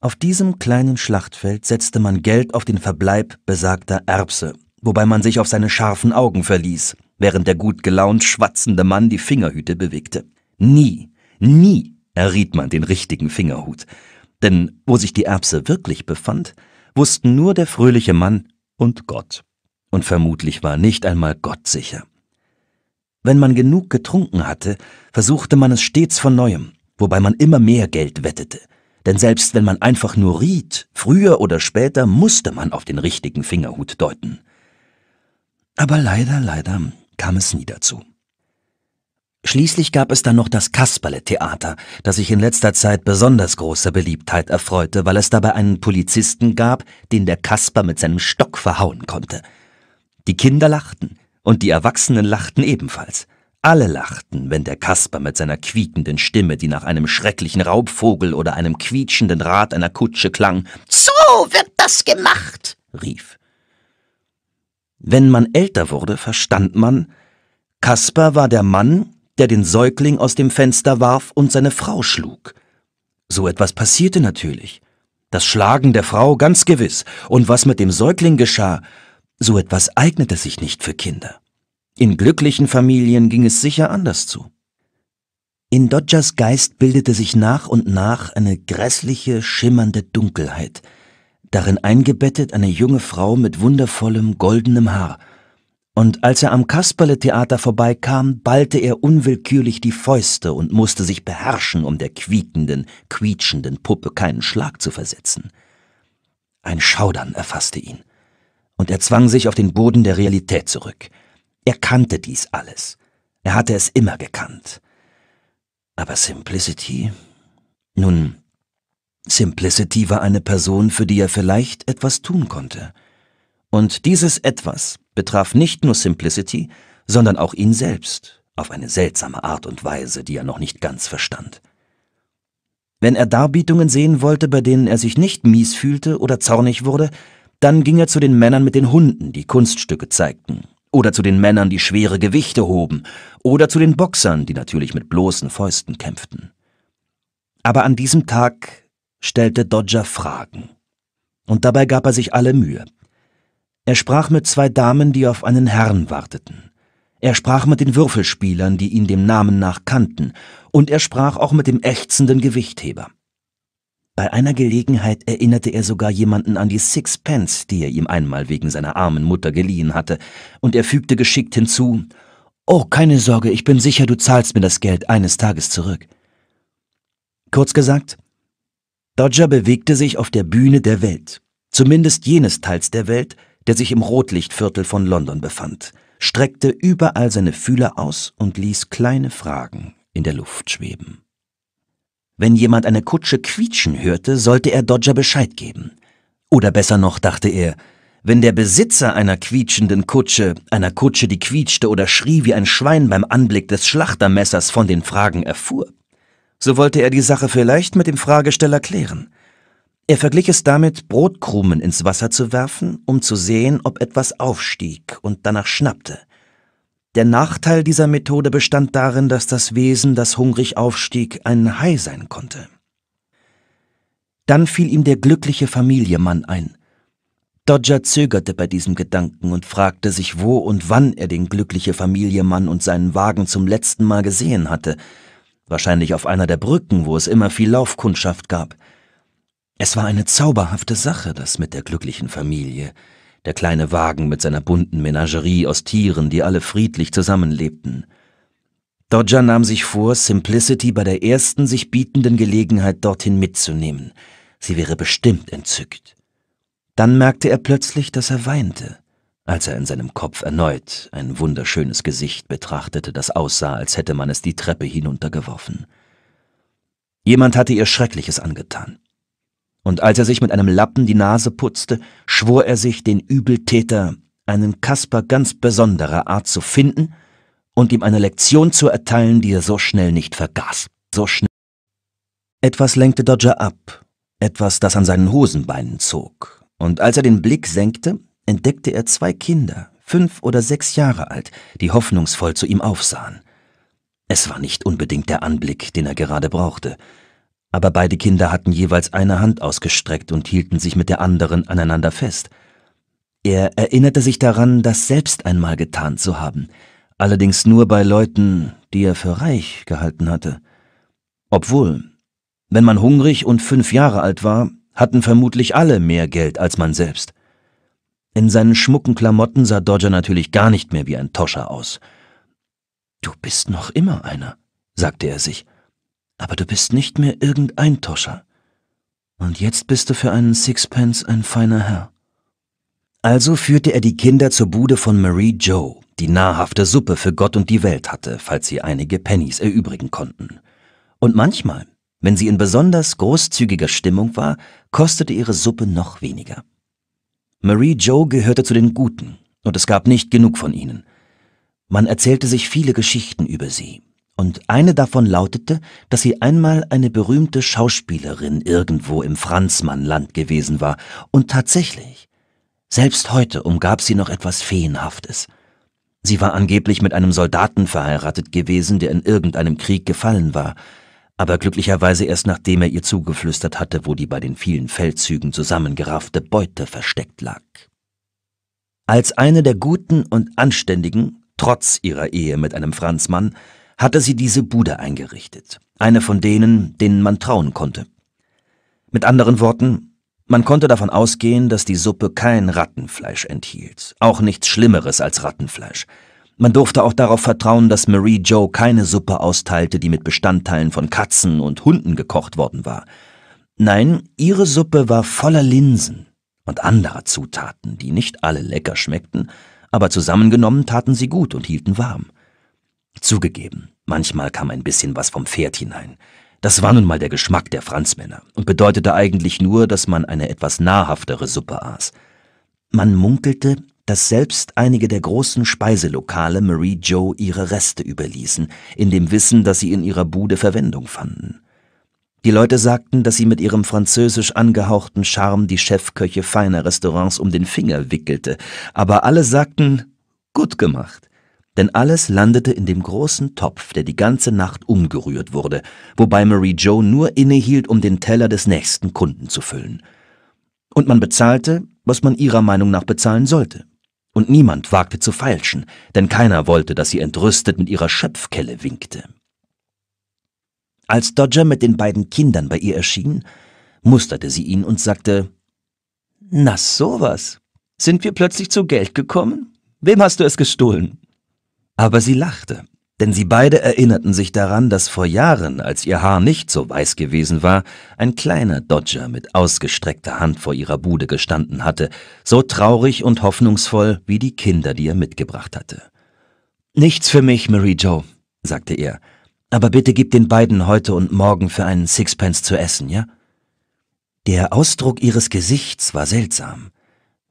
auf diesem kleinen Schlachtfeld setzte man Geld auf den Verbleib besagter Erbse, wobei man sich auf seine scharfen Augen verließ, während der gut gelaunt schwatzende Mann die Fingerhüte bewegte. Nie, nie erriet man den richtigen Fingerhut, denn wo sich die Erbse wirklich befand, wussten nur der fröhliche Mann und Gott. Und vermutlich war nicht einmal Gott sicher. Wenn man genug getrunken hatte, versuchte man es stets von neuem, wobei man immer mehr Geld wettete. Denn selbst wenn man einfach nur riet, früher oder später musste man auf den richtigen Fingerhut deuten. Aber leider, leider kam es nie dazu. Schließlich gab es dann noch das Kasperle-Theater, das sich in letzter Zeit besonders großer Beliebtheit erfreute, weil es dabei einen Polizisten gab, den der Kasper mit seinem Stock verhauen konnte. Die Kinder lachten und die Erwachsenen lachten ebenfalls. Alle lachten, wenn der Kasper mit seiner quiekenden Stimme, die nach einem schrecklichen Raubvogel oder einem quietschenden Rad einer Kutsche klang, So wird das gemacht, rief. Wenn man älter wurde, verstand man, Kasper war der Mann, der den Säugling aus dem Fenster warf und seine Frau schlug. So etwas passierte natürlich. Das Schlagen der Frau ganz gewiss, und was mit dem Säugling geschah, so etwas eignete sich nicht für Kinder. In glücklichen Familien ging es sicher anders zu. In Dodgers Geist bildete sich nach und nach eine grässliche, schimmernde Dunkelheit, darin eingebettet eine junge Frau mit wundervollem, goldenem Haar. Und als er am Kasperletheater vorbeikam, ballte er unwillkürlich die Fäuste und musste sich beherrschen, um der quiekenden, quietschenden Puppe keinen Schlag zu versetzen. Ein Schaudern erfasste ihn, und er zwang sich auf den Boden der Realität zurück – er kannte dies alles. Er hatte es immer gekannt. Aber Simplicity? Nun, Simplicity war eine Person, für die er vielleicht etwas tun konnte. Und dieses etwas betraf nicht nur Simplicity, sondern auch ihn selbst, auf eine seltsame Art und Weise, die er noch nicht ganz verstand. Wenn er Darbietungen sehen wollte, bei denen er sich nicht mies fühlte oder zornig wurde, dann ging er zu den Männern mit den Hunden, die Kunststücke zeigten, oder zu den Männern, die schwere Gewichte hoben, oder zu den Boxern, die natürlich mit bloßen Fäusten kämpften. Aber an diesem Tag stellte Dodger Fragen. Und dabei gab er sich alle Mühe. Er sprach mit zwei Damen, die auf einen Herrn warteten. Er sprach mit den Würfelspielern, die ihn dem Namen nach kannten, und er sprach auch mit dem ächzenden Gewichtheber. Bei einer Gelegenheit erinnerte er sogar jemanden an die Sixpence, die er ihm einmal wegen seiner armen Mutter geliehen hatte, und er fügte geschickt hinzu Oh, keine Sorge, ich bin sicher, du zahlst mir das Geld eines Tages zurück. Kurz gesagt, Dodger bewegte sich auf der Bühne der Welt, zumindest jenes Teils der Welt, der sich im Rotlichtviertel von London befand, streckte überall seine Fühler aus und ließ kleine Fragen in der Luft schweben. Wenn jemand eine Kutsche quietschen hörte, sollte er Dodger Bescheid geben. Oder besser noch, dachte er, wenn der Besitzer einer quietschenden Kutsche, einer Kutsche, die quietschte oder schrie wie ein Schwein beim Anblick des Schlachtermessers von den Fragen erfuhr, so wollte er die Sache vielleicht mit dem Fragesteller klären. Er verglich es damit, Brotkrumen ins Wasser zu werfen, um zu sehen, ob etwas aufstieg und danach schnappte. Der Nachteil dieser Methode bestand darin, dass das Wesen, das hungrig aufstieg, ein Hai sein konnte. Dann fiel ihm der glückliche Familienmann ein. Dodger zögerte bei diesem Gedanken und fragte sich, wo und wann er den glücklichen Familienmann und seinen Wagen zum letzten Mal gesehen hatte, wahrscheinlich auf einer der Brücken, wo es immer viel Laufkundschaft gab. Es war eine zauberhafte Sache, das mit der glücklichen Familie der kleine Wagen mit seiner bunten Menagerie aus Tieren, die alle friedlich zusammenlebten. Dodger nahm sich vor, Simplicity bei der ersten sich bietenden Gelegenheit dorthin mitzunehmen. Sie wäre bestimmt entzückt. Dann merkte er plötzlich, dass er weinte, als er in seinem Kopf erneut ein wunderschönes Gesicht betrachtete, das aussah, als hätte man es die Treppe hinuntergeworfen. Jemand hatte ihr Schreckliches angetan und als er sich mit einem Lappen die Nase putzte, schwor er sich, den Übeltäter, einen Kasper ganz besonderer Art zu finden und ihm eine Lektion zu erteilen, die er so schnell nicht vergaß. So schnell. Etwas lenkte Dodger ab, etwas, das an seinen Hosenbeinen zog, und als er den Blick senkte, entdeckte er zwei Kinder, fünf oder sechs Jahre alt, die hoffnungsvoll zu ihm aufsahen. Es war nicht unbedingt der Anblick, den er gerade brauchte, aber beide Kinder hatten jeweils eine Hand ausgestreckt und hielten sich mit der anderen aneinander fest. Er erinnerte sich daran, das selbst einmal getan zu haben, allerdings nur bei Leuten, die er für reich gehalten hatte. Obwohl, wenn man hungrig und fünf Jahre alt war, hatten vermutlich alle mehr Geld als man selbst. In seinen schmucken Klamotten sah Dodger natürlich gar nicht mehr wie ein Toscher aus. Du bist noch immer einer, sagte er sich aber du bist nicht mehr irgendein Toscher. Und jetzt bist du für einen Sixpence ein feiner Herr. Also führte er die Kinder zur Bude von Marie Joe, die nahrhafte Suppe für Gott und die Welt hatte, falls sie einige Pennies erübrigen konnten. Und manchmal, wenn sie in besonders großzügiger Stimmung war, kostete ihre Suppe noch weniger. Marie Joe gehörte zu den Guten, und es gab nicht genug von ihnen. Man erzählte sich viele Geschichten über sie, und eine davon lautete, dass sie einmal eine berühmte Schauspielerin irgendwo im Franzmannland gewesen war, und tatsächlich, selbst heute umgab sie noch etwas Feenhaftes. Sie war angeblich mit einem Soldaten verheiratet gewesen, der in irgendeinem Krieg gefallen war, aber glücklicherweise erst nachdem er ihr zugeflüstert hatte, wo die bei den vielen Feldzügen zusammengeraffte Beute versteckt lag. Als eine der Guten und Anständigen, trotz ihrer Ehe mit einem Franzmann, hatte sie diese Bude eingerichtet, eine von denen, denen man trauen konnte. Mit anderen Worten, man konnte davon ausgehen, dass die Suppe kein Rattenfleisch enthielt, auch nichts Schlimmeres als Rattenfleisch. Man durfte auch darauf vertrauen, dass Marie Joe keine Suppe austeilte, die mit Bestandteilen von Katzen und Hunden gekocht worden war. Nein, ihre Suppe war voller Linsen und anderer Zutaten, die nicht alle lecker schmeckten, aber zusammengenommen taten sie gut und hielten warm. Zugegeben, Manchmal kam ein bisschen was vom Pferd hinein. Das war nun mal der Geschmack der Franzmänner und bedeutete eigentlich nur, dass man eine etwas nahrhaftere Suppe aß. Man munkelte, dass selbst einige der großen Speiselokale Marie Joe ihre Reste überließen, in dem Wissen, dass sie in ihrer Bude Verwendung fanden. Die Leute sagten, dass sie mit ihrem französisch angehauchten Charme die Chefköche feiner Restaurants um den Finger wickelte, aber alle sagten, gut gemacht denn alles landete in dem großen Topf, der die ganze Nacht umgerührt wurde, wobei Mary Joe nur innehielt, um den Teller des nächsten Kunden zu füllen. Und man bezahlte, was man ihrer Meinung nach bezahlen sollte. Und niemand wagte zu feilschen, denn keiner wollte, dass sie entrüstet mit ihrer Schöpfkelle winkte. Als Dodger mit den beiden Kindern bei ihr erschien, musterte sie ihn und sagte, Na sowas, sind wir plötzlich zu Geld gekommen? Wem hast du es gestohlen? Aber sie lachte, denn sie beide erinnerten sich daran, dass vor Jahren, als ihr Haar nicht so weiß gewesen war, ein kleiner Dodger mit ausgestreckter Hand vor ihrer Bude gestanden hatte, so traurig und hoffnungsvoll wie die Kinder, die er mitgebracht hatte. Nichts für mich, Marie Joe, sagte er, aber bitte gib den beiden heute und morgen für einen Sixpence zu essen, ja? Der Ausdruck ihres Gesichts war seltsam.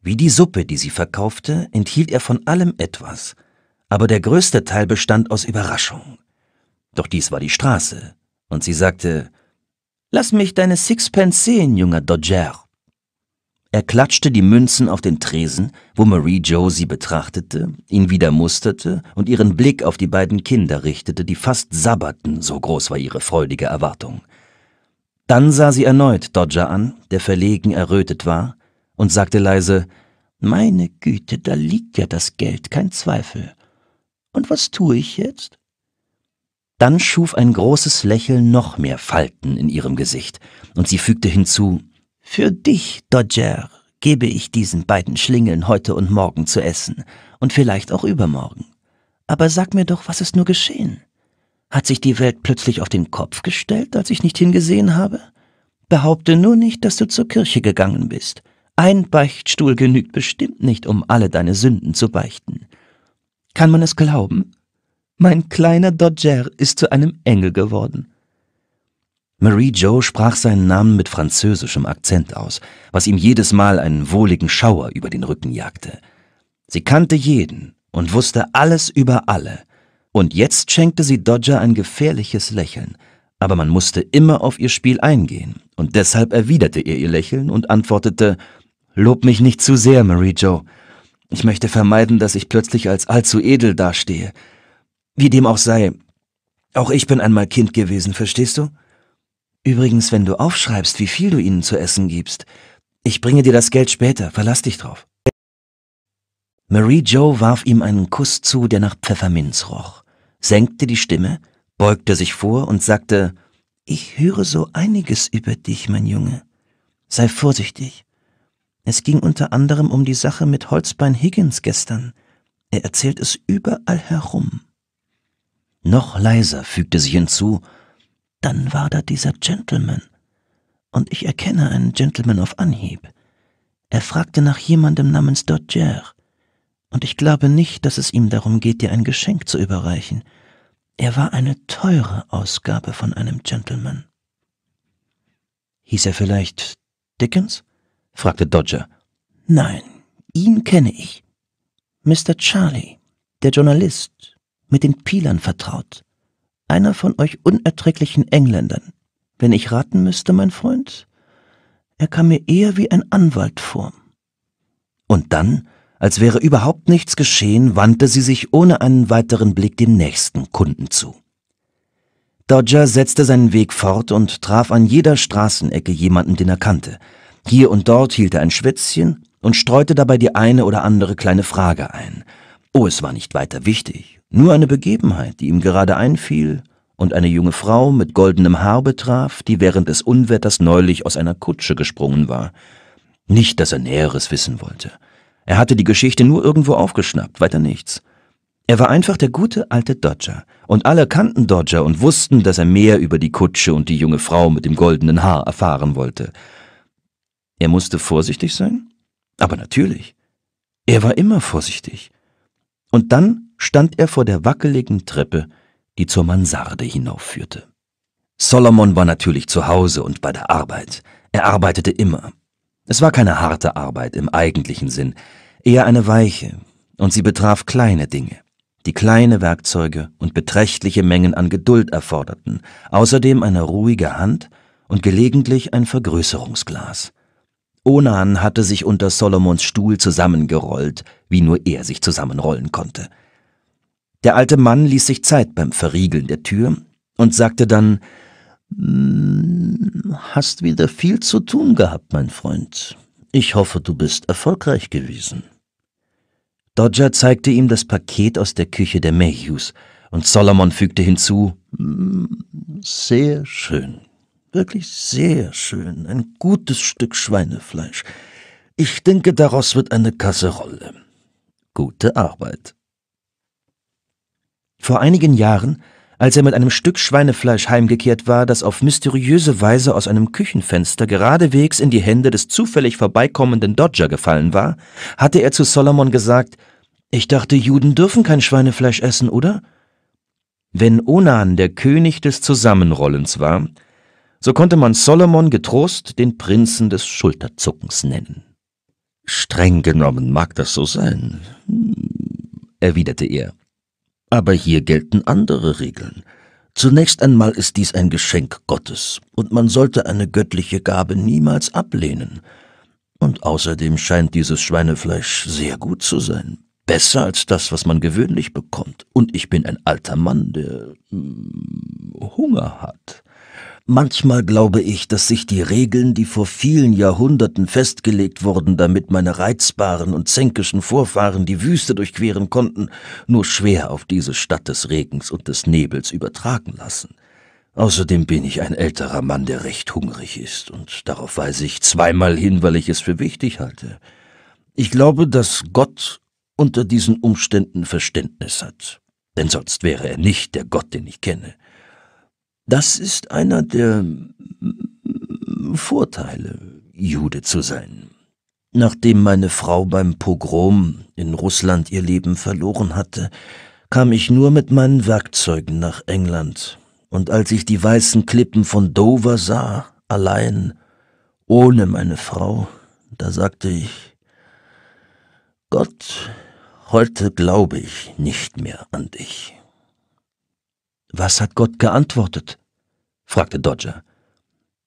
Wie die Suppe, die sie verkaufte, enthielt er von allem etwas – aber der größte Teil bestand aus Überraschung. Doch dies war die Straße, und sie sagte, Lass mich deine Sixpence sehen, junger Dodger. Er klatschte die Münzen auf den Tresen, wo Marie Joe sie betrachtete, ihn wieder musterte und ihren Blick auf die beiden Kinder richtete, die fast sabberten, so groß war ihre freudige Erwartung. Dann sah sie erneut Dodger an, der verlegen errötet war, und sagte leise, Meine Güte, da liegt ja das Geld, kein Zweifel. Und was tue ich jetzt? Dann schuf ein großes Lächeln noch mehr Falten in ihrem Gesicht, und sie fügte hinzu Für dich, Dodger, gebe ich diesen beiden Schlingeln heute und morgen zu essen, und vielleicht auch übermorgen. Aber sag mir doch, was ist nur geschehen? Hat sich die Welt plötzlich auf den Kopf gestellt, als ich nicht hingesehen habe? Behaupte nur nicht, dass du zur Kirche gegangen bist. Ein Beichtstuhl genügt bestimmt nicht, um alle deine Sünden zu beichten. Kann man es glauben? Mein kleiner Dodger ist zu einem Engel geworden. Marie Jo sprach seinen Namen mit französischem Akzent aus, was ihm jedes Mal einen wohligen Schauer über den Rücken jagte. Sie kannte jeden und wusste alles über alle. Und jetzt schenkte sie Dodger ein gefährliches Lächeln, aber man musste immer auf ihr Spiel eingehen, und deshalb erwiderte er ihr Lächeln und antwortete Lob mich nicht zu sehr, Marie Joe. Ich möchte vermeiden, dass ich plötzlich als allzu edel dastehe. Wie dem auch sei, auch ich bin einmal Kind gewesen, verstehst du? Übrigens, wenn du aufschreibst, wie viel du ihnen zu essen gibst, ich bringe dir das Geld später, verlass dich drauf. Marie Joe warf ihm einen Kuss zu, der nach Pfefferminz roch, senkte die Stimme, beugte sich vor und sagte, ich höre so einiges über dich, mein Junge. Sei vorsichtig. Es ging unter anderem um die Sache mit Holzbein Higgins gestern. Er erzählt es überall herum. Noch leiser fügte sie hinzu, dann war da dieser Gentleman. Und ich erkenne einen Gentleman auf Anhieb. Er fragte nach jemandem namens Dodger. Und ich glaube nicht, dass es ihm darum geht, dir ein Geschenk zu überreichen. Er war eine teure Ausgabe von einem Gentleman. Hieß er vielleicht Dickens? fragte Dodger. Nein, ihn kenne ich. Mr. Charlie, der Journalist, mit den Pilern vertraut. Einer von euch unerträglichen Engländern. Wenn ich raten müsste, mein Freund, er kam mir eher wie ein Anwalt vor. Und dann, als wäre überhaupt nichts geschehen, wandte sie sich ohne einen weiteren Blick dem nächsten Kunden zu. Dodger setzte seinen Weg fort und traf an jeder Straßenecke jemanden, den er kannte – hier und dort hielt er ein Schwätzchen und streute dabei die eine oder andere kleine Frage ein. Oh, es war nicht weiter wichtig, nur eine Begebenheit, die ihm gerade einfiel und eine junge Frau mit goldenem Haar betraf, die während des Unwetters neulich aus einer Kutsche gesprungen war. Nicht, dass er Näheres wissen wollte. Er hatte die Geschichte nur irgendwo aufgeschnappt, weiter nichts. Er war einfach der gute alte Dodger, und alle kannten Dodger und wussten, dass er mehr über die Kutsche und die junge Frau mit dem goldenen Haar erfahren wollte. Er musste vorsichtig sein? Aber natürlich. Er war immer vorsichtig. Und dann stand er vor der wackeligen Treppe, die zur Mansarde hinaufführte. Solomon war natürlich zu Hause und bei der Arbeit. Er arbeitete immer. Es war keine harte Arbeit im eigentlichen Sinn, eher eine weiche, und sie betraf kleine Dinge, die kleine Werkzeuge und beträchtliche Mengen an Geduld erforderten, außerdem eine ruhige Hand und gelegentlich ein Vergrößerungsglas. Onan hatte sich unter Solomons Stuhl zusammengerollt, wie nur er sich zusammenrollen konnte. Der alte Mann ließ sich Zeit beim Verriegeln der Tür und sagte dann hm, Hast wieder viel zu tun gehabt, mein Freund. Ich hoffe, du bist erfolgreich gewesen. Dodger zeigte ihm das Paket aus der Küche der Mayhews, und Solomon fügte hinzu hm, Sehr schön. Wirklich sehr schön, ein gutes Stück Schweinefleisch. Ich denke, daraus wird eine Kasserolle. Gute Arbeit. Vor einigen Jahren, als er mit einem Stück Schweinefleisch heimgekehrt war, das auf mysteriöse Weise aus einem Küchenfenster geradewegs in die Hände des zufällig vorbeikommenden Dodger gefallen war, hatte er zu Solomon gesagt, ich dachte, Juden dürfen kein Schweinefleisch essen, oder? Wenn Onan der König des Zusammenrollens war, so konnte man Solomon getrost den Prinzen des Schulterzuckens nennen. Streng genommen mag das so sein, hm, erwiderte er. Aber hier gelten andere Regeln. Zunächst einmal ist dies ein Geschenk Gottes, und man sollte eine göttliche Gabe niemals ablehnen. Und außerdem scheint dieses Schweinefleisch sehr gut zu sein, besser als das, was man gewöhnlich bekommt, und ich bin ein alter Mann, der hm, Hunger hat. Manchmal glaube ich, dass sich die Regeln, die vor vielen Jahrhunderten festgelegt wurden, damit meine reizbaren und zänkischen Vorfahren die Wüste durchqueren konnten, nur schwer auf diese Stadt des Regens und des Nebels übertragen lassen. Außerdem bin ich ein älterer Mann, der recht hungrig ist, und darauf weise ich zweimal hin, weil ich es für wichtig halte. Ich glaube, dass Gott unter diesen Umständen Verständnis hat, denn sonst wäre er nicht der Gott, den ich kenne. Das ist einer der Vorteile, Jude zu sein. Nachdem meine Frau beim Pogrom in Russland ihr Leben verloren hatte, kam ich nur mit meinen Werkzeugen nach England, und als ich die weißen Klippen von Dover sah, allein, ohne meine Frau, da sagte ich, Gott, heute glaube ich nicht mehr an dich. Was hat Gott geantwortet? fragte Dodger.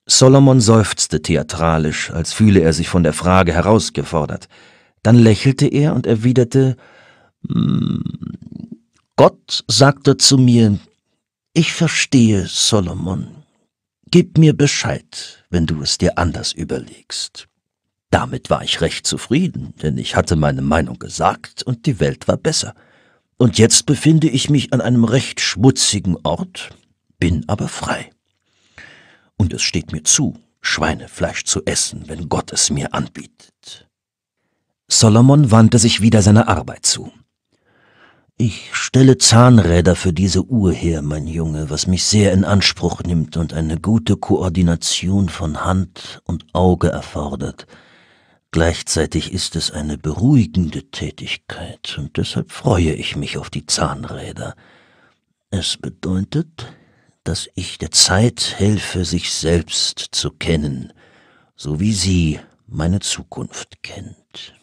Solomon seufzte theatralisch, als fühle er sich von der Frage herausgefordert. Dann lächelte er und erwiderte mm, Gott sagte zu mir, ich verstehe, Solomon. Gib mir Bescheid, wenn du es dir anders überlegst. Damit war ich recht zufrieden, denn ich hatte meine Meinung gesagt und die Welt war besser. Und jetzt befinde ich mich an einem recht schmutzigen Ort, bin aber frei. Und es steht mir zu, Schweinefleisch zu essen, wenn Gott es mir anbietet. Solomon wandte sich wieder seiner Arbeit zu. Ich stelle Zahnräder für diese Uhr her, mein Junge, was mich sehr in Anspruch nimmt und eine gute Koordination von Hand und Auge erfordert. Gleichzeitig ist es eine beruhigende Tätigkeit und deshalb freue ich mich auf die Zahnräder. Es bedeutet, dass ich der Zeit helfe, sich selbst zu kennen, so wie sie meine Zukunft kennt.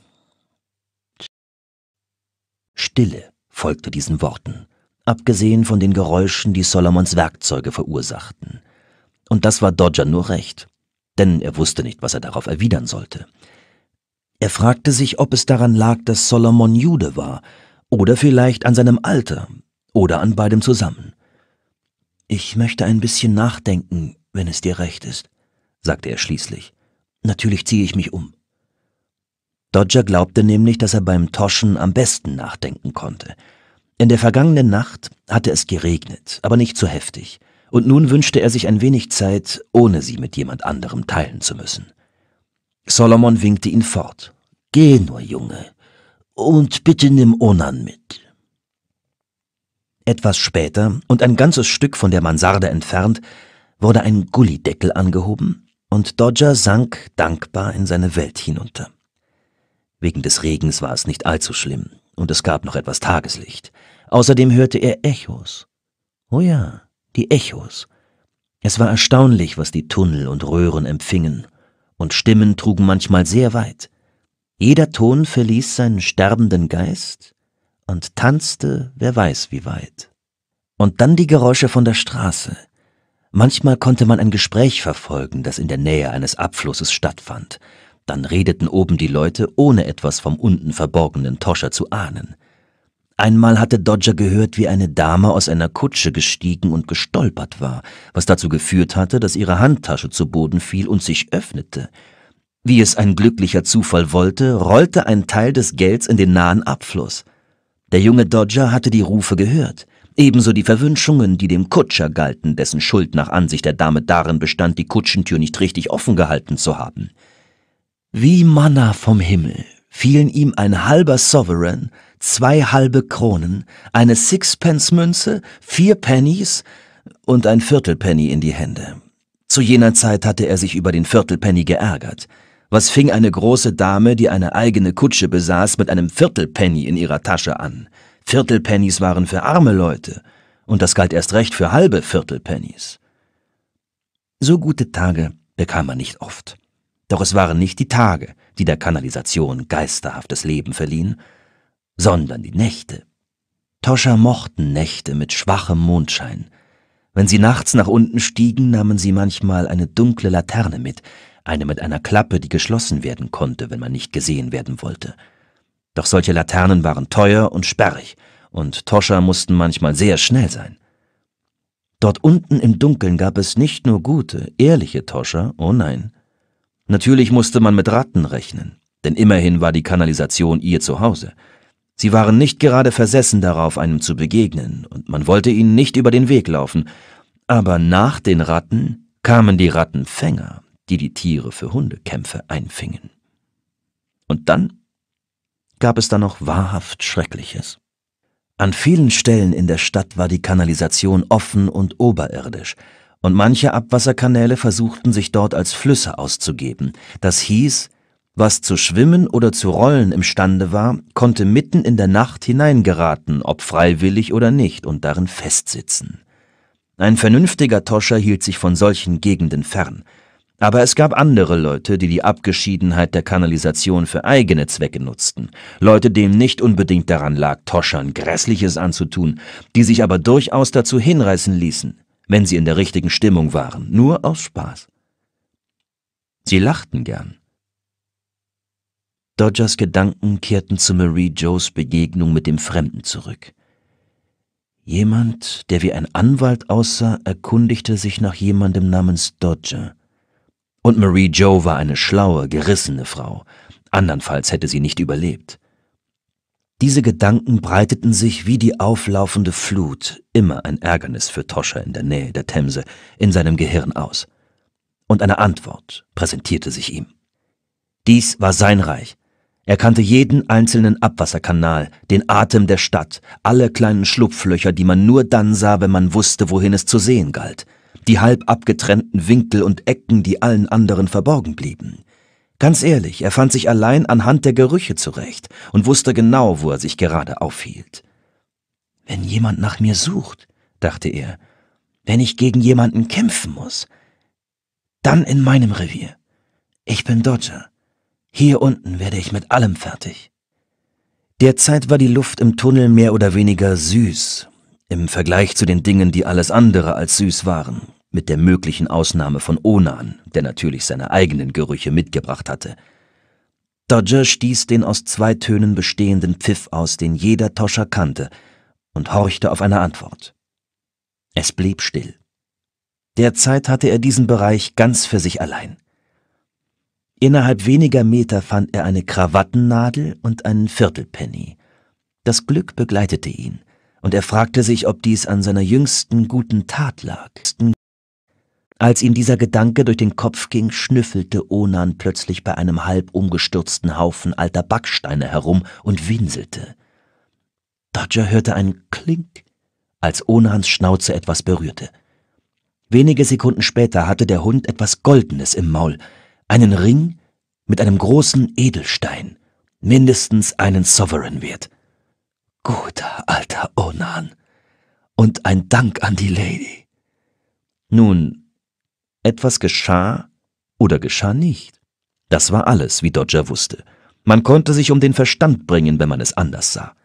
Stille folgte diesen Worten, abgesehen von den Geräuschen, die Solomons Werkzeuge verursachten. Und das war Dodger nur recht, denn er wusste nicht, was er darauf erwidern sollte. Er fragte sich, ob es daran lag, dass Solomon Jude war, oder vielleicht an seinem Alter, oder an beidem zusammen. Ich möchte ein bisschen nachdenken, wenn es dir recht ist, sagte er schließlich. Natürlich ziehe ich mich um. Dodger glaubte nämlich, dass er beim Toschen am besten nachdenken konnte. In der vergangenen Nacht hatte es geregnet, aber nicht zu so heftig, und nun wünschte er sich ein wenig Zeit, ohne sie mit jemand anderem teilen zu müssen. Solomon winkte ihn fort. Geh nur, Junge, und bitte nimm Onan mit. Etwas später und ein ganzes Stück von der Mansarde entfernt, wurde ein Gullideckel angehoben und Dodger sank dankbar in seine Welt hinunter. Wegen des Regens war es nicht allzu schlimm und es gab noch etwas Tageslicht. Außerdem hörte er Echos. Oh ja, die Echos. Es war erstaunlich, was die Tunnel und Röhren empfingen und Stimmen trugen manchmal sehr weit. Jeder Ton verließ seinen sterbenden Geist und tanzte wer weiß wie weit. Und dann die Geräusche von der Straße. Manchmal konnte man ein Gespräch verfolgen, das in der Nähe eines Abflusses stattfand. Dann redeten oben die Leute, ohne etwas vom unten verborgenen Toscher zu ahnen. Einmal hatte Dodger gehört, wie eine Dame aus einer Kutsche gestiegen und gestolpert war, was dazu geführt hatte, dass ihre Handtasche zu Boden fiel und sich öffnete. Wie es ein glücklicher Zufall wollte, rollte ein Teil des Gelds in den nahen Abfluss. Der junge Dodger hatte die Rufe gehört, ebenso die Verwünschungen, die dem Kutscher galten, dessen Schuld nach Ansicht der Dame darin bestand, die Kutschentür nicht richtig offen gehalten zu haben. Wie Manna vom Himmel fielen ihm ein halber Sovereign, zwei halbe Kronen, eine Sixpence-Münze, vier Pennies und ein Viertelpenny in die Hände. Zu jener Zeit hatte er sich über den Viertelpenny geärgert. Was fing eine große Dame, die eine eigene Kutsche besaß, mit einem Viertelpenny in ihrer Tasche an? Viertelpennys waren für arme Leute, und das galt erst recht für halbe Viertelpennys. So gute Tage bekam er nicht oft. Doch es waren nicht die Tage, die der Kanalisation geisterhaftes Leben verliehen, sondern die Nächte. Toscher mochten Nächte mit schwachem Mondschein. Wenn sie nachts nach unten stiegen, nahmen sie manchmal eine dunkle Laterne mit, eine mit einer Klappe, die geschlossen werden konnte, wenn man nicht gesehen werden wollte. Doch solche Laternen waren teuer und sperrig, und Toscher mussten manchmal sehr schnell sein. Dort unten im Dunkeln gab es nicht nur gute, ehrliche Toscher, oh nein. Natürlich musste man mit Ratten rechnen, denn immerhin war die Kanalisation ihr Zuhause – Sie waren nicht gerade versessen darauf, einem zu begegnen, und man wollte ihnen nicht über den Weg laufen. Aber nach den Ratten kamen die Rattenfänger, die die Tiere für Hundekämpfe einfingen. Und dann gab es da noch wahrhaft Schreckliches. An vielen Stellen in der Stadt war die Kanalisation offen und oberirdisch, und manche Abwasserkanäle versuchten sich dort als Flüsse auszugeben. Das hieß, was zu schwimmen oder zu rollen imstande war, konnte mitten in der Nacht hineingeraten, ob freiwillig oder nicht, und darin festsitzen. Ein vernünftiger Toscher hielt sich von solchen Gegenden fern. Aber es gab andere Leute, die die Abgeschiedenheit der Kanalisation für eigene Zwecke nutzten. Leute, denen nicht unbedingt daran lag, Toschern Grässliches anzutun, die sich aber durchaus dazu hinreißen ließen, wenn sie in der richtigen Stimmung waren, nur aus Spaß. Sie lachten gern. Dodgers Gedanken kehrten zu Marie Joes Begegnung mit dem Fremden zurück. Jemand, der wie ein Anwalt aussah, erkundigte sich nach jemandem namens Dodger. Und Marie Joe war eine schlaue, gerissene Frau, andernfalls hätte sie nicht überlebt. Diese Gedanken breiteten sich wie die auflaufende Flut, immer ein Ärgernis für Toscher in der Nähe der Themse, in seinem Gehirn aus. Und eine Antwort präsentierte sich ihm. Dies war sein Reich, er kannte jeden einzelnen Abwasserkanal, den Atem der Stadt, alle kleinen Schlupflöcher, die man nur dann sah, wenn man wusste, wohin es zu sehen galt, die halb abgetrennten Winkel und Ecken, die allen anderen verborgen blieben. Ganz ehrlich, er fand sich allein anhand der Gerüche zurecht und wusste genau, wo er sich gerade aufhielt. Wenn jemand nach mir sucht, dachte er, wenn ich gegen jemanden kämpfen muss, dann in meinem Revier. Ich bin Dodger hier unten werde ich mit allem fertig. Derzeit war die Luft im Tunnel mehr oder weniger süß, im Vergleich zu den Dingen, die alles andere als süß waren, mit der möglichen Ausnahme von Onan, der natürlich seine eigenen Gerüche mitgebracht hatte. Dodger stieß den aus zwei Tönen bestehenden Pfiff aus, den jeder Toscher kannte, und horchte auf eine Antwort. Es blieb still. Derzeit hatte er diesen Bereich ganz für sich allein. Innerhalb weniger Meter fand er eine Krawattennadel und einen Viertelpenny. Das Glück begleitete ihn, und er fragte sich, ob dies an seiner jüngsten guten Tat lag. Als ihm dieser Gedanke durch den Kopf ging, schnüffelte Onan plötzlich bei einem halb umgestürzten Haufen alter Backsteine herum und winselte. Dodger hörte einen Klink, als Onans Schnauze etwas berührte. Wenige Sekunden später hatte der Hund etwas Goldenes im Maul, einen Ring mit einem großen Edelstein, mindestens einen Sovereign wert. Guter alter Onan. Und ein Dank an die Lady. Nun, etwas geschah oder geschah nicht. Das war alles, wie Dodger wusste. Man konnte sich um den Verstand bringen, wenn man es anders sah.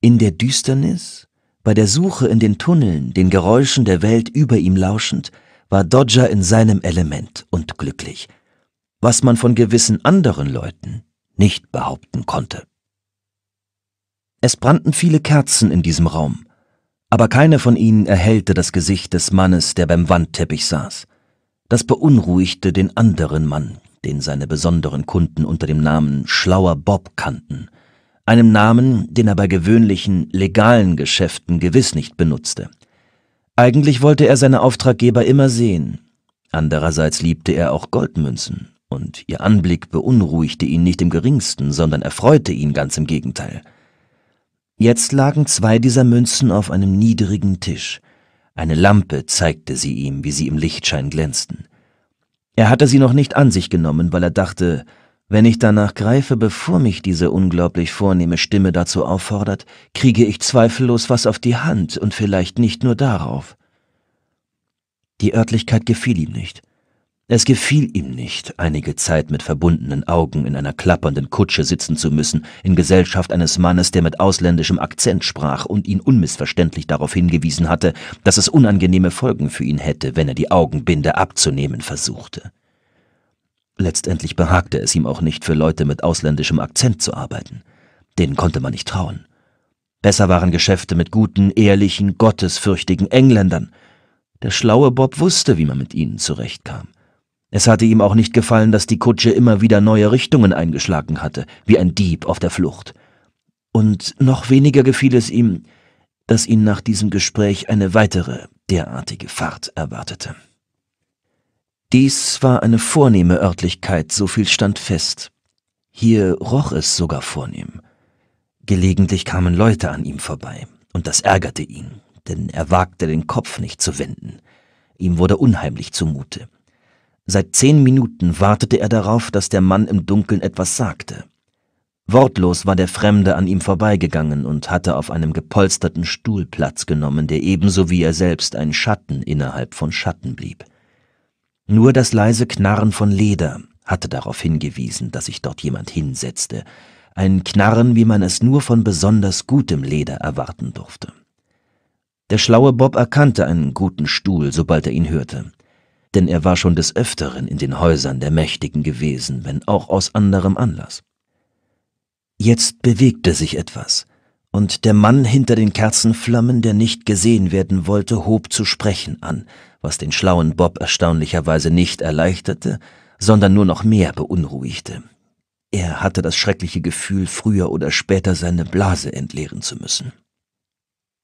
In der Düsternis, bei der Suche in den Tunneln, den Geräuschen der Welt über ihm lauschend, war Dodger in seinem Element und glücklich, was man von gewissen anderen Leuten nicht behaupten konnte. Es brannten viele Kerzen in diesem Raum, aber keine von ihnen erhellte das Gesicht des Mannes, der beim Wandteppich saß. Das beunruhigte den anderen Mann, den seine besonderen Kunden unter dem Namen Schlauer Bob kannten, einem Namen, den er bei gewöhnlichen, legalen Geschäften gewiss nicht benutzte. Eigentlich wollte er seine Auftraggeber immer sehen. Andererseits liebte er auch Goldmünzen, und ihr Anblick beunruhigte ihn nicht im geringsten, sondern erfreute ihn ganz im Gegenteil. Jetzt lagen zwei dieser Münzen auf einem niedrigen Tisch. Eine Lampe zeigte sie ihm, wie sie im Lichtschein glänzten. Er hatte sie noch nicht an sich genommen, weil er dachte, wenn ich danach greife, bevor mich diese unglaublich vornehme Stimme dazu auffordert, kriege ich zweifellos was auf die Hand und vielleicht nicht nur darauf. Die Örtlichkeit gefiel ihm nicht. Es gefiel ihm nicht, einige Zeit mit verbundenen Augen in einer klappernden Kutsche sitzen zu müssen, in Gesellschaft eines Mannes, der mit ausländischem Akzent sprach und ihn unmissverständlich darauf hingewiesen hatte, dass es unangenehme Folgen für ihn hätte, wenn er die Augenbinde abzunehmen versuchte. Letztendlich behagte es ihm auch nicht, für Leute mit ausländischem Akzent zu arbeiten. Denen konnte man nicht trauen. Besser waren Geschäfte mit guten, ehrlichen, gottesfürchtigen Engländern. Der schlaue Bob wusste, wie man mit ihnen zurechtkam. Es hatte ihm auch nicht gefallen, dass die Kutsche immer wieder neue Richtungen eingeschlagen hatte, wie ein Dieb auf der Flucht. Und noch weniger gefiel es ihm, dass ihn nach diesem Gespräch eine weitere derartige Fahrt erwartete. Dies war eine vornehme Örtlichkeit, so viel stand fest. Hier roch es sogar vornehm. Gelegentlich kamen Leute an ihm vorbei, und das ärgerte ihn, denn er wagte den Kopf nicht zu wenden. Ihm wurde unheimlich zumute. Seit zehn Minuten wartete er darauf, dass der Mann im Dunkeln etwas sagte. Wortlos war der Fremde an ihm vorbeigegangen und hatte auf einem gepolsterten Stuhl Platz genommen, der ebenso wie er selbst ein Schatten innerhalb von Schatten blieb. Nur das leise Knarren von Leder hatte darauf hingewiesen, dass sich dort jemand hinsetzte, ein Knarren, wie man es nur von besonders gutem Leder erwarten durfte. Der schlaue Bob erkannte einen guten Stuhl, sobald er ihn hörte, denn er war schon des Öfteren in den Häusern der Mächtigen gewesen, wenn auch aus anderem Anlass. Jetzt bewegte sich etwas, und der Mann hinter den Kerzenflammen, der nicht gesehen werden wollte, hob zu sprechen an, was den schlauen Bob erstaunlicherweise nicht erleichterte, sondern nur noch mehr beunruhigte. Er hatte das schreckliche Gefühl, früher oder später seine Blase entleeren zu müssen.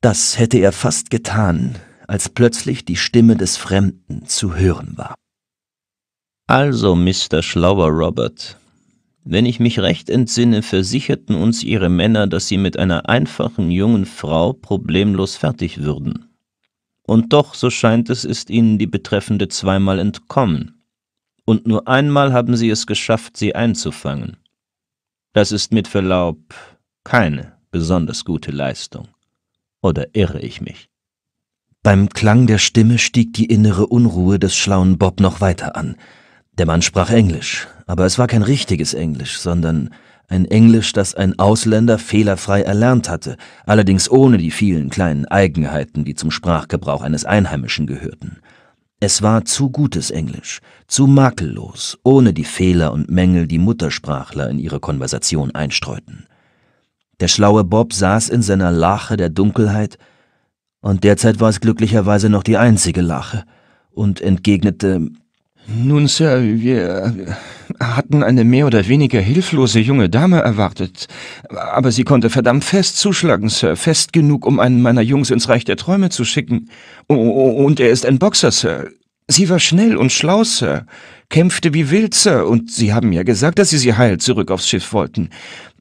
Das hätte er fast getan, als plötzlich die Stimme des Fremden zu hören war. Also, Mr. Schlauer Robert, wenn ich mich recht entsinne, versicherten uns ihre Männer, dass sie mit einer einfachen jungen Frau problemlos fertig würden. Und doch, so scheint es, ist ihnen die Betreffende zweimal entkommen. Und nur einmal haben sie es geschafft, sie einzufangen. Das ist mit Verlaub keine besonders gute Leistung. Oder irre ich mich? Beim Klang der Stimme stieg die innere Unruhe des schlauen Bob noch weiter an. Der Mann sprach Englisch, aber es war kein richtiges Englisch, sondern ein Englisch, das ein Ausländer fehlerfrei erlernt hatte, allerdings ohne die vielen kleinen Eigenheiten, die zum Sprachgebrauch eines Einheimischen gehörten. Es war zu gutes Englisch, zu makellos, ohne die Fehler und Mängel, die Muttersprachler in ihre Konversation einstreuten. Der schlaue Bob saß in seiner Lache der Dunkelheit, und derzeit war es glücklicherweise noch die einzige Lache, und entgegnete nun, Sir, wir äh, hatten eine mehr oder weniger hilflose junge Dame erwartet. Aber sie konnte verdammt fest zuschlagen, Sir. Fest genug, um einen meiner Jungs ins Reich der Träume zu schicken. Und er ist ein Boxer, Sir. Sie war schnell und schlau, Sir. Kämpfte wie wild, Sir. Und Sie haben ja gesagt, dass Sie sie heil zurück aufs Schiff wollten.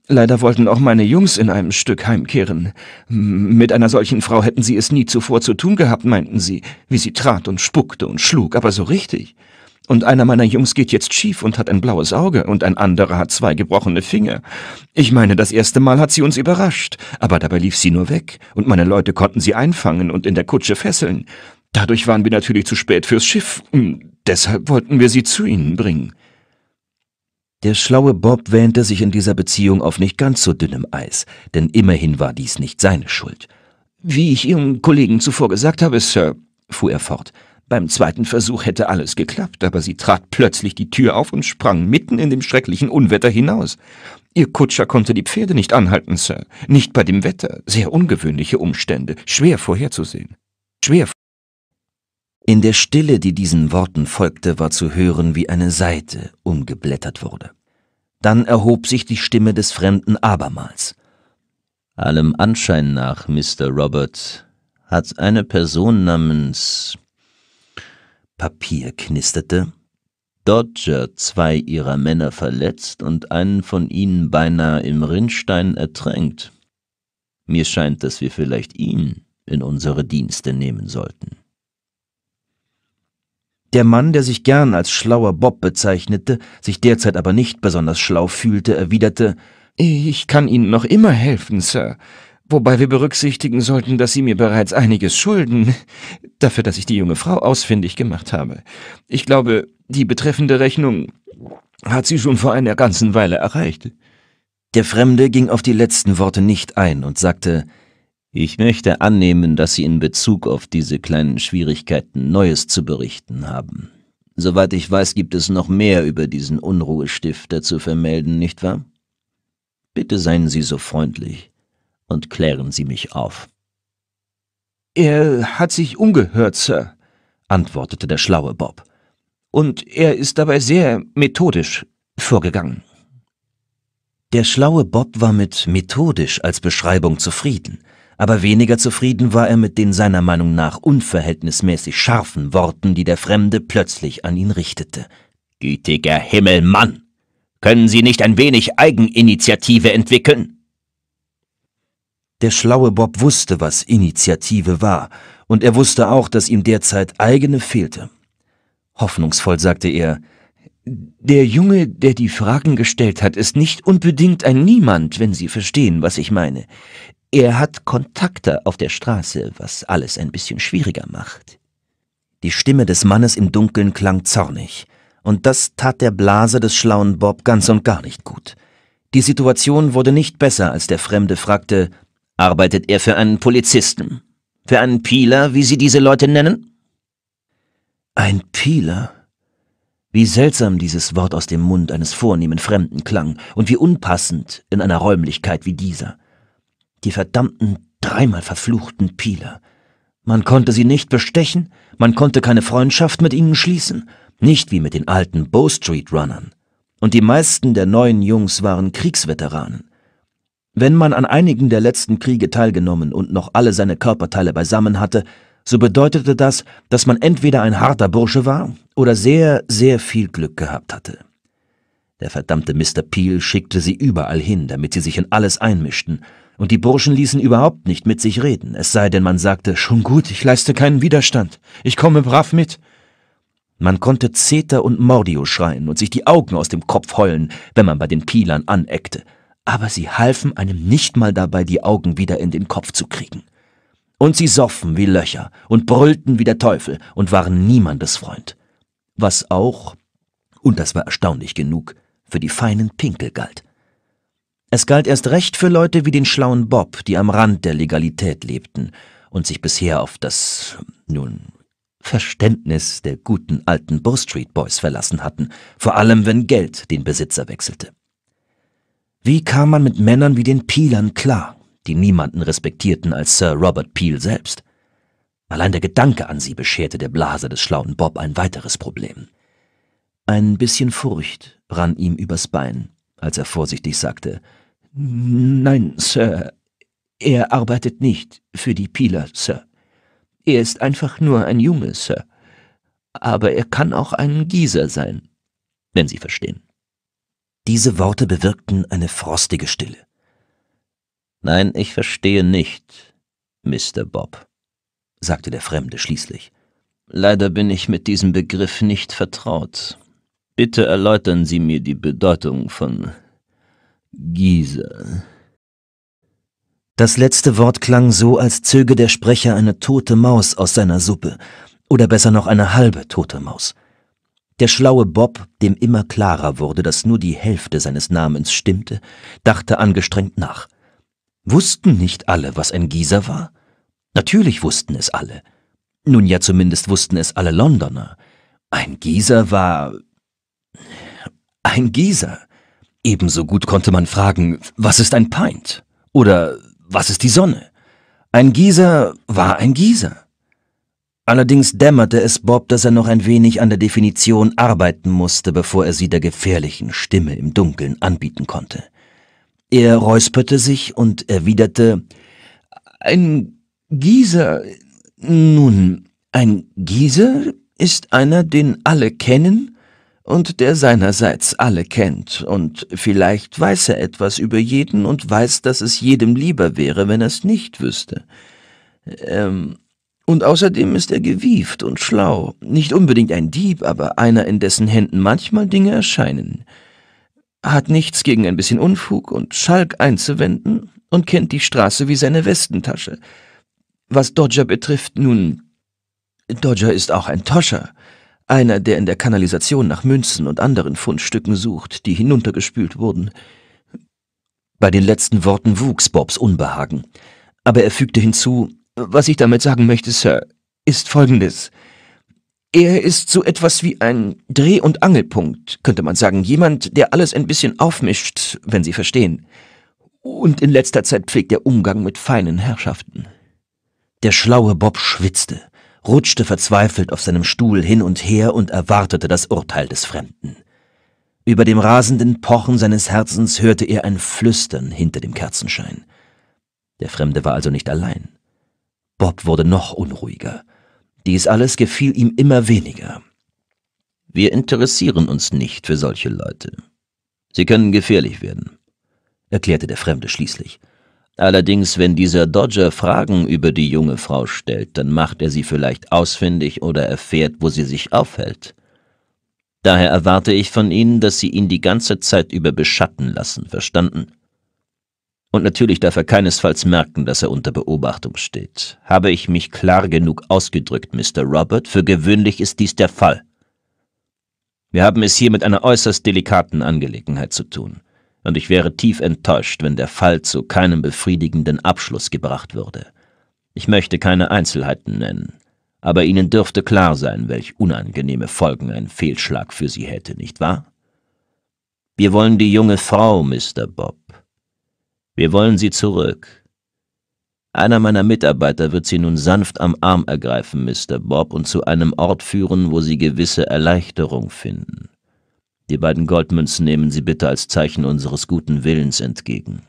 Leider wollten auch meine Jungs in einem Stück heimkehren. Mit einer solchen Frau hätten sie es nie zuvor zu tun gehabt, meinten sie, wie sie trat und spuckte und schlug, aber so richtig und einer meiner Jungs geht jetzt schief und hat ein blaues Auge und ein anderer hat zwei gebrochene Finger. Ich meine, das erste Mal hat sie uns überrascht, aber dabei lief sie nur weg und meine Leute konnten sie einfangen und in der Kutsche fesseln. Dadurch waren wir natürlich zu spät fürs Schiff, hm, deshalb wollten wir sie zu ihnen bringen. Der schlaue Bob wähnte sich in dieser Beziehung auf nicht ganz so dünnem Eis, denn immerhin war dies nicht seine Schuld. Wie ich Ihrem Kollegen zuvor gesagt habe, Sir, fuhr er fort, beim zweiten Versuch hätte alles geklappt, aber sie trat plötzlich die Tür auf und sprang mitten in dem schrecklichen Unwetter hinaus. Ihr Kutscher konnte die Pferde nicht anhalten, Sir. Nicht bei dem Wetter. Sehr ungewöhnliche Umstände. Schwer vorherzusehen. Schwer. In der Stille, die diesen Worten folgte, war zu hören, wie eine Seite umgeblättert wurde. Dann erhob sich die Stimme des Fremden abermals. Allem Anschein nach, Mr. Robert, hat eine Person namens Papier knisterte, Dodger zwei ihrer Männer verletzt und einen von ihnen beinahe im Rinnstein ertränkt. Mir scheint, dass wir vielleicht ihn in unsere Dienste nehmen sollten. Der Mann, der sich gern als schlauer Bob bezeichnete, sich derzeit aber nicht besonders schlau fühlte, erwiderte Ich kann Ihnen noch immer helfen, Sir. Wobei wir berücksichtigen sollten, dass Sie mir bereits einiges schulden, dafür, dass ich die junge Frau ausfindig gemacht habe. Ich glaube, die betreffende Rechnung hat sie schon vor einer ganzen Weile erreicht. Der Fremde ging auf die letzten Worte nicht ein und sagte, ich möchte annehmen, dass Sie in Bezug auf diese kleinen Schwierigkeiten Neues zu berichten haben. Soweit ich weiß, gibt es noch mehr über diesen Unruhestifter zu vermelden, nicht wahr? Bitte seien Sie so freundlich, und klären Sie mich auf. Er hat sich umgehört, Sir, antwortete der schlaue Bob. Und er ist dabei sehr methodisch vorgegangen. Der schlaue Bob war mit methodisch als Beschreibung zufrieden, aber weniger zufrieden war er mit den seiner Meinung nach unverhältnismäßig scharfen Worten, die der Fremde plötzlich an ihn richtete. Gütiger Himmel, Mann! Können Sie nicht ein wenig Eigeninitiative entwickeln? Der schlaue Bob wusste, was Initiative war, und er wusste auch, dass ihm derzeit eigene fehlte. Hoffnungsvoll sagte er, der Junge, der die Fragen gestellt hat, ist nicht unbedingt ein Niemand, wenn Sie verstehen, was ich meine. Er hat Kontakte auf der Straße, was alles ein bisschen schwieriger macht. Die Stimme des Mannes im Dunkeln klang zornig, und das tat der Blase des schlauen Bob ganz und gar nicht gut. Die Situation wurde nicht besser, als der Fremde fragte, arbeitet er für einen Polizisten. Für einen Pieler, wie Sie diese Leute nennen? Ein Pieler? Wie seltsam dieses Wort aus dem Mund eines vornehmen Fremden klang und wie unpassend in einer Räumlichkeit wie dieser. Die verdammten, dreimal verfluchten Pieler. Man konnte sie nicht bestechen, man konnte keine Freundschaft mit ihnen schließen, nicht wie mit den alten Bow Street Runnern. Und die meisten der neuen Jungs waren Kriegsveteranen. Wenn man an einigen der letzten Kriege teilgenommen und noch alle seine Körperteile beisammen hatte, so bedeutete das, dass man entweder ein harter Bursche war oder sehr, sehr viel Glück gehabt hatte. Der verdammte Mr. Peel schickte sie überall hin, damit sie sich in alles einmischten, und die Burschen ließen überhaupt nicht mit sich reden, es sei denn, man sagte, schon gut, ich leiste keinen Widerstand, ich komme brav mit. Man konnte Zeter und Mordio schreien und sich die Augen aus dem Kopf heulen, wenn man bei den Pielern aneckte, aber sie halfen einem nicht mal dabei, die Augen wieder in den Kopf zu kriegen. Und sie soffen wie Löcher und brüllten wie der Teufel und waren niemandes Freund. Was auch, und das war erstaunlich genug, für die feinen Pinkel galt. Es galt erst recht für Leute wie den schlauen Bob, die am Rand der Legalität lebten und sich bisher auf das, nun, Verständnis der guten alten Bow Street Boys verlassen hatten, vor allem wenn Geld den Besitzer wechselte. Wie kam man mit Männern wie den Peelern klar, die niemanden respektierten als Sir Robert Peel selbst? Allein der Gedanke an sie bescherte der Blase des schlauen Bob ein weiteres Problem. Ein bisschen Furcht rann ihm übers Bein, als er vorsichtig sagte, Nein, Sir, er arbeitet nicht für die Peeler, Sir. Er ist einfach nur ein Junge, Sir. Aber er kann auch ein Gießer sein, wenn Sie verstehen. Diese Worte bewirkten eine frostige Stille. Nein, ich verstehe nicht, Mr. Bob, sagte der Fremde schließlich. Leider bin ich mit diesem Begriff nicht vertraut. Bitte erläutern Sie mir die Bedeutung von Giza. Das letzte Wort klang so, als zöge der Sprecher eine tote Maus aus seiner Suppe, oder besser noch eine halbe tote Maus. Der schlaue Bob, dem immer klarer wurde, dass nur die Hälfte seines Namens stimmte, dachte angestrengt nach. Wussten nicht alle, was ein Gieser war? Natürlich wussten es alle. Nun ja zumindest wussten es alle Londoner. Ein Gieser war ein Gieser. Ebenso gut konnte man fragen, was ist ein Pint? Oder was ist die Sonne? Ein Gieser war ein Gieser. Allerdings dämmerte es Bob, dass er noch ein wenig an der Definition arbeiten musste, bevor er sie der gefährlichen Stimme im Dunkeln anbieten konnte. Er räusperte sich und erwiderte Ein Gieser. Nun, ein Gieser ist einer, den alle kennen und der seinerseits alle kennt, und vielleicht weiß er etwas über jeden und weiß, dass es jedem lieber wäre, wenn er es nicht wüsste. Ähm, und außerdem ist er gewieft und schlau, nicht unbedingt ein Dieb, aber einer, in dessen Händen manchmal Dinge erscheinen. Hat nichts gegen ein bisschen Unfug und Schalk einzuwenden und kennt die Straße wie seine Westentasche. Was Dodger betrifft, nun, Dodger ist auch ein Toscher, einer, der in der Kanalisation nach Münzen und anderen Fundstücken sucht, die hinuntergespült wurden. Bei den letzten Worten wuchs Bobs Unbehagen, aber er fügte hinzu, was ich damit sagen möchte, Sir, ist folgendes. Er ist so etwas wie ein Dreh- und Angelpunkt, könnte man sagen. Jemand, der alles ein bisschen aufmischt, wenn Sie verstehen. Und in letzter Zeit pflegt er Umgang mit feinen Herrschaften. Der schlaue Bob schwitzte, rutschte verzweifelt auf seinem Stuhl hin und her und erwartete das Urteil des Fremden. Über dem rasenden Pochen seines Herzens hörte er ein Flüstern hinter dem Kerzenschein. Der Fremde war also nicht allein. Bob wurde noch unruhiger. Dies alles gefiel ihm immer weniger. Wir interessieren uns nicht für solche Leute. Sie können gefährlich werden, erklärte der Fremde schließlich. Allerdings, wenn dieser Dodger Fragen über die junge Frau stellt, dann macht er sie vielleicht ausfindig oder erfährt, wo sie sich aufhält. Daher erwarte ich von Ihnen, dass Sie ihn die ganze Zeit über beschatten lassen, verstanden? und natürlich darf er keinesfalls merken, dass er unter Beobachtung steht. Habe ich mich klar genug ausgedrückt, Mr. Robert? Für gewöhnlich ist dies der Fall. Wir haben es hier mit einer äußerst delikaten Angelegenheit zu tun, und ich wäre tief enttäuscht, wenn der Fall zu keinem befriedigenden Abschluss gebracht würde. Ich möchte keine Einzelheiten nennen, aber Ihnen dürfte klar sein, welch unangenehme Folgen ein Fehlschlag für Sie hätte, nicht wahr? Wir wollen die junge Frau, Mr. Bob, wir wollen sie zurück. Einer meiner Mitarbeiter wird sie nun sanft am Arm ergreifen, Mr. Bob, und zu einem Ort führen, wo sie gewisse Erleichterung finden. Die beiden Goldmünzen nehmen Sie bitte als Zeichen unseres guten Willens entgegen.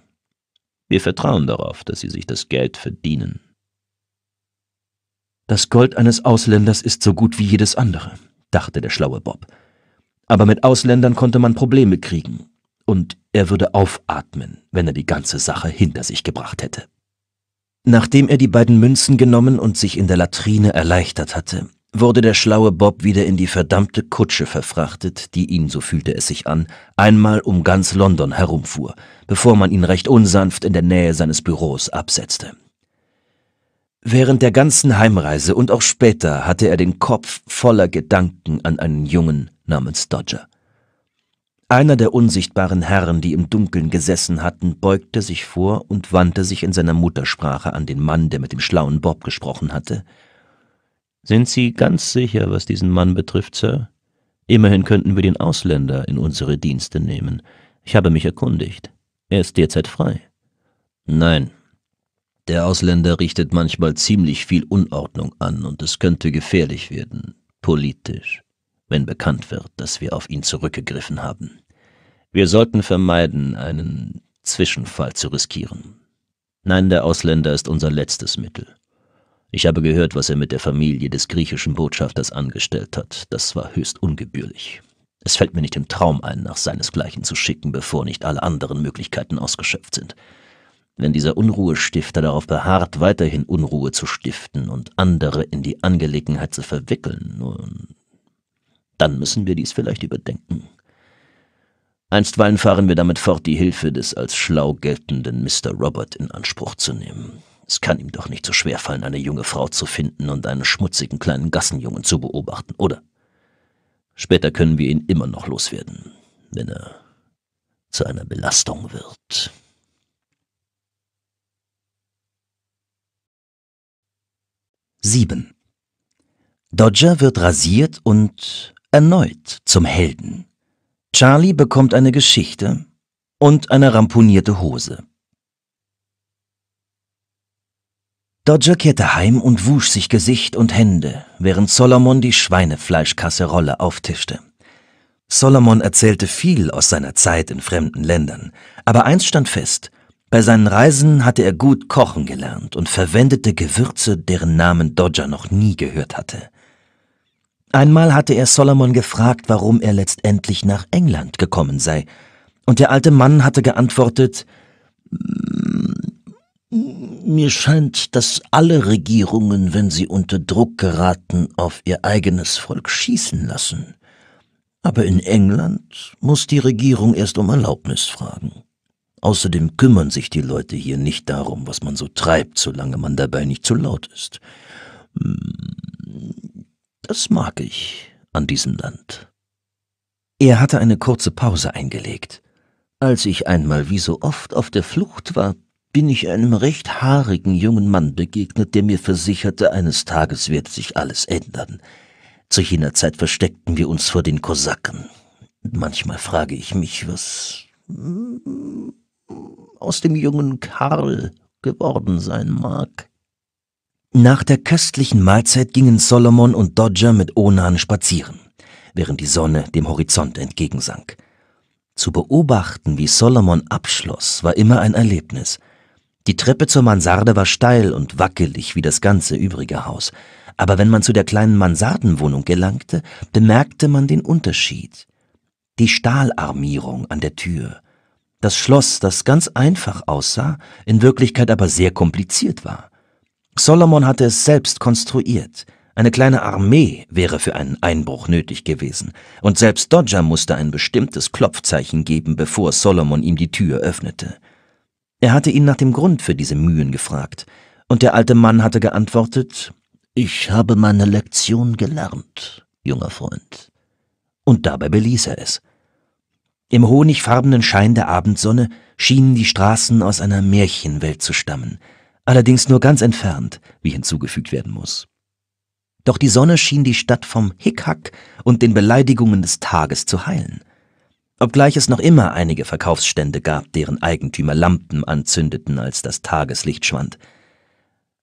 Wir vertrauen darauf, dass Sie sich das Geld verdienen. Das Gold eines Ausländers ist so gut wie jedes andere, dachte der schlaue Bob. Aber mit Ausländern konnte man Probleme kriegen. Und er würde aufatmen, wenn er die ganze Sache hinter sich gebracht hätte. Nachdem er die beiden Münzen genommen und sich in der Latrine erleichtert hatte, wurde der schlaue Bob wieder in die verdammte Kutsche verfrachtet, die ihn, so fühlte es sich an, einmal um ganz London herumfuhr, bevor man ihn recht unsanft in der Nähe seines Büros absetzte. Während der ganzen Heimreise und auch später hatte er den Kopf voller Gedanken an einen Jungen namens Dodger. Einer der unsichtbaren Herren, die im Dunkeln gesessen hatten, beugte sich vor und wandte sich in seiner Muttersprache an den Mann, der mit dem schlauen Bob gesprochen hatte. Sind Sie ganz sicher, was diesen Mann betrifft, Sir? Immerhin könnten wir den Ausländer in unsere Dienste nehmen. Ich habe mich erkundigt. Er ist derzeit frei. Nein. Der Ausländer richtet manchmal ziemlich viel Unordnung an und es könnte gefährlich werden, politisch wenn bekannt wird, dass wir auf ihn zurückgegriffen haben. Wir sollten vermeiden, einen Zwischenfall zu riskieren. Nein, der Ausländer ist unser letztes Mittel. Ich habe gehört, was er mit der Familie des griechischen Botschafters angestellt hat. Das war höchst ungebührlich. Es fällt mir nicht im Traum ein, nach seinesgleichen zu schicken, bevor nicht alle anderen Möglichkeiten ausgeschöpft sind. Wenn dieser Unruhestifter darauf beharrt, weiterhin Unruhe zu stiften und andere in die Angelegenheit zu verwickeln, nun dann müssen wir dies vielleicht überdenken. Einstweilen fahren wir damit fort, die Hilfe des als schlau geltenden Mr. Robert in Anspruch zu nehmen. Es kann ihm doch nicht so schwer fallen, eine junge Frau zu finden und einen schmutzigen kleinen Gassenjungen zu beobachten, oder? Später können wir ihn immer noch loswerden, wenn er zu einer Belastung wird. Sieben. Dodger wird rasiert und erneut zum Helden. Charlie bekommt eine Geschichte und eine ramponierte Hose. Dodger kehrte heim und wusch sich Gesicht und Hände, während Solomon die Schweinefleischkasserolle auftischte. Solomon erzählte viel aus seiner Zeit in fremden Ländern, aber eins stand fest, bei seinen Reisen hatte er gut kochen gelernt und verwendete Gewürze, deren Namen Dodger noch nie gehört hatte. Einmal hatte er Solomon gefragt, warum er letztendlich nach England gekommen sei, und der alte Mann hatte geantwortet mm, Mir scheint, dass alle Regierungen, wenn sie unter Druck geraten, auf ihr eigenes Volk schießen lassen. Aber in England muss die Regierung erst um Erlaubnis fragen. Außerdem kümmern sich die Leute hier nicht darum, was man so treibt, solange man dabei nicht zu laut ist. Mm, das mag ich an diesem Land. Er hatte eine kurze Pause eingelegt. Als ich einmal wie so oft auf der Flucht war, bin ich einem recht haarigen jungen Mann begegnet, der mir versicherte, eines Tages werde sich alles ändern. Zu jener Zeit versteckten wir uns vor den Kosaken. Manchmal frage ich mich, was mm, aus dem jungen Karl geworden sein mag. Nach der köstlichen Mahlzeit gingen Solomon und Dodger mit Onan spazieren, während die Sonne dem Horizont entgegensank. Zu beobachten, wie Solomon abschloss, war immer ein Erlebnis. Die Treppe zur Mansarde war steil und wackelig wie das ganze übrige Haus, aber wenn man zu der kleinen Mansardenwohnung gelangte, bemerkte man den Unterschied. Die Stahlarmierung an der Tür, das Schloss, das ganz einfach aussah, in Wirklichkeit aber sehr kompliziert war. Solomon hatte es selbst konstruiert. Eine kleine Armee wäre für einen Einbruch nötig gewesen, und selbst Dodger musste ein bestimmtes Klopfzeichen geben, bevor Solomon ihm die Tür öffnete. Er hatte ihn nach dem Grund für diese Mühen gefragt, und der alte Mann hatte geantwortet Ich habe meine Lektion gelernt, junger Freund. Und dabei beließ er es. Im honigfarbenen Schein der Abendsonne schienen die Straßen aus einer Märchenwelt zu stammen, allerdings nur ganz entfernt, wie hinzugefügt werden muss. Doch die Sonne schien die Stadt vom Hickhack und den Beleidigungen des Tages zu heilen. Obgleich es noch immer einige Verkaufsstände gab, deren Eigentümer Lampen anzündeten, als das Tageslicht schwand.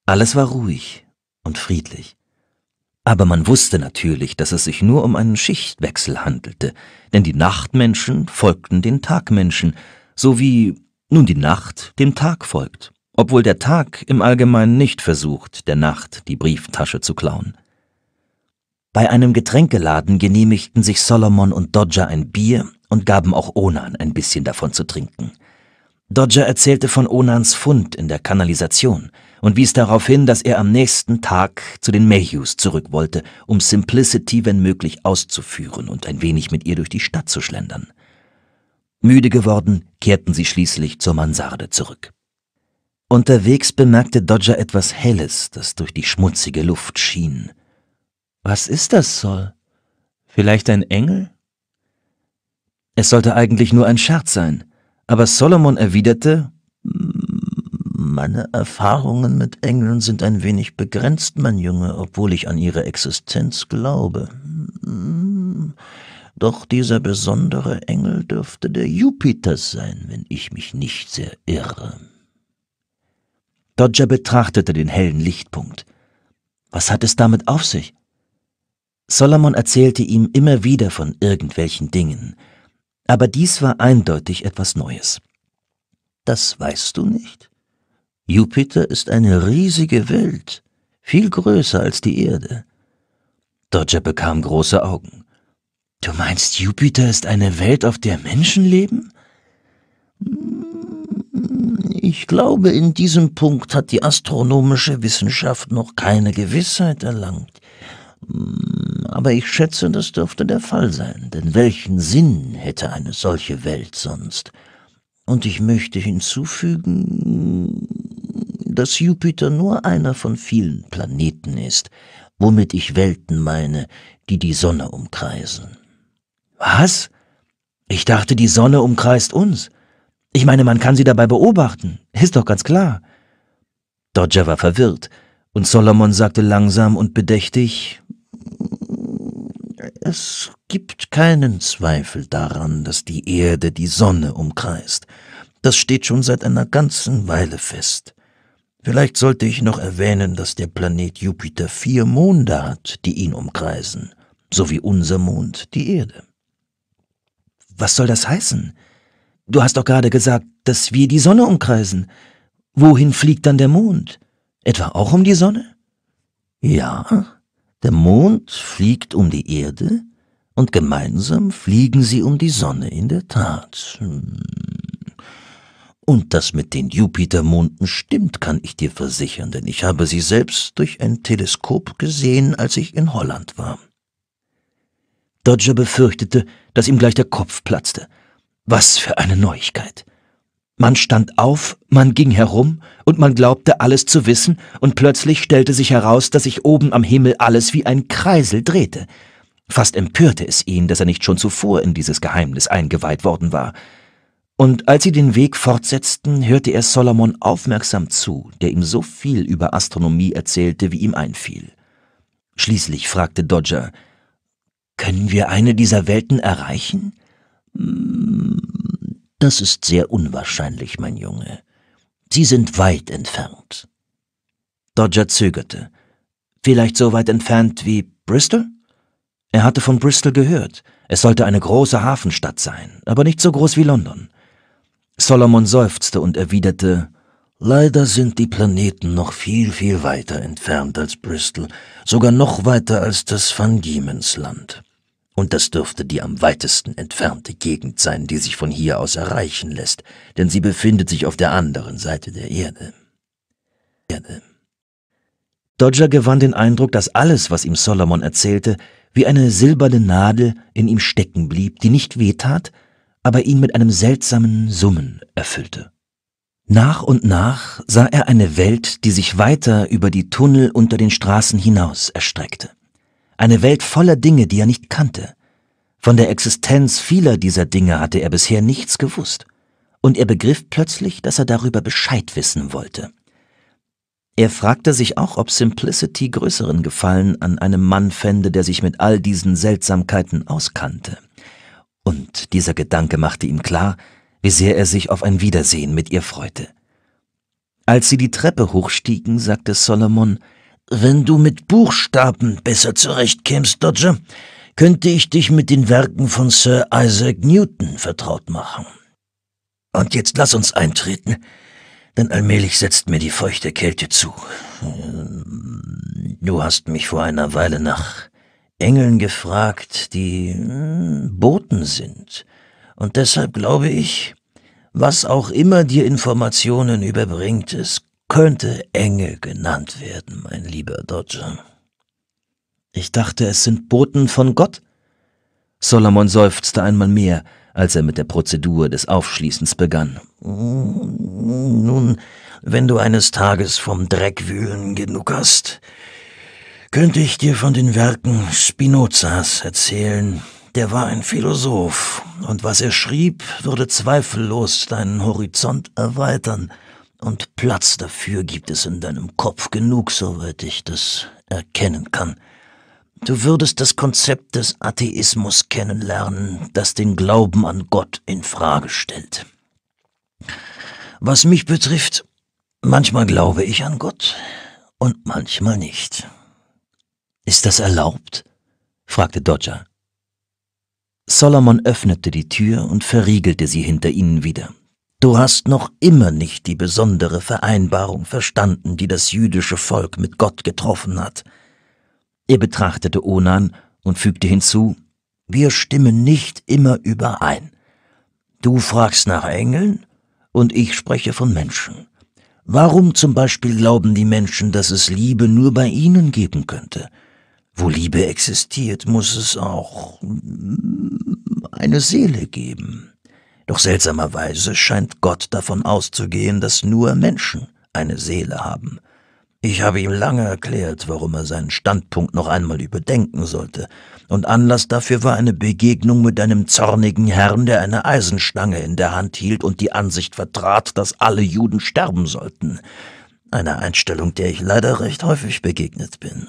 Alles war ruhig und friedlich. Aber man wusste natürlich, dass es sich nur um einen Schichtwechsel handelte, denn die Nachtmenschen folgten den Tagmenschen, so wie nun die Nacht dem Tag folgt obwohl der Tag im Allgemeinen nicht versucht, der Nacht die Brieftasche zu klauen. Bei einem Getränkeladen genehmigten sich Solomon und Dodger ein Bier und gaben auch Onan ein bisschen davon zu trinken. Dodger erzählte von Onans Fund in der Kanalisation und wies darauf hin, dass er am nächsten Tag zu den Mayhews zurück wollte, um Simplicity, wenn möglich, auszuführen und ein wenig mit ihr durch die Stadt zu schlendern. Müde geworden, kehrten sie schließlich zur Mansarde zurück. Unterwegs bemerkte Dodger etwas Helles, das durch die schmutzige Luft schien. Was ist das, Sol? Vielleicht ein Engel? Es sollte eigentlich nur ein Scherz sein, aber Solomon erwiderte, meine Erfahrungen mit Engeln sind ein wenig begrenzt, mein Junge, obwohl ich an ihre Existenz glaube. Doch dieser besondere Engel dürfte der Jupiter sein, wenn ich mich nicht sehr irre. Dodger betrachtete den hellen Lichtpunkt. Was hat es damit auf sich? Solomon erzählte ihm immer wieder von irgendwelchen Dingen, aber dies war eindeutig etwas Neues. Das weißt du nicht? Jupiter ist eine riesige Welt, viel größer als die Erde. Dodger bekam große Augen. Du meinst, Jupiter ist eine Welt, auf der Menschen leben? Ich glaube, in diesem Punkt hat die astronomische Wissenschaft noch keine Gewissheit erlangt. Hm, aber ich schätze, das dürfte der Fall sein, denn welchen Sinn hätte eine solche Welt sonst? Und ich möchte hinzufügen, dass Jupiter nur einer von vielen Planeten ist, womit ich Welten meine, die die Sonne umkreisen. Was? Ich dachte, die Sonne umkreist uns. Ich meine, man kann sie dabei beobachten. Ist doch ganz klar. Dodger war verwirrt, und Solomon sagte langsam und bedächtig, es gibt keinen Zweifel daran, dass die Erde die Sonne umkreist. Das steht schon seit einer ganzen Weile fest. Vielleicht sollte ich noch erwähnen, dass der Planet Jupiter vier Monde hat, die ihn umkreisen, so wie unser Mond die Erde. Was soll das heißen? Du hast doch gerade gesagt, dass wir die Sonne umkreisen. Wohin fliegt dann der Mond? Etwa auch um die Sonne? Ja, der Mond fliegt um die Erde und gemeinsam fliegen sie um die Sonne in der Tat. Hm. Und das mit den Jupitermonden stimmt, kann ich dir versichern, denn ich habe sie selbst durch ein Teleskop gesehen, als ich in Holland war. Dodger befürchtete, dass ihm gleich der Kopf platzte. Was für eine Neuigkeit. Man stand auf, man ging herum, und man glaubte alles zu wissen, und plötzlich stellte sich heraus, dass sich oben am Himmel alles wie ein Kreisel drehte. Fast empörte es ihn, dass er nicht schon zuvor in dieses Geheimnis eingeweiht worden war. Und als sie den Weg fortsetzten, hörte er Solomon aufmerksam zu, der ihm so viel über Astronomie erzählte, wie ihm einfiel. Schließlich fragte Dodger, können wir eine dieser Welten erreichen? Hm, das ist sehr unwahrscheinlich, mein Junge. Sie sind weit entfernt. Dodger zögerte. Vielleicht so weit entfernt wie Bristol? Er hatte von Bristol gehört. Es sollte eine große Hafenstadt sein, aber nicht so groß wie London. Solomon seufzte und erwiderte Leider sind die Planeten noch viel, viel weiter entfernt als Bristol, sogar noch weiter als das Van Diemensland und das dürfte die am weitesten entfernte Gegend sein, die sich von hier aus erreichen lässt, denn sie befindet sich auf der anderen Seite der Erde. Erde. Dodger gewann den Eindruck, dass alles, was ihm Solomon erzählte, wie eine silberne Nadel in ihm stecken blieb, die nicht wehtat, aber ihn mit einem seltsamen Summen erfüllte. Nach und nach sah er eine Welt, die sich weiter über die Tunnel unter den Straßen hinaus erstreckte eine Welt voller Dinge, die er nicht kannte. Von der Existenz vieler dieser Dinge hatte er bisher nichts gewusst, und er begriff plötzlich, dass er darüber Bescheid wissen wollte. Er fragte sich auch, ob Simplicity größeren Gefallen an einem Mann fände, der sich mit all diesen Seltsamkeiten auskannte. Und dieser Gedanke machte ihm klar, wie sehr er sich auf ein Wiedersehen mit ihr freute. Als sie die Treppe hochstiegen, sagte Solomon, wenn du mit Buchstaben besser zurechtkämst, Dodger, könnte ich dich mit den Werken von Sir Isaac Newton vertraut machen. Und jetzt lass uns eintreten, denn allmählich setzt mir die feuchte Kälte zu. Du hast mich vor einer Weile nach Engeln gefragt, die hm, Boten sind. Und deshalb glaube ich, was auch immer dir Informationen überbringt, es könnte Engel genannt werden, mein lieber Dodger. Ich dachte, es sind Boten von Gott. Solomon seufzte einmal mehr, als er mit der Prozedur des Aufschließens begann. Nun, wenn du eines Tages vom Dreckwühlen genug hast, könnte ich dir von den Werken Spinozas erzählen. Der war ein Philosoph, und was er schrieb, würde zweifellos deinen Horizont erweitern. Und Platz dafür gibt es in deinem Kopf genug, soweit ich das erkennen kann. Du würdest das Konzept des Atheismus kennenlernen, das den Glauben an Gott in Frage stellt. Was mich betrifft, manchmal glaube ich an Gott und manchmal nicht. Ist das erlaubt? fragte Dodger. Solomon öffnete die Tür und verriegelte sie hinter ihnen wieder. Du hast noch immer nicht die besondere Vereinbarung verstanden, die das jüdische Volk mit Gott getroffen hat. Er betrachtete Onan und fügte hinzu, wir stimmen nicht immer überein. Du fragst nach Engeln und ich spreche von Menschen. Warum zum Beispiel glauben die Menschen, dass es Liebe nur bei ihnen geben könnte? Wo Liebe existiert, muss es auch eine Seele geben. Doch seltsamerweise scheint Gott davon auszugehen, dass nur Menschen eine Seele haben. Ich habe ihm lange erklärt, warum er seinen Standpunkt noch einmal überdenken sollte, und Anlass dafür war eine Begegnung mit einem zornigen Herrn, der eine Eisenstange in der Hand hielt und die Ansicht vertrat, dass alle Juden sterben sollten. Eine Einstellung, der ich leider recht häufig begegnet bin.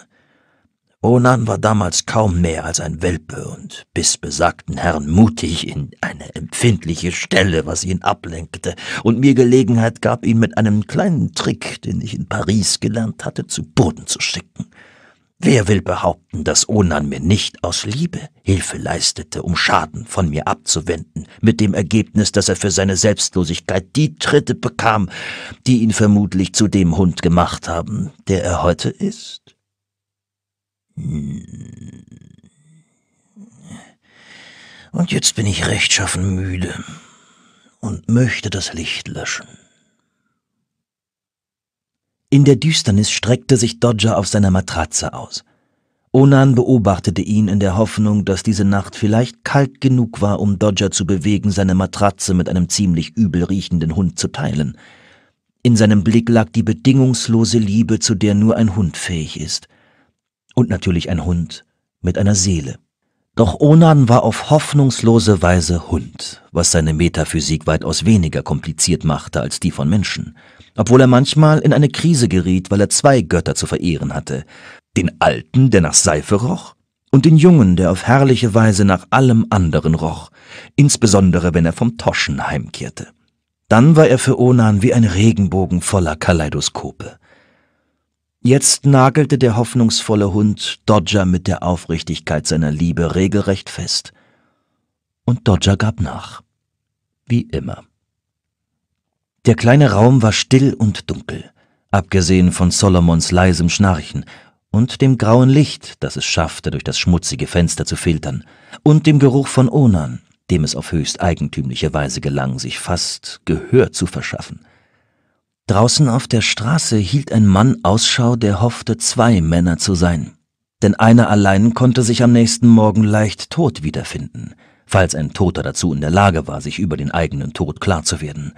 Onan war damals kaum mehr als ein Welpe und biss besagten Herrn mutig in eine empfindliche Stelle, was ihn ablenkte und mir Gelegenheit gab, ihn mit einem kleinen Trick, den ich in Paris gelernt hatte, zu Boden zu schicken. Wer will behaupten, dass Onan mir nicht aus Liebe Hilfe leistete, um Schaden von mir abzuwenden, mit dem Ergebnis, dass er für seine Selbstlosigkeit die Tritte bekam, die ihn vermutlich zu dem Hund gemacht haben, der er heute ist? Und jetzt bin ich rechtschaffen müde und möchte das Licht löschen. In der Düsternis streckte sich Dodger auf seiner Matratze aus. Onan beobachtete ihn in der Hoffnung, dass diese Nacht vielleicht kalt genug war, um Dodger zu bewegen, seine Matratze mit einem ziemlich übel riechenden Hund zu teilen. In seinem Blick lag die bedingungslose Liebe, zu der nur ein Hund fähig ist und natürlich ein Hund mit einer Seele. Doch Onan war auf hoffnungslose Weise Hund, was seine Metaphysik weitaus weniger kompliziert machte als die von Menschen, obwohl er manchmal in eine Krise geriet, weil er zwei Götter zu verehren hatte, den alten, der nach Seife roch, und den Jungen, der auf herrliche Weise nach allem anderen roch, insbesondere wenn er vom Toschen heimkehrte. Dann war er für Onan wie ein Regenbogen voller Kaleidoskope. Jetzt nagelte der hoffnungsvolle Hund Dodger mit der Aufrichtigkeit seiner Liebe regelrecht fest. Und Dodger gab nach. Wie immer. Der kleine Raum war still und dunkel, abgesehen von Solomons leisem Schnarchen und dem grauen Licht, das es schaffte, durch das schmutzige Fenster zu filtern, und dem Geruch von Onan, dem es auf höchst eigentümliche Weise gelang, sich fast Gehör zu verschaffen. Draußen auf der Straße hielt ein Mann Ausschau, der hoffte, zwei Männer zu sein. Denn einer allein konnte sich am nächsten Morgen leicht tot wiederfinden, falls ein Toter dazu in der Lage war, sich über den eigenen Tod klar zu werden,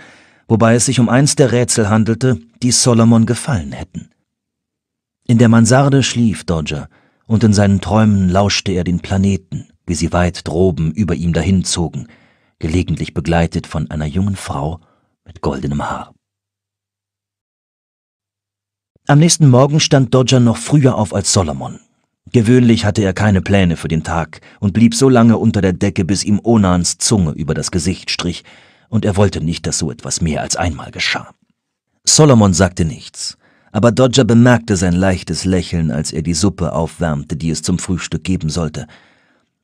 wobei es sich um eins der Rätsel handelte, die Solomon gefallen hätten. In der Mansarde schlief Dodger, und in seinen Träumen lauschte er den Planeten, wie sie weit droben über ihm dahinzogen, gelegentlich begleitet von einer jungen Frau mit goldenem Haar. Am nächsten Morgen stand Dodger noch früher auf als Solomon. Gewöhnlich hatte er keine Pläne für den Tag und blieb so lange unter der Decke, bis ihm Onans Zunge über das Gesicht strich, und er wollte nicht, dass so etwas mehr als einmal geschah. Solomon sagte nichts, aber Dodger bemerkte sein leichtes Lächeln, als er die Suppe aufwärmte, die es zum Frühstück geben sollte –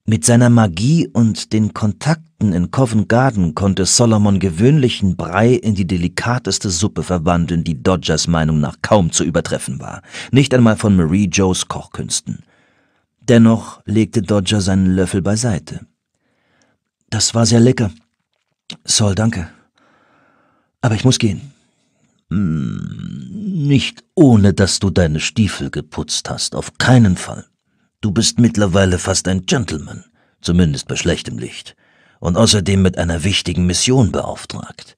mit seiner Magie und den Kontakten in Covent Garden konnte Solomon gewöhnlichen Brei in die delikateste Suppe verwandeln, die Dodgers Meinung nach kaum zu übertreffen war, nicht einmal von Marie Joes Kochkünsten. Dennoch legte Dodger seinen Löffel beiseite. Das war sehr lecker. Sol, danke. Aber ich muss gehen. Hm, nicht ohne, dass du deine Stiefel geputzt hast, auf keinen Fall. Du bist mittlerweile fast ein Gentleman, zumindest bei schlechtem Licht, und außerdem mit einer wichtigen Mission beauftragt.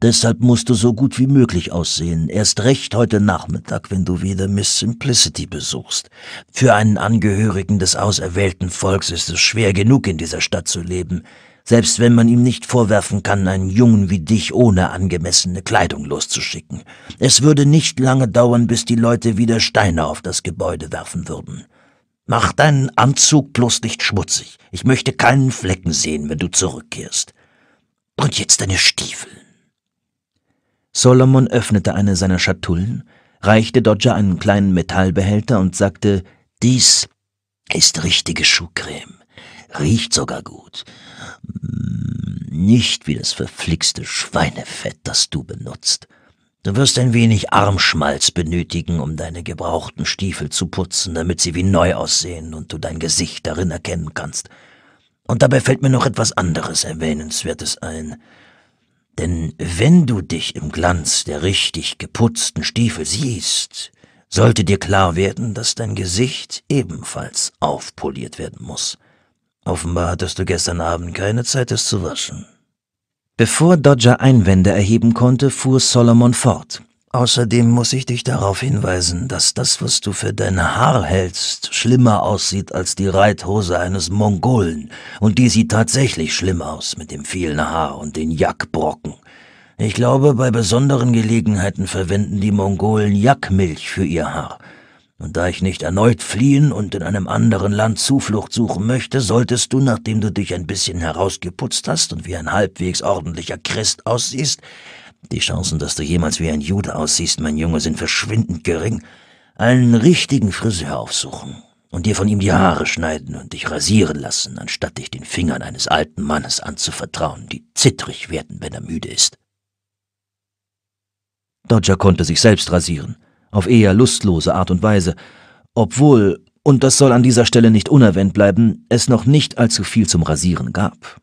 Deshalb musst du so gut wie möglich aussehen, erst recht heute Nachmittag, wenn du wieder Miss Simplicity besuchst. Für einen Angehörigen des auserwählten Volks ist es schwer genug, in dieser Stadt zu leben, selbst wenn man ihm nicht vorwerfen kann, einen Jungen wie dich ohne angemessene Kleidung loszuschicken. Es würde nicht lange dauern, bis die Leute wieder Steine auf das Gebäude werfen würden. Mach deinen Anzug bloß nicht schmutzig. Ich möchte keinen Flecken sehen, wenn du zurückkehrst. Und jetzt deine Stiefel. Solomon öffnete eine seiner Schatullen, reichte Dodger einen kleinen Metallbehälter und sagte, dies ist richtige Schuhcreme. Riecht sogar gut. Hm, nicht wie das verflixte Schweinefett, das du benutzt. Du wirst ein wenig Armschmalz benötigen, um deine gebrauchten Stiefel zu putzen, damit sie wie neu aussehen und du dein Gesicht darin erkennen kannst. Und dabei fällt mir noch etwas anderes Erwähnenswertes ein. Denn wenn du dich im Glanz der richtig geputzten Stiefel siehst, sollte dir klar werden, dass dein Gesicht ebenfalls aufpoliert werden muss. Offenbar hattest du gestern Abend keine Zeit, es zu waschen. Bevor Dodger Einwände erheben konnte, fuhr Solomon fort. Außerdem muss ich dich darauf hinweisen, dass das, was du für dein Haar hältst, schlimmer aussieht als die Reithose eines Mongolen. Und die sieht tatsächlich schlimm aus mit dem vielen Haar und den Jackbrocken. Ich glaube, bei besonderen Gelegenheiten verwenden die Mongolen Jackmilch für ihr Haar und da ich nicht erneut fliehen und in einem anderen Land Zuflucht suchen möchte, solltest du, nachdem du dich ein bisschen herausgeputzt hast und wie ein halbwegs ordentlicher Christ aussiehst, die Chancen, dass du jemals wie ein Jude aussiehst, mein Junge, sind verschwindend gering, einen richtigen Friseur aufsuchen und dir von ihm die Haare schneiden und dich rasieren lassen, anstatt dich den Fingern eines alten Mannes anzuvertrauen, die zittrig werden, wenn er müde ist. Dodger konnte sich selbst rasieren auf eher lustlose Art und Weise, obwohl, und das soll an dieser Stelle nicht unerwähnt bleiben, es noch nicht allzu viel zum Rasieren gab.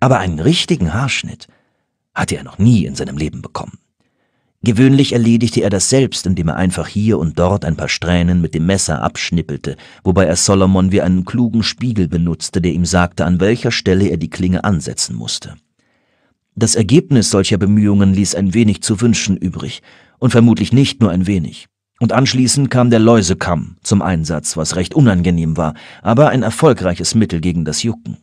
Aber einen richtigen Haarschnitt hatte er noch nie in seinem Leben bekommen. Gewöhnlich erledigte er das selbst, indem er einfach hier und dort ein paar Strähnen mit dem Messer abschnippelte, wobei er Solomon wie einen klugen Spiegel benutzte, der ihm sagte, an welcher Stelle er die Klinge ansetzen musste. Das Ergebnis solcher Bemühungen ließ ein wenig zu wünschen übrig, und vermutlich nicht nur ein wenig. Und anschließend kam der Läusekamm zum Einsatz, was recht unangenehm war, aber ein erfolgreiches Mittel gegen das Jucken.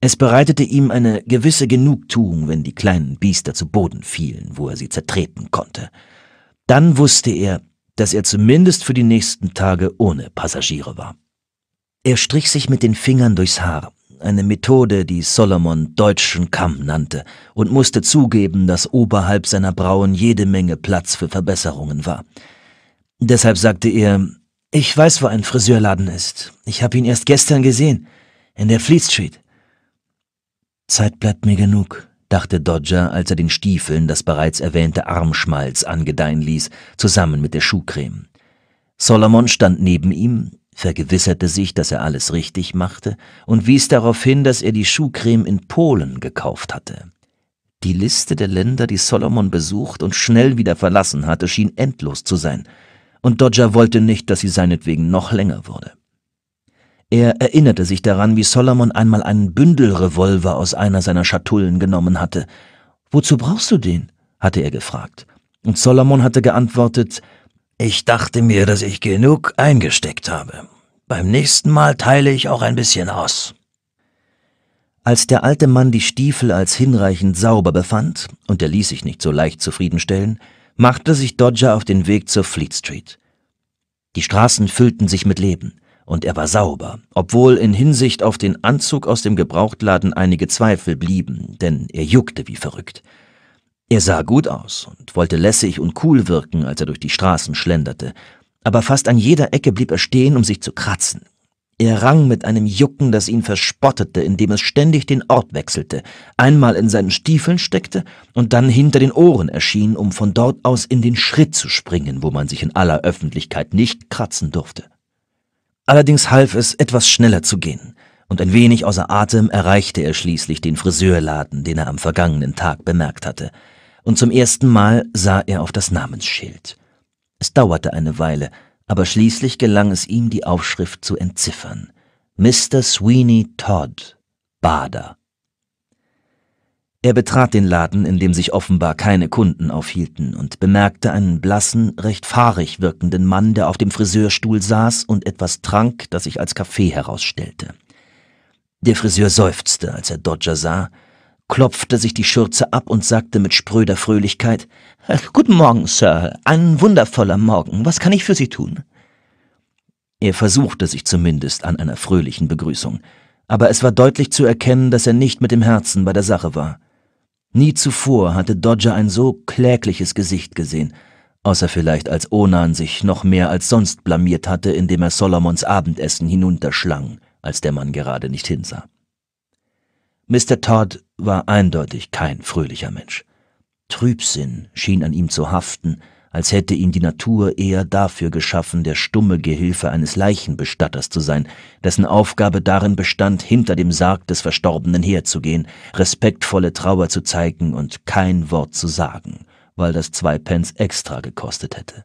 Es bereitete ihm eine gewisse Genugtuung, wenn die kleinen Biester zu Boden fielen, wo er sie zertreten konnte. Dann wusste er, dass er zumindest für die nächsten Tage ohne Passagiere war. Er strich sich mit den Fingern durchs Haar eine Methode, die Solomon deutschen Kamm nannte, und musste zugeben, dass oberhalb seiner Brauen jede Menge Platz für Verbesserungen war. Deshalb sagte er, ich weiß, wo ein Friseurladen ist. Ich habe ihn erst gestern gesehen, in der Fleet Street. Zeit bleibt mir genug, dachte Dodger, als er den Stiefeln das bereits erwähnte Armschmalz angedeihen ließ, zusammen mit der Schuhcreme. Solomon stand neben ihm, vergewisserte sich, dass er alles richtig machte und wies darauf hin, dass er die Schuhcreme in Polen gekauft hatte. Die Liste der Länder, die Solomon besucht und schnell wieder verlassen hatte, schien endlos zu sein, und Dodger wollte nicht, dass sie seinetwegen noch länger wurde. Er erinnerte sich daran, wie Solomon einmal einen Bündelrevolver aus einer seiner Schatullen genommen hatte. Wozu brauchst du den? hatte er gefragt. Und Solomon hatte geantwortet, ich dachte mir, dass ich genug eingesteckt habe. Beim nächsten Mal teile ich auch ein bisschen aus. Als der alte Mann die Stiefel als hinreichend sauber befand, und er ließ sich nicht so leicht zufriedenstellen, machte sich Dodger auf den Weg zur Fleet Street. Die Straßen füllten sich mit Leben, und er war sauber, obwohl in Hinsicht auf den Anzug aus dem Gebrauchtladen einige Zweifel blieben, denn er juckte wie verrückt. Er sah gut aus und wollte lässig und cool wirken, als er durch die Straßen schlenderte, aber fast an jeder Ecke blieb er stehen, um sich zu kratzen. Er rang mit einem Jucken, das ihn verspottete, indem es ständig den Ort wechselte, einmal in seinen Stiefeln steckte und dann hinter den Ohren erschien, um von dort aus in den Schritt zu springen, wo man sich in aller Öffentlichkeit nicht kratzen durfte. Allerdings half es, etwas schneller zu gehen, und ein wenig außer Atem erreichte er schließlich den Friseurladen, den er am vergangenen Tag bemerkt hatte – und zum ersten Mal sah er auf das Namensschild. Es dauerte eine Weile, aber schließlich gelang es ihm, die Aufschrift zu entziffern. Mr. Sweeney Todd, Bader. Er betrat den Laden, in dem sich offenbar keine Kunden aufhielten, und bemerkte einen blassen, recht fahrig wirkenden Mann, der auf dem Friseurstuhl saß und etwas trank, das sich als Kaffee herausstellte. Der Friseur seufzte, als er Dodger sah, klopfte sich die Schürze ab und sagte mit spröder Fröhlichkeit Guten Morgen, Sir, ein wundervoller Morgen. Was kann ich für Sie tun? Er versuchte sich zumindest an einer fröhlichen Begrüßung, aber es war deutlich zu erkennen, dass er nicht mit dem Herzen bei der Sache war. Nie zuvor hatte Dodger ein so klägliches Gesicht gesehen, außer vielleicht als Onan sich noch mehr als sonst blamiert hatte, indem er Solomons Abendessen hinunterschlang, als der Mann gerade nicht hinsah. Mr. Todd war eindeutig kein fröhlicher Mensch. Trübsinn schien an ihm zu haften, als hätte ihn die Natur eher dafür geschaffen, der stumme Gehilfe eines Leichenbestatters zu sein, dessen Aufgabe darin bestand, hinter dem Sarg des Verstorbenen herzugehen, respektvolle Trauer zu zeigen und kein Wort zu sagen, weil das zwei Pence extra gekostet hätte.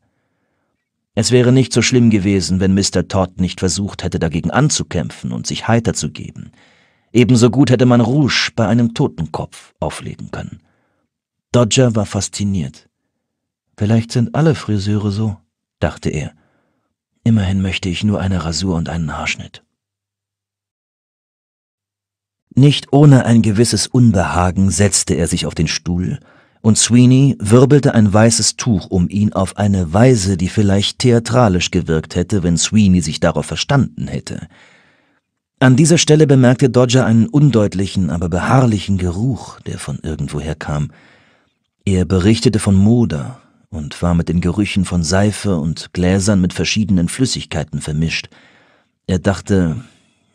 Es wäre nicht so schlimm gewesen, wenn Mr. Todd nicht versucht hätte, dagegen anzukämpfen und sich heiter zu geben – Ebenso gut hätte man Rouge bei einem Totenkopf auflegen können. Dodger war fasziniert. Vielleicht sind alle Friseure so, dachte er. Immerhin möchte ich nur eine Rasur und einen Haarschnitt. Nicht ohne ein gewisses Unbehagen setzte er sich auf den Stuhl, und Sweeney wirbelte ein weißes Tuch um ihn auf eine Weise, die vielleicht theatralisch gewirkt hätte, wenn Sweeney sich darauf verstanden hätte. An dieser Stelle bemerkte Dodger einen undeutlichen, aber beharrlichen Geruch, der von irgendwoher kam. Er berichtete von Moder und war mit den Gerüchen von Seife und Gläsern mit verschiedenen Flüssigkeiten vermischt. Er dachte,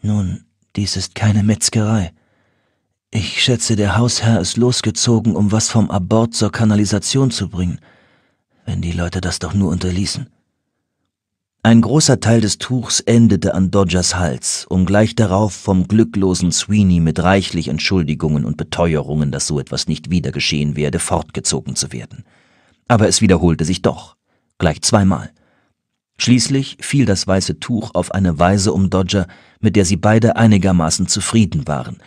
nun, dies ist keine Metzgerei. Ich schätze, der Hausherr ist losgezogen, um was vom Abort zur Kanalisation zu bringen, wenn die Leute das doch nur unterließen. Ein großer Teil des Tuchs endete an Dodgers Hals, um gleich darauf vom glücklosen Sweeney mit reichlich Entschuldigungen und Beteuerungen, dass so etwas nicht wieder geschehen werde, fortgezogen zu werden. Aber es wiederholte sich doch, gleich zweimal. Schließlich fiel das weiße Tuch auf eine Weise um Dodger, mit der sie beide einigermaßen zufrieden waren,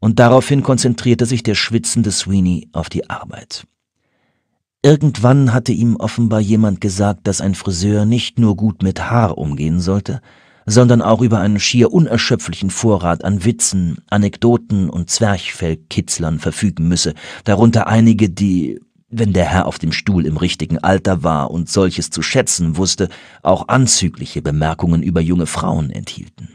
und daraufhin konzentrierte sich der schwitzende Sweeney auf die Arbeit. Irgendwann hatte ihm offenbar jemand gesagt, dass ein Friseur nicht nur gut mit Haar umgehen sollte, sondern auch über einen schier unerschöpflichen Vorrat an Witzen, Anekdoten und Zwerchfellkitzlern verfügen müsse, darunter einige, die, wenn der Herr auf dem Stuhl im richtigen Alter war und solches zu schätzen wusste, auch anzügliche Bemerkungen über junge Frauen enthielten.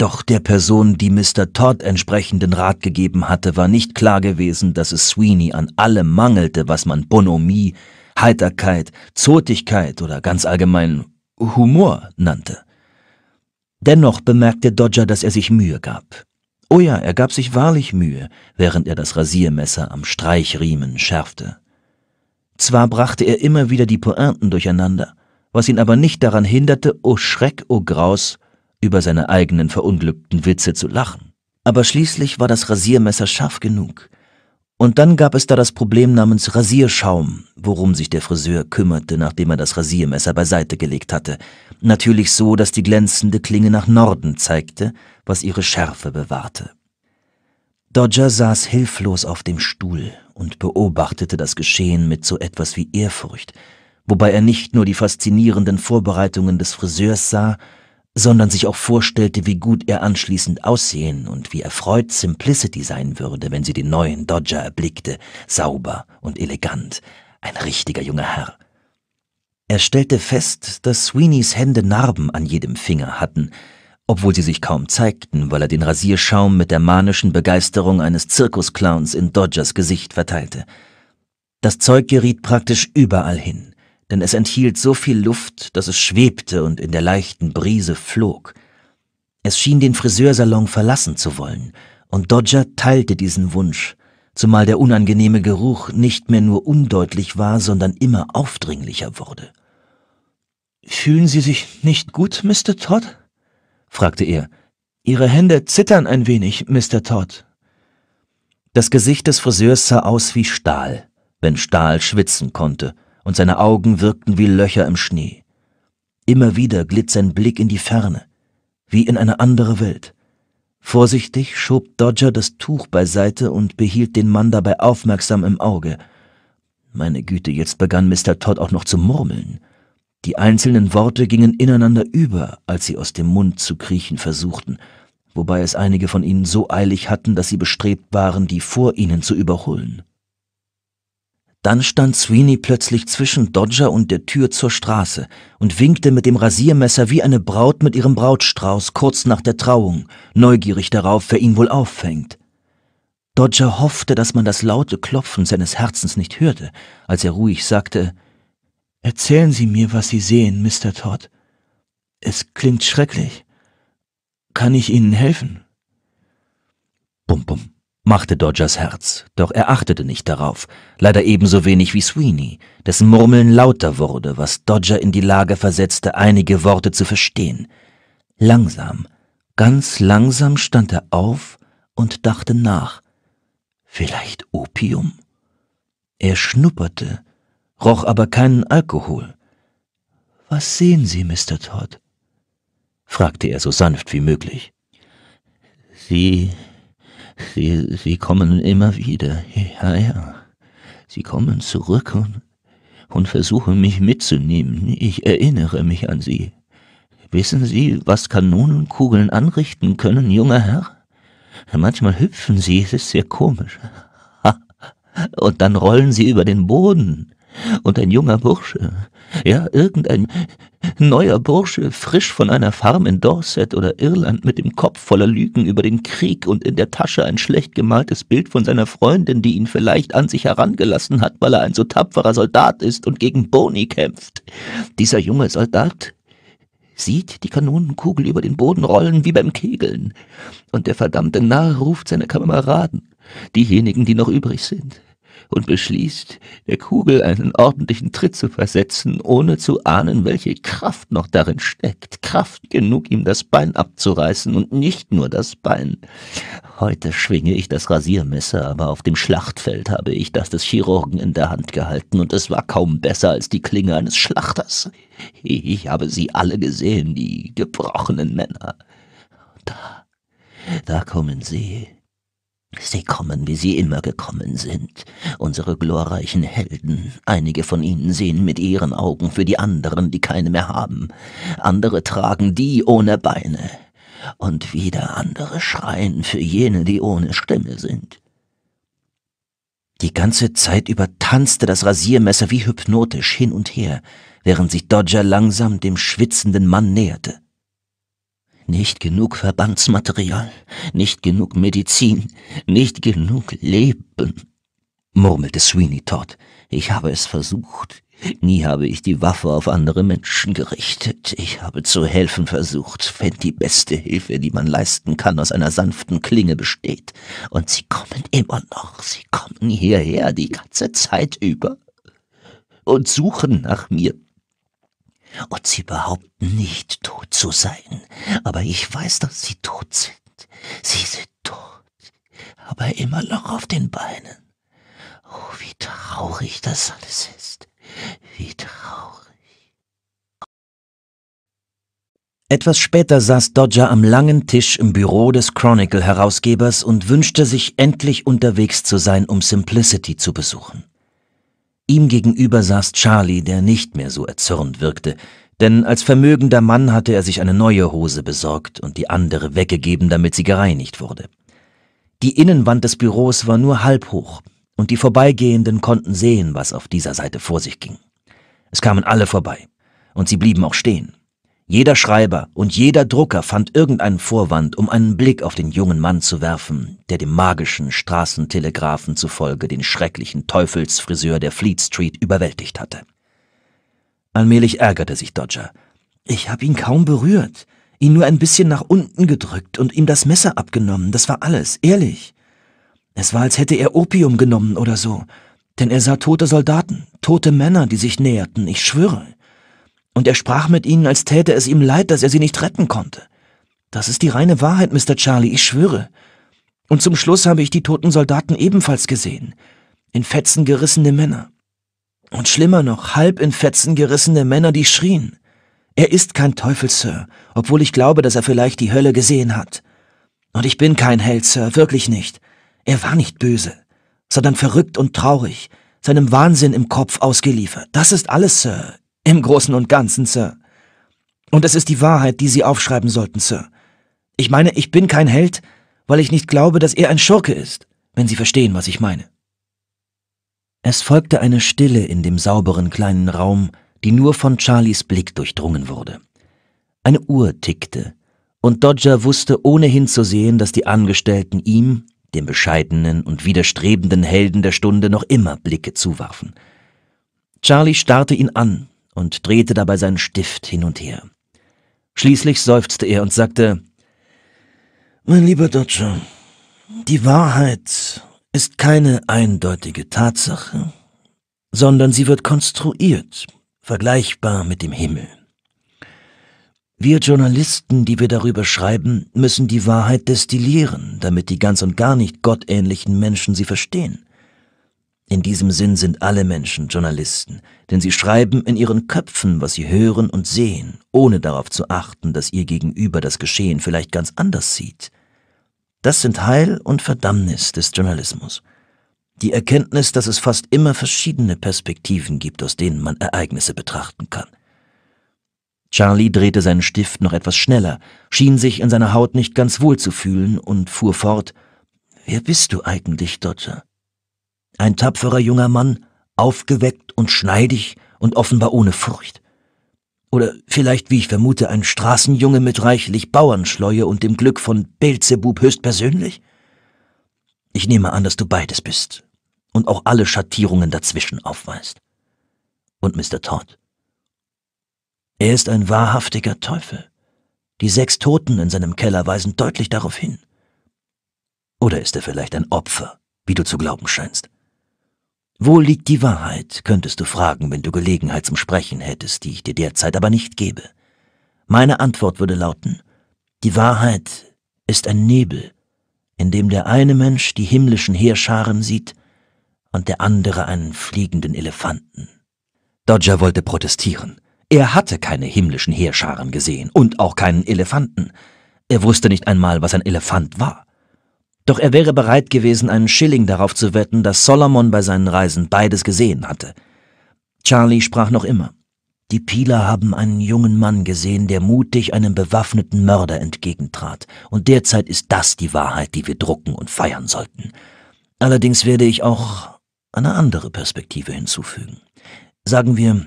Doch der Person, die Mr. Todd entsprechenden Rat gegeben hatte, war nicht klar gewesen, dass es Sweeney an allem mangelte, was man Bonhomie, Heiterkeit, Zotigkeit oder ganz allgemein Humor nannte. Dennoch bemerkte Dodger, dass er sich Mühe gab. Oh ja, er gab sich wahrlich Mühe, während er das Rasiermesser am Streichriemen schärfte. Zwar brachte er immer wieder die Pointen durcheinander, was ihn aber nicht daran hinderte, o oh Schreck, o oh Graus, über seine eigenen verunglückten Witze zu lachen. Aber schließlich war das Rasiermesser scharf genug. Und dann gab es da das Problem namens Rasierschaum, worum sich der Friseur kümmerte, nachdem er das Rasiermesser beiseite gelegt hatte. Natürlich so, dass die glänzende Klinge nach Norden zeigte, was ihre Schärfe bewahrte. Dodger saß hilflos auf dem Stuhl und beobachtete das Geschehen mit so etwas wie Ehrfurcht, wobei er nicht nur die faszinierenden Vorbereitungen des Friseurs sah, sondern sich auch vorstellte, wie gut er anschließend aussehen und wie erfreut Simplicity sein würde, wenn sie den neuen Dodger erblickte, sauber und elegant, ein richtiger junger Herr. Er stellte fest, dass Sweeneys Hände Narben an jedem Finger hatten, obwohl sie sich kaum zeigten, weil er den Rasierschaum mit der manischen Begeisterung eines Zirkusclowns in Dodgers Gesicht verteilte. Das Zeug geriet praktisch überall hin denn es enthielt so viel Luft, dass es schwebte und in der leichten Brise flog. Es schien den Friseursalon verlassen zu wollen, und Dodger teilte diesen Wunsch, zumal der unangenehme Geruch nicht mehr nur undeutlich war, sondern immer aufdringlicher wurde. Fühlen Sie sich nicht gut, Mr. Todd? fragte er. Ihre Hände zittern ein wenig, Mr. Todd. Das Gesicht des Friseurs sah aus wie Stahl, wenn Stahl schwitzen konnte, und seine Augen wirkten wie Löcher im Schnee. Immer wieder glitt sein Blick in die Ferne, wie in eine andere Welt. Vorsichtig schob Dodger das Tuch beiseite und behielt den Mann dabei aufmerksam im Auge. Meine Güte, jetzt begann Mr. Todd auch noch zu murmeln. Die einzelnen Worte gingen ineinander über, als sie aus dem Mund zu kriechen versuchten, wobei es einige von ihnen so eilig hatten, dass sie bestrebt waren, die vor ihnen zu überholen. Dann stand Sweeney plötzlich zwischen Dodger und der Tür zur Straße und winkte mit dem Rasiermesser wie eine Braut mit ihrem Brautstrauß kurz nach der Trauung, neugierig darauf, wer ihn wohl auffängt. Dodger hoffte, dass man das laute Klopfen seines Herzens nicht hörte, als er ruhig sagte Erzählen Sie mir, was Sie sehen, Mr. Todd. Es klingt schrecklich. Kann ich Ihnen helfen? Bum bum machte Dodgers Herz, doch er achtete nicht darauf, leider ebenso wenig wie Sweeney, dessen Murmeln lauter wurde, was Dodger in die Lage versetzte, einige Worte zu verstehen. Langsam, ganz langsam stand er auf und dachte nach. Vielleicht Opium? Er schnupperte, roch aber keinen Alkohol. Was sehen Sie, Mr. Todd? fragte er so sanft wie möglich. Sie Sie, sie kommen immer wieder. Ja, ja. Sie kommen zurück und, und versuchen mich mitzunehmen. Ich erinnere mich an sie. Wissen Sie, was Kanonenkugeln anrichten können, junger Herr? Manchmal hüpfen sie, es ist sehr komisch. Und dann rollen sie über den Boden. Und ein junger Bursche, ja, irgendein neuer Bursche, frisch von einer Farm in Dorset oder Irland, mit dem Kopf voller Lügen über den Krieg und in der Tasche ein schlecht gemaltes Bild von seiner Freundin, die ihn vielleicht an sich herangelassen hat, weil er ein so tapferer Soldat ist und gegen Boni kämpft. Dieser junge Soldat sieht die Kanonenkugel über den Boden rollen wie beim Kegeln, und der verdammte Narr ruft seine Kameraden, diejenigen, die noch übrig sind und beschließt, der Kugel einen ordentlichen Tritt zu versetzen, ohne zu ahnen, welche Kraft noch darin steckt. Kraft genug, ihm das Bein abzureißen und nicht nur das Bein. Heute schwinge ich das Rasiermesser, aber auf dem Schlachtfeld habe ich das des Chirurgen in der Hand gehalten und es war kaum besser als die Klinge eines Schlachters. Ich habe sie alle gesehen, die gebrochenen Männer. Da, da kommen sie. Sie kommen, wie sie immer gekommen sind, unsere glorreichen Helden. Einige von ihnen sehen mit ihren Augen für die anderen, die keine mehr haben. Andere tragen die ohne Beine. Und wieder andere schreien für jene, die ohne Stimme sind. Die ganze Zeit über tanzte das Rasiermesser wie hypnotisch hin und her, während sich Dodger langsam dem schwitzenden Mann näherte. Nicht genug Verbandsmaterial, nicht genug Medizin, nicht genug Leben, murmelte Sweeney Todd. Ich habe es versucht. Nie habe ich die Waffe auf andere Menschen gerichtet. Ich habe zu helfen versucht, wenn die beste Hilfe, die man leisten kann, aus einer sanften Klinge besteht. Und sie kommen immer noch, sie kommen hierher die ganze Zeit über und suchen nach mir und sie behaupten nicht tot zu sein, aber ich weiß, dass sie tot sind. Sie sind tot, aber immer noch auf den Beinen. Oh, wie traurig das alles ist. Wie traurig. Etwas später saß Dodger am langen Tisch im Büro des Chronicle-Herausgebers und wünschte sich endlich unterwegs zu sein, um Simplicity zu besuchen. Ihm gegenüber saß Charlie, der nicht mehr so erzürnt wirkte, denn als vermögender Mann hatte er sich eine neue Hose besorgt und die andere weggegeben, damit sie gereinigt wurde. Die Innenwand des Büros war nur halb hoch, und die Vorbeigehenden konnten sehen, was auf dieser Seite vor sich ging. Es kamen alle vorbei, und sie blieben auch stehen. Jeder Schreiber und jeder Drucker fand irgendeinen Vorwand, um einen Blick auf den jungen Mann zu werfen, der dem magischen Straßentelegraphen zufolge den schrecklichen Teufelsfriseur der Fleet Street überwältigt hatte. Allmählich ärgerte sich Dodger. Ich habe ihn kaum berührt, ihn nur ein bisschen nach unten gedrückt und ihm das Messer abgenommen, das war alles, ehrlich. Es war, als hätte er Opium genommen oder so, denn er sah tote Soldaten, tote Männer, die sich näherten, ich schwöre und er sprach mit ihnen, als täte es ihm leid, dass er sie nicht retten konnte. Das ist die reine Wahrheit, Mr. Charlie, ich schwöre. Und zum Schluss habe ich die toten Soldaten ebenfalls gesehen, in Fetzen gerissene Männer. Und schlimmer noch, halb in Fetzen gerissene Männer, die schrien. Er ist kein Teufel, Sir, obwohl ich glaube, dass er vielleicht die Hölle gesehen hat. Und ich bin kein Held, Sir, wirklich nicht. Er war nicht böse, sondern verrückt und traurig, seinem Wahnsinn im Kopf ausgeliefert. Das ist alles, Sir. Im Großen und Ganzen, Sir. Und es ist die Wahrheit, die Sie aufschreiben sollten, Sir. Ich meine, ich bin kein Held, weil ich nicht glaube, dass er ein Schurke ist, wenn Sie verstehen, was ich meine. Es folgte eine Stille in dem sauberen kleinen Raum, die nur von Charlies Blick durchdrungen wurde. Eine Uhr tickte, und Dodger wusste ohnehin zu sehen, dass die Angestellten ihm, dem bescheidenen und widerstrebenden Helden der Stunde, noch immer Blicke zuwarfen. Charlie starrte ihn an, und drehte dabei seinen Stift hin und her. Schließlich seufzte er und sagte, Mein lieber Dodger, die Wahrheit ist keine eindeutige Tatsache, sondern sie wird konstruiert, vergleichbar mit dem Himmel. Wir Journalisten, die wir darüber schreiben, müssen die Wahrheit destillieren, damit die ganz und gar nicht gottähnlichen Menschen sie verstehen. In diesem Sinn sind alle Menschen Journalisten, denn sie schreiben in ihren Köpfen, was sie hören und sehen, ohne darauf zu achten, dass ihr gegenüber das Geschehen vielleicht ganz anders sieht. Das sind Heil und Verdammnis des Journalismus. Die Erkenntnis, dass es fast immer verschiedene Perspektiven gibt, aus denen man Ereignisse betrachten kann. Charlie drehte seinen Stift noch etwas schneller, schien sich in seiner Haut nicht ganz wohl zu fühlen und fuhr fort Wer bist du eigentlich, Dodger? ein tapferer junger Mann, aufgeweckt und schneidig und offenbar ohne Furcht. Oder vielleicht, wie ich vermute, ein Straßenjunge mit reichlich Bauernschleue und dem Glück von Beelzebub höchstpersönlich? Ich nehme an, dass du beides bist und auch alle Schattierungen dazwischen aufweist. Und Mr. Todd. Er ist ein wahrhaftiger Teufel. Die sechs Toten in seinem Keller weisen deutlich darauf hin. Oder ist er vielleicht ein Opfer, wie du zu glauben scheinst? Wo liegt die Wahrheit, könntest du fragen, wenn du Gelegenheit zum Sprechen hättest, die ich dir derzeit aber nicht gebe. Meine Antwort würde lauten, die Wahrheit ist ein Nebel, in dem der eine Mensch die himmlischen Heerscharen sieht und der andere einen fliegenden Elefanten. Dodger wollte protestieren. Er hatte keine himmlischen Heerscharen gesehen und auch keinen Elefanten. Er wusste nicht einmal, was ein Elefant war. Doch er wäre bereit gewesen, einen Schilling darauf zu wetten, dass Solomon bei seinen Reisen beides gesehen hatte. Charlie sprach noch immer. Die Pieler haben einen jungen Mann gesehen, der mutig einem bewaffneten Mörder entgegentrat, und derzeit ist das die Wahrheit, die wir drucken und feiern sollten. Allerdings werde ich auch eine andere Perspektive hinzufügen. Sagen wir,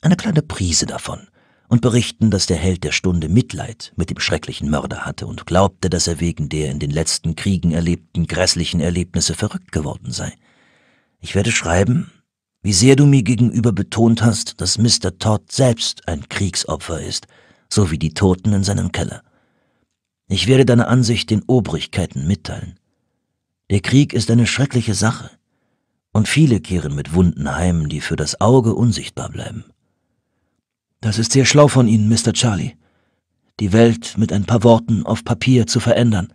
eine kleine Prise davon und berichten, dass der Held der Stunde Mitleid mit dem schrecklichen Mörder hatte und glaubte, dass er wegen der in den letzten Kriegen erlebten grässlichen Erlebnisse verrückt geworden sei. Ich werde schreiben, wie sehr du mir gegenüber betont hast, dass Mr. Todd selbst ein Kriegsopfer ist, so wie die Toten in seinem Keller. Ich werde deine Ansicht den Obrigkeiten mitteilen. Der Krieg ist eine schreckliche Sache, und viele kehren mit Wunden heim, die für das Auge unsichtbar bleiben. Das ist sehr schlau von Ihnen, Mr. Charlie. Die Welt mit ein paar Worten auf Papier zu verändern.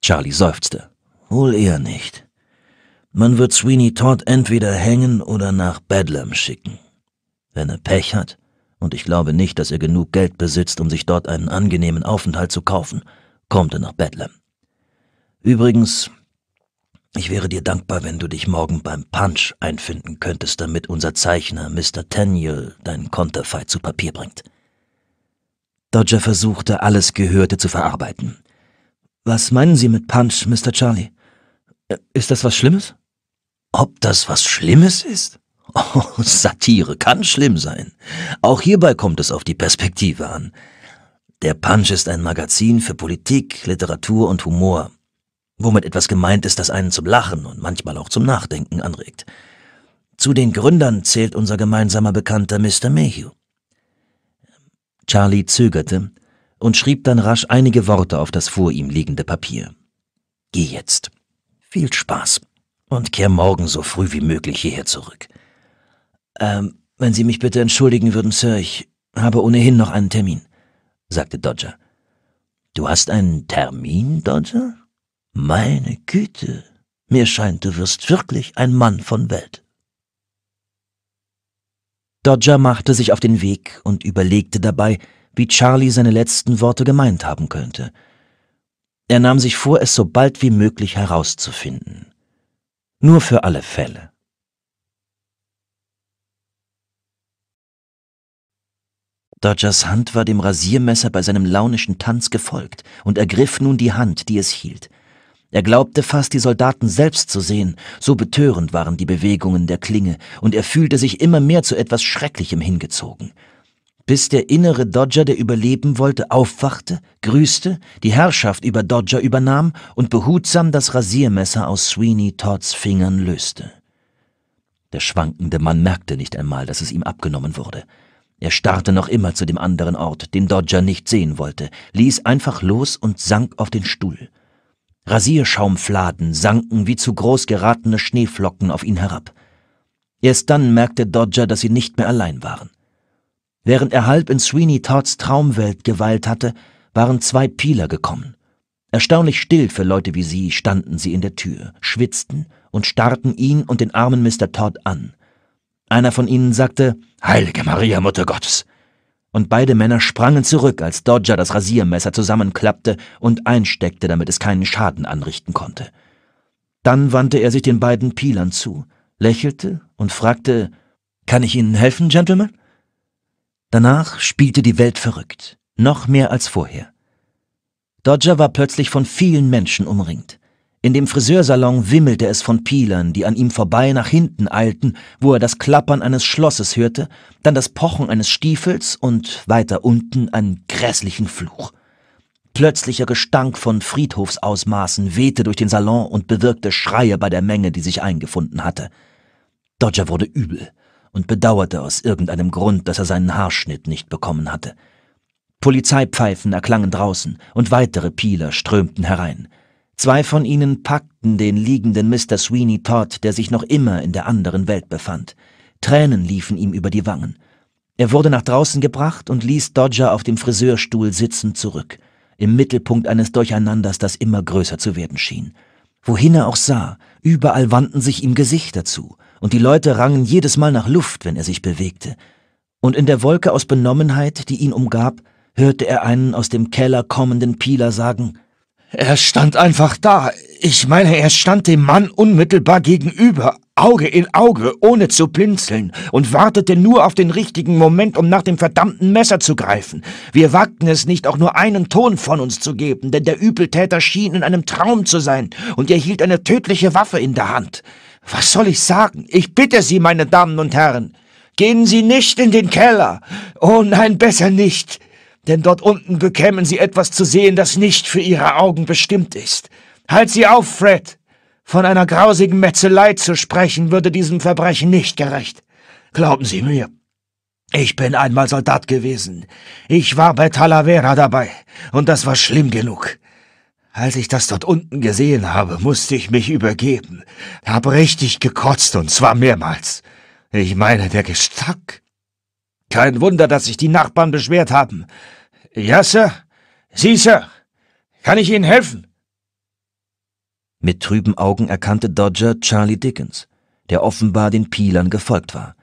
Charlie seufzte. Wohl eher nicht. Man wird Sweeney Todd entweder hängen oder nach Bedlam schicken. Wenn er Pech hat, und ich glaube nicht, dass er genug Geld besitzt, um sich dort einen angenehmen Aufenthalt zu kaufen, kommt er nach Bedlam. Übrigens, ich wäre dir dankbar, wenn du dich morgen beim Punch einfinden könntest, damit unser Zeichner Mr. Teniel deinen Konterfei zu Papier bringt. Dodger versuchte, alles Gehörte zu verarbeiten. Was meinen Sie mit Punch, Mr. Charlie? Äh, ist das was Schlimmes? Ob das was Schlimmes ist? Oh, Satire kann schlimm sein. Auch hierbei kommt es auf die Perspektive an. Der Punch ist ein Magazin für Politik, Literatur und Humor, womit etwas gemeint ist, das einen zum Lachen und manchmal auch zum Nachdenken anregt. Zu den Gründern zählt unser gemeinsamer Bekannter Mr. Mayhew. Charlie zögerte und schrieb dann rasch einige Worte auf das vor ihm liegende Papier. Geh jetzt. Viel Spaß. Und kehr morgen so früh wie möglich hierher zurück. Ähm, wenn Sie mich bitte entschuldigen würden, Sir, ich habe ohnehin noch einen Termin, sagte Dodger. Du hast einen Termin, Dodger? Meine Güte, mir scheint, du wirst wirklich ein Mann von Welt. Dodger machte sich auf den Weg und überlegte dabei, wie Charlie seine letzten Worte gemeint haben könnte. Er nahm sich vor, es so bald wie möglich herauszufinden. Nur für alle Fälle. Dodgers Hand war dem Rasiermesser bei seinem launischen Tanz gefolgt und ergriff nun die Hand, die es hielt. Er glaubte fast, die Soldaten selbst zu sehen, so betörend waren die Bewegungen der Klinge, und er fühlte sich immer mehr zu etwas Schrecklichem hingezogen. Bis der innere Dodger, der überleben wollte, aufwachte, grüßte, die Herrschaft über Dodger übernahm und behutsam das Rasiermesser aus Sweeney Todds Fingern löste. Der schwankende Mann merkte nicht einmal, dass es ihm abgenommen wurde. Er starrte noch immer zu dem anderen Ort, den Dodger nicht sehen wollte, ließ einfach los und sank auf den Stuhl. Rasierschaumfladen sanken wie zu groß geratene Schneeflocken auf ihn herab. Erst dann merkte Dodger, dass sie nicht mehr allein waren. Während er halb in Sweeney Todds Traumwelt geweilt hatte, waren zwei Pieler gekommen. Erstaunlich still für Leute wie sie standen sie in der Tür, schwitzten und starrten ihn und den armen Mr. Todd an. Einer von ihnen sagte, Heilige Maria, Mutter Gottes! und beide Männer sprangen zurück, als Dodger das Rasiermesser zusammenklappte und einsteckte, damit es keinen Schaden anrichten konnte. Dann wandte er sich den beiden Pielern zu, lächelte und fragte Kann ich Ihnen helfen, Gentlemen? Danach spielte die Welt verrückt, noch mehr als vorher. Dodger war plötzlich von vielen Menschen umringt. In dem Friseursalon wimmelte es von Pielern, die an ihm vorbei nach hinten eilten, wo er das Klappern eines Schlosses hörte, dann das Pochen eines Stiefels und weiter unten einen grässlichen Fluch. Plötzlicher Gestank von Friedhofsausmaßen wehte durch den Salon und bewirkte Schreie bei der Menge, die sich eingefunden hatte. Dodger wurde übel und bedauerte aus irgendeinem Grund, dass er seinen Haarschnitt nicht bekommen hatte. Polizeipfeifen erklangen draußen und weitere Pieler strömten herein. Zwei von ihnen packten den liegenden Mr. Sweeney Todd, der sich noch immer in der anderen Welt befand. Tränen liefen ihm über die Wangen. Er wurde nach draußen gebracht und ließ Dodger auf dem Friseurstuhl sitzend zurück, im Mittelpunkt eines Durcheinanders, das immer größer zu werden schien. Wohin er auch sah, überall wandten sich ihm Gesichter zu, und die Leute rangen jedes Mal nach Luft, wenn er sich bewegte. Und in der Wolke aus Benommenheit, die ihn umgab, hörte er einen aus dem Keller kommenden Pieler sagen, er stand einfach da. Ich meine, er stand dem Mann unmittelbar gegenüber, Auge in Auge, ohne zu blinzeln, und wartete nur auf den richtigen Moment, um nach dem verdammten Messer zu greifen. Wir wagten es nicht, auch nur einen Ton von uns zu geben, denn der Übeltäter schien in einem Traum zu sein, und er hielt eine tödliche Waffe in der Hand. Was soll ich sagen? Ich bitte Sie, meine Damen und Herren, gehen Sie nicht in den Keller. Oh nein, besser nicht denn dort unten bekämen sie etwas zu sehen, das nicht für ihre Augen bestimmt ist. Halt sie auf, Fred! Von einer grausigen Metzelei zu sprechen, würde diesem Verbrechen nicht gerecht. Glauben Sie mir. Ich bin einmal Soldat gewesen. Ich war bei Talavera dabei, und das war schlimm genug. Als ich das dort unten gesehen habe, musste ich mich übergeben. Hab richtig gekotzt, und zwar mehrmals. Ich meine, der Gestank. Kein Wunder, dass sich die Nachbarn beschwert haben. Ja, Sir. Sie, Sir. Kann ich Ihnen helfen? Mit trüben Augen erkannte Dodger Charlie Dickens, der offenbar den Pielern gefolgt war.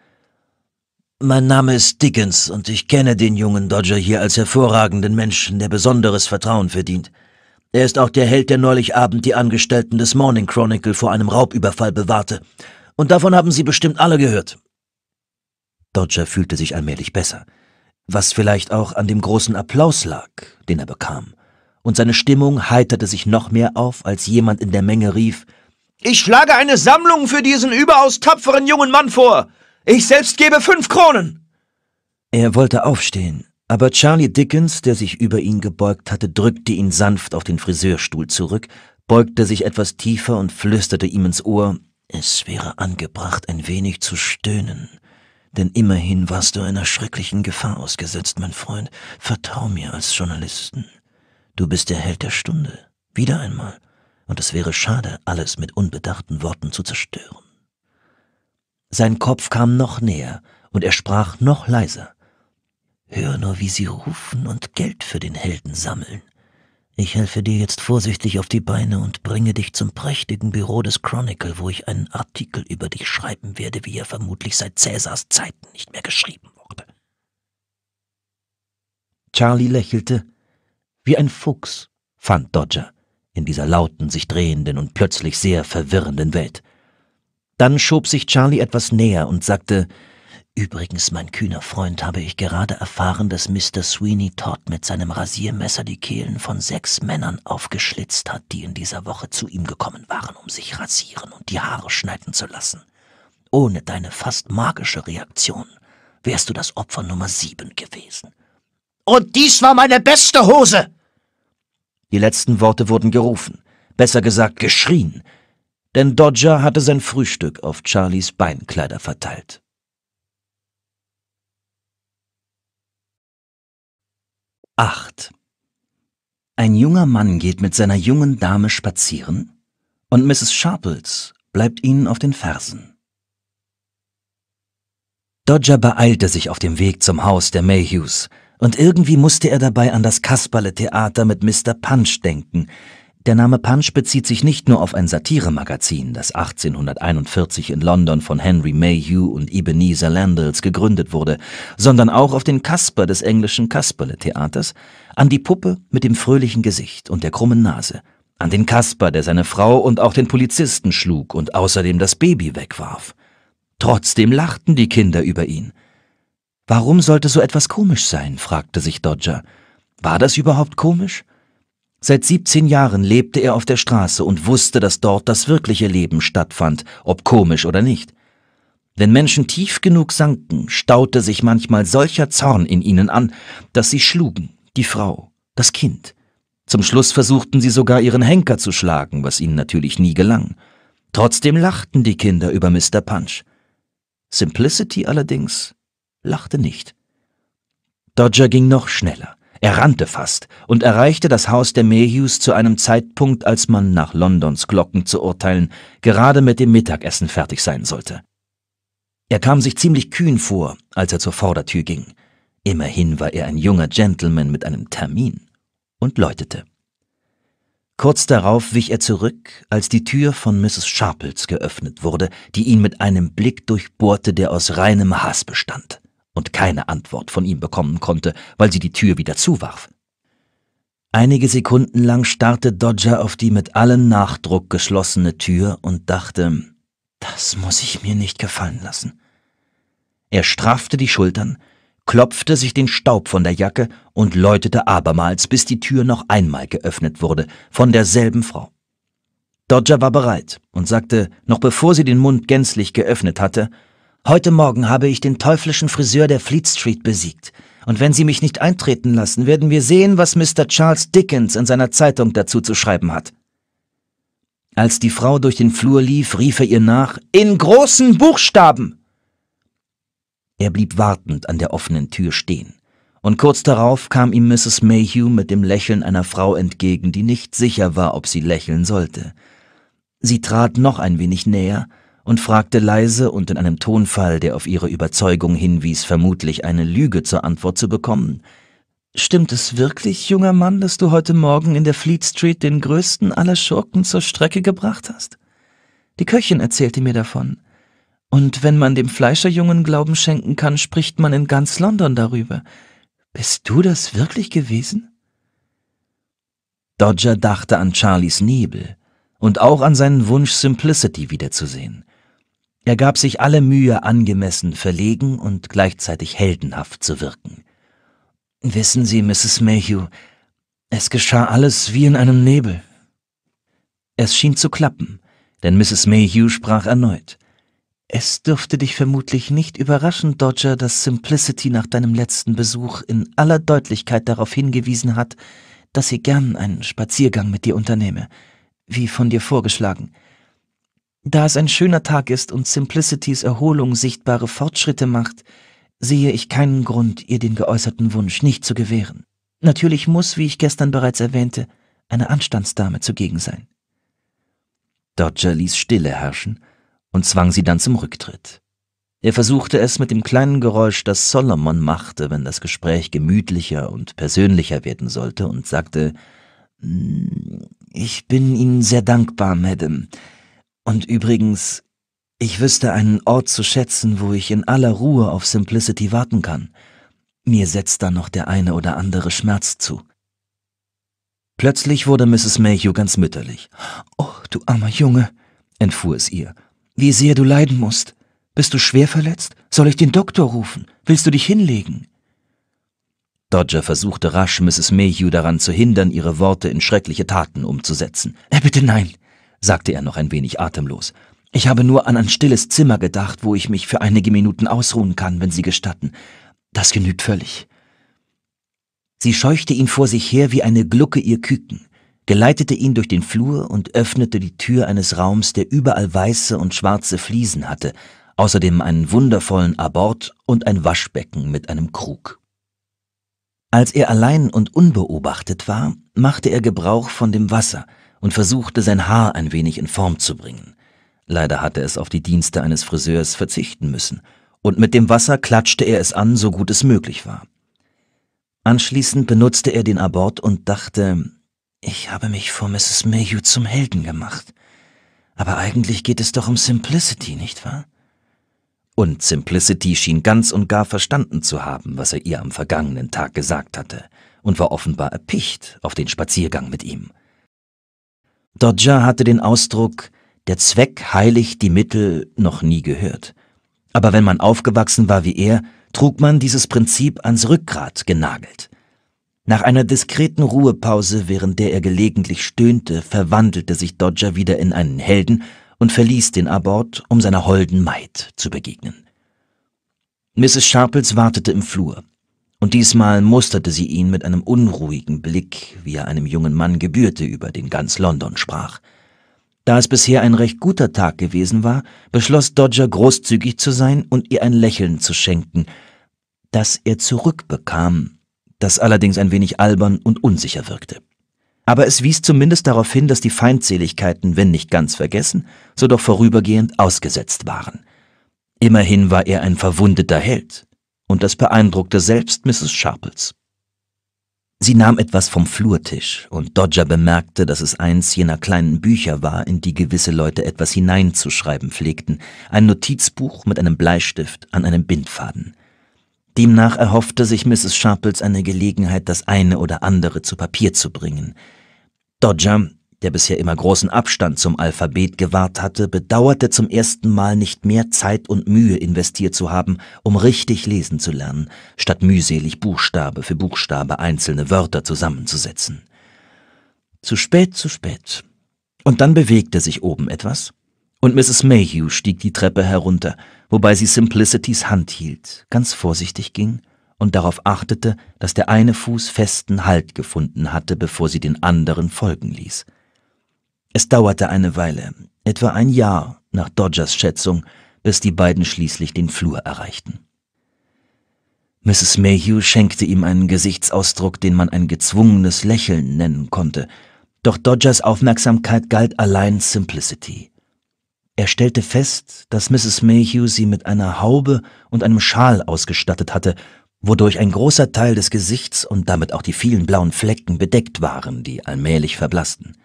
Mein Name ist Dickens und ich kenne den jungen Dodger hier als hervorragenden Menschen, der besonderes Vertrauen verdient. Er ist auch der Held, der neulich Abend die Angestellten des Morning Chronicle vor einem Raubüberfall bewahrte. Und davon haben Sie bestimmt alle gehört. Dodger fühlte sich allmählich besser, was vielleicht auch an dem großen Applaus lag, den er bekam, und seine Stimmung heiterte sich noch mehr auf, als jemand in der Menge rief Ich schlage eine Sammlung für diesen überaus tapferen jungen Mann vor. Ich selbst gebe fünf Kronen. Er wollte aufstehen, aber Charlie Dickens, der sich über ihn gebeugt hatte, drückte ihn sanft auf den Friseurstuhl zurück, beugte sich etwas tiefer und flüsterte ihm ins Ohr Es wäre angebracht, ein wenig zu stöhnen. Denn immerhin warst du einer schrecklichen Gefahr ausgesetzt, mein Freund. Vertrau mir als Journalisten. Du bist der Held der Stunde. Wieder einmal. Und es wäre schade, alles mit unbedachten Worten zu zerstören. Sein Kopf kam noch näher, und er sprach noch leiser. Hör nur, wie sie rufen und Geld für den Helden sammeln. Ich helfe dir jetzt vorsichtig auf die Beine und bringe dich zum prächtigen Büro des Chronicle, wo ich einen Artikel über dich schreiben werde, wie er vermutlich seit Cäsars Zeiten nicht mehr geschrieben wurde. Charlie lächelte. Wie ein Fuchs, fand Dodger, in dieser lauten, sich drehenden und plötzlich sehr verwirrenden Welt. Dann schob sich Charlie etwas näher und sagte Übrigens, mein kühner Freund, habe ich gerade erfahren, dass Mr. Sweeney Todd mit seinem Rasiermesser die Kehlen von sechs Männern aufgeschlitzt hat, die in dieser Woche zu ihm gekommen waren, um sich rasieren und die Haare schneiden zu lassen. Ohne deine fast magische Reaktion wärst du das Opfer Nummer sieben gewesen. Und dies war meine beste Hose! Die letzten Worte wurden gerufen, besser gesagt geschrien, denn Dodger hatte sein Frühstück auf Charlies Beinkleider verteilt. 8. Ein junger Mann geht mit seiner jungen Dame spazieren und Mrs. Sharples bleibt ihnen auf den Fersen. Dodger beeilte sich auf dem Weg zum Haus der Mayhews und irgendwie musste er dabei an das Kasperle-Theater mit Mr. Punch denken, der Name Punch bezieht sich nicht nur auf ein Satiremagazin, das 1841 in London von Henry Mayhew und Ebenezer Landels gegründet wurde, sondern auch auf den Kasper des englischen Kasperle-Theaters, an die Puppe mit dem fröhlichen Gesicht und der krummen Nase, an den Kasper, der seine Frau und auch den Polizisten schlug und außerdem das Baby wegwarf. Trotzdem lachten die Kinder über ihn. Warum sollte so etwas komisch sein? fragte sich Dodger. War das überhaupt komisch? Seit 17 Jahren lebte er auf der Straße und wusste, dass dort das wirkliche Leben stattfand, ob komisch oder nicht. Wenn Menschen tief genug sanken, staute sich manchmal solcher Zorn in ihnen an, dass sie schlugen, die Frau, das Kind. Zum Schluss versuchten sie sogar ihren Henker zu schlagen, was ihnen natürlich nie gelang. Trotzdem lachten die Kinder über Mr. Punch. Simplicity allerdings lachte nicht. Dodger ging noch schneller. Er rannte fast und erreichte das Haus der Mayhews zu einem Zeitpunkt, als man nach Londons Glocken zu urteilen gerade mit dem Mittagessen fertig sein sollte. Er kam sich ziemlich kühn vor, als er zur Vordertür ging. Immerhin war er ein junger Gentleman mit einem Termin und läutete. Kurz darauf wich er zurück, als die Tür von Mrs. Sharples geöffnet wurde, die ihn mit einem Blick durchbohrte, der aus reinem Hass bestand und keine Antwort von ihm bekommen konnte, weil sie die Tür wieder zuwarf. Einige Sekunden lang starrte Dodger auf die mit allem Nachdruck geschlossene Tür und dachte, das muss ich mir nicht gefallen lassen. Er straffte die Schultern, klopfte sich den Staub von der Jacke und läutete abermals, bis die Tür noch einmal geöffnet wurde, von derselben Frau. Dodger war bereit und sagte, noch bevor sie den Mund gänzlich geöffnet hatte, Heute Morgen habe ich den teuflischen Friseur der Fleet Street besiegt. Und wenn Sie mich nicht eintreten lassen, werden wir sehen, was Mr. Charles Dickens in seiner Zeitung dazu zu schreiben hat. Als die Frau durch den Flur lief, rief er ihr nach In großen Buchstaben. Er blieb wartend an der offenen Tür stehen, und kurz darauf kam ihm Mrs. Mayhew mit dem Lächeln einer Frau entgegen, die nicht sicher war, ob sie lächeln sollte. Sie trat noch ein wenig näher, und fragte leise und in einem Tonfall, der auf ihre Überzeugung hinwies, vermutlich eine Lüge zur Antwort zu bekommen. Stimmt es wirklich, junger Mann, dass du heute Morgen in der Fleet Street den größten aller Schurken zur Strecke gebracht hast? Die Köchin erzählte mir davon. Und wenn man dem Fleischerjungen Glauben schenken kann, spricht man in ganz London darüber. Bist du das wirklich gewesen? Dodger dachte an Charlies Nebel und auch an seinen Wunsch, Simplicity wiederzusehen. Er gab sich alle Mühe, angemessen, verlegen und gleichzeitig heldenhaft zu wirken. Wissen Sie, Mrs. Mayhew, es geschah alles wie in einem Nebel. Es schien zu klappen, denn Mrs. Mayhew sprach erneut. Es dürfte dich vermutlich nicht überraschen, Dodger, dass Simplicity nach deinem letzten Besuch in aller Deutlichkeit darauf hingewiesen hat, dass sie gern einen Spaziergang mit dir unternehme, wie von dir vorgeschlagen. Da es ein schöner Tag ist und Simplicities Erholung sichtbare Fortschritte macht, sehe ich keinen Grund, ihr den geäußerten Wunsch nicht zu gewähren. Natürlich muss, wie ich gestern bereits erwähnte, eine Anstandsdame zugegen sein. Dodger ließ Stille herrschen und zwang sie dann zum Rücktritt. Er versuchte es mit dem kleinen Geräusch, das Solomon machte, wenn das Gespräch gemütlicher und persönlicher werden sollte, und sagte hm, Ich bin Ihnen sehr dankbar, Madame. Und übrigens, ich wüsste einen Ort zu schätzen, wo ich in aller Ruhe auf Simplicity warten kann. Mir setzt dann noch der eine oder andere Schmerz zu. Plötzlich wurde Mrs. Mayhew ganz mütterlich. Oh, du armer Junge, entfuhr es ihr. Wie sehr du leiden musst. Bist du schwer verletzt? Soll ich den Doktor rufen? Willst du dich hinlegen? Dodger versuchte rasch, Mrs. Mayhew daran zu hindern, ihre Worte in schreckliche Taten umzusetzen. Äh, bitte nein, sagte er noch ein wenig atemlos. Ich habe nur an ein stilles Zimmer gedacht, wo ich mich für einige Minuten ausruhen kann, wenn Sie gestatten. Das genügt völlig. Sie scheuchte ihn vor sich her wie eine Glucke ihr Küken, geleitete ihn durch den Flur und öffnete die Tür eines Raums, der überall weiße und schwarze Fliesen hatte, außerdem einen wundervollen Abort und ein Waschbecken mit einem Krug. Als er allein und unbeobachtet war, machte er Gebrauch von dem Wasser – und versuchte sein Haar ein wenig in Form zu bringen. Leider hatte es auf die Dienste eines Friseurs verzichten müssen, und mit dem Wasser klatschte er es an, so gut es möglich war. Anschließend benutzte er den Abort und dachte, ich habe mich vor Mrs. Mayhew zum Helden gemacht. Aber eigentlich geht es doch um Simplicity, nicht wahr? Und Simplicity schien ganz und gar verstanden zu haben, was er ihr am vergangenen Tag gesagt hatte, und war offenbar erpicht auf den Spaziergang mit ihm. Dodger hatte den Ausdruck, der Zweck heiligt die Mittel noch nie gehört. Aber wenn man aufgewachsen war wie er, trug man dieses Prinzip ans Rückgrat genagelt. Nach einer diskreten Ruhepause, während der er gelegentlich stöhnte, verwandelte sich Dodger wieder in einen Helden und verließ den Abort, um seiner holden Maid zu begegnen. Mrs. Sharples wartete im Flur und diesmal musterte sie ihn mit einem unruhigen Blick, wie er einem jungen Mann gebührte, über den ganz London sprach. Da es bisher ein recht guter Tag gewesen war, beschloss Dodger großzügig zu sein und ihr ein Lächeln zu schenken, das er zurückbekam, das allerdings ein wenig albern und unsicher wirkte. Aber es wies zumindest darauf hin, dass die Feindseligkeiten, wenn nicht ganz vergessen, so doch vorübergehend ausgesetzt waren. Immerhin war er ein verwundeter Held, und das beeindruckte selbst Mrs. Sharples. Sie nahm etwas vom Flurtisch, und Dodger bemerkte, dass es eins jener kleinen Bücher war, in die gewisse Leute etwas hineinzuschreiben pflegten, ein Notizbuch mit einem Bleistift an einem Bindfaden. Demnach erhoffte sich Mrs. Sharples eine Gelegenheit, das eine oder andere zu Papier zu bringen. Dodger, der bisher immer großen Abstand zum Alphabet gewahrt hatte, bedauerte zum ersten Mal nicht mehr Zeit und Mühe investiert zu haben, um richtig lesen zu lernen, statt mühselig Buchstabe für Buchstabe einzelne Wörter zusammenzusetzen. Zu spät, zu spät. Und dann bewegte sich oben etwas, und Mrs. Mayhew stieg die Treppe herunter, wobei sie Simplicities Hand hielt, ganz vorsichtig ging und darauf achtete, dass der eine Fuß festen Halt gefunden hatte, bevor sie den anderen folgen ließ. Es dauerte eine Weile, etwa ein Jahr nach Dodgers Schätzung, bis die beiden schließlich den Flur erreichten. Mrs. Mayhew schenkte ihm einen Gesichtsausdruck, den man ein gezwungenes Lächeln nennen konnte, doch Dodgers Aufmerksamkeit galt allein Simplicity. Er stellte fest, dass Mrs. Mayhew sie mit einer Haube und einem Schal ausgestattet hatte, wodurch ein großer Teil des Gesichts und damit auch die vielen blauen Flecken bedeckt waren, die allmählich verblassten.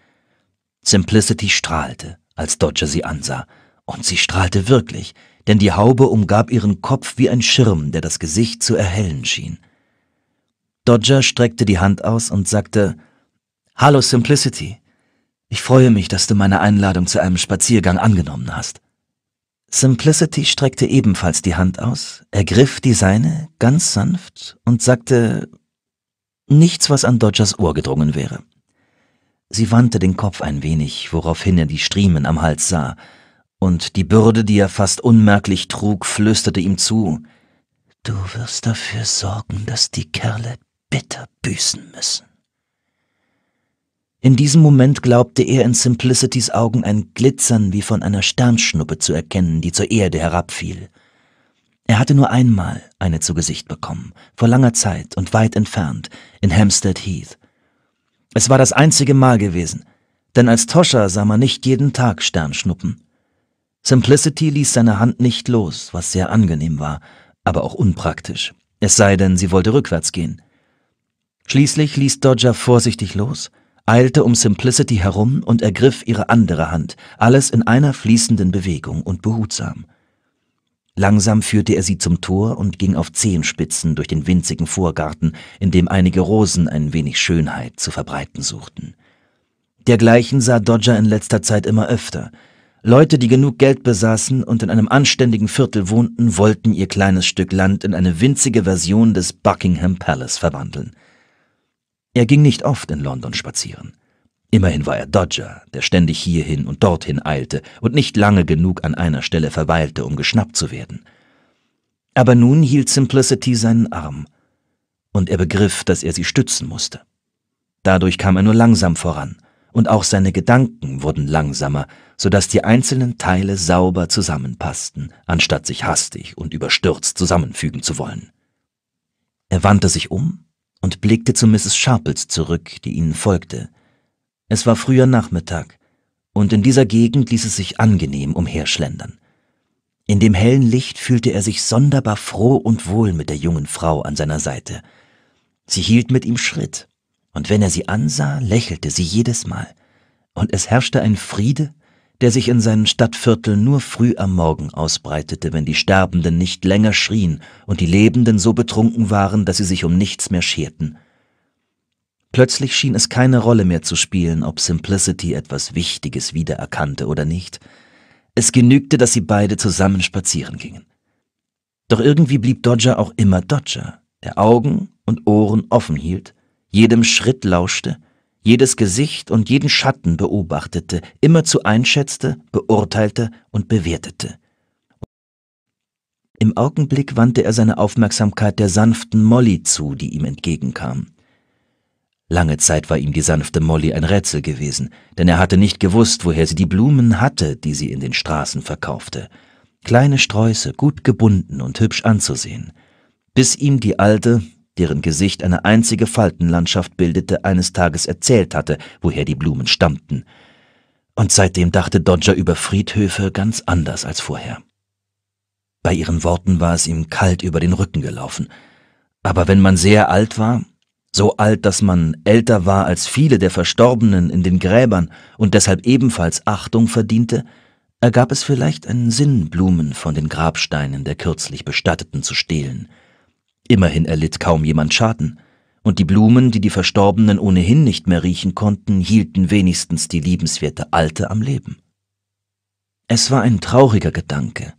Simplicity strahlte, als Dodger sie ansah. Und sie strahlte wirklich, denn die Haube umgab ihren Kopf wie ein Schirm, der das Gesicht zu erhellen schien. Dodger streckte die Hand aus und sagte, Hallo Simplicity, ich freue mich, dass du meine Einladung zu einem Spaziergang angenommen hast. Simplicity streckte ebenfalls die Hand aus, ergriff die seine ganz sanft und sagte nichts, was an Dodgers Ohr gedrungen wäre. Sie wandte den Kopf ein wenig, woraufhin er die Striemen am Hals sah, und die Bürde, die er fast unmerklich trug, flüsterte ihm zu Du wirst dafür sorgen, dass die Kerle bitter büßen müssen. In diesem Moment glaubte er in Simplicities Augen ein Glitzern wie von einer Sternschnuppe zu erkennen, die zur Erde herabfiel. Er hatte nur einmal eine zu Gesicht bekommen, vor langer Zeit und weit entfernt, in Hampstead Heath. Es war das einzige Mal gewesen, denn als Toscher sah man nicht jeden Tag Sternschnuppen. Simplicity ließ seine Hand nicht los, was sehr angenehm war, aber auch unpraktisch, es sei denn, sie wollte rückwärts gehen. Schließlich ließ Dodger vorsichtig los, eilte um Simplicity herum und ergriff ihre andere Hand, alles in einer fließenden Bewegung und behutsam. Langsam führte er sie zum Tor und ging auf Zehenspitzen durch den winzigen Vorgarten, in dem einige Rosen ein wenig Schönheit zu verbreiten suchten. Dergleichen sah Dodger in letzter Zeit immer öfter. Leute, die genug Geld besaßen und in einem anständigen Viertel wohnten, wollten ihr kleines Stück Land in eine winzige Version des Buckingham Palace verwandeln. Er ging nicht oft in London spazieren. Immerhin war er Dodger, der ständig hierhin und dorthin eilte und nicht lange genug an einer Stelle verweilte, um geschnappt zu werden. Aber nun hielt Simplicity seinen Arm, und er begriff, dass er sie stützen musste. Dadurch kam er nur langsam voran, und auch seine Gedanken wurden langsamer, so dass die einzelnen Teile sauber zusammenpassten, anstatt sich hastig und überstürzt zusammenfügen zu wollen. Er wandte sich um und blickte zu Mrs. Sharples zurück, die ihnen folgte – es war früher Nachmittag, und in dieser Gegend ließ es sich angenehm umherschlendern. In dem hellen Licht fühlte er sich sonderbar froh und wohl mit der jungen Frau an seiner Seite. Sie hielt mit ihm Schritt, und wenn er sie ansah, lächelte sie jedes Mal, und es herrschte ein Friede, der sich in seinen Stadtvierteln nur früh am Morgen ausbreitete, wenn die Sterbenden nicht länger schrien und die Lebenden so betrunken waren, dass sie sich um nichts mehr scherten. Plötzlich schien es keine Rolle mehr zu spielen, ob Simplicity etwas Wichtiges wiedererkannte oder nicht. Es genügte, dass sie beide zusammen spazieren gingen. Doch irgendwie blieb Dodger auch immer Dodger, der Augen und Ohren offen hielt, jedem Schritt lauschte, jedes Gesicht und jeden Schatten beobachtete, immerzu einschätzte, beurteilte und bewertete. Im Augenblick wandte er seine Aufmerksamkeit der sanften Molly zu, die ihm entgegenkam. Lange Zeit war ihm die sanfte Molly ein Rätsel gewesen, denn er hatte nicht gewusst, woher sie die Blumen hatte, die sie in den Straßen verkaufte. Kleine Sträuße, gut gebunden und hübsch anzusehen. Bis ihm die Alte, deren Gesicht eine einzige Faltenlandschaft bildete, eines Tages erzählt hatte, woher die Blumen stammten. Und seitdem dachte Dodger über Friedhöfe ganz anders als vorher. Bei ihren Worten war es ihm kalt über den Rücken gelaufen. Aber wenn man sehr alt war, so alt, dass man älter war als viele der Verstorbenen in den Gräbern und deshalb ebenfalls Achtung verdiente, ergab es vielleicht einen Sinn, Blumen von den Grabsteinen der kürzlich Bestatteten zu stehlen. Immerhin erlitt kaum jemand Schaden, und die Blumen, die die Verstorbenen ohnehin nicht mehr riechen konnten, hielten wenigstens die liebenswerte Alte am Leben. Es war ein trauriger Gedanke,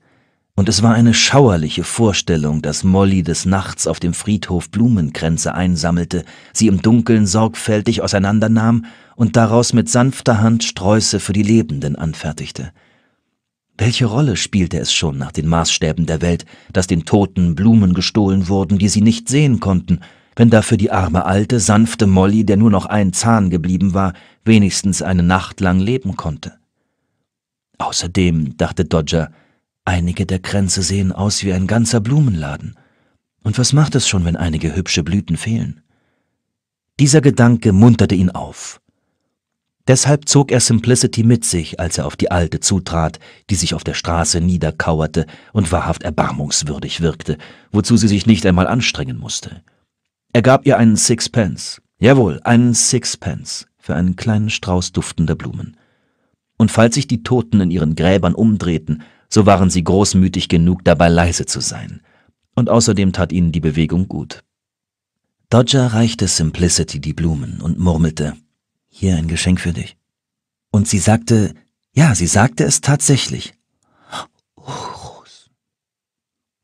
und es war eine schauerliche Vorstellung, dass Molly des Nachts auf dem Friedhof Blumenkränze einsammelte, sie im Dunkeln sorgfältig auseinandernahm und daraus mit sanfter Hand Sträuße für die Lebenden anfertigte. Welche Rolle spielte es schon nach den Maßstäben der Welt, dass den Toten Blumen gestohlen wurden, die sie nicht sehen konnten, wenn dafür die arme alte, sanfte Molly, der nur noch ein Zahn geblieben war, wenigstens eine Nacht lang leben konnte? Außerdem, dachte Dodger, Einige der Kränze sehen aus wie ein ganzer Blumenladen. Und was macht es schon, wenn einige hübsche Blüten fehlen? Dieser Gedanke munterte ihn auf. Deshalb zog er Simplicity mit sich, als er auf die Alte zutrat, die sich auf der Straße niederkauerte und wahrhaft erbarmungswürdig wirkte, wozu sie sich nicht einmal anstrengen musste. Er gab ihr einen Sixpence, jawohl, einen Sixpence, für einen kleinen Strauß duftender Blumen. Und falls sich die Toten in ihren Gräbern umdrehten, so waren sie großmütig genug, dabei leise zu sein. Und außerdem tat ihnen die Bewegung gut. Dodger reichte Simplicity die Blumen und murmelte, hier ein Geschenk für dich. Und sie sagte, ja, sie sagte es tatsächlich. Oh, Rose.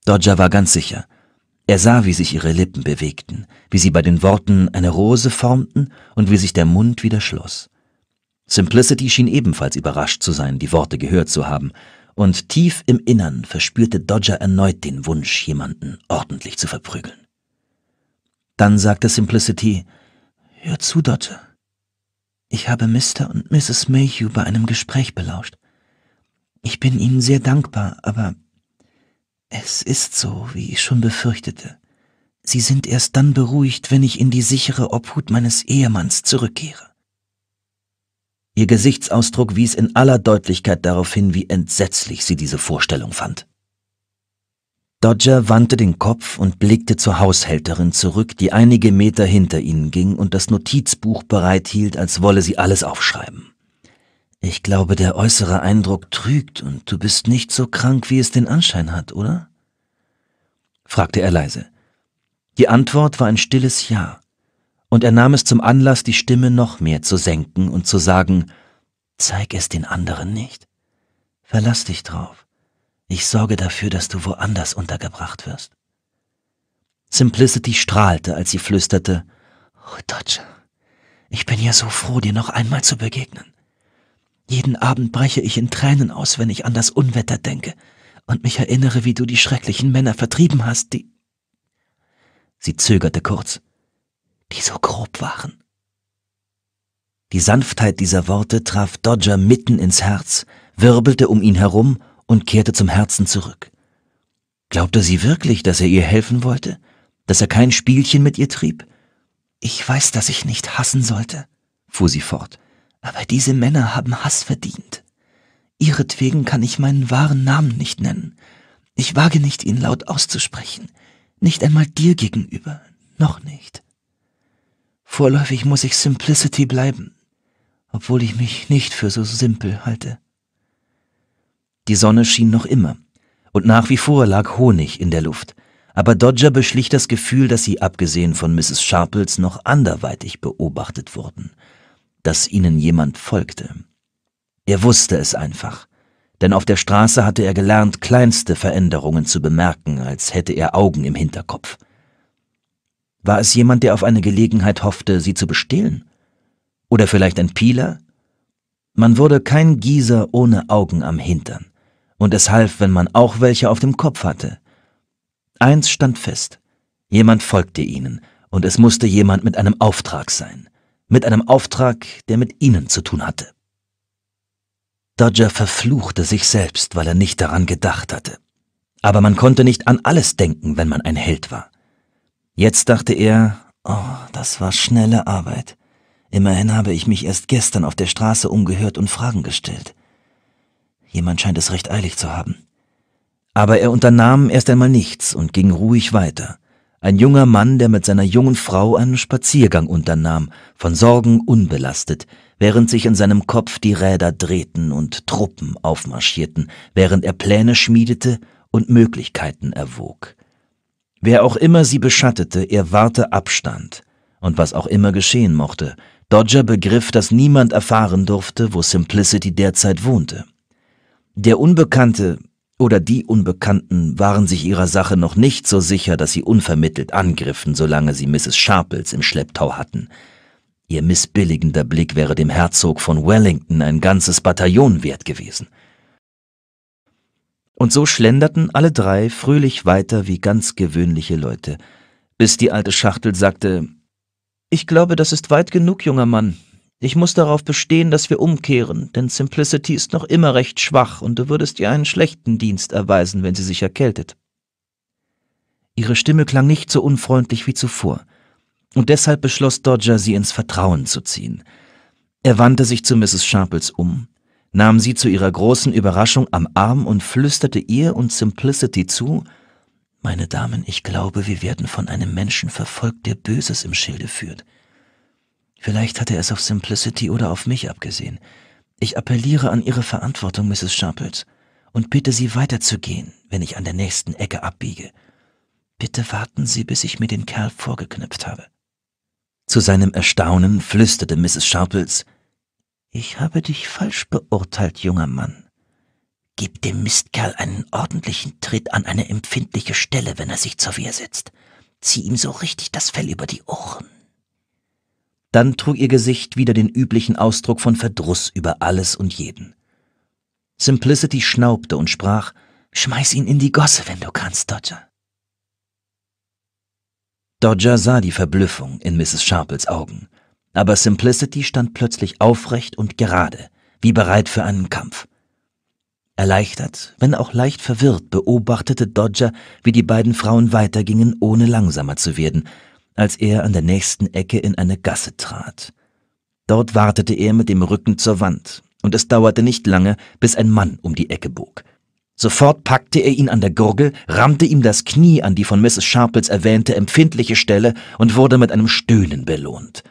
Dodger war ganz sicher. Er sah, wie sich ihre Lippen bewegten, wie sie bei den Worten eine Rose formten und wie sich der Mund wieder schloss. Simplicity schien ebenfalls überrascht zu sein, die Worte gehört zu haben, und tief im Innern verspürte Dodger erneut den Wunsch, jemanden ordentlich zu verprügeln. Dann sagte Simplicity, Hör zu, Dodger. Ich habe Mr. und Mrs. Mayhew bei einem Gespräch belauscht. Ich bin Ihnen sehr dankbar, aber es ist so, wie ich schon befürchtete. Sie sind erst dann beruhigt, wenn ich in die sichere Obhut meines Ehemanns zurückkehre. Ihr Gesichtsausdruck wies in aller Deutlichkeit darauf hin, wie entsetzlich sie diese Vorstellung fand. Dodger wandte den Kopf und blickte zur Haushälterin zurück, die einige Meter hinter ihnen ging und das Notizbuch bereithielt, als wolle sie alles aufschreiben. Ich glaube, der äußere Eindruck trügt und du bist nicht so krank, wie es den Anschein hat, oder? fragte er leise. Die Antwort war ein stilles Ja und er nahm es zum Anlass, die Stimme noch mehr zu senken und zu sagen, Zeig es den anderen nicht. Verlass dich drauf. Ich sorge dafür, dass du woanders untergebracht wirst. Simplicity strahlte, als sie flüsterte, Oh, Dodger, ich bin ja so froh, dir noch einmal zu begegnen. Jeden Abend breche ich in Tränen aus, wenn ich an das Unwetter denke und mich erinnere, wie du die schrecklichen Männer vertrieben hast, die... Sie zögerte kurz die so grob waren. Die Sanftheit dieser Worte traf Dodger mitten ins Herz, wirbelte um ihn herum und kehrte zum Herzen zurück. Glaubte sie wirklich, dass er ihr helfen wollte? Dass er kein Spielchen mit ihr trieb? Ich weiß, dass ich nicht hassen sollte, fuhr sie fort, aber diese Männer haben Hass verdient. Ihretwegen kann ich meinen wahren Namen nicht nennen. Ich wage nicht, ihn laut auszusprechen, nicht einmal dir gegenüber, noch nicht. Vorläufig muss ich Simplicity bleiben, obwohl ich mich nicht für so simpel halte. Die Sonne schien noch immer, und nach wie vor lag Honig in der Luft, aber Dodger beschlich das Gefühl, dass sie abgesehen von Mrs. Sharples noch anderweitig beobachtet wurden, dass ihnen jemand folgte. Er wusste es einfach, denn auf der Straße hatte er gelernt, kleinste Veränderungen zu bemerken, als hätte er Augen im Hinterkopf. War es jemand, der auf eine Gelegenheit hoffte, sie zu bestehlen? Oder vielleicht ein Pieler? Man wurde kein Gießer ohne Augen am Hintern, und es half, wenn man auch welche auf dem Kopf hatte. Eins stand fest, jemand folgte ihnen, und es musste jemand mit einem Auftrag sein, mit einem Auftrag, der mit ihnen zu tun hatte. Dodger verfluchte sich selbst, weil er nicht daran gedacht hatte. Aber man konnte nicht an alles denken, wenn man ein Held war. Jetzt dachte er, oh, das war schnelle Arbeit. Immerhin habe ich mich erst gestern auf der Straße umgehört und Fragen gestellt. Jemand scheint es recht eilig zu haben. Aber er unternahm erst einmal nichts und ging ruhig weiter. Ein junger Mann, der mit seiner jungen Frau einen Spaziergang unternahm, von Sorgen unbelastet, während sich in seinem Kopf die Räder drehten und Truppen aufmarschierten, während er Pläne schmiedete und Möglichkeiten erwog. Wer auch immer sie beschattete, er wahrte Abstand. Und was auch immer geschehen mochte, Dodger begriff, dass niemand erfahren durfte, wo Simplicity derzeit wohnte. Der Unbekannte oder die Unbekannten waren sich ihrer Sache noch nicht so sicher, dass sie unvermittelt angriffen, solange sie Mrs. Sharples im Schlepptau hatten. Ihr missbilligender Blick wäre dem Herzog von Wellington ein ganzes Bataillon wert gewesen. Und so schlenderten alle drei fröhlich weiter wie ganz gewöhnliche Leute, bis die alte Schachtel sagte, ich glaube, das ist weit genug, junger Mann. Ich muss darauf bestehen, dass wir umkehren, denn Simplicity ist noch immer recht schwach und du würdest ihr einen schlechten Dienst erweisen, wenn sie sich erkältet. Ihre Stimme klang nicht so unfreundlich wie zuvor, und deshalb beschloss Dodger, sie ins Vertrauen zu ziehen. Er wandte sich zu Mrs. Sharples um, nahm sie zu ihrer großen Überraschung am Arm und flüsterte ihr und Simplicity zu, meine Damen, ich glaube, wir werden von einem Menschen verfolgt, der Böses im Schilde führt. Vielleicht hat er es auf Simplicity oder auf mich abgesehen. Ich appelliere an Ihre Verantwortung, Mrs. Sharples, und bitte Sie weiterzugehen, wenn ich an der nächsten Ecke abbiege. Bitte warten Sie, bis ich mir den Kerl vorgeknüpft habe. Zu seinem Erstaunen flüsterte Mrs. Sharples, ich habe dich falsch beurteilt, junger Mann. Gib dem Mistkerl einen ordentlichen Tritt an eine empfindliche Stelle, wenn er sich zur Wehr setzt. Zieh ihm so richtig das Fell über die Ohren. Dann trug ihr Gesicht wieder den üblichen Ausdruck von Verdruss über alles und jeden. Simplicity schnaubte und sprach, Schmeiß ihn in die Gosse, wenn du kannst, Dodger. Dodger sah die Verblüffung in Mrs. Sharples Augen aber Simplicity stand plötzlich aufrecht und gerade, wie bereit für einen Kampf. Erleichtert, wenn auch leicht verwirrt, beobachtete Dodger, wie die beiden Frauen weitergingen, ohne langsamer zu werden, als er an der nächsten Ecke in eine Gasse trat. Dort wartete er mit dem Rücken zur Wand, und es dauerte nicht lange, bis ein Mann um die Ecke bog. Sofort packte er ihn an der Gurgel, rammte ihm das Knie an die von Mrs. Sharples erwähnte empfindliche Stelle und wurde mit einem Stöhnen belohnt.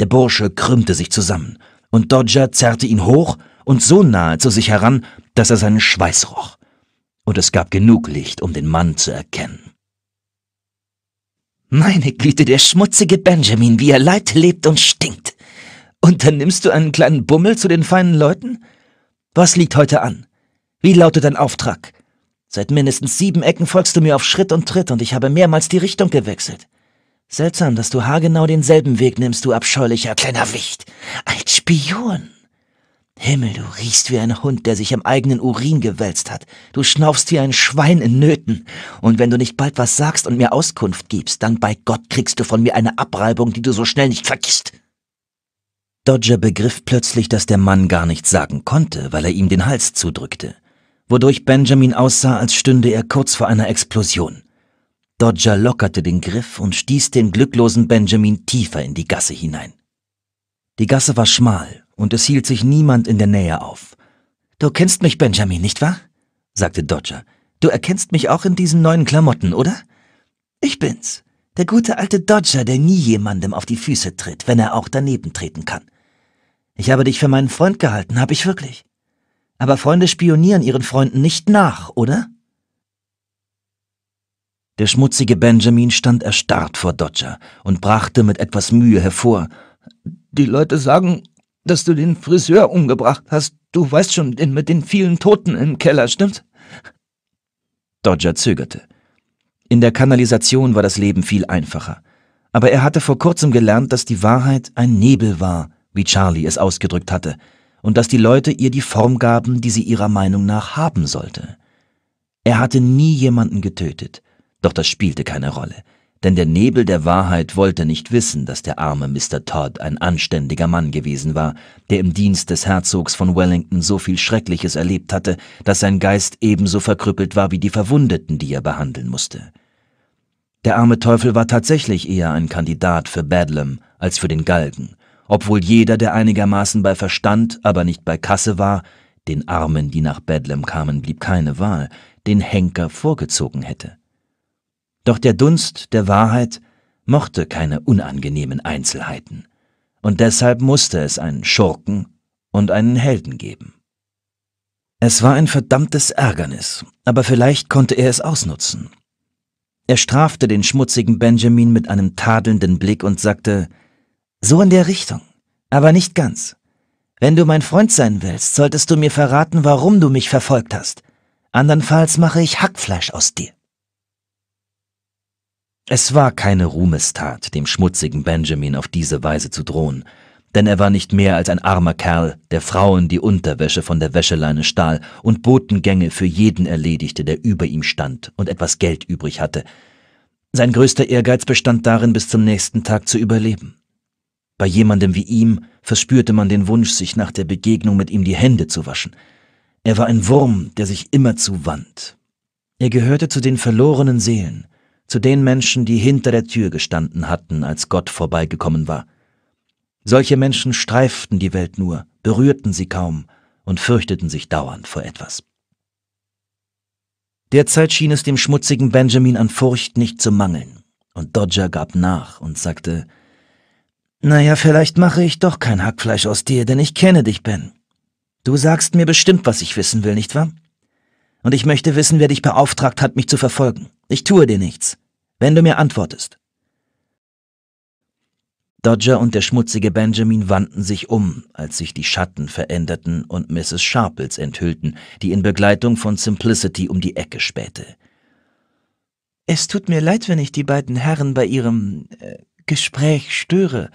Der Bursche krümmte sich zusammen, und Dodger zerrte ihn hoch und so nahe zu sich heran, dass er seinen Schweiß roch. Und es gab genug Licht, um den Mann zu erkennen. Meine Güte, der schmutzige Benjamin, wie er leid lebt und stinkt. Und dann nimmst du einen kleinen Bummel zu den feinen Leuten? Was liegt heute an? Wie lautet dein Auftrag? Seit mindestens sieben Ecken folgst du mir auf Schritt und Tritt, und ich habe mehrmals die Richtung gewechselt. Seltsam, dass du haargenau denselben Weg nimmst, du abscheulicher kleiner Wicht. Ein Spion. Himmel, du riechst wie ein Hund, der sich im eigenen Urin gewälzt hat. Du schnaufst wie ein Schwein in Nöten. Und wenn du nicht bald was sagst und mir Auskunft gibst, dann bei Gott kriegst du von mir eine Abreibung, die du so schnell nicht vergisst. Dodger begriff plötzlich, dass der Mann gar nichts sagen konnte, weil er ihm den Hals zudrückte, wodurch Benjamin aussah, als stünde er kurz vor einer Explosion. Dodger lockerte den Griff und stieß den glücklosen Benjamin tiefer in die Gasse hinein. Die Gasse war schmal, und es hielt sich niemand in der Nähe auf. Du kennst mich, Benjamin, nicht wahr? sagte Dodger. Du erkennst mich auch in diesen neuen Klamotten, oder? Ich bin's, der gute alte Dodger, der nie jemandem auf die Füße tritt, wenn er auch daneben treten kann. Ich habe dich für meinen Freund gehalten, hab ich wirklich. Aber Freunde spionieren ihren Freunden nicht nach, oder? Der schmutzige Benjamin stand erstarrt vor Dodger und brachte mit etwas Mühe hervor. Die Leute sagen, dass du den Friseur umgebracht hast. Du weißt schon, den mit den vielen Toten im Keller, stimmt's? Dodger zögerte. In der Kanalisation war das Leben viel einfacher. Aber er hatte vor kurzem gelernt, dass die Wahrheit ein Nebel war, wie Charlie es ausgedrückt hatte, und dass die Leute ihr die Form gaben, die sie ihrer Meinung nach haben sollte. Er hatte nie jemanden getötet. Doch das spielte keine Rolle, denn der Nebel der Wahrheit wollte nicht wissen, dass der arme Mr. Todd ein anständiger Mann gewesen war, der im Dienst des Herzogs von Wellington so viel Schreckliches erlebt hatte, dass sein Geist ebenso verkrüppelt war wie die Verwundeten, die er behandeln musste. Der arme Teufel war tatsächlich eher ein Kandidat für Bedlam als für den Galgen, obwohl jeder, der einigermaßen bei Verstand, aber nicht bei Kasse war, den Armen, die nach Bedlam kamen, blieb keine Wahl, den Henker vorgezogen hätte. Doch der Dunst der Wahrheit mochte keine unangenehmen Einzelheiten, und deshalb musste es einen Schurken und einen Helden geben. Es war ein verdammtes Ärgernis, aber vielleicht konnte er es ausnutzen. Er strafte den schmutzigen Benjamin mit einem tadelnden Blick und sagte So in der Richtung, aber nicht ganz. Wenn du mein Freund sein willst, solltest du mir verraten, warum du mich verfolgt hast. Andernfalls mache ich Hackfleisch aus dir. Es war keine Ruhmestat, dem schmutzigen Benjamin auf diese Weise zu drohen, denn er war nicht mehr als ein armer Kerl, der Frauen die Unterwäsche von der Wäscheleine stahl und Botengänge für jeden erledigte, der über ihm stand und etwas Geld übrig hatte. Sein größter Ehrgeiz bestand darin, bis zum nächsten Tag zu überleben. Bei jemandem wie ihm verspürte man den Wunsch, sich nach der Begegnung mit ihm die Hände zu waschen. Er war ein Wurm, der sich immerzu wand. Er gehörte zu den verlorenen Seelen, zu den Menschen, die hinter der Tür gestanden hatten, als Gott vorbeigekommen war. Solche Menschen streiften die Welt nur, berührten sie kaum und fürchteten sich dauernd vor etwas. Derzeit schien es dem schmutzigen Benjamin an Furcht nicht zu mangeln, und Dodger gab nach und sagte, Naja, vielleicht mache ich doch kein Hackfleisch aus dir, denn ich kenne dich, Ben. Du sagst mir bestimmt, was ich wissen will, nicht wahr? und ich möchte wissen, wer dich beauftragt hat, mich zu verfolgen. Ich tue dir nichts, wenn du mir antwortest. Dodger und der schmutzige Benjamin wandten sich um, als sich die Schatten veränderten und Mrs. Sharples enthüllten, die in Begleitung von Simplicity um die Ecke spähte. Es tut mir leid, wenn ich die beiden Herren bei ihrem äh, Gespräch störe,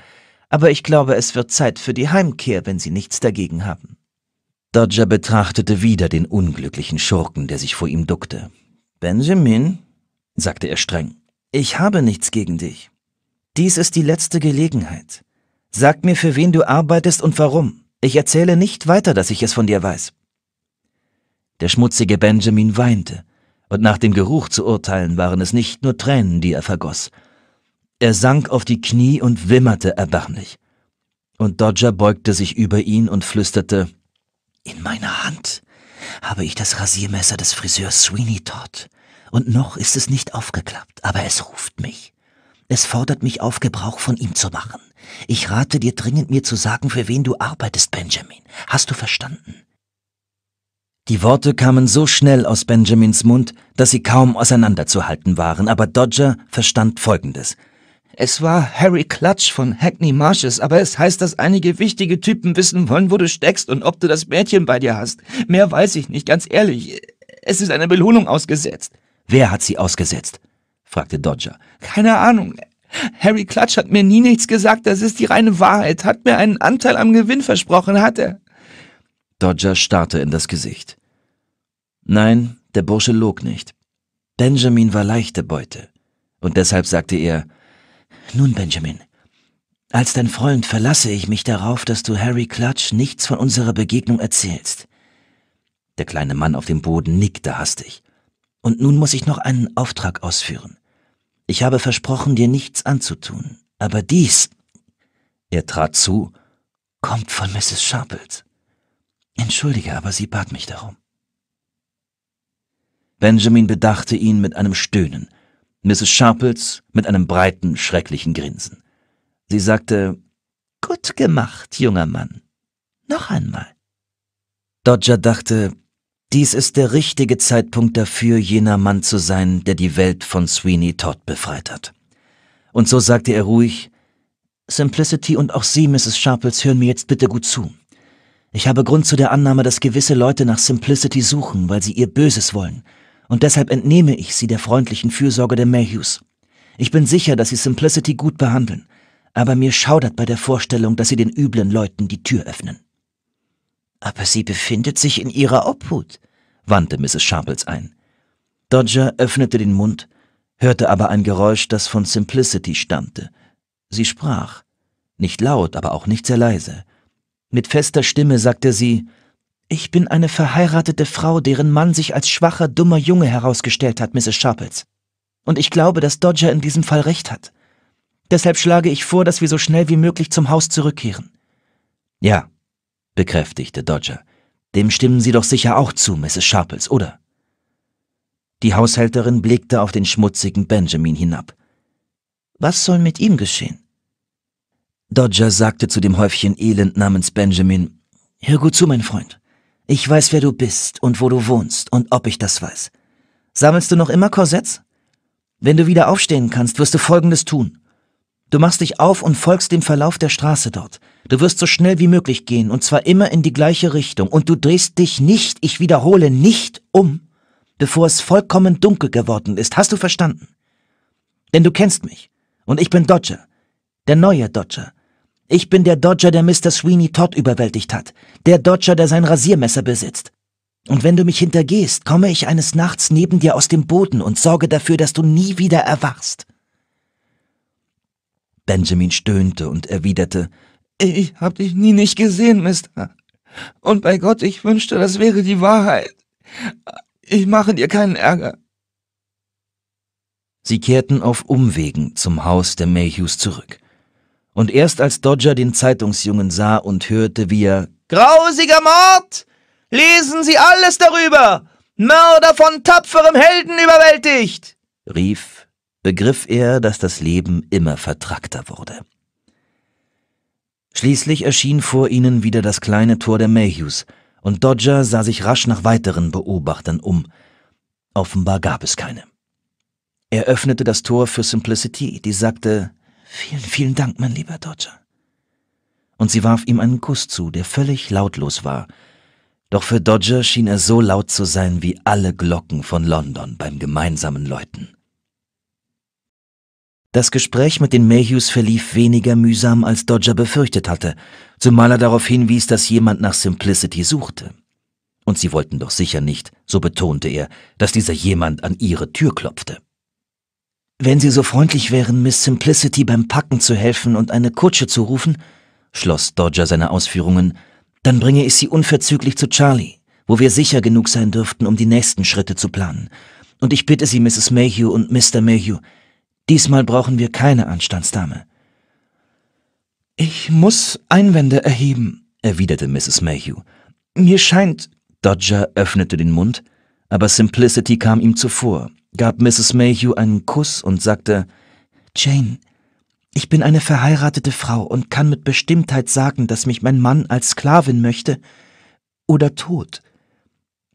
aber ich glaube, es wird Zeit für die Heimkehr, wenn sie nichts dagegen haben. Dodger betrachtete wieder den unglücklichen Schurken, der sich vor ihm duckte. Benjamin, sagte er streng, ich habe nichts gegen dich. Dies ist die letzte Gelegenheit. Sag mir, für wen du arbeitest und warum. Ich erzähle nicht weiter, dass ich es von dir weiß. Der schmutzige Benjamin weinte, und nach dem Geruch zu urteilen waren es nicht nur Tränen, die er vergoss. Er sank auf die Knie und wimmerte erbärmlich. Und Dodger beugte sich über ihn und flüsterte, in meiner Hand habe ich das Rasiermesser des Friseurs Sweeney Todd, und noch ist es nicht aufgeklappt, aber es ruft mich. Es fordert mich auf, Gebrauch von ihm zu machen. Ich rate dir dringend, mir zu sagen, für wen du arbeitest, Benjamin. Hast du verstanden? Die Worte kamen so schnell aus Benjamins Mund, dass sie kaum auseinanderzuhalten waren, aber Dodger verstand Folgendes. Es war Harry Clutch von Hackney Marshes, aber es heißt, dass einige wichtige Typen wissen wollen, wo du steckst und ob du das Mädchen bei dir hast. Mehr weiß ich nicht, ganz ehrlich. Es ist eine Belohnung ausgesetzt. Wer hat sie ausgesetzt? fragte Dodger. Keine Ahnung. Harry Clutch hat mir nie nichts gesagt, das ist die reine Wahrheit, hat mir einen Anteil am Gewinn versprochen, hat er. Dodger starrte in das Gesicht. Nein, der Bursche log nicht. Benjamin war leichte Beute. Und deshalb sagte er, nun, Benjamin, als dein Freund verlasse ich mich darauf, dass du Harry Clutch nichts von unserer Begegnung erzählst. Der kleine Mann auf dem Boden nickte hastig. Und nun muss ich noch einen Auftrag ausführen. Ich habe versprochen, dir nichts anzutun, aber dies. Er trat zu, kommt von Mrs. Sharples. Entschuldige, aber sie bat mich darum. Benjamin bedachte ihn mit einem Stöhnen. Mrs. Sharples mit einem breiten, schrecklichen Grinsen. Sie sagte, Gut gemacht, junger Mann. Noch einmal. Dodger dachte, dies ist der richtige Zeitpunkt dafür, jener Mann zu sein, der die Welt von Sweeney Todd befreit hat. Und so sagte er ruhig, Simplicity und auch Sie, Mrs. Sharples, hören mir jetzt bitte gut zu. Ich habe Grund zu der Annahme, dass gewisse Leute nach Simplicity suchen, weil sie ihr Böses wollen – und deshalb entnehme ich sie der freundlichen Fürsorge der Mayhews. Ich bin sicher, dass sie Simplicity gut behandeln, aber mir schaudert bei der Vorstellung, dass sie den üblen Leuten die Tür öffnen. Aber sie befindet sich in ihrer Obhut, wandte Mrs. Sharples ein. Dodger öffnete den Mund, hörte aber ein Geräusch, das von Simplicity stammte. Sie sprach, nicht laut, aber auch nicht sehr leise. Mit fester Stimme sagte sie ich bin eine verheiratete Frau, deren Mann sich als schwacher, dummer Junge herausgestellt hat, Mrs. Sharples. Und ich glaube, dass Dodger in diesem Fall recht hat. Deshalb schlage ich vor, dass wir so schnell wie möglich zum Haus zurückkehren. Ja, bekräftigte Dodger. Dem stimmen Sie doch sicher auch zu, Mrs. Sharples, oder? Die Haushälterin blickte auf den schmutzigen Benjamin hinab. Was soll mit ihm geschehen? Dodger sagte zu dem Häufchen Elend namens Benjamin, Hör gut zu, mein Freund. Ich weiß, wer du bist und wo du wohnst und ob ich das weiß. Sammelst du noch immer Korsetts? Wenn du wieder aufstehen kannst, wirst du Folgendes tun. Du machst dich auf und folgst dem Verlauf der Straße dort. Du wirst so schnell wie möglich gehen, und zwar immer in die gleiche Richtung, und du drehst dich nicht, ich wiederhole, nicht um, bevor es vollkommen dunkel geworden ist. Hast du verstanden? Denn du kennst mich, und ich bin Dodger, der neue Dodger, ich bin der Dodger, der Mr. Sweeney Todd überwältigt hat. Der Dodger, der sein Rasiermesser besitzt. Und wenn du mich hintergehst, komme ich eines Nachts neben dir aus dem Boden und sorge dafür, dass du nie wieder erwachst. Benjamin stöhnte und erwiderte, Ich hab dich nie nicht gesehen, Mister. Und bei Gott, ich wünschte, das wäre die Wahrheit. Ich mache dir keinen Ärger. Sie kehrten auf Umwegen zum Haus der Mayhews zurück und erst als Dodger den Zeitungsjungen sah und hörte, wie er Grausiger Mord! Lesen Sie alles darüber! Mörder von tapferem Helden überwältigt! rief, begriff er, dass das Leben immer vertrackter wurde. Schließlich erschien vor ihnen wieder das kleine Tor der Mayhews, und Dodger sah sich rasch nach weiteren Beobachtern um. Offenbar gab es keine. Er öffnete das Tor für Simplicity, die sagte Vielen, vielen Dank, mein lieber Dodger. Und sie warf ihm einen Kuss zu, der völlig lautlos war. Doch für Dodger schien er so laut zu sein wie alle Glocken von London beim gemeinsamen Läuten. Das Gespräch mit den Mayhews verlief weniger mühsam, als Dodger befürchtet hatte, zumal er darauf hinwies, dass jemand nach Simplicity suchte. Und sie wollten doch sicher nicht, so betonte er, dass dieser jemand an ihre Tür klopfte. Wenn Sie so freundlich wären, Miss Simplicity beim Packen zu helfen und eine Kutsche zu rufen, schloss Dodger seine Ausführungen, dann bringe ich Sie unverzüglich zu Charlie, wo wir sicher genug sein dürften, um die nächsten Schritte zu planen. Und ich bitte Sie, Mrs. Mayhew und Mr. Mayhew, diesmal brauchen wir keine Anstandsdame. Ich muss Einwände erheben, erwiderte Mrs. Mayhew. Mir scheint. Dodger öffnete den Mund, aber Simplicity kam ihm zuvor gab Mrs. Mayhew einen Kuss und sagte Jane, ich bin eine verheiratete Frau und kann mit Bestimmtheit sagen, dass mich mein Mann als Sklavin möchte oder tot.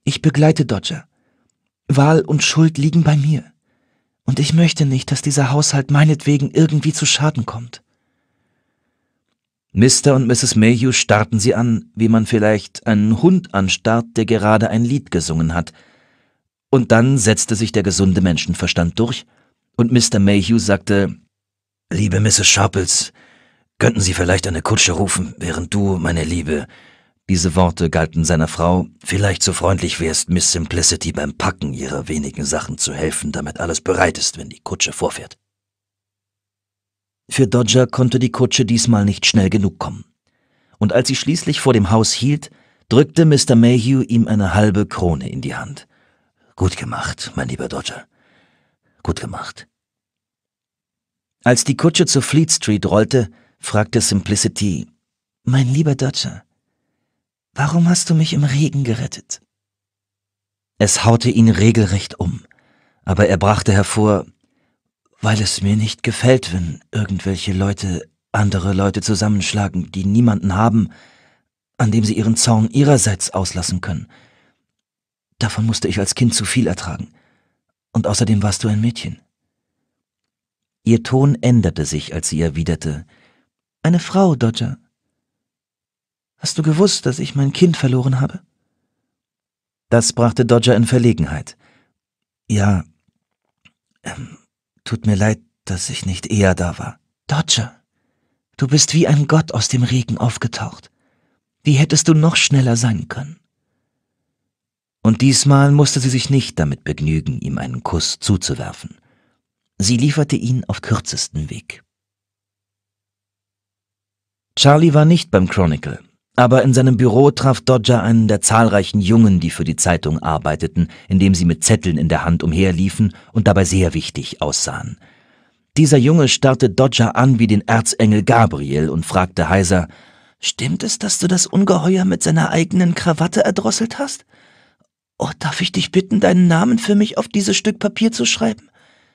Ich begleite Dodger. Wahl und Schuld liegen bei mir. Und ich möchte nicht, dass dieser Haushalt meinetwegen irgendwie zu Schaden kommt. Mr. und Mrs. Mayhew starrten sie an, wie man vielleicht einen Hund anstarrt, der gerade ein Lied gesungen hat – und dann setzte sich der gesunde Menschenverstand durch, und Mr. Mayhew sagte, Liebe Mrs. Sharples, könnten Sie vielleicht eine Kutsche rufen, während du, meine Liebe, diese Worte galten seiner Frau, vielleicht so freundlich wärst, Miss Simplicity beim Packen ihrer wenigen Sachen zu helfen, damit alles bereit ist, wenn die Kutsche vorfährt. Für Dodger konnte die Kutsche diesmal nicht schnell genug kommen. Und als sie schließlich vor dem Haus hielt, drückte Mr. Mayhew ihm eine halbe Krone in die Hand. Gut gemacht, mein lieber Dodger. Gut gemacht. Als die Kutsche zur Fleet Street rollte, fragte Simplicity, Mein lieber Dodger, warum hast du mich im Regen gerettet? Es haute ihn regelrecht um, aber er brachte hervor, weil es mir nicht gefällt, wenn irgendwelche Leute andere Leute zusammenschlagen, die niemanden haben, an dem sie ihren Zorn ihrerseits auslassen können. Davon musste ich als Kind zu viel ertragen. Und außerdem warst du ein Mädchen. Ihr Ton änderte sich, als sie erwiderte. Eine Frau, Dodger. Hast du gewusst, dass ich mein Kind verloren habe? Das brachte Dodger in Verlegenheit. Ja. Ähm, tut mir leid, dass ich nicht eher da war. Dodger, du bist wie ein Gott aus dem Regen aufgetaucht. Wie hättest du noch schneller sein können? und diesmal musste sie sich nicht damit begnügen, ihm einen Kuss zuzuwerfen. Sie lieferte ihn auf kürzesten Weg. Charlie war nicht beim Chronicle, aber in seinem Büro traf Dodger einen der zahlreichen Jungen, die für die Zeitung arbeiteten, indem sie mit Zetteln in der Hand umherliefen und dabei sehr wichtig aussahen. Dieser Junge starrte Dodger an wie den Erzengel Gabriel und fragte heiser Stimmt es, dass du das Ungeheuer mit seiner eigenen Krawatte erdrosselt hast? Oh, darf ich dich bitten, deinen Namen für mich auf dieses Stück Papier zu schreiben?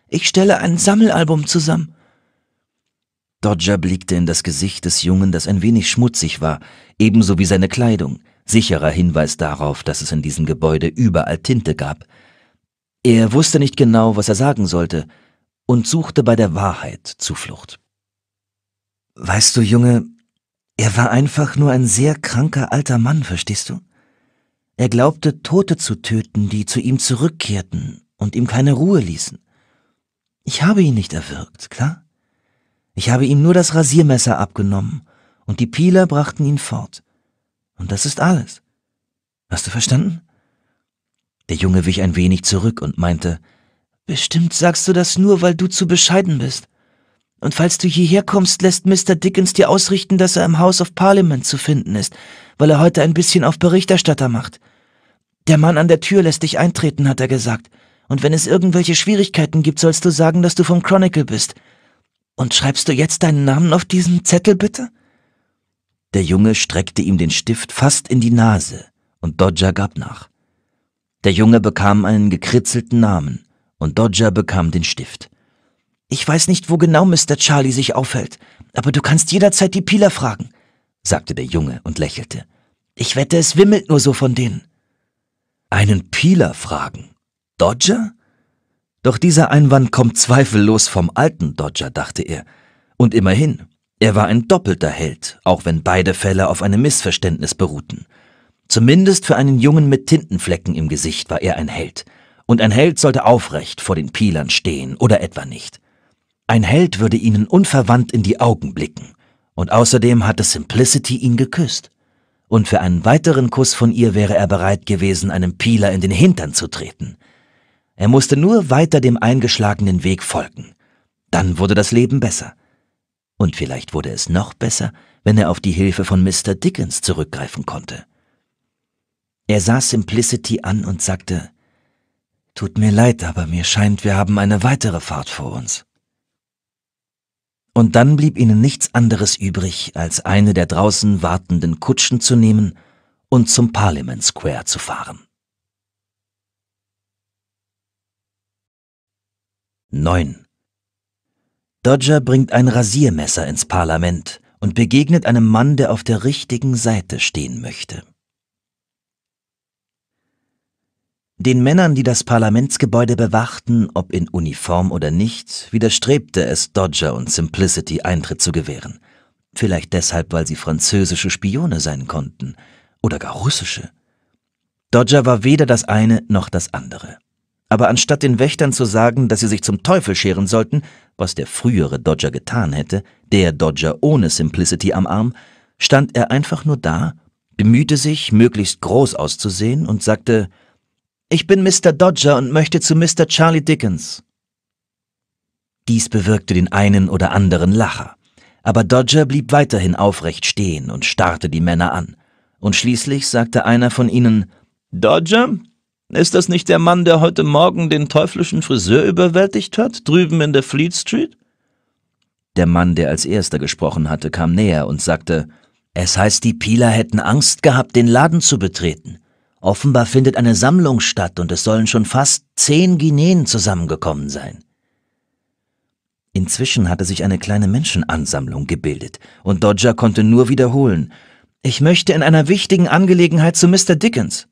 Ich stelle ein Sammelalbum zusammen. Dodger blickte in das Gesicht des Jungen, das ein wenig schmutzig war, ebenso wie seine Kleidung, sicherer Hinweis darauf, dass es in diesem Gebäude überall Tinte gab. Er wusste nicht genau, was er sagen sollte, und suchte bei der Wahrheit Zuflucht. Weißt du, Junge, er war einfach nur ein sehr kranker alter Mann, verstehst du? Er glaubte, Tote zu töten, die zu ihm zurückkehrten und ihm keine Ruhe ließen. Ich habe ihn nicht erwürgt, klar? Ich habe ihm nur das Rasiermesser abgenommen und die Pieler brachten ihn fort. Und das ist alles. Hast du verstanden? Der Junge wich ein wenig zurück und meinte, Bestimmt sagst du das nur, weil du zu bescheiden bist. Und falls du hierher kommst, lässt Mr. Dickens dir ausrichten, dass er im House of Parliament zu finden ist, weil er heute ein bisschen auf Berichterstatter macht. Der Mann an der Tür lässt dich eintreten, hat er gesagt. Und wenn es irgendwelche Schwierigkeiten gibt, sollst du sagen, dass du vom Chronicle bist. Und schreibst du jetzt deinen Namen auf diesen Zettel bitte? Der Junge streckte ihm den Stift fast in die Nase, und Dodger gab nach. Der Junge bekam einen gekritzelten Namen, und Dodger bekam den Stift. Ich weiß nicht, wo genau Mr. Charlie sich aufhält, aber du kannst jederzeit die Pieler fragen, sagte der Junge und lächelte. Ich wette, es wimmelt nur so von denen. Einen Pieler fragen? Dodger? Doch dieser Einwand kommt zweifellos vom alten Dodger, dachte er. Und immerhin, er war ein doppelter Held, auch wenn beide Fälle auf einem Missverständnis beruhten. Zumindest für einen Jungen mit Tintenflecken im Gesicht war er ein Held. Und ein Held sollte aufrecht vor den Pielern stehen, oder etwa nicht. Ein Held würde ihnen unverwandt in die Augen blicken. Und außerdem hatte Simplicity ihn geküsst. Und für einen weiteren Kuss von ihr wäre er bereit gewesen, einem Pieler in den Hintern zu treten. Er musste nur weiter dem eingeschlagenen Weg folgen. Dann wurde das Leben besser. Und vielleicht wurde es noch besser, wenn er auf die Hilfe von Mr. Dickens zurückgreifen konnte. Er sah Simplicity an und sagte, Tut mir leid, aber mir scheint, wir haben eine weitere Fahrt vor uns und dann blieb ihnen nichts anderes übrig, als eine der draußen wartenden Kutschen zu nehmen und zum Parliament Square zu fahren. 9. Dodger bringt ein Rasiermesser ins Parlament und begegnet einem Mann, der auf der richtigen Seite stehen möchte. Den Männern, die das Parlamentsgebäude bewachten, ob in Uniform oder nicht, widerstrebte es Dodger und Simplicity Eintritt zu gewähren. Vielleicht deshalb, weil sie französische Spione sein konnten oder gar russische. Dodger war weder das eine noch das andere. Aber anstatt den Wächtern zu sagen, dass sie sich zum Teufel scheren sollten, was der frühere Dodger getan hätte, der Dodger ohne Simplicity am Arm, stand er einfach nur da, bemühte sich, möglichst groß auszusehen und sagte, ich bin Mr. Dodger und möchte zu Mr. Charlie Dickens. Dies bewirkte den einen oder anderen Lacher, aber Dodger blieb weiterhin aufrecht stehen und starrte die Männer an, und schließlich sagte einer von ihnen Dodger, ist das nicht der Mann, der heute Morgen den teuflischen Friseur überwältigt hat, drüben in der Fleet Street? Der Mann, der als erster gesprochen hatte, kam näher und sagte Es heißt, die Pieler hätten Angst gehabt, den Laden zu betreten. Offenbar findet eine Sammlung statt und es sollen schon fast zehn Guineen zusammengekommen sein. Inzwischen hatte sich eine kleine Menschenansammlung gebildet und Dodger konnte nur wiederholen, ich möchte in einer wichtigen Angelegenheit zu Mr. Dickens.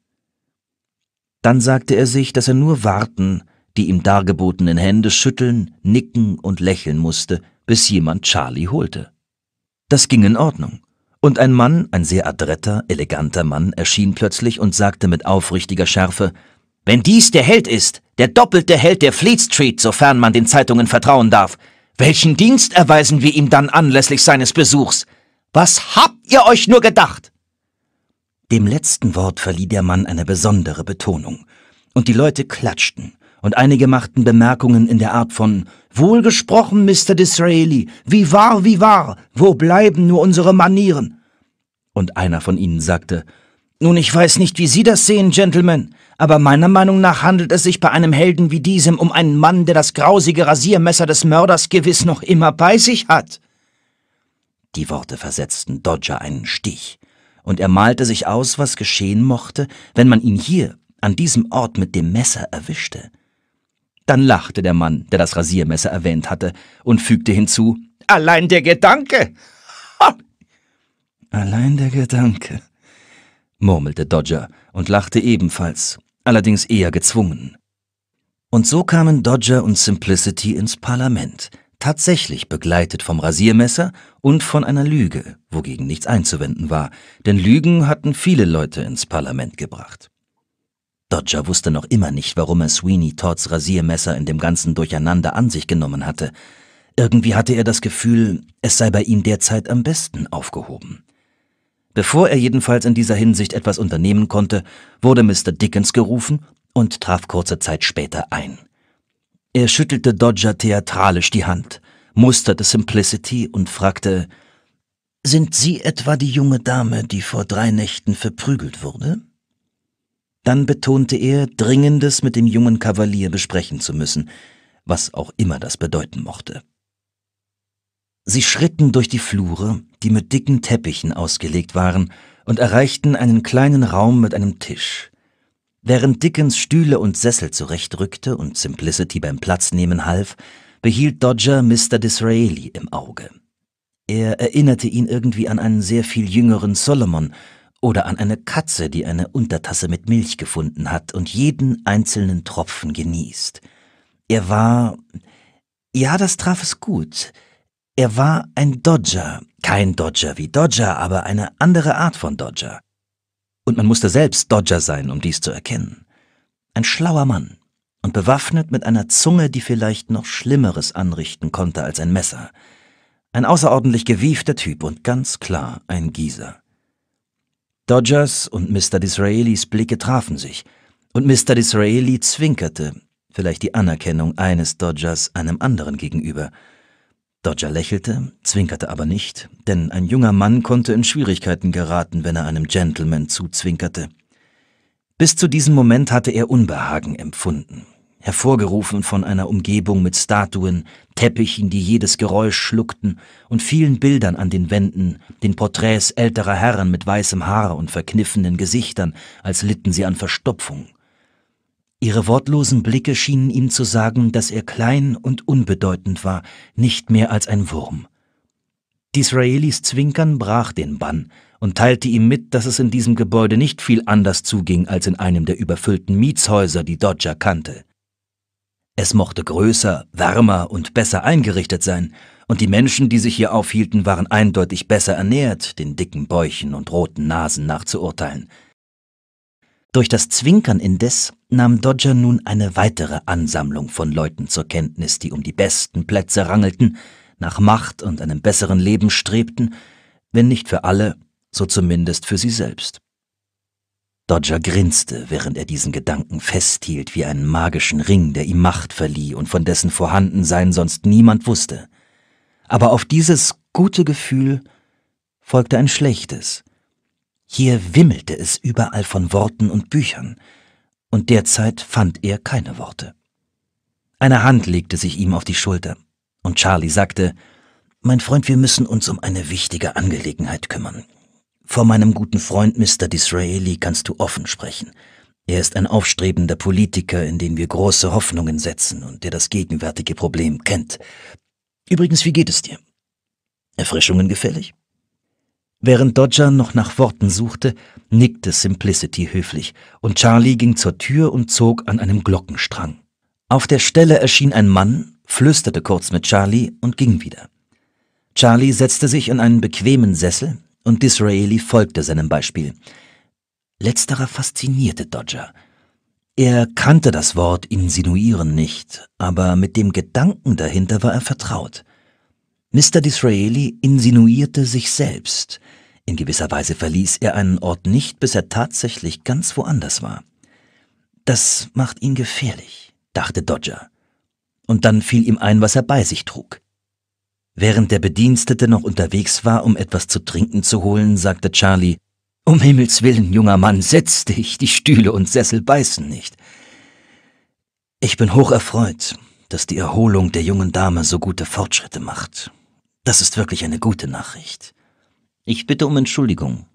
Dann sagte er sich, dass er nur warten, die ihm dargebotenen Hände schütteln, nicken und lächeln musste, bis jemand Charlie holte. Das ging in Ordnung. Und ein Mann, ein sehr adretter, eleganter Mann, erschien plötzlich und sagte mit aufrichtiger Schärfe Wenn dies der Held ist, der doppelte Held der Fleet Street, sofern man den Zeitungen vertrauen darf, welchen Dienst erweisen wir ihm dann anlässlich seines Besuchs? Was habt ihr euch nur gedacht? Dem letzten Wort verlieh der Mann eine besondere Betonung, und die Leute klatschten, und einige machten Bemerkungen in der Art von Wohlgesprochen, Mr. Disraeli, wie wahr, wie wahr, wo bleiben nur unsere Manieren? Und einer von ihnen sagte Nun, ich weiß nicht, wie Sie das sehen, Gentlemen, aber meiner Meinung nach handelt es sich bei einem Helden wie diesem um einen Mann, der das grausige Rasiermesser des Mörders gewiss noch immer bei sich hat. Die Worte versetzten Dodger einen Stich, und er malte sich aus, was geschehen mochte, wenn man ihn hier an diesem Ort mit dem Messer erwischte. Dann lachte der Mann, der das Rasiermesser erwähnt hatte, und fügte hinzu Allein der Gedanke. Ha! Allein der Gedanke, murmelte Dodger und lachte ebenfalls, allerdings eher gezwungen. Und so kamen Dodger und Simplicity ins Parlament, tatsächlich begleitet vom Rasiermesser und von einer Lüge, wogegen nichts einzuwenden war, denn Lügen hatten viele Leute ins Parlament gebracht. Dodger wusste noch immer nicht, warum er Sweeney Todds Rasiermesser in dem ganzen Durcheinander an sich genommen hatte. Irgendwie hatte er das Gefühl, es sei bei ihm derzeit am besten aufgehoben. Bevor er jedenfalls in dieser Hinsicht etwas unternehmen konnte, wurde Mr. Dickens gerufen und traf kurze Zeit später ein. Er schüttelte Dodger theatralisch die Hand, musterte Simplicity und fragte Sind Sie etwa die junge Dame, die vor drei Nächten verprügelt wurde? Dann betonte er, Dringendes mit dem jungen Kavalier besprechen zu müssen, was auch immer das bedeuten mochte. Sie schritten durch die Flure, die mit dicken Teppichen ausgelegt waren, und erreichten einen kleinen Raum mit einem Tisch. Während Dickens Stühle und Sessel zurechtrückte und Simplicity beim Platznehmen half, behielt Dodger Mr. Disraeli im Auge. Er erinnerte ihn irgendwie an einen sehr viel jüngeren Solomon, oder an eine Katze, die eine Untertasse mit Milch gefunden hat und jeden einzelnen Tropfen genießt. Er war. Ja, das traf es gut. Er war ein Dodger, kein Dodger wie Dodger, aber eine andere Art von Dodger. Und man musste selbst Dodger sein, um dies zu erkennen. Ein schlauer Mann und bewaffnet mit einer Zunge, die vielleicht noch Schlimmeres anrichten konnte als ein Messer. Ein außerordentlich gewiefter Typ und ganz klar ein Gießer. Dodgers und Mr. Disraelis Blicke trafen sich, und Mr. Disraeli zwinkerte, vielleicht die Anerkennung eines Dodgers einem anderen gegenüber. Dodger lächelte, zwinkerte aber nicht, denn ein junger Mann konnte in Schwierigkeiten geraten, wenn er einem Gentleman zuzwinkerte. Bis zu diesem Moment hatte er Unbehagen empfunden, hervorgerufen von einer Umgebung mit Statuen, Teppichen, die jedes Geräusch schluckten, und vielen Bildern an den Wänden, den Porträts älterer Herren mit weißem Haar und verkniffenen Gesichtern, als litten sie an Verstopfung. Ihre wortlosen Blicke schienen ihm zu sagen, dass er klein und unbedeutend war, nicht mehr als ein Wurm. Disraelis Zwinkern brach den Bann und teilte ihm mit, dass es in diesem Gebäude nicht viel anders zuging als in einem der überfüllten Mietshäuser, die Dodger kannte. Es mochte größer, wärmer und besser eingerichtet sein, und die Menschen, die sich hier aufhielten, waren eindeutig besser ernährt, den dicken Bäuchen und roten Nasen nachzuurteilen. Durch das Zwinkern indes nahm Dodger nun eine weitere Ansammlung von Leuten zur Kenntnis, die um die besten Plätze rangelten, nach Macht und einem besseren Leben strebten, wenn nicht für alle, so zumindest für sie selbst. Dodger grinste, während er diesen Gedanken festhielt wie einen magischen Ring, der ihm Macht verlieh und von dessen Vorhandensein sonst niemand wusste. Aber auf dieses gute Gefühl folgte ein schlechtes. Hier wimmelte es überall von Worten und Büchern, und derzeit fand er keine Worte. Eine Hand legte sich ihm auf die Schulter, und Charlie sagte Mein Freund, wir müssen uns um eine wichtige Angelegenheit kümmern. Vor meinem guten Freund Mr. Disraeli kannst du offen sprechen. Er ist ein aufstrebender Politiker, in den wir große Hoffnungen setzen und der das gegenwärtige Problem kennt. Übrigens, wie geht es dir? Erfrischungen gefällig? Während Dodger noch nach Worten suchte, nickte Simplicity höflich, und Charlie ging zur Tür und zog an einem Glockenstrang. Auf der Stelle erschien ein Mann, flüsterte kurz mit Charlie und ging wieder. Charlie setzte sich in einen bequemen Sessel, und Disraeli folgte seinem Beispiel. Letzterer faszinierte Dodger. Er kannte das Wort insinuieren nicht, aber mit dem Gedanken dahinter war er vertraut. Mr. Disraeli insinuierte sich selbst. In gewisser Weise verließ er einen Ort nicht, bis er tatsächlich ganz woanders war. Das macht ihn gefährlich, dachte Dodger. Und dann fiel ihm ein, was er bei sich trug. Während der Bedienstete noch unterwegs war, um etwas zu trinken zu holen, sagte Charlie, Um Himmels willen, junger Mann, setz dich, die Stühle und Sessel beißen nicht. Ich bin hoch erfreut, dass die Erholung der jungen Dame so gute Fortschritte macht. Das ist wirklich eine gute Nachricht. Ich bitte um Entschuldigung,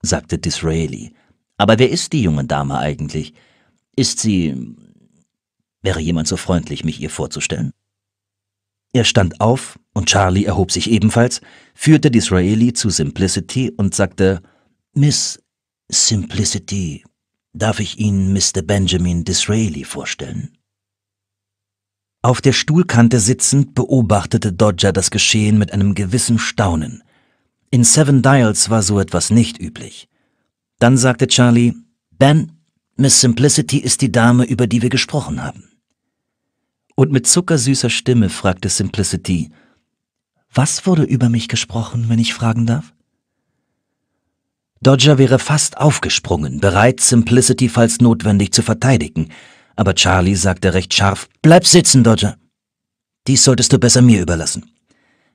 sagte Disraeli. Aber wer ist die junge Dame eigentlich? Ist sie. Wäre jemand so freundlich, mich ihr vorzustellen? Er stand auf und Charlie erhob sich ebenfalls, führte Disraeli zu Simplicity und sagte, Miss Simplicity, darf ich Ihnen Mr. Benjamin Disraeli vorstellen? Auf der Stuhlkante sitzend beobachtete Dodger das Geschehen mit einem gewissen Staunen. In Seven Dials war so etwas nicht üblich. Dann sagte Charlie, Ben, Miss Simplicity ist die Dame, über die wir gesprochen haben und mit zuckersüßer Stimme fragte Simplicity, was wurde über mich gesprochen, wenn ich fragen darf? Dodger wäre fast aufgesprungen, bereit, Simplicity falls notwendig zu verteidigen, aber Charlie sagte recht scharf, Bleib sitzen, Dodger. Dies solltest du besser mir überlassen.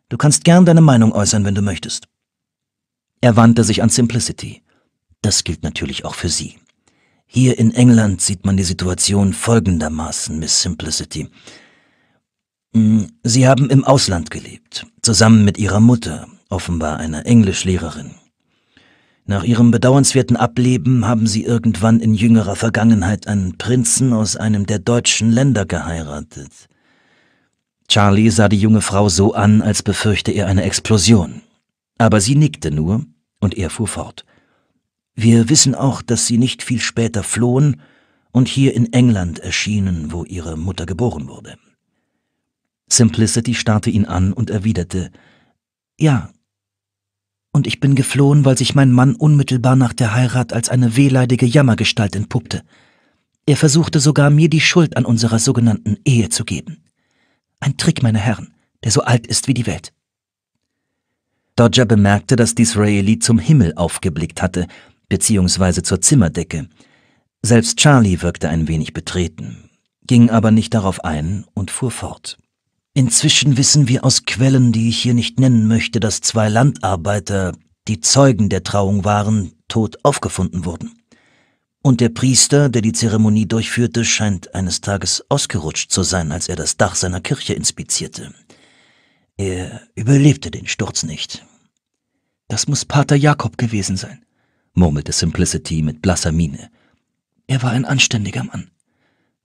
Du kannst gern deine Meinung äußern, wenn du möchtest. Er wandte sich an Simplicity. Das gilt natürlich auch für sie. Hier in England sieht man die Situation folgendermaßen, Miss Simplicity. Mm, sie haben im Ausland gelebt, zusammen mit Ihrer Mutter, offenbar einer Englischlehrerin. Nach ihrem bedauernswerten Ableben haben sie irgendwann in jüngerer Vergangenheit einen Prinzen aus einem der deutschen Länder geheiratet. Charlie sah die junge Frau so an, als befürchte er eine Explosion. Aber sie nickte nur, und er fuhr fort. Wir wissen auch, dass sie nicht viel später flohen und hier in England erschienen, wo ihre Mutter geboren wurde. Simplicity starrte ihn an und erwiderte Ja. Und ich bin geflohen, weil sich mein Mann unmittelbar nach der Heirat als eine wehleidige Jammergestalt entpuppte. Er versuchte sogar, mir die Schuld an unserer sogenannten Ehe zu geben. Ein Trick, meine Herren, der so alt ist wie die Welt. Dodger bemerkte, dass Disraeli zum Himmel aufgeblickt hatte, bzw. zur Zimmerdecke. Selbst Charlie wirkte ein wenig betreten, ging aber nicht darauf ein und fuhr fort. Inzwischen wissen wir aus Quellen, die ich hier nicht nennen möchte, dass zwei Landarbeiter, die Zeugen der Trauung waren, tot aufgefunden wurden. Und der Priester, der die Zeremonie durchführte, scheint eines Tages ausgerutscht zu sein, als er das Dach seiner Kirche inspizierte. Er überlebte den Sturz nicht. Das muss Pater Jakob gewesen sein murmelte Simplicity mit blasser Miene. Er war ein anständiger Mann.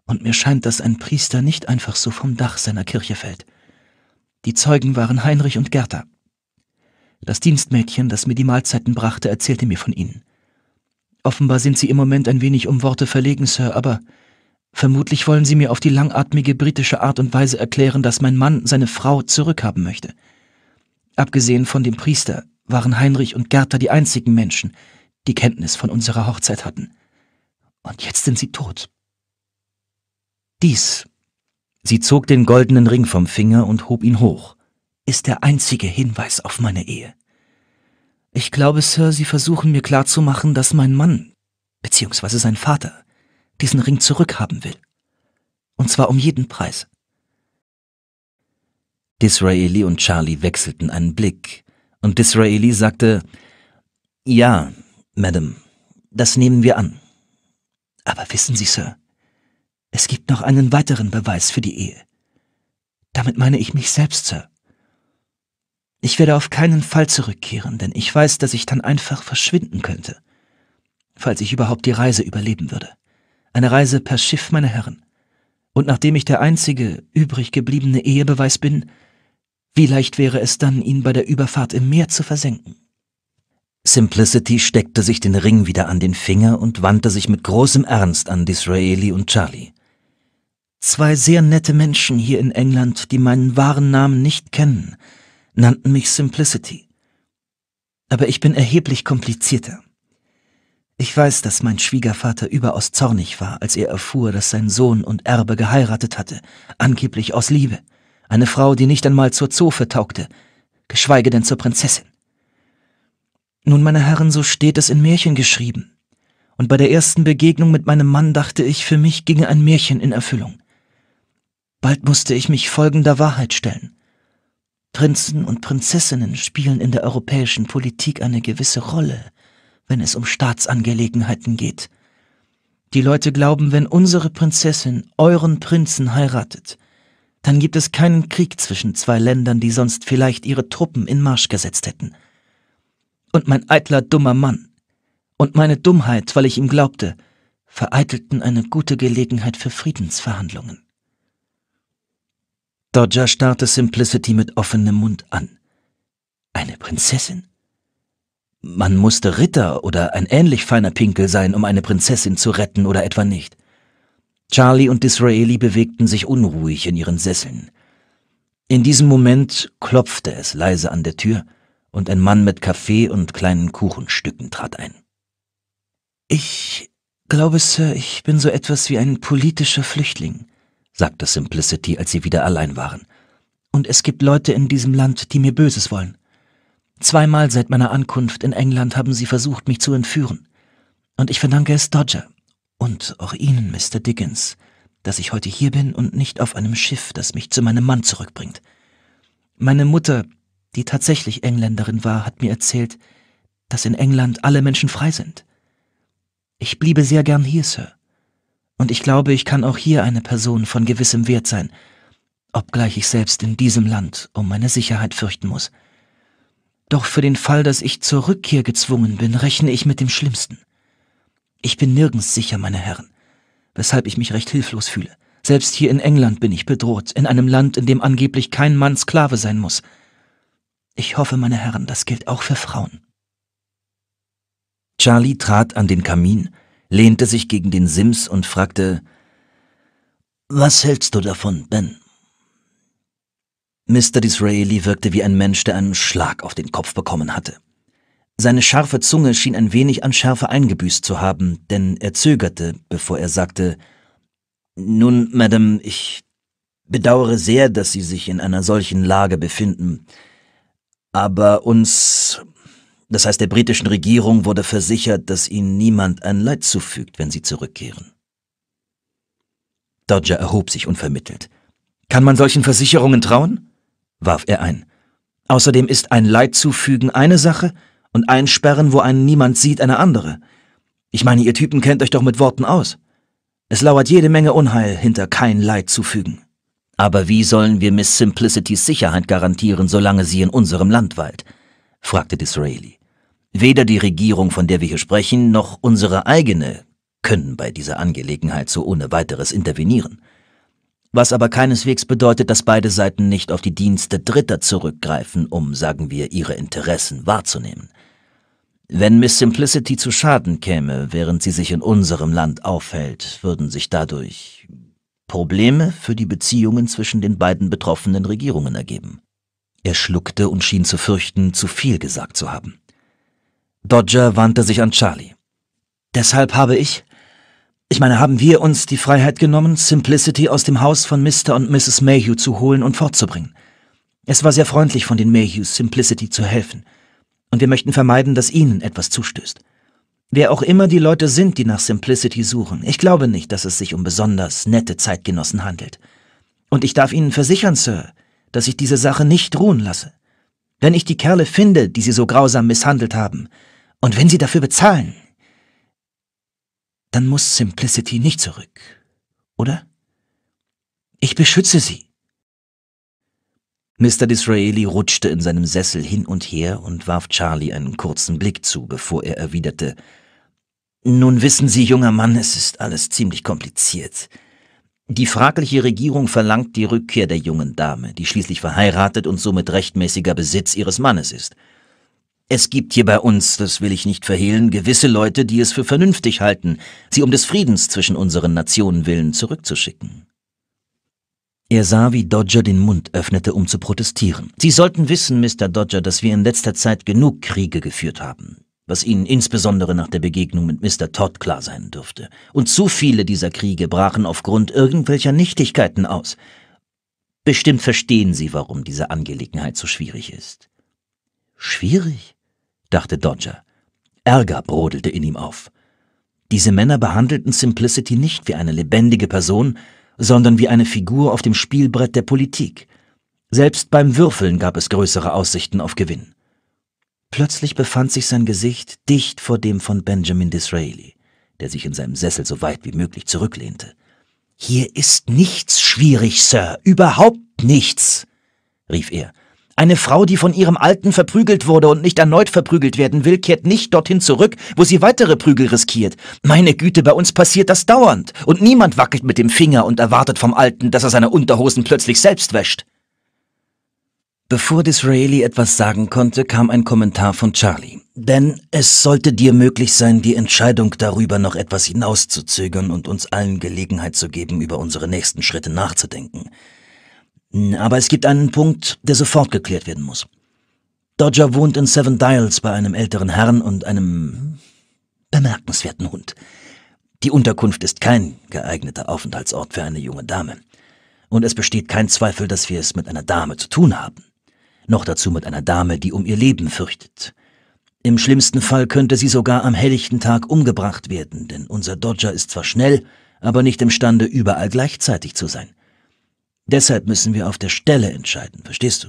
Und mir scheint, dass ein Priester nicht einfach so vom Dach seiner Kirche fällt. Die Zeugen waren Heinrich und Gerda. Das Dienstmädchen, das mir die Mahlzeiten brachte, erzählte mir von ihnen. Offenbar sind Sie im Moment ein wenig um Worte verlegen, Sir, aber vermutlich wollen Sie mir auf die langatmige britische Art und Weise erklären, dass mein Mann seine Frau zurückhaben möchte. Abgesehen von dem Priester waren Heinrich und Gerda die einzigen Menschen, die Kenntnis von unserer Hochzeit hatten. Und jetzt sind sie tot. Dies. Sie zog den goldenen Ring vom Finger und hob ihn hoch. Ist der einzige Hinweis auf meine Ehe. Ich glaube, Sir, Sie versuchen mir klarzumachen, dass mein Mann, beziehungsweise sein Vater, diesen Ring zurückhaben will. Und zwar um jeden Preis. Disraeli und Charlie wechselten einen Blick, und Disraeli sagte, ja, Madam, das nehmen wir an. Aber wissen Sie, Sir, es gibt noch einen weiteren Beweis für die Ehe. Damit meine ich mich selbst, Sir. Ich werde auf keinen Fall zurückkehren, denn ich weiß, dass ich dann einfach verschwinden könnte, falls ich überhaupt die Reise überleben würde. Eine Reise per Schiff, meine Herren. Und nachdem ich der einzige übrig gebliebene Ehebeweis bin, wie leicht wäre es dann, ihn bei der Überfahrt im Meer zu versenken? Simplicity steckte sich den Ring wieder an den Finger und wandte sich mit großem Ernst an Disraeli und Charlie. Zwei sehr nette Menschen hier in England, die meinen wahren Namen nicht kennen, nannten mich Simplicity. Aber ich bin erheblich komplizierter. Ich weiß, dass mein Schwiegervater überaus zornig war, als er erfuhr, dass sein Sohn und Erbe geheiratet hatte, angeblich aus Liebe, eine Frau, die nicht einmal zur Zofe taugte, geschweige denn zur Prinzessin. Nun, meine Herren, so steht es in Märchen geschrieben. Und bei der ersten Begegnung mit meinem Mann dachte ich, für mich ginge ein Märchen in Erfüllung. Bald musste ich mich folgender Wahrheit stellen. Prinzen und Prinzessinnen spielen in der europäischen Politik eine gewisse Rolle, wenn es um Staatsangelegenheiten geht. Die Leute glauben, wenn unsere Prinzessin euren Prinzen heiratet, dann gibt es keinen Krieg zwischen zwei Ländern, die sonst vielleicht ihre Truppen in Marsch gesetzt hätten und mein eitler, dummer Mann und meine Dummheit, weil ich ihm glaubte, vereitelten eine gute Gelegenheit für Friedensverhandlungen. Dodger starrte Simplicity mit offenem Mund an. Eine Prinzessin? Man musste Ritter oder ein ähnlich feiner Pinkel sein, um eine Prinzessin zu retten oder etwa nicht. Charlie und Disraeli bewegten sich unruhig in ihren Sesseln. In diesem Moment klopfte es leise an der Tür, und ein Mann mit Kaffee und kleinen Kuchenstücken trat ein. Ich glaube, Sir, ich bin so etwas wie ein politischer Flüchtling, sagte Simplicity, als sie wieder allein waren. Und es gibt Leute in diesem Land, die mir Böses wollen. Zweimal seit meiner Ankunft in England haben sie versucht, mich zu entführen. Und ich verdanke es Dodger und auch Ihnen, Mr. Dickens, dass ich heute hier bin und nicht auf einem Schiff, das mich zu meinem Mann zurückbringt. Meine Mutter die tatsächlich Engländerin war, hat mir erzählt, dass in England alle Menschen frei sind. Ich bliebe sehr gern hier, Sir. Und ich glaube, ich kann auch hier eine Person von gewissem Wert sein, obgleich ich selbst in diesem Land um meine Sicherheit fürchten muss. Doch für den Fall, dass ich zur Rückkehr gezwungen bin, rechne ich mit dem Schlimmsten. Ich bin nirgends sicher, meine Herren, weshalb ich mich recht hilflos fühle. Selbst hier in England bin ich bedroht, in einem Land, in dem angeblich kein Mann Sklave sein muss. Ich hoffe, meine Herren, das gilt auch für Frauen. Charlie trat an den Kamin, lehnte sich gegen den Sims und fragte Was hältst du davon, Ben? Mr. Disraeli wirkte wie ein Mensch, der einen Schlag auf den Kopf bekommen hatte. Seine scharfe Zunge schien ein wenig an Schärfe eingebüßt zu haben, denn er zögerte, bevor er sagte Nun, Madame, ich bedauere sehr, dass Sie sich in einer solchen Lage befinden. Aber uns, das heißt der britischen Regierung, wurde versichert, dass ihnen niemand ein Leid zufügt, wenn sie zurückkehren. Dodger erhob sich unvermittelt. Kann man solchen Versicherungen trauen? warf er ein. Außerdem ist ein Leid zufügen eine Sache und einsperren, wo einen niemand sieht, eine andere. Ich meine, ihr Typen kennt euch doch mit Worten aus. Es lauert jede Menge Unheil hinter kein Leid zufügen. Aber wie sollen wir Miss Simplicity's Sicherheit garantieren, solange sie in unserem Land weilt? fragte Disraeli. Weder die Regierung, von der wir hier sprechen, noch unsere eigene können bei dieser Angelegenheit so ohne weiteres intervenieren. Was aber keineswegs bedeutet, dass beide Seiten nicht auf die Dienste Dritter zurückgreifen, um, sagen wir, ihre Interessen wahrzunehmen. Wenn Miss Simplicity zu Schaden käme, während sie sich in unserem Land aufhält, würden sich dadurch Probleme für die Beziehungen zwischen den beiden betroffenen Regierungen ergeben. Er schluckte und schien zu fürchten, zu viel gesagt zu haben. Dodger wandte sich an Charlie. Deshalb habe ich, ich meine, haben wir uns die Freiheit genommen, Simplicity aus dem Haus von Mr. und Mrs. Mayhew zu holen und fortzubringen. Es war sehr freundlich von den Mayhews, Simplicity zu helfen. Und wir möchten vermeiden, dass ihnen etwas zustößt. Wer auch immer die Leute sind, die nach Simplicity suchen, ich glaube nicht, dass es sich um besonders nette Zeitgenossen handelt. Und ich darf Ihnen versichern, Sir, dass ich diese Sache nicht ruhen lasse. Wenn ich die Kerle finde, die Sie so grausam misshandelt haben, und wenn Sie dafür bezahlen, dann muss Simplicity nicht zurück, oder? Ich beschütze Sie. Mr. Disraeli rutschte in seinem Sessel hin und her und warf Charlie einen kurzen Blick zu, bevor er erwiderte, nun wissen Sie, junger Mann, es ist alles ziemlich kompliziert. Die fragliche Regierung verlangt die Rückkehr der jungen Dame, die schließlich verheiratet und somit rechtmäßiger Besitz ihres Mannes ist. Es gibt hier bei uns, das will ich nicht verhehlen, gewisse Leute, die es für vernünftig halten, sie um des Friedens zwischen unseren Nationen willen zurückzuschicken. Er sah, wie Dodger den Mund öffnete, um zu protestieren. Sie sollten wissen, Mr. Dodger, dass wir in letzter Zeit genug Kriege geführt haben was ihnen insbesondere nach der Begegnung mit Mr. Todd klar sein dürfte. Und zu viele dieser Kriege brachen aufgrund irgendwelcher Nichtigkeiten aus. Bestimmt verstehen Sie, warum diese Angelegenheit so schwierig ist. Schwierig? dachte Dodger. Ärger brodelte in ihm auf. Diese Männer behandelten Simplicity nicht wie eine lebendige Person, sondern wie eine Figur auf dem Spielbrett der Politik. Selbst beim Würfeln gab es größere Aussichten auf Gewinn. Plötzlich befand sich sein Gesicht dicht vor dem von Benjamin Disraeli, der sich in seinem Sessel so weit wie möglich zurücklehnte. Hier ist nichts schwierig, Sir, überhaupt nichts, rief er. Eine Frau, die von ihrem Alten verprügelt wurde und nicht erneut verprügelt werden will, kehrt nicht dorthin zurück, wo sie weitere Prügel riskiert. Meine Güte, bei uns passiert das dauernd, und niemand wackelt mit dem Finger und erwartet vom Alten, dass er seine Unterhosen plötzlich selbst wäscht. Bevor Disraeli etwas sagen konnte, kam ein Kommentar von Charlie. Denn es sollte dir möglich sein, die Entscheidung darüber noch etwas hinauszuzögern und uns allen Gelegenheit zu geben, über unsere nächsten Schritte nachzudenken. Aber es gibt einen Punkt, der sofort geklärt werden muss. Dodger wohnt in Seven Dials bei einem älteren Herrn und einem bemerkenswerten Hund. Die Unterkunft ist kein geeigneter Aufenthaltsort für eine junge Dame. Und es besteht kein Zweifel, dass wir es mit einer Dame zu tun haben noch dazu mit einer Dame, die um ihr Leben fürchtet. Im schlimmsten Fall könnte sie sogar am helllichten Tag umgebracht werden, denn unser Dodger ist zwar schnell, aber nicht imstande, überall gleichzeitig zu sein. Deshalb müssen wir auf der Stelle entscheiden, verstehst du?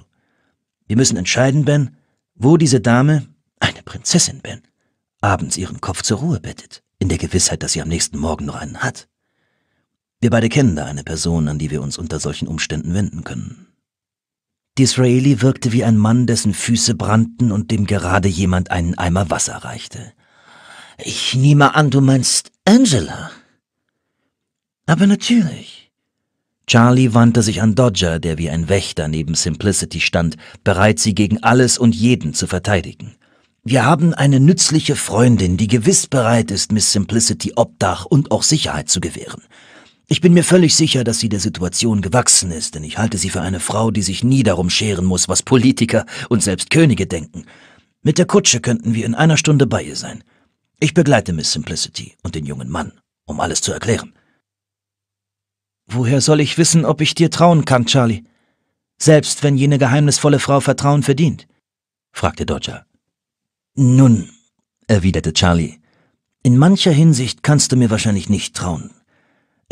Wir müssen entscheiden, Ben, wo diese Dame, eine Prinzessin, Ben, abends ihren Kopf zur Ruhe bettet, in der Gewissheit, dass sie am nächsten Morgen noch einen hat. Wir beide kennen da eine Person, an die wir uns unter solchen Umständen wenden können. Disraeli wirkte wie ein Mann, dessen Füße brannten und dem gerade jemand einen Eimer Wasser reichte. Ich nehme an, du meinst Angela. Aber natürlich. Charlie wandte sich an Dodger, der wie ein Wächter neben Simplicity stand, bereit, sie gegen alles und jeden zu verteidigen. Wir haben eine nützliche Freundin, die gewiss bereit ist, Miss Simplicity Obdach und auch Sicherheit zu gewähren. Ich bin mir völlig sicher, dass sie der Situation gewachsen ist, denn ich halte sie für eine Frau, die sich nie darum scheren muss, was Politiker und selbst Könige denken. Mit der Kutsche könnten wir in einer Stunde bei ihr sein. Ich begleite Miss Simplicity und den jungen Mann, um alles zu erklären. Woher soll ich wissen, ob ich dir trauen kann, Charlie? Selbst wenn jene geheimnisvolle Frau Vertrauen verdient? fragte Dodger. Nun, erwiderte Charlie, in mancher Hinsicht kannst du mir wahrscheinlich nicht trauen.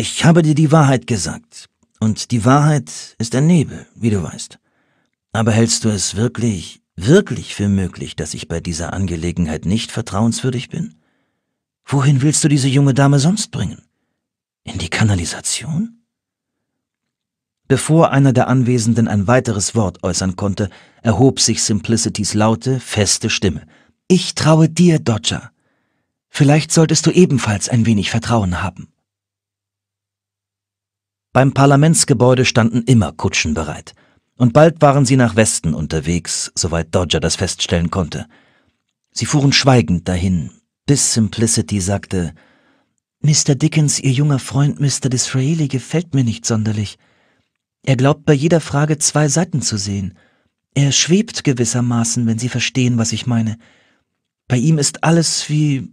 Ich habe dir die Wahrheit gesagt. Und die Wahrheit ist ein Nebel, wie du weißt. Aber hältst du es wirklich, wirklich für möglich, dass ich bei dieser Angelegenheit nicht vertrauenswürdig bin? Wohin willst du diese junge Dame sonst bringen? In die Kanalisation? Bevor einer der Anwesenden ein weiteres Wort äußern konnte, erhob sich Simplicities laute, feste Stimme. Ich traue dir, Dodger. Vielleicht solltest du ebenfalls ein wenig Vertrauen haben. Beim Parlamentsgebäude standen immer Kutschen bereit. Und bald waren sie nach Westen unterwegs, soweit Dodger das feststellen konnte. Sie fuhren schweigend dahin, bis Simplicity sagte, Mr. Dickens, Ihr junger Freund Mr. Disraeli gefällt mir nicht sonderlich. Er glaubt bei jeder Frage zwei Seiten zu sehen. Er schwebt gewissermaßen, wenn Sie verstehen, was ich meine. Bei ihm ist alles wie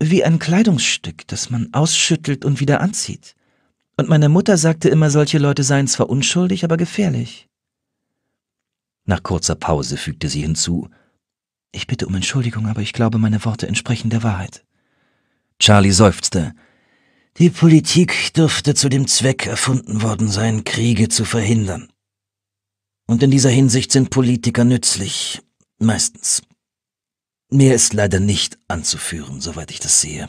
wie ein Kleidungsstück, das man ausschüttelt und wieder anzieht. Und meine Mutter sagte immer, solche Leute seien zwar unschuldig, aber gefährlich. Nach kurzer Pause fügte sie hinzu, ich bitte um Entschuldigung, aber ich glaube, meine Worte entsprechen der Wahrheit. Charlie seufzte. Die Politik dürfte zu dem Zweck erfunden worden sein, Kriege zu verhindern. Und in dieser Hinsicht sind Politiker nützlich, meistens. Mehr ist leider nicht anzuführen, soweit ich das sehe.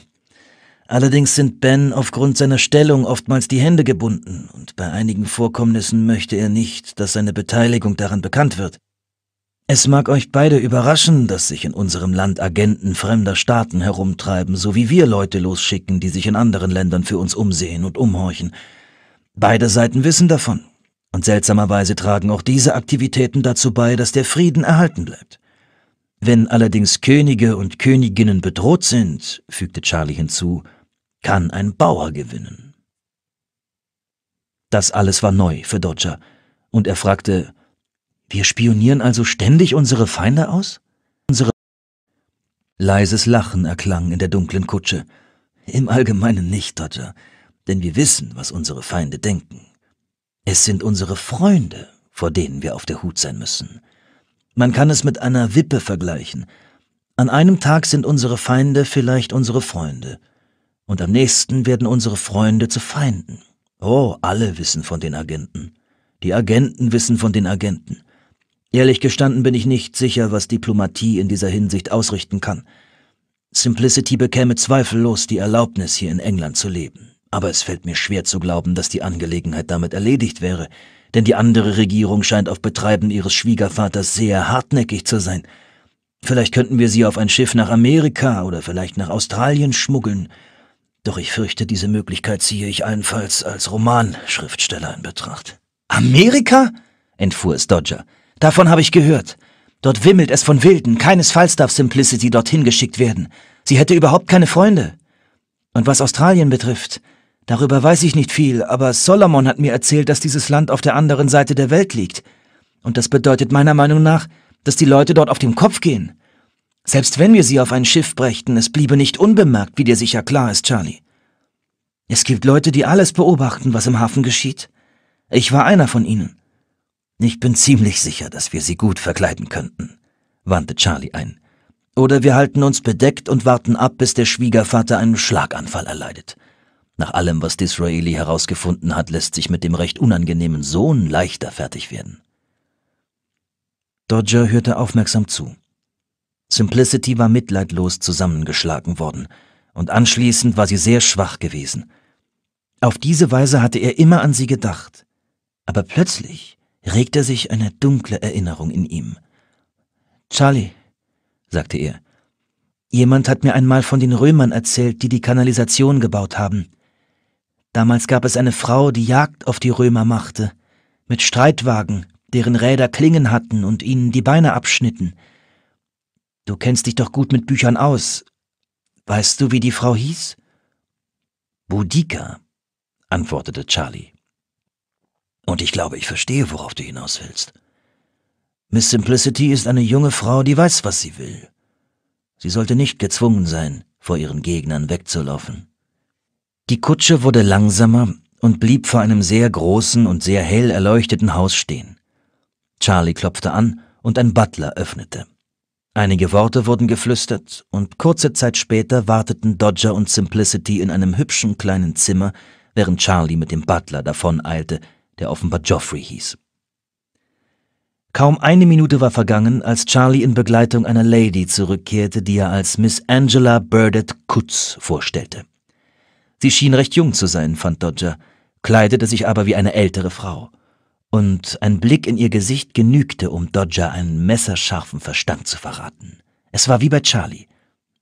Allerdings sind Ben aufgrund seiner Stellung oftmals die Hände gebunden und bei einigen Vorkommnissen möchte er nicht, dass seine Beteiligung daran bekannt wird. Es mag euch beide überraschen, dass sich in unserem Land Agenten fremder Staaten herumtreiben, so wie wir Leute losschicken, die sich in anderen Ländern für uns umsehen und umhorchen. Beide Seiten wissen davon. Und seltsamerweise tragen auch diese Aktivitäten dazu bei, dass der Frieden erhalten bleibt. Wenn allerdings Könige und Königinnen bedroht sind, fügte Charlie hinzu, kann ein Bauer gewinnen. Das alles war neu für Dodger, und er fragte, wir spionieren also ständig unsere Feinde aus? Unsere Leises Lachen erklang in der dunklen Kutsche. Im Allgemeinen nicht, Dodger, denn wir wissen, was unsere Feinde denken. Es sind unsere Freunde, vor denen wir auf der Hut sein müssen. Man kann es mit einer Wippe vergleichen. An einem Tag sind unsere Feinde vielleicht unsere Freunde, und am nächsten werden unsere Freunde zu Feinden. Oh, alle wissen von den Agenten. Die Agenten wissen von den Agenten. Ehrlich gestanden bin ich nicht sicher, was Diplomatie in dieser Hinsicht ausrichten kann. Simplicity bekäme zweifellos die Erlaubnis, hier in England zu leben. Aber es fällt mir schwer zu glauben, dass die Angelegenheit damit erledigt wäre, denn die andere Regierung scheint auf Betreiben ihres Schwiegervaters sehr hartnäckig zu sein. Vielleicht könnten wir sie auf ein Schiff nach Amerika oder vielleicht nach Australien schmuggeln, doch ich fürchte, diese Möglichkeit ziehe ich allenfalls als Romanschriftsteller in Betracht. Amerika? entfuhr es Dodger. Davon habe ich gehört. Dort wimmelt es von Wilden. Keinesfalls darf Simplicity dorthin geschickt werden. Sie hätte überhaupt keine Freunde. Und was Australien betrifft, darüber weiß ich nicht viel, aber Solomon hat mir erzählt, dass dieses Land auf der anderen Seite der Welt liegt. Und das bedeutet meiner Meinung nach, dass die Leute dort auf dem Kopf gehen. Selbst wenn wir sie auf ein Schiff brächten, es bliebe nicht unbemerkt, wie dir sicher klar ist, Charlie. Es gibt Leute, die alles beobachten, was im Hafen geschieht. Ich war einer von ihnen. Ich bin ziemlich sicher, dass wir sie gut verkleiden könnten, wandte Charlie ein. Oder wir halten uns bedeckt und warten ab, bis der Schwiegervater einen Schlaganfall erleidet. Nach allem, was Disraeli herausgefunden hat, lässt sich mit dem recht unangenehmen Sohn leichter fertig werden. Dodger hörte aufmerksam zu. Simplicity war mitleidlos zusammengeschlagen worden, und anschließend war sie sehr schwach gewesen. Auf diese Weise hatte er immer an sie gedacht, aber plötzlich regte sich eine dunkle Erinnerung in ihm. Charlie, sagte er, jemand hat mir einmal von den Römern erzählt, die die Kanalisation gebaut haben. Damals gab es eine Frau, die Jagd auf die Römer machte, mit Streitwagen, deren Räder Klingen hatten und ihnen die Beine abschnitten. Du kennst dich doch gut mit Büchern aus. Weißt du, wie die Frau hieß? Boudica, antwortete Charlie. Und ich glaube, ich verstehe, worauf du hinaus willst. Miss Simplicity ist eine junge Frau, die weiß, was sie will. Sie sollte nicht gezwungen sein, vor ihren Gegnern wegzulaufen. Die Kutsche wurde langsamer und blieb vor einem sehr großen und sehr hell erleuchteten Haus stehen. Charlie klopfte an und ein Butler öffnete. Einige Worte wurden geflüstert, und kurze Zeit später warteten Dodger und Simplicity in einem hübschen kleinen Zimmer, während Charlie mit dem Butler davoneilte, der offenbar Geoffrey hieß. Kaum eine Minute war vergangen, als Charlie in Begleitung einer Lady zurückkehrte, die er als Miss Angela Burdett Kutz vorstellte. Sie schien recht jung zu sein, fand Dodger, kleidete sich aber wie eine ältere Frau und ein Blick in ihr Gesicht genügte, um Dodger einen messerscharfen Verstand zu verraten. Es war wie bei Charlie.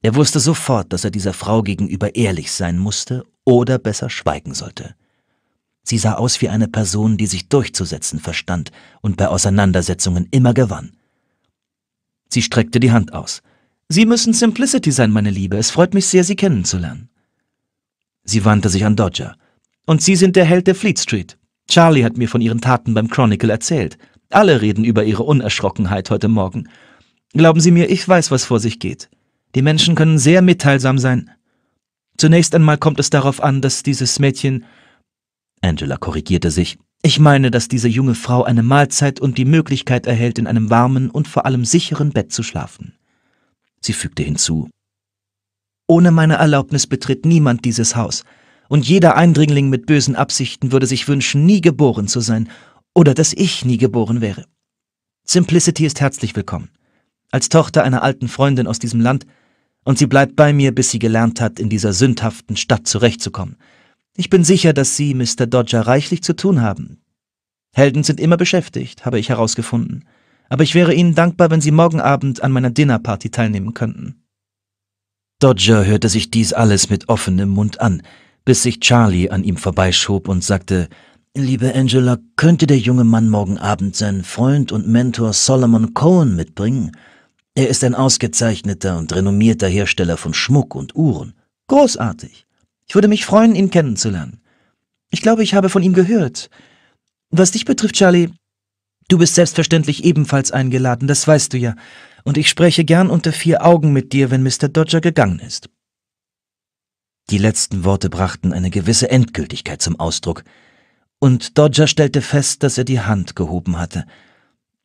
Er wusste sofort, dass er dieser Frau gegenüber ehrlich sein musste oder besser schweigen sollte. Sie sah aus wie eine Person, die sich durchzusetzen verstand und bei Auseinandersetzungen immer gewann. Sie streckte die Hand aus. Sie müssen Simplicity sein, meine Liebe. Es freut mich sehr, Sie kennenzulernen. Sie wandte sich an Dodger. Und Sie sind der Held der Fleet Street. Charlie hat mir von ihren Taten beim Chronicle erzählt. Alle reden über ihre Unerschrockenheit heute Morgen. Glauben Sie mir, ich weiß, was vor sich geht. Die Menschen können sehr mitteilsam sein. Zunächst einmal kommt es darauf an, dass dieses Mädchen. Angela korrigierte sich. Ich meine, dass diese junge Frau eine Mahlzeit und die Möglichkeit erhält, in einem warmen und vor allem sicheren Bett zu schlafen. Sie fügte hinzu. Ohne meine Erlaubnis betritt niemand dieses Haus und jeder Eindringling mit bösen Absichten würde sich wünschen, nie geboren zu sein oder dass ich nie geboren wäre. Simplicity ist herzlich willkommen, als Tochter einer alten Freundin aus diesem Land, und sie bleibt bei mir, bis sie gelernt hat, in dieser sündhaften Stadt zurechtzukommen. Ich bin sicher, dass Sie, Mr. Dodger, reichlich zu tun haben. Helden sind immer beschäftigt, habe ich herausgefunden. Aber ich wäre Ihnen dankbar, wenn Sie morgen Abend an meiner Dinnerparty teilnehmen könnten. Dodger hörte sich dies alles mit offenem Mund an, bis sich Charlie an ihm vorbeischob und sagte, Liebe Angela, könnte der junge Mann morgen Abend seinen Freund und Mentor Solomon Cohen mitbringen? Er ist ein ausgezeichneter und renommierter Hersteller von Schmuck und Uhren. Großartig. Ich würde mich freuen, ihn kennenzulernen. Ich glaube, ich habe von ihm gehört. Was dich betrifft, Charlie, du bist selbstverständlich ebenfalls eingeladen, das weißt du ja, und ich spreche gern unter vier Augen mit dir, wenn Mr. Dodger gegangen ist. Die letzten Worte brachten eine gewisse Endgültigkeit zum Ausdruck, und Dodger stellte fest, dass er die Hand gehoben hatte.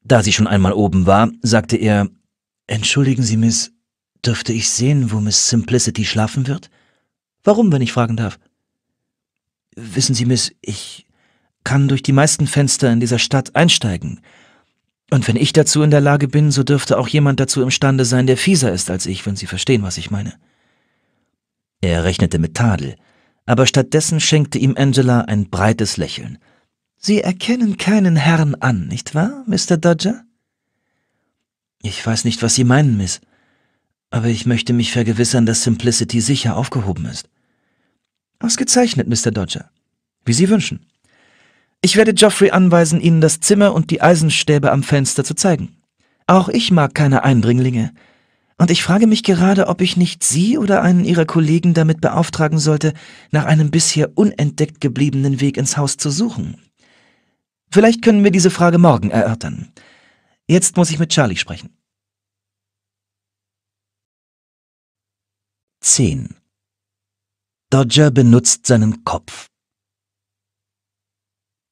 Da sie schon einmal oben war, sagte er Entschuldigen Sie, Miss, dürfte ich sehen, wo Miss Simplicity schlafen wird? Warum, wenn ich fragen darf? Wissen Sie, Miss, ich kann durch die meisten Fenster in dieser Stadt einsteigen. Und wenn ich dazu in der Lage bin, so dürfte auch jemand dazu imstande sein, der fieser ist als ich, wenn Sie verstehen, was ich meine. Er rechnete mit Tadel, aber stattdessen schenkte ihm Angela ein breites Lächeln. Sie erkennen keinen Herrn an, nicht wahr, Mr. Dodger? Ich weiß nicht, was Sie meinen, Miss, aber ich möchte mich vergewissern, dass Simplicity sicher aufgehoben ist. Ausgezeichnet, Mr. Dodger. Wie Sie wünschen. Ich werde Geoffrey anweisen, Ihnen das Zimmer und die Eisenstäbe am Fenster zu zeigen. Auch ich mag keine Eindringlinge. Und ich frage mich gerade, ob ich nicht Sie oder einen Ihrer Kollegen damit beauftragen sollte, nach einem bisher unentdeckt gebliebenen Weg ins Haus zu suchen. Vielleicht können wir diese Frage morgen erörtern. Jetzt muss ich mit Charlie sprechen. 10. Dodger benutzt seinen Kopf.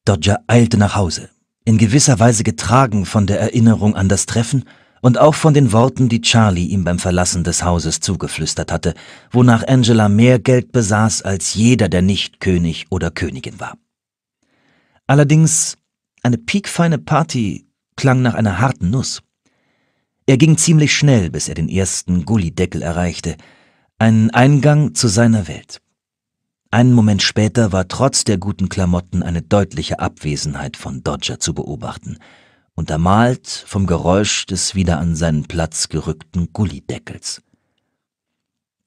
Dodger eilte nach Hause, in gewisser Weise getragen von der Erinnerung an das Treffen und auch von den Worten, die Charlie ihm beim Verlassen des Hauses zugeflüstert hatte, wonach Angela mehr Geld besaß als jeder, der nicht König oder Königin war. Allerdings, eine piekfeine Party klang nach einer harten Nuss. Er ging ziemlich schnell, bis er den ersten Gullideckel erreichte, einen Eingang zu seiner Welt. Einen Moment später war trotz der guten Klamotten eine deutliche Abwesenheit von Dodger zu beobachten – untermalt vom Geräusch des wieder an seinen Platz gerückten Gullideckels.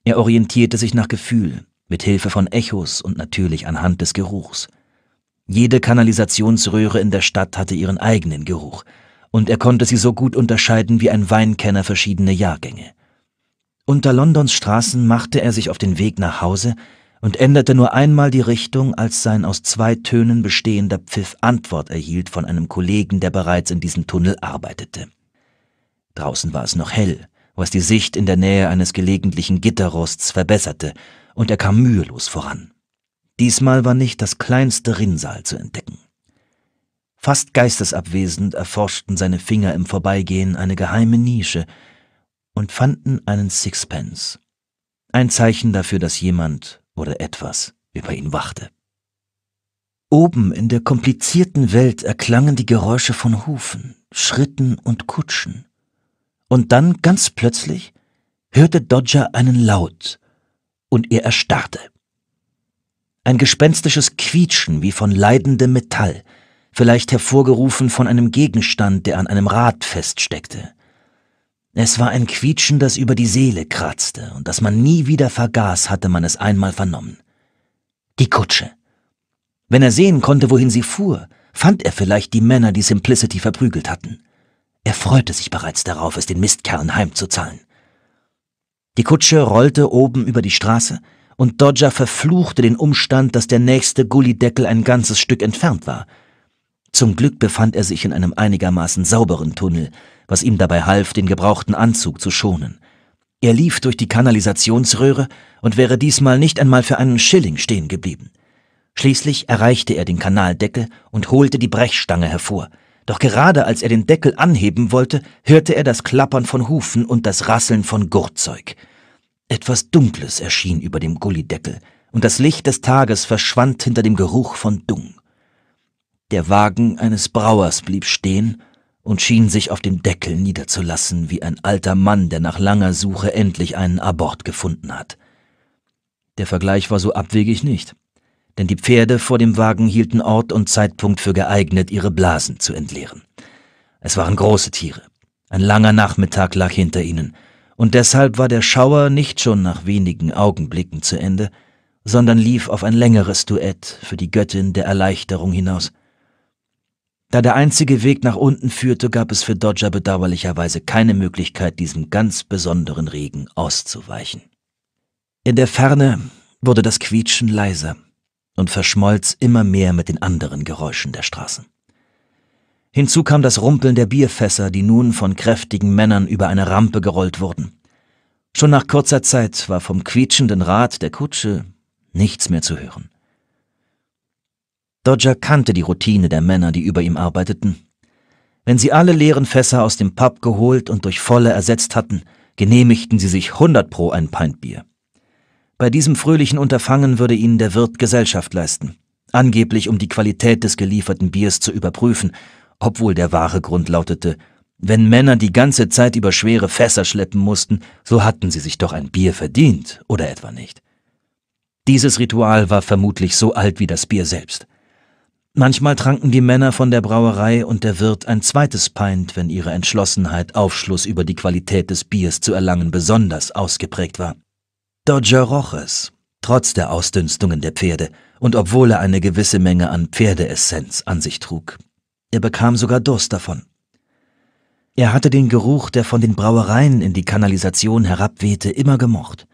Er orientierte sich nach Gefühl, mit Hilfe von Echos und natürlich anhand des Geruchs. Jede Kanalisationsröhre in der Stadt hatte ihren eigenen Geruch, und er konnte sie so gut unterscheiden wie ein Weinkenner verschiedene Jahrgänge. Unter Londons Straßen machte er sich auf den Weg nach Hause, und änderte nur einmal die Richtung, als sein aus zwei Tönen bestehender Pfiff Antwort erhielt von einem Kollegen, der bereits in diesem Tunnel arbeitete. Draußen war es noch hell, was die Sicht in der Nähe eines gelegentlichen Gitterrosts verbesserte, und er kam mühelos voran. Diesmal war nicht das kleinste Rinnsal zu entdecken. Fast geistesabwesend erforschten seine Finger im Vorbeigehen eine geheime Nische und fanden einen Sixpence. Ein Zeichen dafür, dass jemand oder etwas über ihn wachte. Oben in der komplizierten Welt erklangen die Geräusche von Hufen, Schritten und Kutschen. Und dann, ganz plötzlich, hörte Dodger einen Laut und er erstarrte. Ein gespenstisches Quietschen wie von leidendem Metall, vielleicht hervorgerufen von einem Gegenstand, der an einem Rad feststeckte. Es war ein Quietschen, das über die Seele kratzte und das man nie wieder vergaß, hatte man es einmal vernommen. Die Kutsche. Wenn er sehen konnte, wohin sie fuhr, fand er vielleicht die Männer, die Simplicity verprügelt hatten. Er freute sich bereits darauf, es den Mistkerlen heimzuzahlen. Die Kutsche rollte oben über die Straße, und Dodger verfluchte den Umstand, dass der nächste Gullideckel ein ganzes Stück entfernt war. Zum Glück befand er sich in einem einigermaßen sauberen Tunnel, was ihm dabei half, den gebrauchten Anzug zu schonen. Er lief durch die Kanalisationsröhre und wäre diesmal nicht einmal für einen Schilling stehen geblieben. Schließlich erreichte er den Kanaldeckel und holte die Brechstange hervor. Doch gerade als er den Deckel anheben wollte, hörte er das Klappern von Hufen und das Rasseln von Gurtzeug. Etwas Dunkles erschien über dem Gullideckel, und das Licht des Tages verschwand hinter dem Geruch von Dung. Der Wagen eines Brauers blieb stehen und schien sich auf dem Deckel niederzulassen wie ein alter Mann, der nach langer Suche endlich einen Abort gefunden hat. Der Vergleich war so abwegig nicht, denn die Pferde vor dem Wagen hielten Ort und Zeitpunkt für geeignet, ihre Blasen zu entleeren. Es waren große Tiere. Ein langer Nachmittag lag hinter ihnen, und deshalb war der Schauer nicht schon nach wenigen Augenblicken zu Ende, sondern lief auf ein längeres Duett für die Göttin der Erleichterung hinaus. Da der einzige Weg nach unten führte, gab es für Dodger bedauerlicherweise keine Möglichkeit, diesem ganz besonderen Regen auszuweichen. In der Ferne wurde das Quietschen leiser und verschmolz immer mehr mit den anderen Geräuschen der Straßen. Hinzu kam das Rumpeln der Bierfässer, die nun von kräftigen Männern über eine Rampe gerollt wurden. Schon nach kurzer Zeit war vom quietschenden Rad der Kutsche nichts mehr zu hören. Dodger kannte die Routine der Männer, die über ihm arbeiteten. Wenn sie alle leeren Fässer aus dem Pub geholt und durch volle ersetzt hatten, genehmigten sie sich 100 pro ein Pint Bier. Bei diesem fröhlichen Unterfangen würde ihnen der Wirt Gesellschaft leisten, angeblich um die Qualität des gelieferten Biers zu überprüfen, obwohl der wahre Grund lautete, wenn Männer die ganze Zeit über schwere Fässer schleppen mussten, so hatten sie sich doch ein Bier verdient, oder etwa nicht. Dieses Ritual war vermutlich so alt wie das Bier selbst. Manchmal tranken die Männer von der Brauerei und der Wirt ein zweites Pint, wenn ihre Entschlossenheit, Aufschluss über die Qualität des Biers zu erlangen, besonders ausgeprägt war. Dodger roch es, trotz der Ausdünstungen der Pferde und obwohl er eine gewisse Menge an Pferdeessenz an sich trug. Er bekam sogar Durst davon. Er hatte den Geruch, der von den Brauereien in die Kanalisation herabwehte, immer gemocht.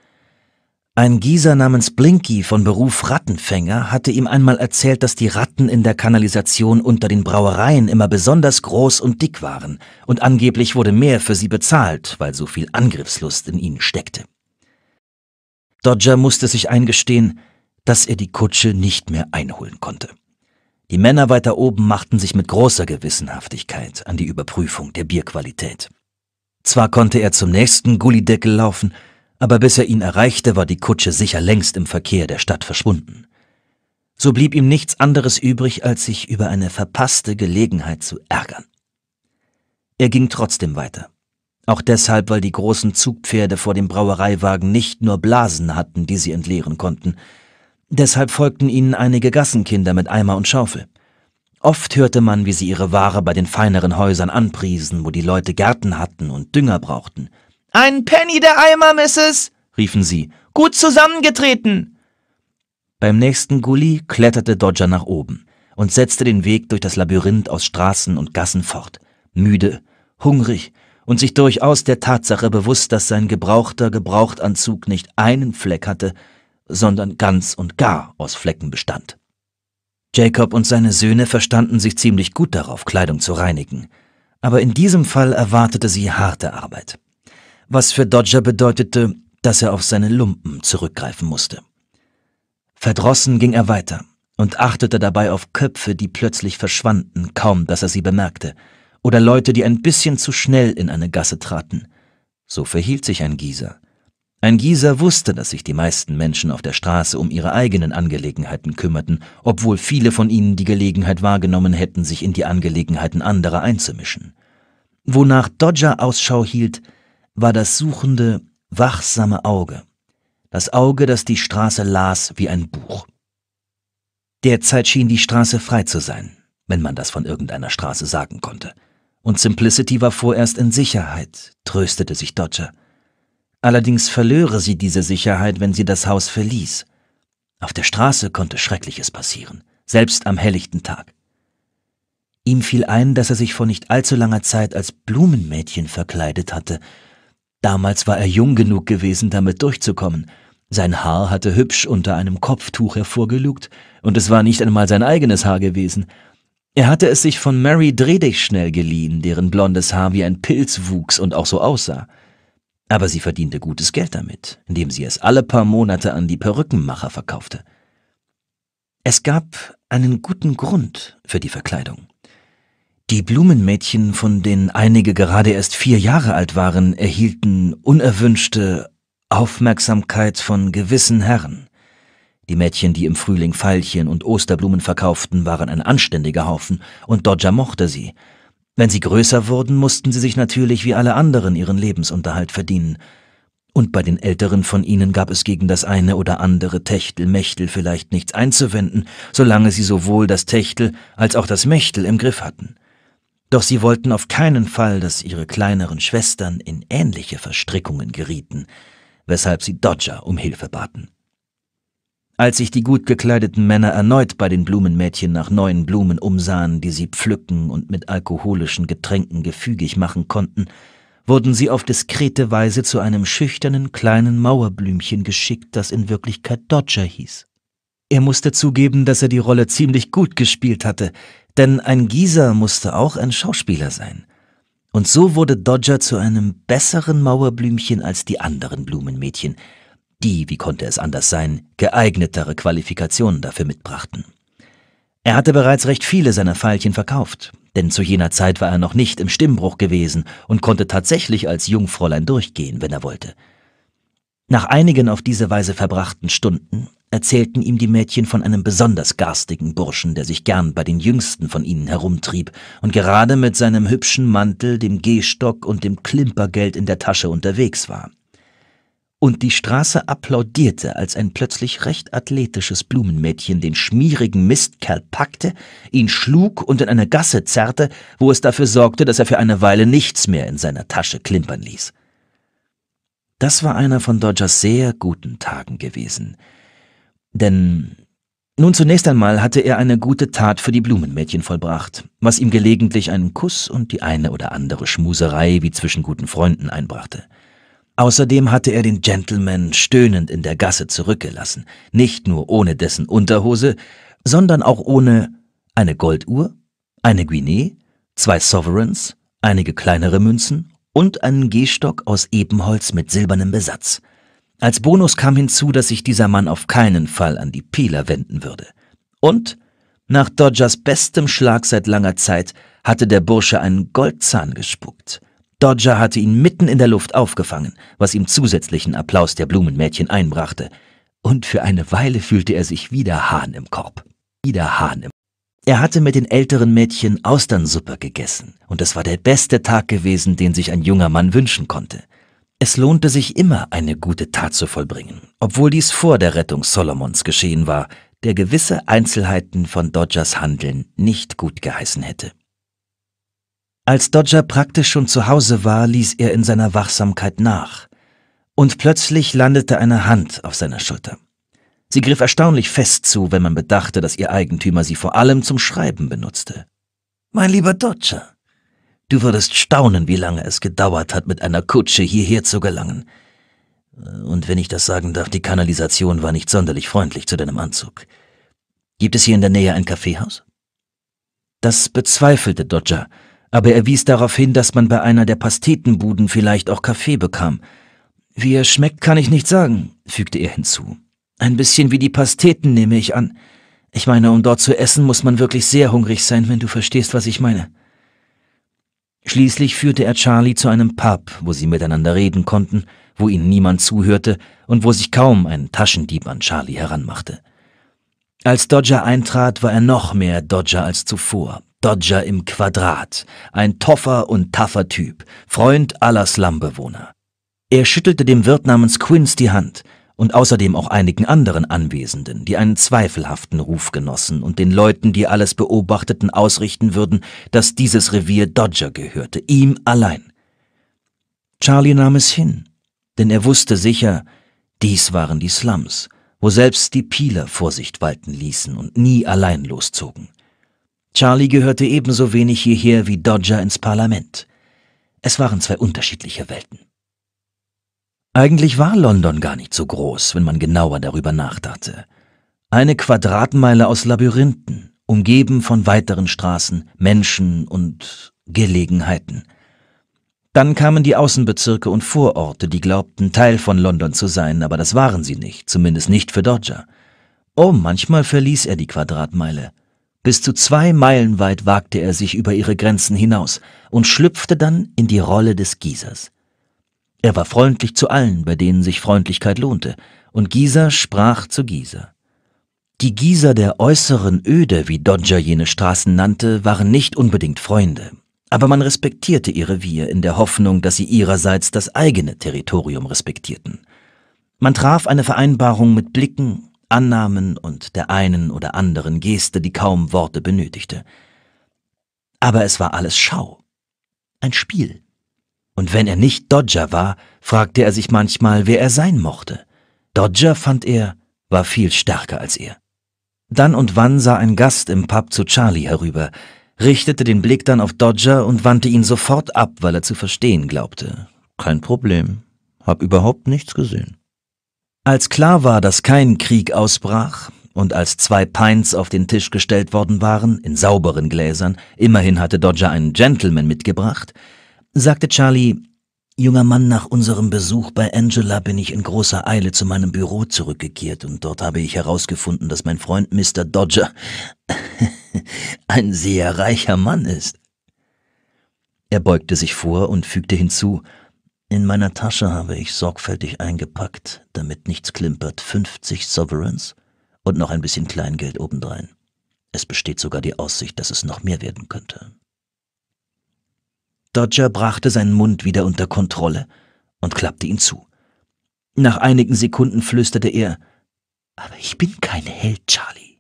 Ein Gieser namens Blinky von Beruf Rattenfänger hatte ihm einmal erzählt, dass die Ratten in der Kanalisation unter den Brauereien immer besonders groß und dick waren, und angeblich wurde mehr für sie bezahlt, weil so viel Angriffslust in ihnen steckte. Dodger musste sich eingestehen, dass er die Kutsche nicht mehr einholen konnte. Die Männer weiter oben machten sich mit großer Gewissenhaftigkeit an die Überprüfung der Bierqualität. Zwar konnte er zum nächsten Gullideckel laufen, aber bis er ihn erreichte, war die Kutsche sicher längst im Verkehr der Stadt verschwunden. So blieb ihm nichts anderes übrig, als sich über eine verpasste Gelegenheit zu ärgern. Er ging trotzdem weiter. Auch deshalb, weil die großen Zugpferde vor dem Brauereiwagen nicht nur Blasen hatten, die sie entleeren konnten. Deshalb folgten ihnen einige Gassenkinder mit Eimer und Schaufel. Oft hörte man, wie sie ihre Ware bei den feineren Häusern anpriesen, wo die Leute Gärten hatten und Dünger brauchten – ein Penny der Eimer, Mrs., riefen sie. Gut zusammengetreten. Beim nächsten Gully kletterte Dodger nach oben und setzte den Weg durch das Labyrinth aus Straßen und Gassen fort, müde, hungrig und sich durchaus der Tatsache bewusst, dass sein gebrauchter Gebrauchtanzug nicht einen Fleck hatte, sondern ganz und gar aus Flecken bestand. Jacob und seine Söhne verstanden sich ziemlich gut darauf, Kleidung zu reinigen, aber in diesem Fall erwartete sie harte Arbeit was für Dodger bedeutete, dass er auf seine Lumpen zurückgreifen musste. Verdrossen ging er weiter und achtete dabei auf Köpfe, die plötzlich verschwanden, kaum dass er sie bemerkte, oder Leute, die ein bisschen zu schnell in eine Gasse traten. So verhielt sich ein Gieser. Ein Gieser wusste, dass sich die meisten Menschen auf der Straße um ihre eigenen Angelegenheiten kümmerten, obwohl viele von ihnen die Gelegenheit wahrgenommen hätten, sich in die Angelegenheiten anderer einzumischen. Wonach Dodger Ausschau hielt, war das suchende, wachsame Auge, das Auge, das die Straße las wie ein Buch. Derzeit schien die Straße frei zu sein, wenn man das von irgendeiner Straße sagen konnte, und Simplicity war vorerst in Sicherheit, tröstete sich Dodger. Allerdings verlöre sie diese Sicherheit, wenn sie das Haus verließ. Auf der Straße konnte Schreckliches passieren, selbst am helllichten Tag. Ihm fiel ein, dass er sich vor nicht allzu langer Zeit als Blumenmädchen verkleidet hatte Damals war er jung genug gewesen, damit durchzukommen. Sein Haar hatte hübsch unter einem Kopftuch hervorgelugt, und es war nicht einmal sein eigenes Haar gewesen. Er hatte es sich von Mary Dredig schnell geliehen, deren blondes Haar wie ein Pilz wuchs und auch so aussah. Aber sie verdiente gutes Geld damit, indem sie es alle paar Monate an die Perückenmacher verkaufte. Es gab einen guten Grund für die Verkleidung. Die Blumenmädchen, von denen einige gerade erst vier Jahre alt waren, erhielten unerwünschte Aufmerksamkeit von gewissen Herren. Die Mädchen, die im Frühling Veilchen und Osterblumen verkauften, waren ein anständiger Haufen, und Dodger mochte sie. Wenn sie größer wurden, mussten sie sich natürlich wie alle anderen ihren Lebensunterhalt verdienen. Und bei den Älteren von ihnen gab es gegen das eine oder andere techtel Techtelmechtel vielleicht nichts einzuwenden, solange sie sowohl das Techtel als auch das Mechtel im Griff hatten. Doch sie wollten auf keinen Fall, dass ihre kleineren Schwestern in ähnliche Verstrickungen gerieten, weshalb sie Dodger um Hilfe baten. Als sich die gut gekleideten Männer erneut bei den Blumenmädchen nach neuen Blumen umsahen, die sie pflücken und mit alkoholischen Getränken gefügig machen konnten, wurden sie auf diskrete Weise zu einem schüchternen kleinen Mauerblümchen geschickt, das in Wirklichkeit Dodger hieß. Er musste zugeben, dass er die Rolle ziemlich gut gespielt hatte, denn ein Gieser musste auch ein Schauspieler sein. Und so wurde Dodger zu einem besseren Mauerblümchen als die anderen Blumenmädchen, die, wie konnte es anders sein, geeignetere Qualifikationen dafür mitbrachten. Er hatte bereits recht viele seiner Veilchen verkauft, denn zu jener Zeit war er noch nicht im Stimmbruch gewesen und konnte tatsächlich als Jungfräulein durchgehen, wenn er wollte. Nach einigen auf diese Weise verbrachten Stunden erzählten ihm die Mädchen von einem besonders garstigen Burschen, der sich gern bei den Jüngsten von ihnen herumtrieb und gerade mit seinem hübschen Mantel, dem Gehstock und dem Klimpergeld in der Tasche unterwegs war. Und die Straße applaudierte, als ein plötzlich recht athletisches Blumenmädchen den schmierigen Mistkerl packte, ihn schlug und in eine Gasse zerrte, wo es dafür sorgte, dass er für eine Weile nichts mehr in seiner Tasche klimpern ließ. Das war einer von Dodgers sehr guten Tagen gewesen – denn nun zunächst einmal hatte er eine gute Tat für die Blumenmädchen vollbracht, was ihm gelegentlich einen Kuss und die eine oder andere Schmuserei wie zwischen guten Freunden einbrachte. Außerdem hatte er den Gentleman stöhnend in der Gasse zurückgelassen, nicht nur ohne dessen Unterhose, sondern auch ohne eine Golduhr, eine Guinee, zwei Sovereigns, einige kleinere Münzen und einen Gehstock aus Ebenholz mit silbernem Besatz. Als Bonus kam hinzu, dass sich dieser Mann auf keinen Fall an die Peeler wenden würde. Und nach Dodgers bestem Schlag seit langer Zeit hatte der Bursche einen Goldzahn gespuckt. Dodger hatte ihn mitten in der Luft aufgefangen, was ihm zusätzlichen Applaus der Blumenmädchen einbrachte. Und für eine Weile fühlte er sich wieder Hahn im Korb. Wieder Hahn im er hatte mit den älteren Mädchen Austernsuppe gegessen, und es war der beste Tag gewesen, den sich ein junger Mann wünschen konnte. Es lohnte sich immer, eine gute Tat zu vollbringen, obwohl dies vor der Rettung Solomons geschehen war, der gewisse Einzelheiten von Dodgers Handeln nicht gut geheißen hätte. Als Dodger praktisch schon zu Hause war, ließ er in seiner Wachsamkeit nach. Und plötzlich landete eine Hand auf seiner Schulter. Sie griff erstaunlich fest zu, wenn man bedachte, dass ihr Eigentümer sie vor allem zum Schreiben benutzte. Mein lieber Dodger, Du würdest staunen, wie lange es gedauert hat, mit einer Kutsche hierher zu gelangen. Und wenn ich das sagen darf, die Kanalisation war nicht sonderlich freundlich zu deinem Anzug. Gibt es hier in der Nähe ein Kaffeehaus? Das bezweifelte Dodger, aber er wies darauf hin, dass man bei einer der Pastetenbuden vielleicht auch Kaffee bekam. Wie er schmeckt, kann ich nicht sagen, fügte er hinzu. Ein bisschen wie die Pasteten nehme ich an. Ich meine, um dort zu essen, muss man wirklich sehr hungrig sein, wenn du verstehst, was ich meine. Schließlich führte er Charlie zu einem Pub, wo sie miteinander reden konnten, wo ihnen niemand zuhörte und wo sich kaum ein Taschendieb an Charlie heranmachte. Als Dodger eintrat, war er noch mehr Dodger als zuvor. Dodger im Quadrat, ein toffer und taffer Typ, Freund aller Slumbewohner. Er schüttelte dem Wirt namens Quince die Hand, und außerdem auch einigen anderen Anwesenden, die einen zweifelhaften Ruf genossen und den Leuten, die alles beobachteten, ausrichten würden, dass dieses Revier Dodger gehörte, ihm allein. Charlie nahm es hin, denn er wusste sicher, dies waren die Slums, wo selbst die Pieler Vorsicht walten ließen und nie allein loszogen. Charlie gehörte ebenso wenig hierher wie Dodger ins Parlament. Es waren zwei unterschiedliche Welten. Eigentlich war London gar nicht so groß, wenn man genauer darüber nachdachte. Eine Quadratmeile aus Labyrinthen, umgeben von weiteren Straßen, Menschen und Gelegenheiten. Dann kamen die Außenbezirke und Vororte, die glaubten, Teil von London zu sein, aber das waren sie nicht, zumindest nicht für Dodger. Oh, manchmal verließ er die Quadratmeile. Bis zu zwei Meilen weit wagte er sich über ihre Grenzen hinaus und schlüpfte dann in die Rolle des Giesers. Er war freundlich zu allen, bei denen sich Freundlichkeit lohnte, und Gieser sprach zu Gieser. Die Gieser der äußeren Öde, wie Dodger jene Straßen nannte, waren nicht unbedingt Freunde, aber man respektierte ihre Wir in der Hoffnung, dass sie ihrerseits das eigene Territorium respektierten. Man traf eine Vereinbarung mit Blicken, Annahmen und der einen oder anderen Geste, die kaum Worte benötigte. Aber es war alles Schau, ein Spiel und wenn er nicht Dodger war, fragte er sich manchmal, wer er sein mochte. Dodger, fand er, war viel stärker als er. Dann und wann sah ein Gast im Pub zu Charlie herüber, richtete den Blick dann auf Dodger und wandte ihn sofort ab, weil er zu verstehen glaubte. Kein Problem, hab überhaupt nichts gesehen. Als klar war, dass kein Krieg ausbrach, und als zwei Pints auf den Tisch gestellt worden waren, in sauberen Gläsern, immerhin hatte Dodger einen Gentleman mitgebracht, sagte Charlie, Junger Mann, nach unserem Besuch bei Angela bin ich in großer Eile zu meinem Büro zurückgekehrt und dort habe ich herausgefunden, dass mein Freund Mr. Dodger ein sehr reicher Mann ist. Er beugte sich vor und fügte hinzu, in meiner Tasche habe ich sorgfältig eingepackt, damit nichts klimpert, 50 Sovereigns und noch ein bisschen Kleingeld obendrein. Es besteht sogar die Aussicht, dass es noch mehr werden könnte. Dodger brachte seinen Mund wieder unter Kontrolle und klappte ihn zu. Nach einigen Sekunden flüsterte er, aber ich bin kein Held, Charlie.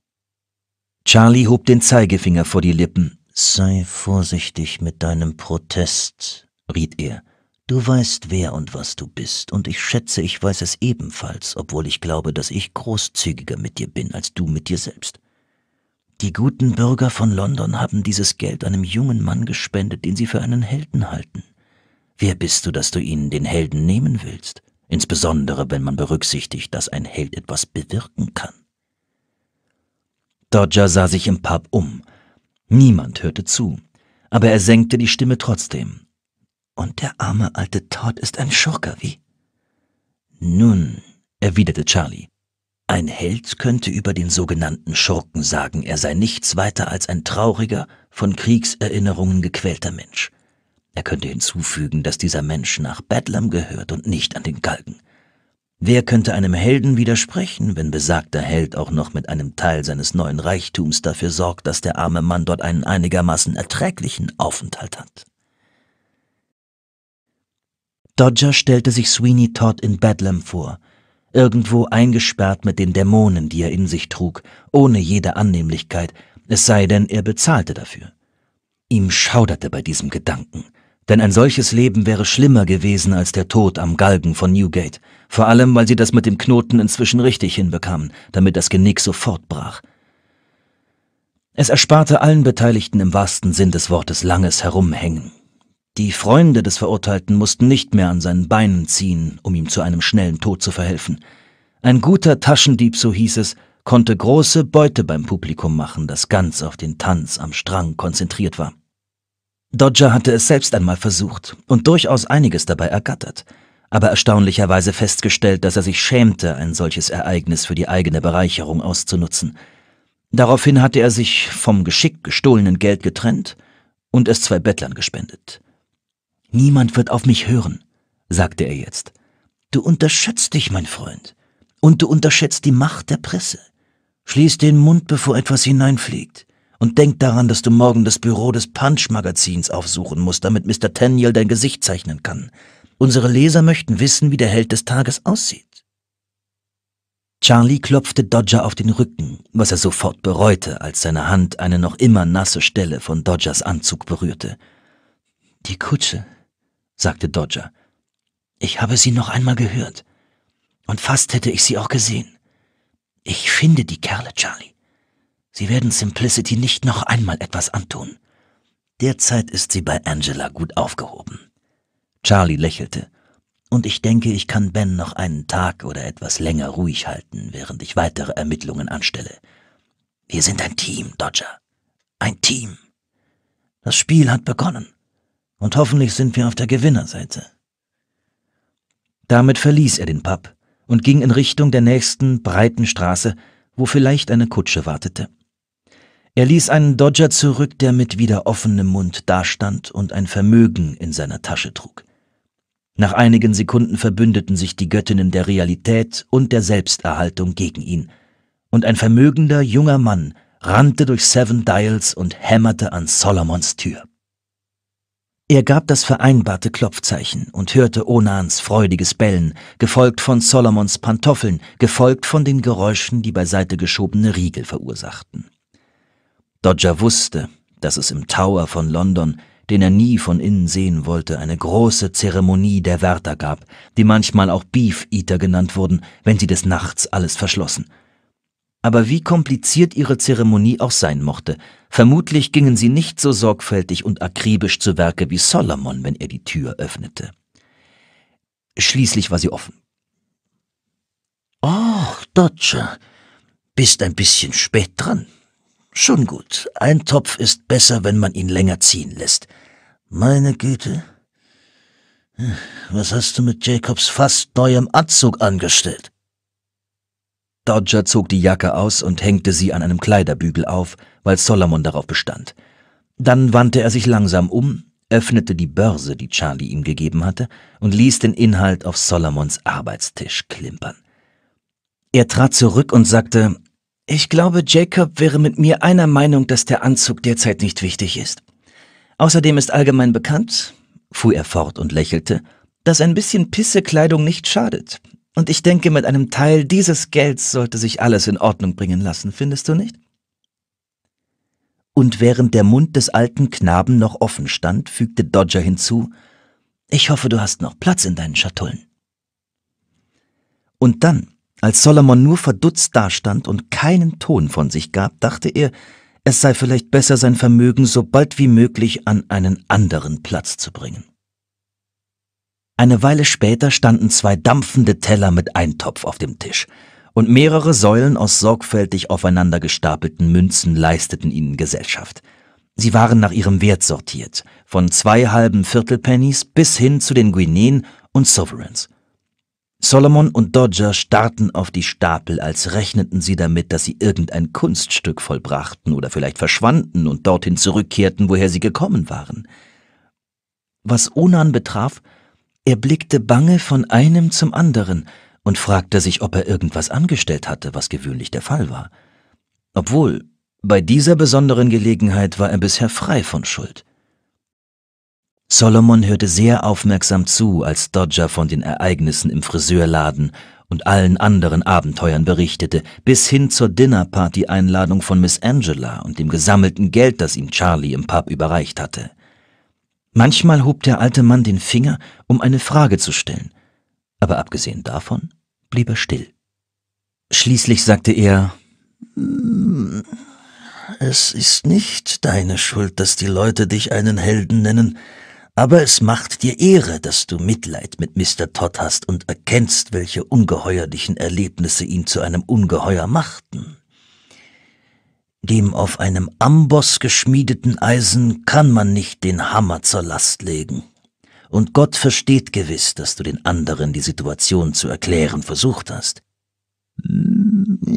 Charlie hob den Zeigefinger vor die Lippen. Sei vorsichtig mit deinem Protest, riet er. Du weißt, wer und was du bist, und ich schätze, ich weiß es ebenfalls, obwohl ich glaube, dass ich großzügiger mit dir bin als du mit dir selbst. Die guten Bürger von London haben dieses Geld einem jungen Mann gespendet, den sie für einen Helden halten. Wer bist du, dass du ihnen den Helden nehmen willst? Insbesondere, wenn man berücksichtigt, dass ein Held etwas bewirken kann. Dodger sah sich im Pub um. Niemand hörte zu, aber er senkte die Stimme trotzdem. Und der arme alte Todd ist ein Schurker, wie? Nun, erwiderte Charlie, ein Held könnte über den sogenannten Schurken sagen, er sei nichts weiter als ein trauriger, von Kriegserinnerungen gequälter Mensch. Er könnte hinzufügen, dass dieser Mensch nach Bedlam gehört und nicht an den Galgen. Wer könnte einem Helden widersprechen, wenn besagter Held auch noch mit einem Teil seines neuen Reichtums dafür sorgt, dass der arme Mann dort einen einigermaßen erträglichen Aufenthalt hat? Dodger stellte sich Sweeney Todd in Bedlam vor – irgendwo eingesperrt mit den Dämonen, die er in sich trug, ohne jede Annehmlichkeit, es sei denn, er bezahlte dafür. Ihm schauderte bei diesem Gedanken, denn ein solches Leben wäre schlimmer gewesen als der Tod am Galgen von Newgate, vor allem weil sie das mit dem Knoten inzwischen richtig hinbekamen, damit das Genick sofort brach. Es ersparte allen Beteiligten im wahrsten Sinn des Wortes langes Herumhängen, die Freunde des Verurteilten mussten nicht mehr an seinen Beinen ziehen, um ihm zu einem schnellen Tod zu verhelfen. Ein guter Taschendieb, so hieß es, konnte große Beute beim Publikum machen, das ganz auf den Tanz am Strang konzentriert war. Dodger hatte es selbst einmal versucht und durchaus einiges dabei ergattert, aber erstaunlicherweise festgestellt, dass er sich schämte, ein solches Ereignis für die eigene Bereicherung auszunutzen. Daraufhin hatte er sich vom Geschick gestohlenen Geld getrennt und es zwei Bettlern gespendet. Niemand wird auf mich hören, sagte er jetzt. Du unterschätzt dich, mein Freund, und du unterschätzt die Macht der Presse. Schließ den Mund, bevor etwas hineinfliegt. Und denk daran, dass du morgen das Büro des Punch-Magazins aufsuchen musst, damit Mr. Teniel dein Gesicht zeichnen kann. Unsere Leser möchten wissen, wie der Held des Tages aussieht. Charlie klopfte Dodger auf den Rücken, was er sofort bereute, als seine Hand eine noch immer nasse Stelle von Dodgers Anzug berührte. Die Kutsche, sagte Dodger. Ich habe sie noch einmal gehört. Und fast hätte ich sie auch gesehen. Ich finde die Kerle, Charlie. Sie werden Simplicity nicht noch einmal etwas antun. Derzeit ist sie bei Angela gut aufgehoben. Charlie lächelte. Und ich denke, ich kann Ben noch einen Tag oder etwas länger ruhig halten, während ich weitere Ermittlungen anstelle. Wir sind ein Team, Dodger. Ein Team. Das Spiel hat begonnen und hoffentlich sind wir auf der Gewinnerseite. Damit verließ er den Pub und ging in Richtung der nächsten breiten Straße, wo vielleicht eine Kutsche wartete. Er ließ einen Dodger zurück, der mit wieder offenem Mund dastand und ein Vermögen in seiner Tasche trug. Nach einigen Sekunden verbündeten sich die Göttinnen der Realität und der Selbsterhaltung gegen ihn, und ein vermögender junger Mann rannte durch Seven Dials und hämmerte an Solomons Tür. Er gab das vereinbarte Klopfzeichen und hörte Onans freudiges Bellen, gefolgt von Solomons Pantoffeln, gefolgt von den Geräuschen, die beiseite geschobene Riegel verursachten. Dodger wusste, dass es im Tower von London, den er nie von innen sehen wollte, eine große Zeremonie der Wärter gab, die manchmal auch Beef Eater genannt wurden, wenn sie des Nachts alles verschlossen – aber wie kompliziert ihre Zeremonie auch sein mochte, vermutlich gingen sie nicht so sorgfältig und akribisch zu Werke wie Solomon, wenn er die Tür öffnete. Schließlich war sie offen. Och, Dodger, bist ein bisschen spät dran. Schon gut, ein Topf ist besser, wenn man ihn länger ziehen lässt. Meine Güte, hm, was hast du mit Jacobs fast neuem Anzug angestellt? Dodger zog die Jacke aus und hängte sie an einem Kleiderbügel auf, weil Solomon darauf bestand. Dann wandte er sich langsam um, öffnete die Börse, die Charlie ihm gegeben hatte, und ließ den Inhalt auf Solomons Arbeitstisch klimpern. Er trat zurück und sagte, ich glaube, Jacob wäre mit mir einer Meinung, dass der Anzug derzeit nicht wichtig ist. Außerdem ist allgemein bekannt, fuhr er fort und lächelte, dass ein bisschen Pissekleidung nicht schadet, und ich denke, mit einem Teil dieses Gelds sollte sich alles in Ordnung bringen lassen, findest du nicht? Und während der Mund des alten Knaben noch offen stand, fügte Dodger hinzu, ich hoffe, du hast noch Platz in deinen Schatullen. Und dann, als Solomon nur verdutzt dastand und keinen Ton von sich gab, dachte er, es sei vielleicht besser, sein Vermögen so bald wie möglich an einen anderen Platz zu bringen. Eine Weile später standen zwei dampfende Teller mit Eintopf auf dem Tisch, und mehrere Säulen aus sorgfältig aufeinander gestapelten Münzen leisteten ihnen Gesellschaft. Sie waren nach ihrem Wert sortiert, von zwei halben Viertelpennies bis hin zu den Guineen und Sovereigns. Solomon und Dodger starrten auf die Stapel, als rechneten sie damit, dass sie irgendein Kunststück vollbrachten oder vielleicht verschwanden und dorthin zurückkehrten, woher sie gekommen waren. Was Onan betraf, er blickte bange von einem zum anderen und fragte sich, ob er irgendwas angestellt hatte, was gewöhnlich der Fall war. Obwohl, bei dieser besonderen Gelegenheit war er bisher frei von Schuld. Solomon hörte sehr aufmerksam zu, als Dodger von den Ereignissen im Friseurladen und allen anderen Abenteuern berichtete, bis hin zur Dinnerparty-Einladung von Miss Angela und dem gesammelten Geld, das ihm Charlie im Pub überreicht hatte. Manchmal hob der alte Mann den Finger, um eine Frage zu stellen, aber abgesehen davon blieb er still. Schließlich sagte er mm, Es ist nicht deine Schuld, dass die Leute dich einen Helden nennen, aber es macht dir Ehre, dass du Mitleid mit Mr. Todd hast und erkennst, welche ungeheuerlichen Erlebnisse ihn zu einem Ungeheuer machten. Dem auf einem Amboss geschmiedeten Eisen kann man nicht den Hammer zur Last legen. Und Gott versteht gewiss, dass du den anderen die Situation zu erklären versucht hast.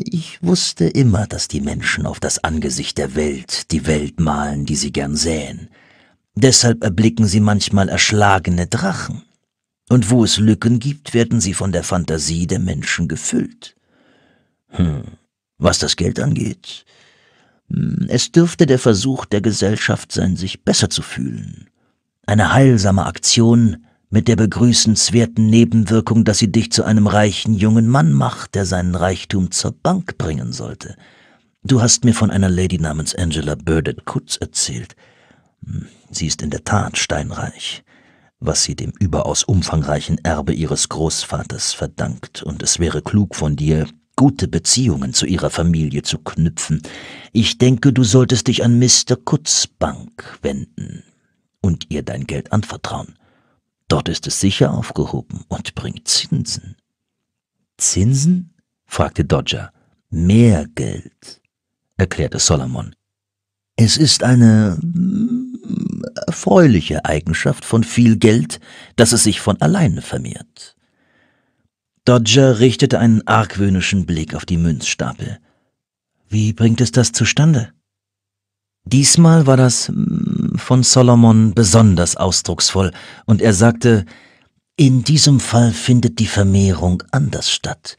Ich wusste immer, dass die Menschen auf das Angesicht der Welt die Welt malen, die sie gern säen. Deshalb erblicken sie manchmal erschlagene Drachen. Und wo es Lücken gibt, werden sie von der Fantasie der Menschen gefüllt. Hm, was das Geld angeht, hm, es dürfte der Versuch der Gesellschaft sein, sich besser zu fühlen. Eine heilsame Aktion mit der begrüßenswerten Nebenwirkung, dass sie dich zu einem reichen jungen Mann macht, der seinen Reichtum zur Bank bringen sollte. Du hast mir von einer Lady namens Angela Burdett Kutz erzählt. Hm, sie ist in der Tat steinreich, was sie dem überaus umfangreichen Erbe ihres Großvaters verdankt, und es wäre klug von dir, gute Beziehungen zu ihrer Familie zu knüpfen. Ich denke, du solltest dich an Mr. Kutzbank wenden und ihr dein Geld anvertrauen. Dort ist es sicher aufgehoben und bringt Zinsen. Zinsen? fragte Dodger. Mehr Geld, erklärte Solomon. Es ist eine hm, erfreuliche Eigenschaft von viel Geld, dass es sich von alleine vermehrt. Dodger richtete einen argwöhnischen Blick auf die Münzstapel. Wie bringt es das zustande? Diesmal war das mm, von Solomon besonders ausdrucksvoll, und er sagte, in diesem Fall findet die Vermehrung anders statt.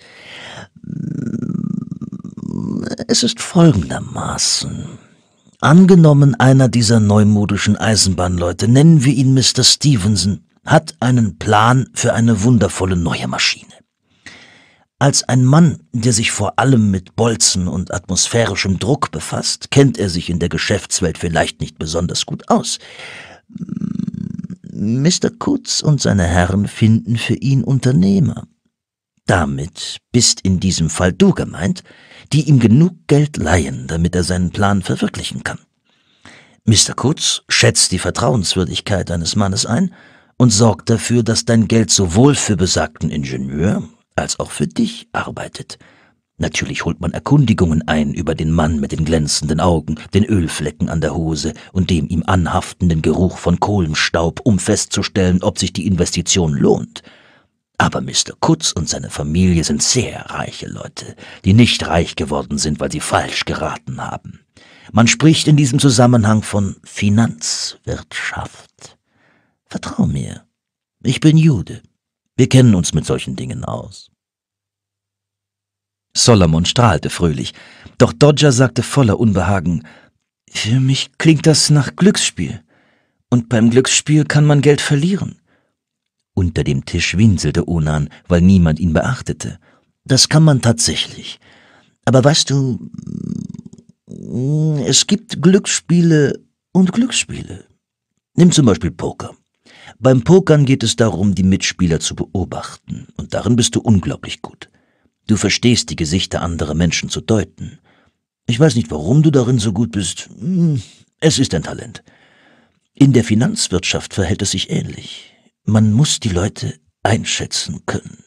Mm, es ist folgendermaßen. Angenommen, einer dieser neumodischen Eisenbahnleute, nennen wir ihn Mr. Stevenson, hat einen Plan für eine wundervolle neue Maschine. Als ein Mann, der sich vor allem mit Bolzen und atmosphärischem Druck befasst, kennt er sich in der Geschäftswelt vielleicht nicht besonders gut aus. Mr. Mm, Kutz und seine Herren finden für ihn Unternehmer. Damit bist in diesem Fall du gemeint, die ihm genug Geld leihen, damit er seinen Plan verwirklichen kann. Mr. Kutz schätzt die Vertrauenswürdigkeit eines Mannes ein und sorgt dafür, dass dein Geld sowohl für besagten Ingenieur als auch für dich arbeitet. Natürlich holt man Erkundigungen ein über den Mann mit den glänzenden Augen, den Ölflecken an der Hose und dem ihm anhaftenden Geruch von Kohlenstaub, um festzustellen, ob sich die Investition lohnt. Aber Mr. Kutz und seine Familie sind sehr reiche Leute, die nicht reich geworden sind, weil sie falsch geraten haben. Man spricht in diesem Zusammenhang von Finanzwirtschaft. Vertrau mir, ich bin Jude. Wir kennen uns mit solchen Dingen aus. Solomon strahlte fröhlich, doch Dodger sagte voller Unbehagen, Für mich klingt das nach Glücksspiel. Und beim Glücksspiel kann man Geld verlieren. Unter dem Tisch winselte Onan, weil niemand ihn beachtete. Das kann man tatsächlich. Aber weißt du, es gibt Glücksspiele und Glücksspiele. Nimm zum Beispiel Poker. Beim Pokern geht es darum, die Mitspieler zu beobachten, und darin bist du unglaublich gut. Du verstehst die Gesichter anderer Menschen zu deuten. Ich weiß nicht, warum du darin so gut bist. Hm, es ist ein Talent. In der Finanzwirtschaft verhält es sich ähnlich. Man muss die Leute einschätzen können.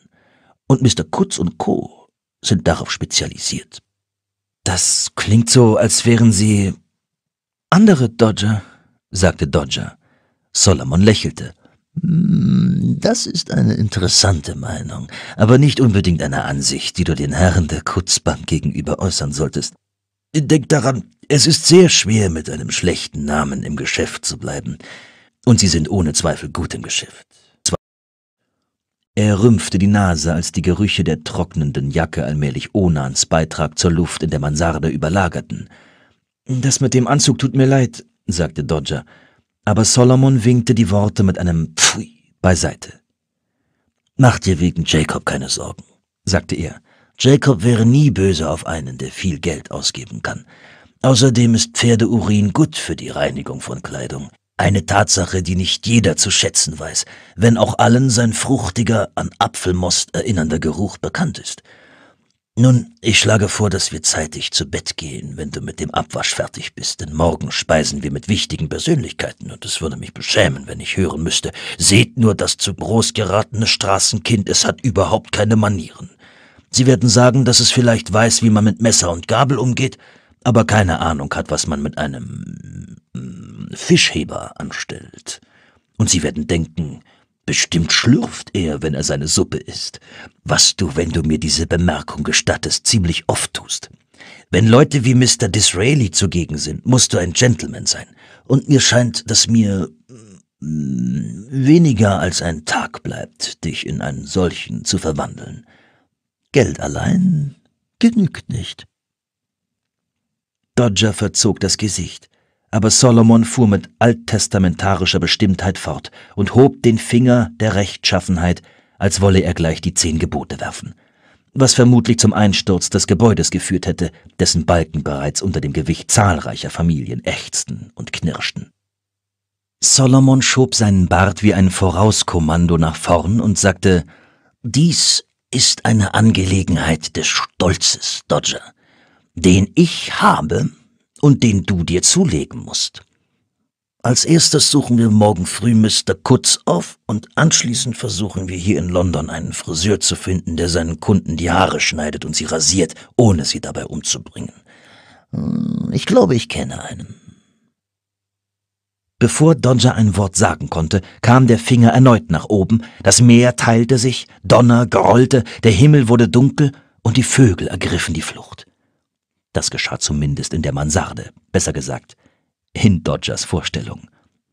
Und Mr. Kutz und Co. sind darauf spezialisiert. Das klingt so, als wären Sie andere Dodger, sagte Dodger. Solomon lächelte. Hm, das ist eine interessante Meinung, aber nicht unbedingt eine Ansicht, die du den Herren der Kutzbank gegenüber äußern solltest. Denk daran, es ist sehr schwer, mit einem schlechten Namen im Geschäft zu bleiben. Und sie sind ohne Zweifel gut im Geschäft. Er rümpfte die Nase, als die Gerüche der trocknenden Jacke allmählich Onans Beitrag zur Luft in der Mansarde überlagerten. Das mit dem Anzug tut mir leid, sagte Dodger aber Solomon winkte die Worte mit einem Pfui beiseite. Mach dir wegen Jacob keine Sorgen, sagte er. Jacob wäre nie böse auf einen, der viel Geld ausgeben kann. Außerdem ist Pferdeurin gut für die Reinigung von Kleidung. Eine Tatsache, die nicht jeder zu schätzen weiß, wenn auch allen sein fruchtiger, an Apfelmost erinnernder Geruch bekannt ist. Nun, ich schlage vor, dass wir zeitig zu Bett gehen, wenn du mit dem Abwasch fertig bist, denn morgen speisen wir mit wichtigen Persönlichkeiten und es würde mich beschämen, wenn ich hören müsste. Seht nur das zu groß geratene Straßenkind, es hat überhaupt keine Manieren. Sie werden sagen, dass es vielleicht weiß, wie man mit Messer und Gabel umgeht, aber keine Ahnung hat, was man mit einem mm, Fischheber anstellt. Und sie werden denken, Bestimmt schlürft er, wenn er seine Suppe isst, was du, wenn du mir diese Bemerkung gestattest, ziemlich oft tust. Wenn Leute wie Mr. Disraeli zugegen sind, musst du ein Gentleman sein. Und mir scheint, dass mir mm, weniger als ein Tag bleibt, dich in einen solchen zu verwandeln. Geld allein genügt nicht. Dodger verzog das Gesicht. Aber Solomon fuhr mit alttestamentarischer Bestimmtheit fort und hob den Finger der Rechtschaffenheit, als wolle er gleich die zehn Gebote werfen, was vermutlich zum Einsturz des Gebäudes geführt hätte, dessen Balken bereits unter dem Gewicht zahlreicher Familien ächzten und knirschten. Solomon schob seinen Bart wie ein Vorauskommando nach vorn und sagte, dies ist eine Angelegenheit des Stolzes, Dodger, den ich habe und den du dir zulegen musst. Als erstes suchen wir morgen früh Mr. Kutz auf und anschließend versuchen wir hier in London einen Friseur zu finden, der seinen Kunden die Haare schneidet und sie rasiert, ohne sie dabei umzubringen. Hm, ich glaube, ich kenne einen. Bevor Dodger ein Wort sagen konnte, kam der Finger erneut nach oben, das Meer teilte sich, Donner grollte, der Himmel wurde dunkel und die Vögel ergriffen die Flucht. Das geschah zumindest in der Mansarde, besser gesagt, in Dodgers Vorstellung.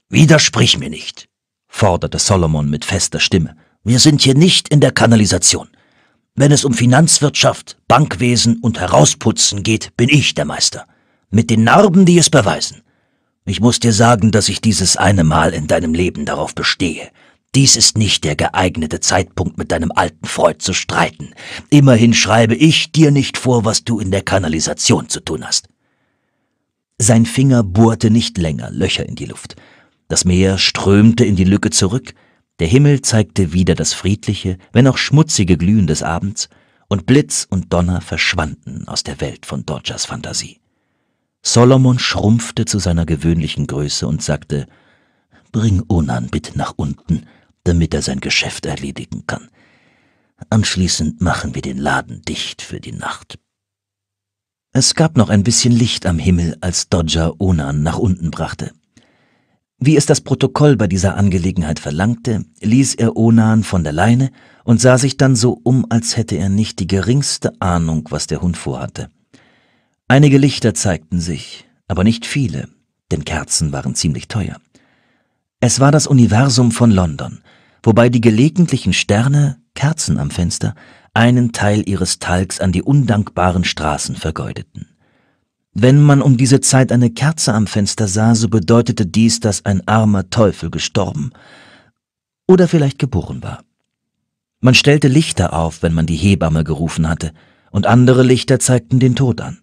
Widersprich mir nicht, forderte Solomon mit fester Stimme. Wir sind hier nicht in der Kanalisation. Wenn es um Finanzwirtschaft, Bankwesen und Herausputzen geht, bin ich der Meister. Mit den Narben, die es beweisen. Ich muss dir sagen, dass ich dieses eine Mal in deinem Leben darauf bestehe, dies ist nicht der geeignete Zeitpunkt, mit deinem alten Freund zu streiten. Immerhin schreibe ich dir nicht vor, was du in der Kanalisation zu tun hast. Sein Finger bohrte nicht länger Löcher in die Luft. Das Meer strömte in die Lücke zurück, der Himmel zeigte wieder das friedliche, wenn auch schmutzige Glühen des Abends, und Blitz und Donner verschwanden aus der Welt von Dodgers Fantasie. Solomon schrumpfte zu seiner gewöhnlichen Größe und sagte, Bring Onan bitte nach unten, damit er sein Geschäft erledigen kann. Anschließend machen wir den Laden dicht für die Nacht. Es gab noch ein bisschen Licht am Himmel, als Dodger Onan nach unten brachte. Wie es das Protokoll bei dieser Angelegenheit verlangte, ließ er Onan von der Leine und sah sich dann so um, als hätte er nicht die geringste Ahnung, was der Hund vorhatte. Einige Lichter zeigten sich, aber nicht viele, denn Kerzen waren ziemlich teuer. Es war das Universum von London, wobei die gelegentlichen Sterne, Kerzen am Fenster, einen Teil ihres Talgs an die undankbaren Straßen vergeudeten. Wenn man um diese Zeit eine Kerze am Fenster sah, so bedeutete dies, dass ein armer Teufel gestorben oder vielleicht geboren war. Man stellte Lichter auf, wenn man die Hebamme gerufen hatte, und andere Lichter zeigten den Tod an.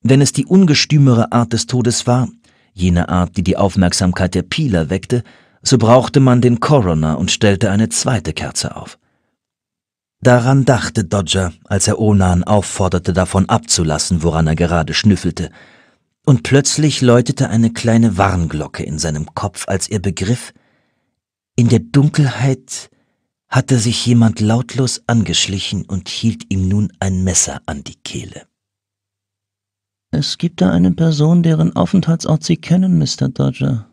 Wenn es die ungestümere Art des Todes war, jene Art, die die Aufmerksamkeit der Pieler weckte, so brauchte man den Coroner und stellte eine zweite Kerze auf. Daran dachte Dodger, als er Onan aufforderte, davon abzulassen, woran er gerade schnüffelte, und plötzlich läutete eine kleine Warnglocke in seinem Kopf, als er begriff, in der Dunkelheit hatte sich jemand lautlos angeschlichen und hielt ihm nun ein Messer an die Kehle. Es gibt da eine Person, deren Aufenthaltsort Sie kennen, Mr. Dodger,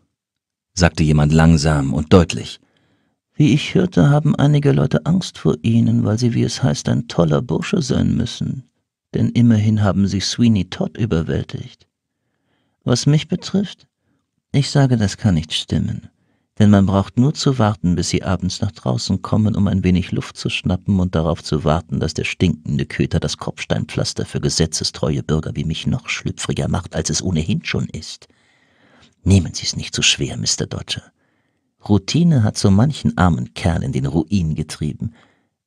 sagte jemand langsam und deutlich. Wie ich hörte, haben einige Leute Angst vor ihnen, weil sie, wie es heißt, ein toller Bursche sein müssen. Denn immerhin haben sie Sweeney Todd überwältigt. Was mich betrifft, ich sage, das kann nicht stimmen. Denn man braucht nur zu warten, bis sie abends nach draußen kommen, um ein wenig Luft zu schnappen und darauf zu warten, dass der stinkende Köter das Kopfsteinpflaster für gesetzestreue Bürger wie mich noch schlüpfriger macht, als es ohnehin schon ist. Nehmen Sie es nicht zu so schwer, Mr. Dodger. Routine hat so manchen armen Kerl in den Ruin getrieben,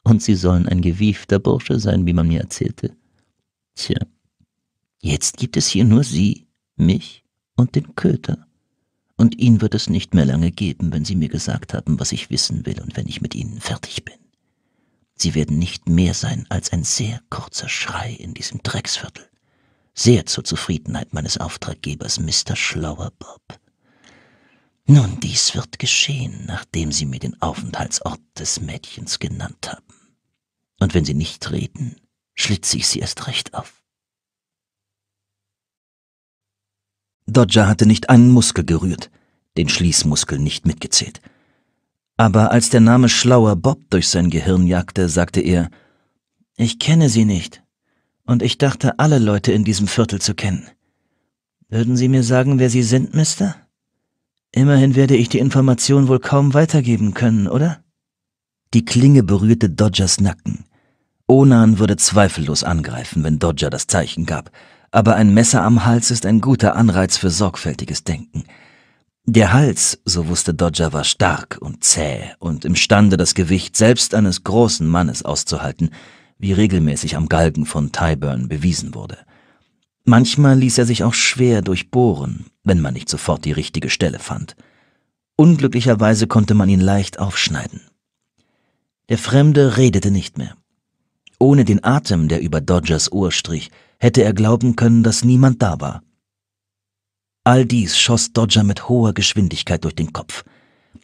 und Sie sollen ein gewiefter Bursche sein, wie man mir erzählte. Tja, jetzt gibt es hier nur Sie, mich und den Köter. Und ihn wird es nicht mehr lange geben, wenn Sie mir gesagt haben, was ich wissen will und wenn ich mit Ihnen fertig bin. Sie werden nicht mehr sein als ein sehr kurzer Schrei in diesem Drecksviertel sehr zur Zufriedenheit meines Auftraggebers Mr. Schlauer Bob. Nun, dies wird geschehen, nachdem Sie mir den Aufenthaltsort des Mädchens genannt haben. Und wenn Sie nicht reden, schlitze ich Sie erst recht auf. Dodger hatte nicht einen Muskel gerührt, den Schließmuskel nicht mitgezählt. Aber als der Name Schlauer Bob durch sein Gehirn jagte, sagte er, ich kenne Sie nicht und ich dachte, alle Leute in diesem Viertel zu kennen. Würden Sie mir sagen, wer Sie sind, Mister? Immerhin werde ich die Information wohl kaum weitergeben können, oder? Die Klinge berührte Dodgers Nacken. Onan würde zweifellos angreifen, wenn Dodger das Zeichen gab, aber ein Messer am Hals ist ein guter Anreiz für sorgfältiges Denken. Der Hals, so wusste Dodger, war stark und zäh und imstande, das Gewicht selbst eines großen Mannes auszuhalten, wie regelmäßig am Galgen von Tyburn bewiesen wurde. Manchmal ließ er sich auch schwer durchbohren, wenn man nicht sofort die richtige Stelle fand. Unglücklicherweise konnte man ihn leicht aufschneiden. Der Fremde redete nicht mehr. Ohne den Atem, der über Dodgers Ohr strich, hätte er glauben können, dass niemand da war. All dies schoss Dodger mit hoher Geschwindigkeit durch den Kopf.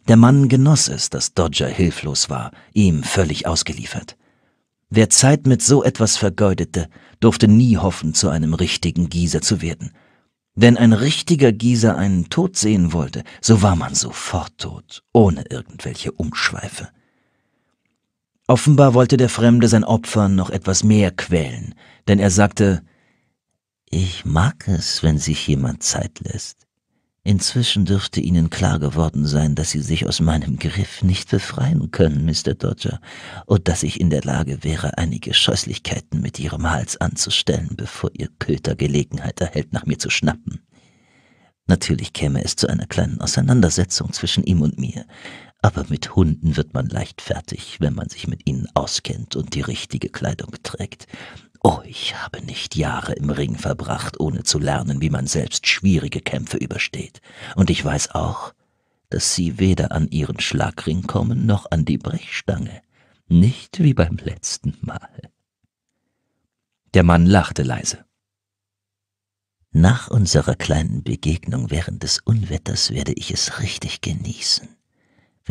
Der Mann genoss es, dass Dodger hilflos war, ihm völlig ausgeliefert. Wer Zeit mit so etwas vergeudete, durfte nie hoffen, zu einem richtigen Gießer zu werden. Wenn ein richtiger Gießer einen Tod sehen wollte, so war man sofort tot, ohne irgendwelche Umschweife. Offenbar wollte der Fremde sein Opfer noch etwas mehr quälen, denn er sagte Ich mag es, wenn sich jemand Zeit lässt. Inzwischen dürfte Ihnen klar geworden sein, dass Sie sich aus meinem Griff nicht befreien können, Mr. Dodger, und dass ich in der Lage wäre, einige Scheußlichkeiten mit Ihrem Hals anzustellen, bevor Ihr Köter Gelegenheit erhält, nach mir zu schnappen. Natürlich käme es zu einer kleinen Auseinandersetzung zwischen ihm und mir, aber mit Hunden wird man leicht fertig, wenn man sich mit ihnen auskennt und die richtige Kleidung trägt. Oh, ich habe nicht Jahre im Ring verbracht, ohne zu lernen, wie man selbst schwierige Kämpfe übersteht. Und ich weiß auch, dass sie weder an ihren Schlagring kommen noch an die Brechstange. Nicht wie beim letzten Mal. Der Mann lachte leise. Nach unserer kleinen Begegnung während des Unwetters werde ich es richtig genießen.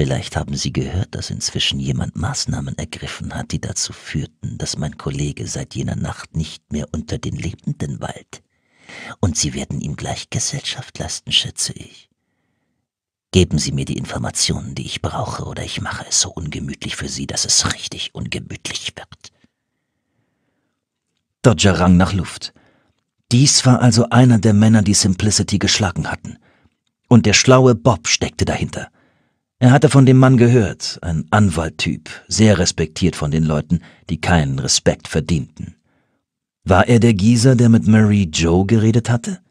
Vielleicht haben Sie gehört, dass inzwischen jemand Maßnahmen ergriffen hat, die dazu führten, dass mein Kollege seit jener Nacht nicht mehr unter den Lebenden weilt. Und Sie werden ihm gleich Gesellschaft leisten, schätze ich. Geben Sie mir die Informationen, die ich brauche, oder ich mache es so ungemütlich für Sie, dass es richtig ungemütlich wird. Dodger rang nach Luft. Dies war also einer der Männer, die Simplicity geschlagen hatten. Und der schlaue Bob steckte dahinter. Er hatte von dem Mann gehört, ein Anwalttyp, sehr respektiert von den Leuten, die keinen Respekt verdienten. War er der Gießer, der mit Mary Joe geredet hatte?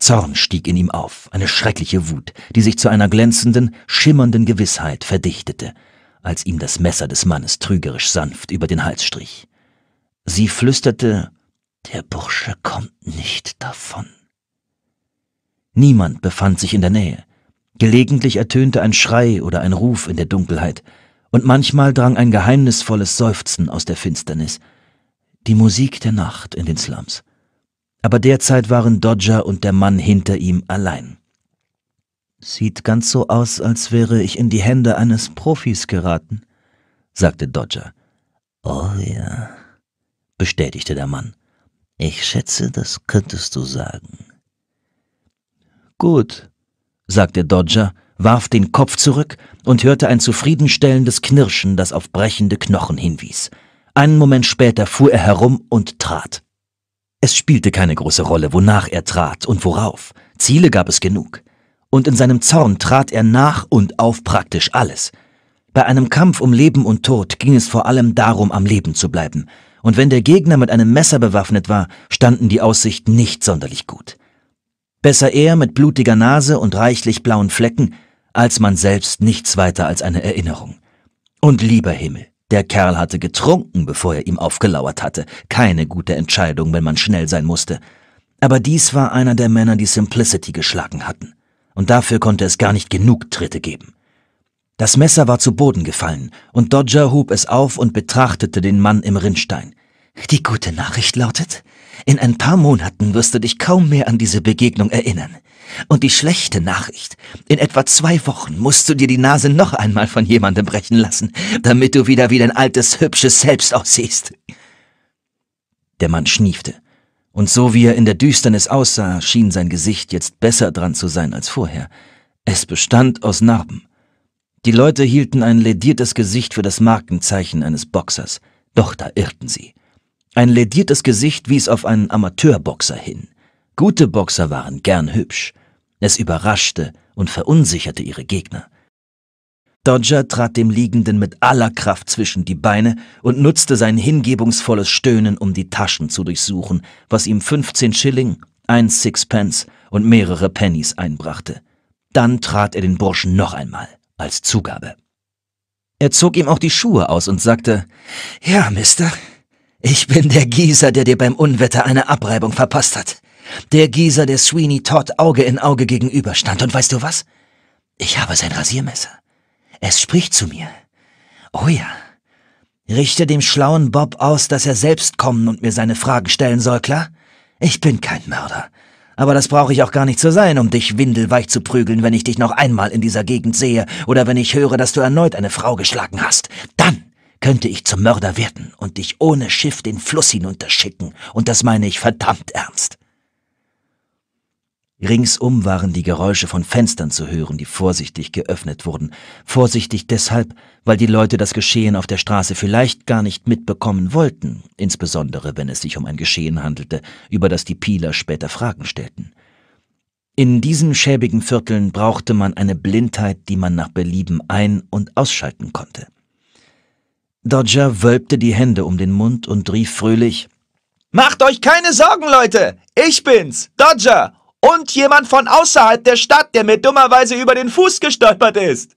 Zorn stieg in ihm auf, eine schreckliche Wut, die sich zu einer glänzenden, schimmernden Gewissheit verdichtete, als ihm das Messer des Mannes trügerisch sanft über den Hals strich. Sie flüsterte, der Bursche kommt nicht davon. Niemand befand sich in der Nähe. Gelegentlich ertönte ein Schrei oder ein Ruf in der Dunkelheit, und manchmal drang ein geheimnisvolles Seufzen aus der Finsternis. Die Musik der Nacht in den Slums. Aber derzeit waren Dodger und der Mann hinter ihm allein. Sieht ganz so aus, als wäre ich in die Hände eines Profis geraten, sagte Dodger. Oh ja, bestätigte der Mann. Ich schätze, das könntest du sagen. Gut, sagte Dodger, warf den Kopf zurück und hörte ein zufriedenstellendes Knirschen, das auf brechende Knochen hinwies. Einen Moment später fuhr er herum und trat. Es spielte keine große Rolle, wonach er trat und worauf. Ziele gab es genug. Und in seinem Zorn trat er nach und auf praktisch alles. Bei einem Kampf um Leben und Tod ging es vor allem darum, am Leben zu bleiben. Und wenn der Gegner mit einem Messer bewaffnet war, standen die Aussichten nicht sonderlich gut. Besser er mit blutiger Nase und reichlich blauen Flecken, als man selbst nichts weiter als eine Erinnerung. Und lieber Himmel, der Kerl hatte getrunken, bevor er ihm aufgelauert hatte. Keine gute Entscheidung, wenn man schnell sein musste. Aber dies war einer der Männer, die Simplicity geschlagen hatten. Und dafür konnte es gar nicht genug Tritte geben. Das Messer war zu Boden gefallen, und Dodger hob es auf und betrachtete den Mann im Rinnstein. Die gute Nachricht lautet, in ein paar Monaten wirst du dich kaum mehr an diese Begegnung erinnern. Und die schlechte Nachricht, in etwa zwei Wochen musst du dir die Nase noch einmal von jemandem brechen lassen, damit du wieder wie dein altes, hübsches Selbst aussiehst. Der Mann schniefte, und so wie er in der Düsternis aussah, schien sein Gesicht jetzt besser dran zu sein als vorher. Es bestand aus Narben. Die Leute hielten ein lediertes Gesicht für das Markenzeichen eines Boxers, doch da irrten sie. Ein lediertes Gesicht wies auf einen Amateurboxer hin. Gute Boxer waren gern hübsch. Es überraschte und verunsicherte ihre Gegner. Dodger trat dem Liegenden mit aller Kraft zwischen die Beine und nutzte sein hingebungsvolles Stöhnen, um die Taschen zu durchsuchen, was ihm 15 Schilling, ein Sixpence und mehrere Pennies einbrachte. Dann trat er den Burschen noch einmal, als Zugabe. Er zog ihm auch die Schuhe aus und sagte, Ja, Mister, ich bin der Gießer, der dir beim Unwetter eine Abreibung verpasst hat. Der Gießer, der Sweeney Todd Auge in Auge gegenüberstand. Und weißt du was? Ich habe sein Rasiermesser. Es spricht zu mir. Oh ja. Richte dem schlauen Bob aus, dass er selbst kommen und mir seine Fragen stellen soll, klar? Ich bin kein Mörder. Aber das brauche ich auch gar nicht zu sein, um dich windelweich zu prügeln, wenn ich dich noch einmal in dieser Gegend sehe oder wenn ich höre, dass du erneut eine Frau geschlagen hast. Dann könnte ich zum Mörder werden und dich ohne Schiff den Fluss hinunterschicken, und das meine ich verdammt ernst. Ringsum waren die Geräusche von Fenstern zu hören, die vorsichtig geöffnet wurden, vorsichtig deshalb, weil die Leute das Geschehen auf der Straße vielleicht gar nicht mitbekommen wollten, insbesondere wenn es sich um ein Geschehen handelte, über das die Pieler später Fragen stellten. In diesen schäbigen Vierteln brauchte man eine Blindheit, die man nach Belieben ein- und ausschalten konnte. Dodger wölbte die Hände um den Mund und rief fröhlich Macht euch keine Sorgen, Leute. Ich bin's, Dodger. Und jemand von außerhalb der Stadt, der mir dummerweise über den Fuß gestolpert ist.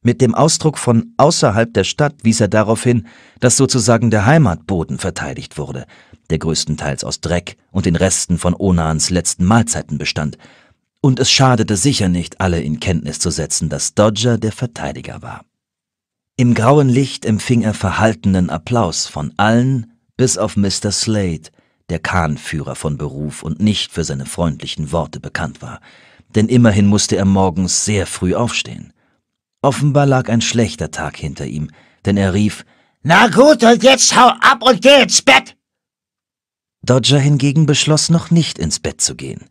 Mit dem Ausdruck von außerhalb der Stadt wies er darauf hin, dass sozusagen der Heimatboden verteidigt wurde, der größtenteils aus Dreck und den Resten von Onans letzten Mahlzeiten bestand. Und es schadete sicher nicht, alle in Kenntnis zu setzen, dass Dodger der Verteidiger war. Im grauen Licht empfing er verhaltenen Applaus von allen, bis auf Mr. Slade, der Kahnführer von Beruf und nicht für seine freundlichen Worte bekannt war, denn immerhin musste er morgens sehr früh aufstehen. Offenbar lag ein schlechter Tag hinter ihm, denn er rief Na gut, und jetzt hau ab und geh ins Bett. Dodger hingegen beschloss noch nicht ins Bett zu gehen.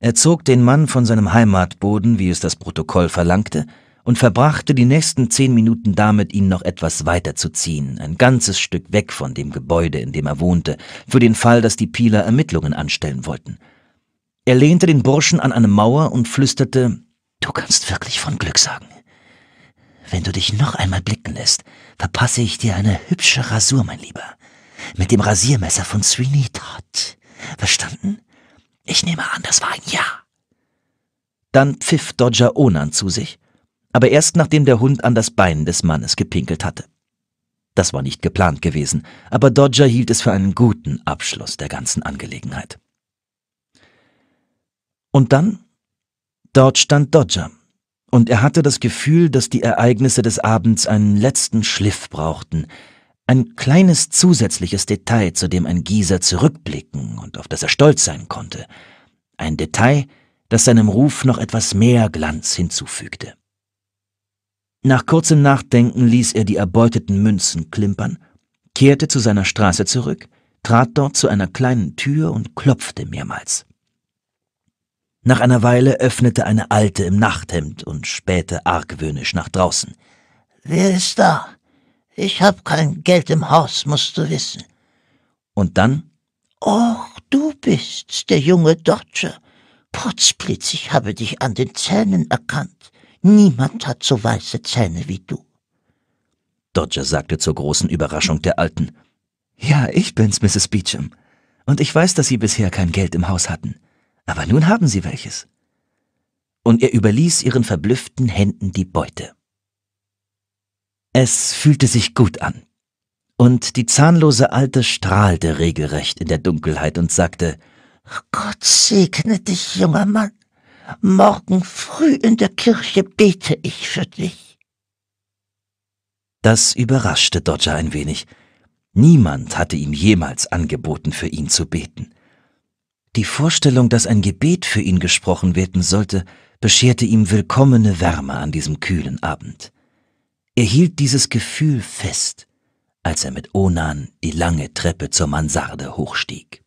Er zog den Mann von seinem Heimatboden, wie es das Protokoll verlangte, und verbrachte die nächsten zehn Minuten damit, ihn noch etwas weiter zu ziehen, ein ganzes Stück weg von dem Gebäude, in dem er wohnte, für den Fall, dass die Pieler Ermittlungen anstellen wollten. Er lehnte den Burschen an eine Mauer und flüsterte Du kannst wirklich von Glück sagen. Wenn du dich noch einmal blicken lässt, verpasse ich dir eine hübsche Rasur, mein Lieber. Mit dem Rasiermesser von Sweeney Todd. Verstanden? Ich nehme an, das war ein Ja. Dann pfiff Dodger Onan zu sich aber erst nachdem der Hund an das Bein des Mannes gepinkelt hatte. Das war nicht geplant gewesen, aber Dodger hielt es für einen guten Abschluss der ganzen Angelegenheit. Und dann? Dort stand Dodger, und er hatte das Gefühl, dass die Ereignisse des Abends einen letzten Schliff brauchten, ein kleines zusätzliches Detail, zu dem ein Gieser zurückblicken und auf das er stolz sein konnte, ein Detail, das seinem Ruf noch etwas mehr Glanz hinzufügte. Nach kurzem Nachdenken ließ er die erbeuteten Münzen klimpern, kehrte zu seiner Straße zurück, trat dort zu einer kleinen Tür und klopfte mehrmals. Nach einer Weile öffnete eine Alte im Nachthemd und spähte argwöhnisch nach draußen. Wer ist da? Ich hab kein Geld im Haus, musst du wissen. Und dann? Och, du bist's, der junge Deutsche. Potzblitz, ich habe dich an den Zähnen erkannt. Niemand hat so weiße Zähne wie du. Dodger sagte zur großen Überraschung der Alten. Ja, ich bin's, Mrs. Beecham. Und ich weiß, dass Sie bisher kein Geld im Haus hatten. Aber nun haben Sie welches. Und er überließ ihren verblüfften Händen die Beute. Es fühlte sich gut an. Und die zahnlose Alte strahlte regelrecht in der Dunkelheit und sagte, Gott segne dich, junger Mann. Morgen früh in der Kirche bete ich für dich. Das überraschte Dodger ein wenig. Niemand hatte ihm jemals angeboten, für ihn zu beten. Die Vorstellung, dass ein Gebet für ihn gesprochen werden sollte, bescherte ihm willkommene Wärme an diesem kühlen Abend. Er hielt dieses Gefühl fest, als er mit Onan die lange Treppe zur Mansarde hochstieg.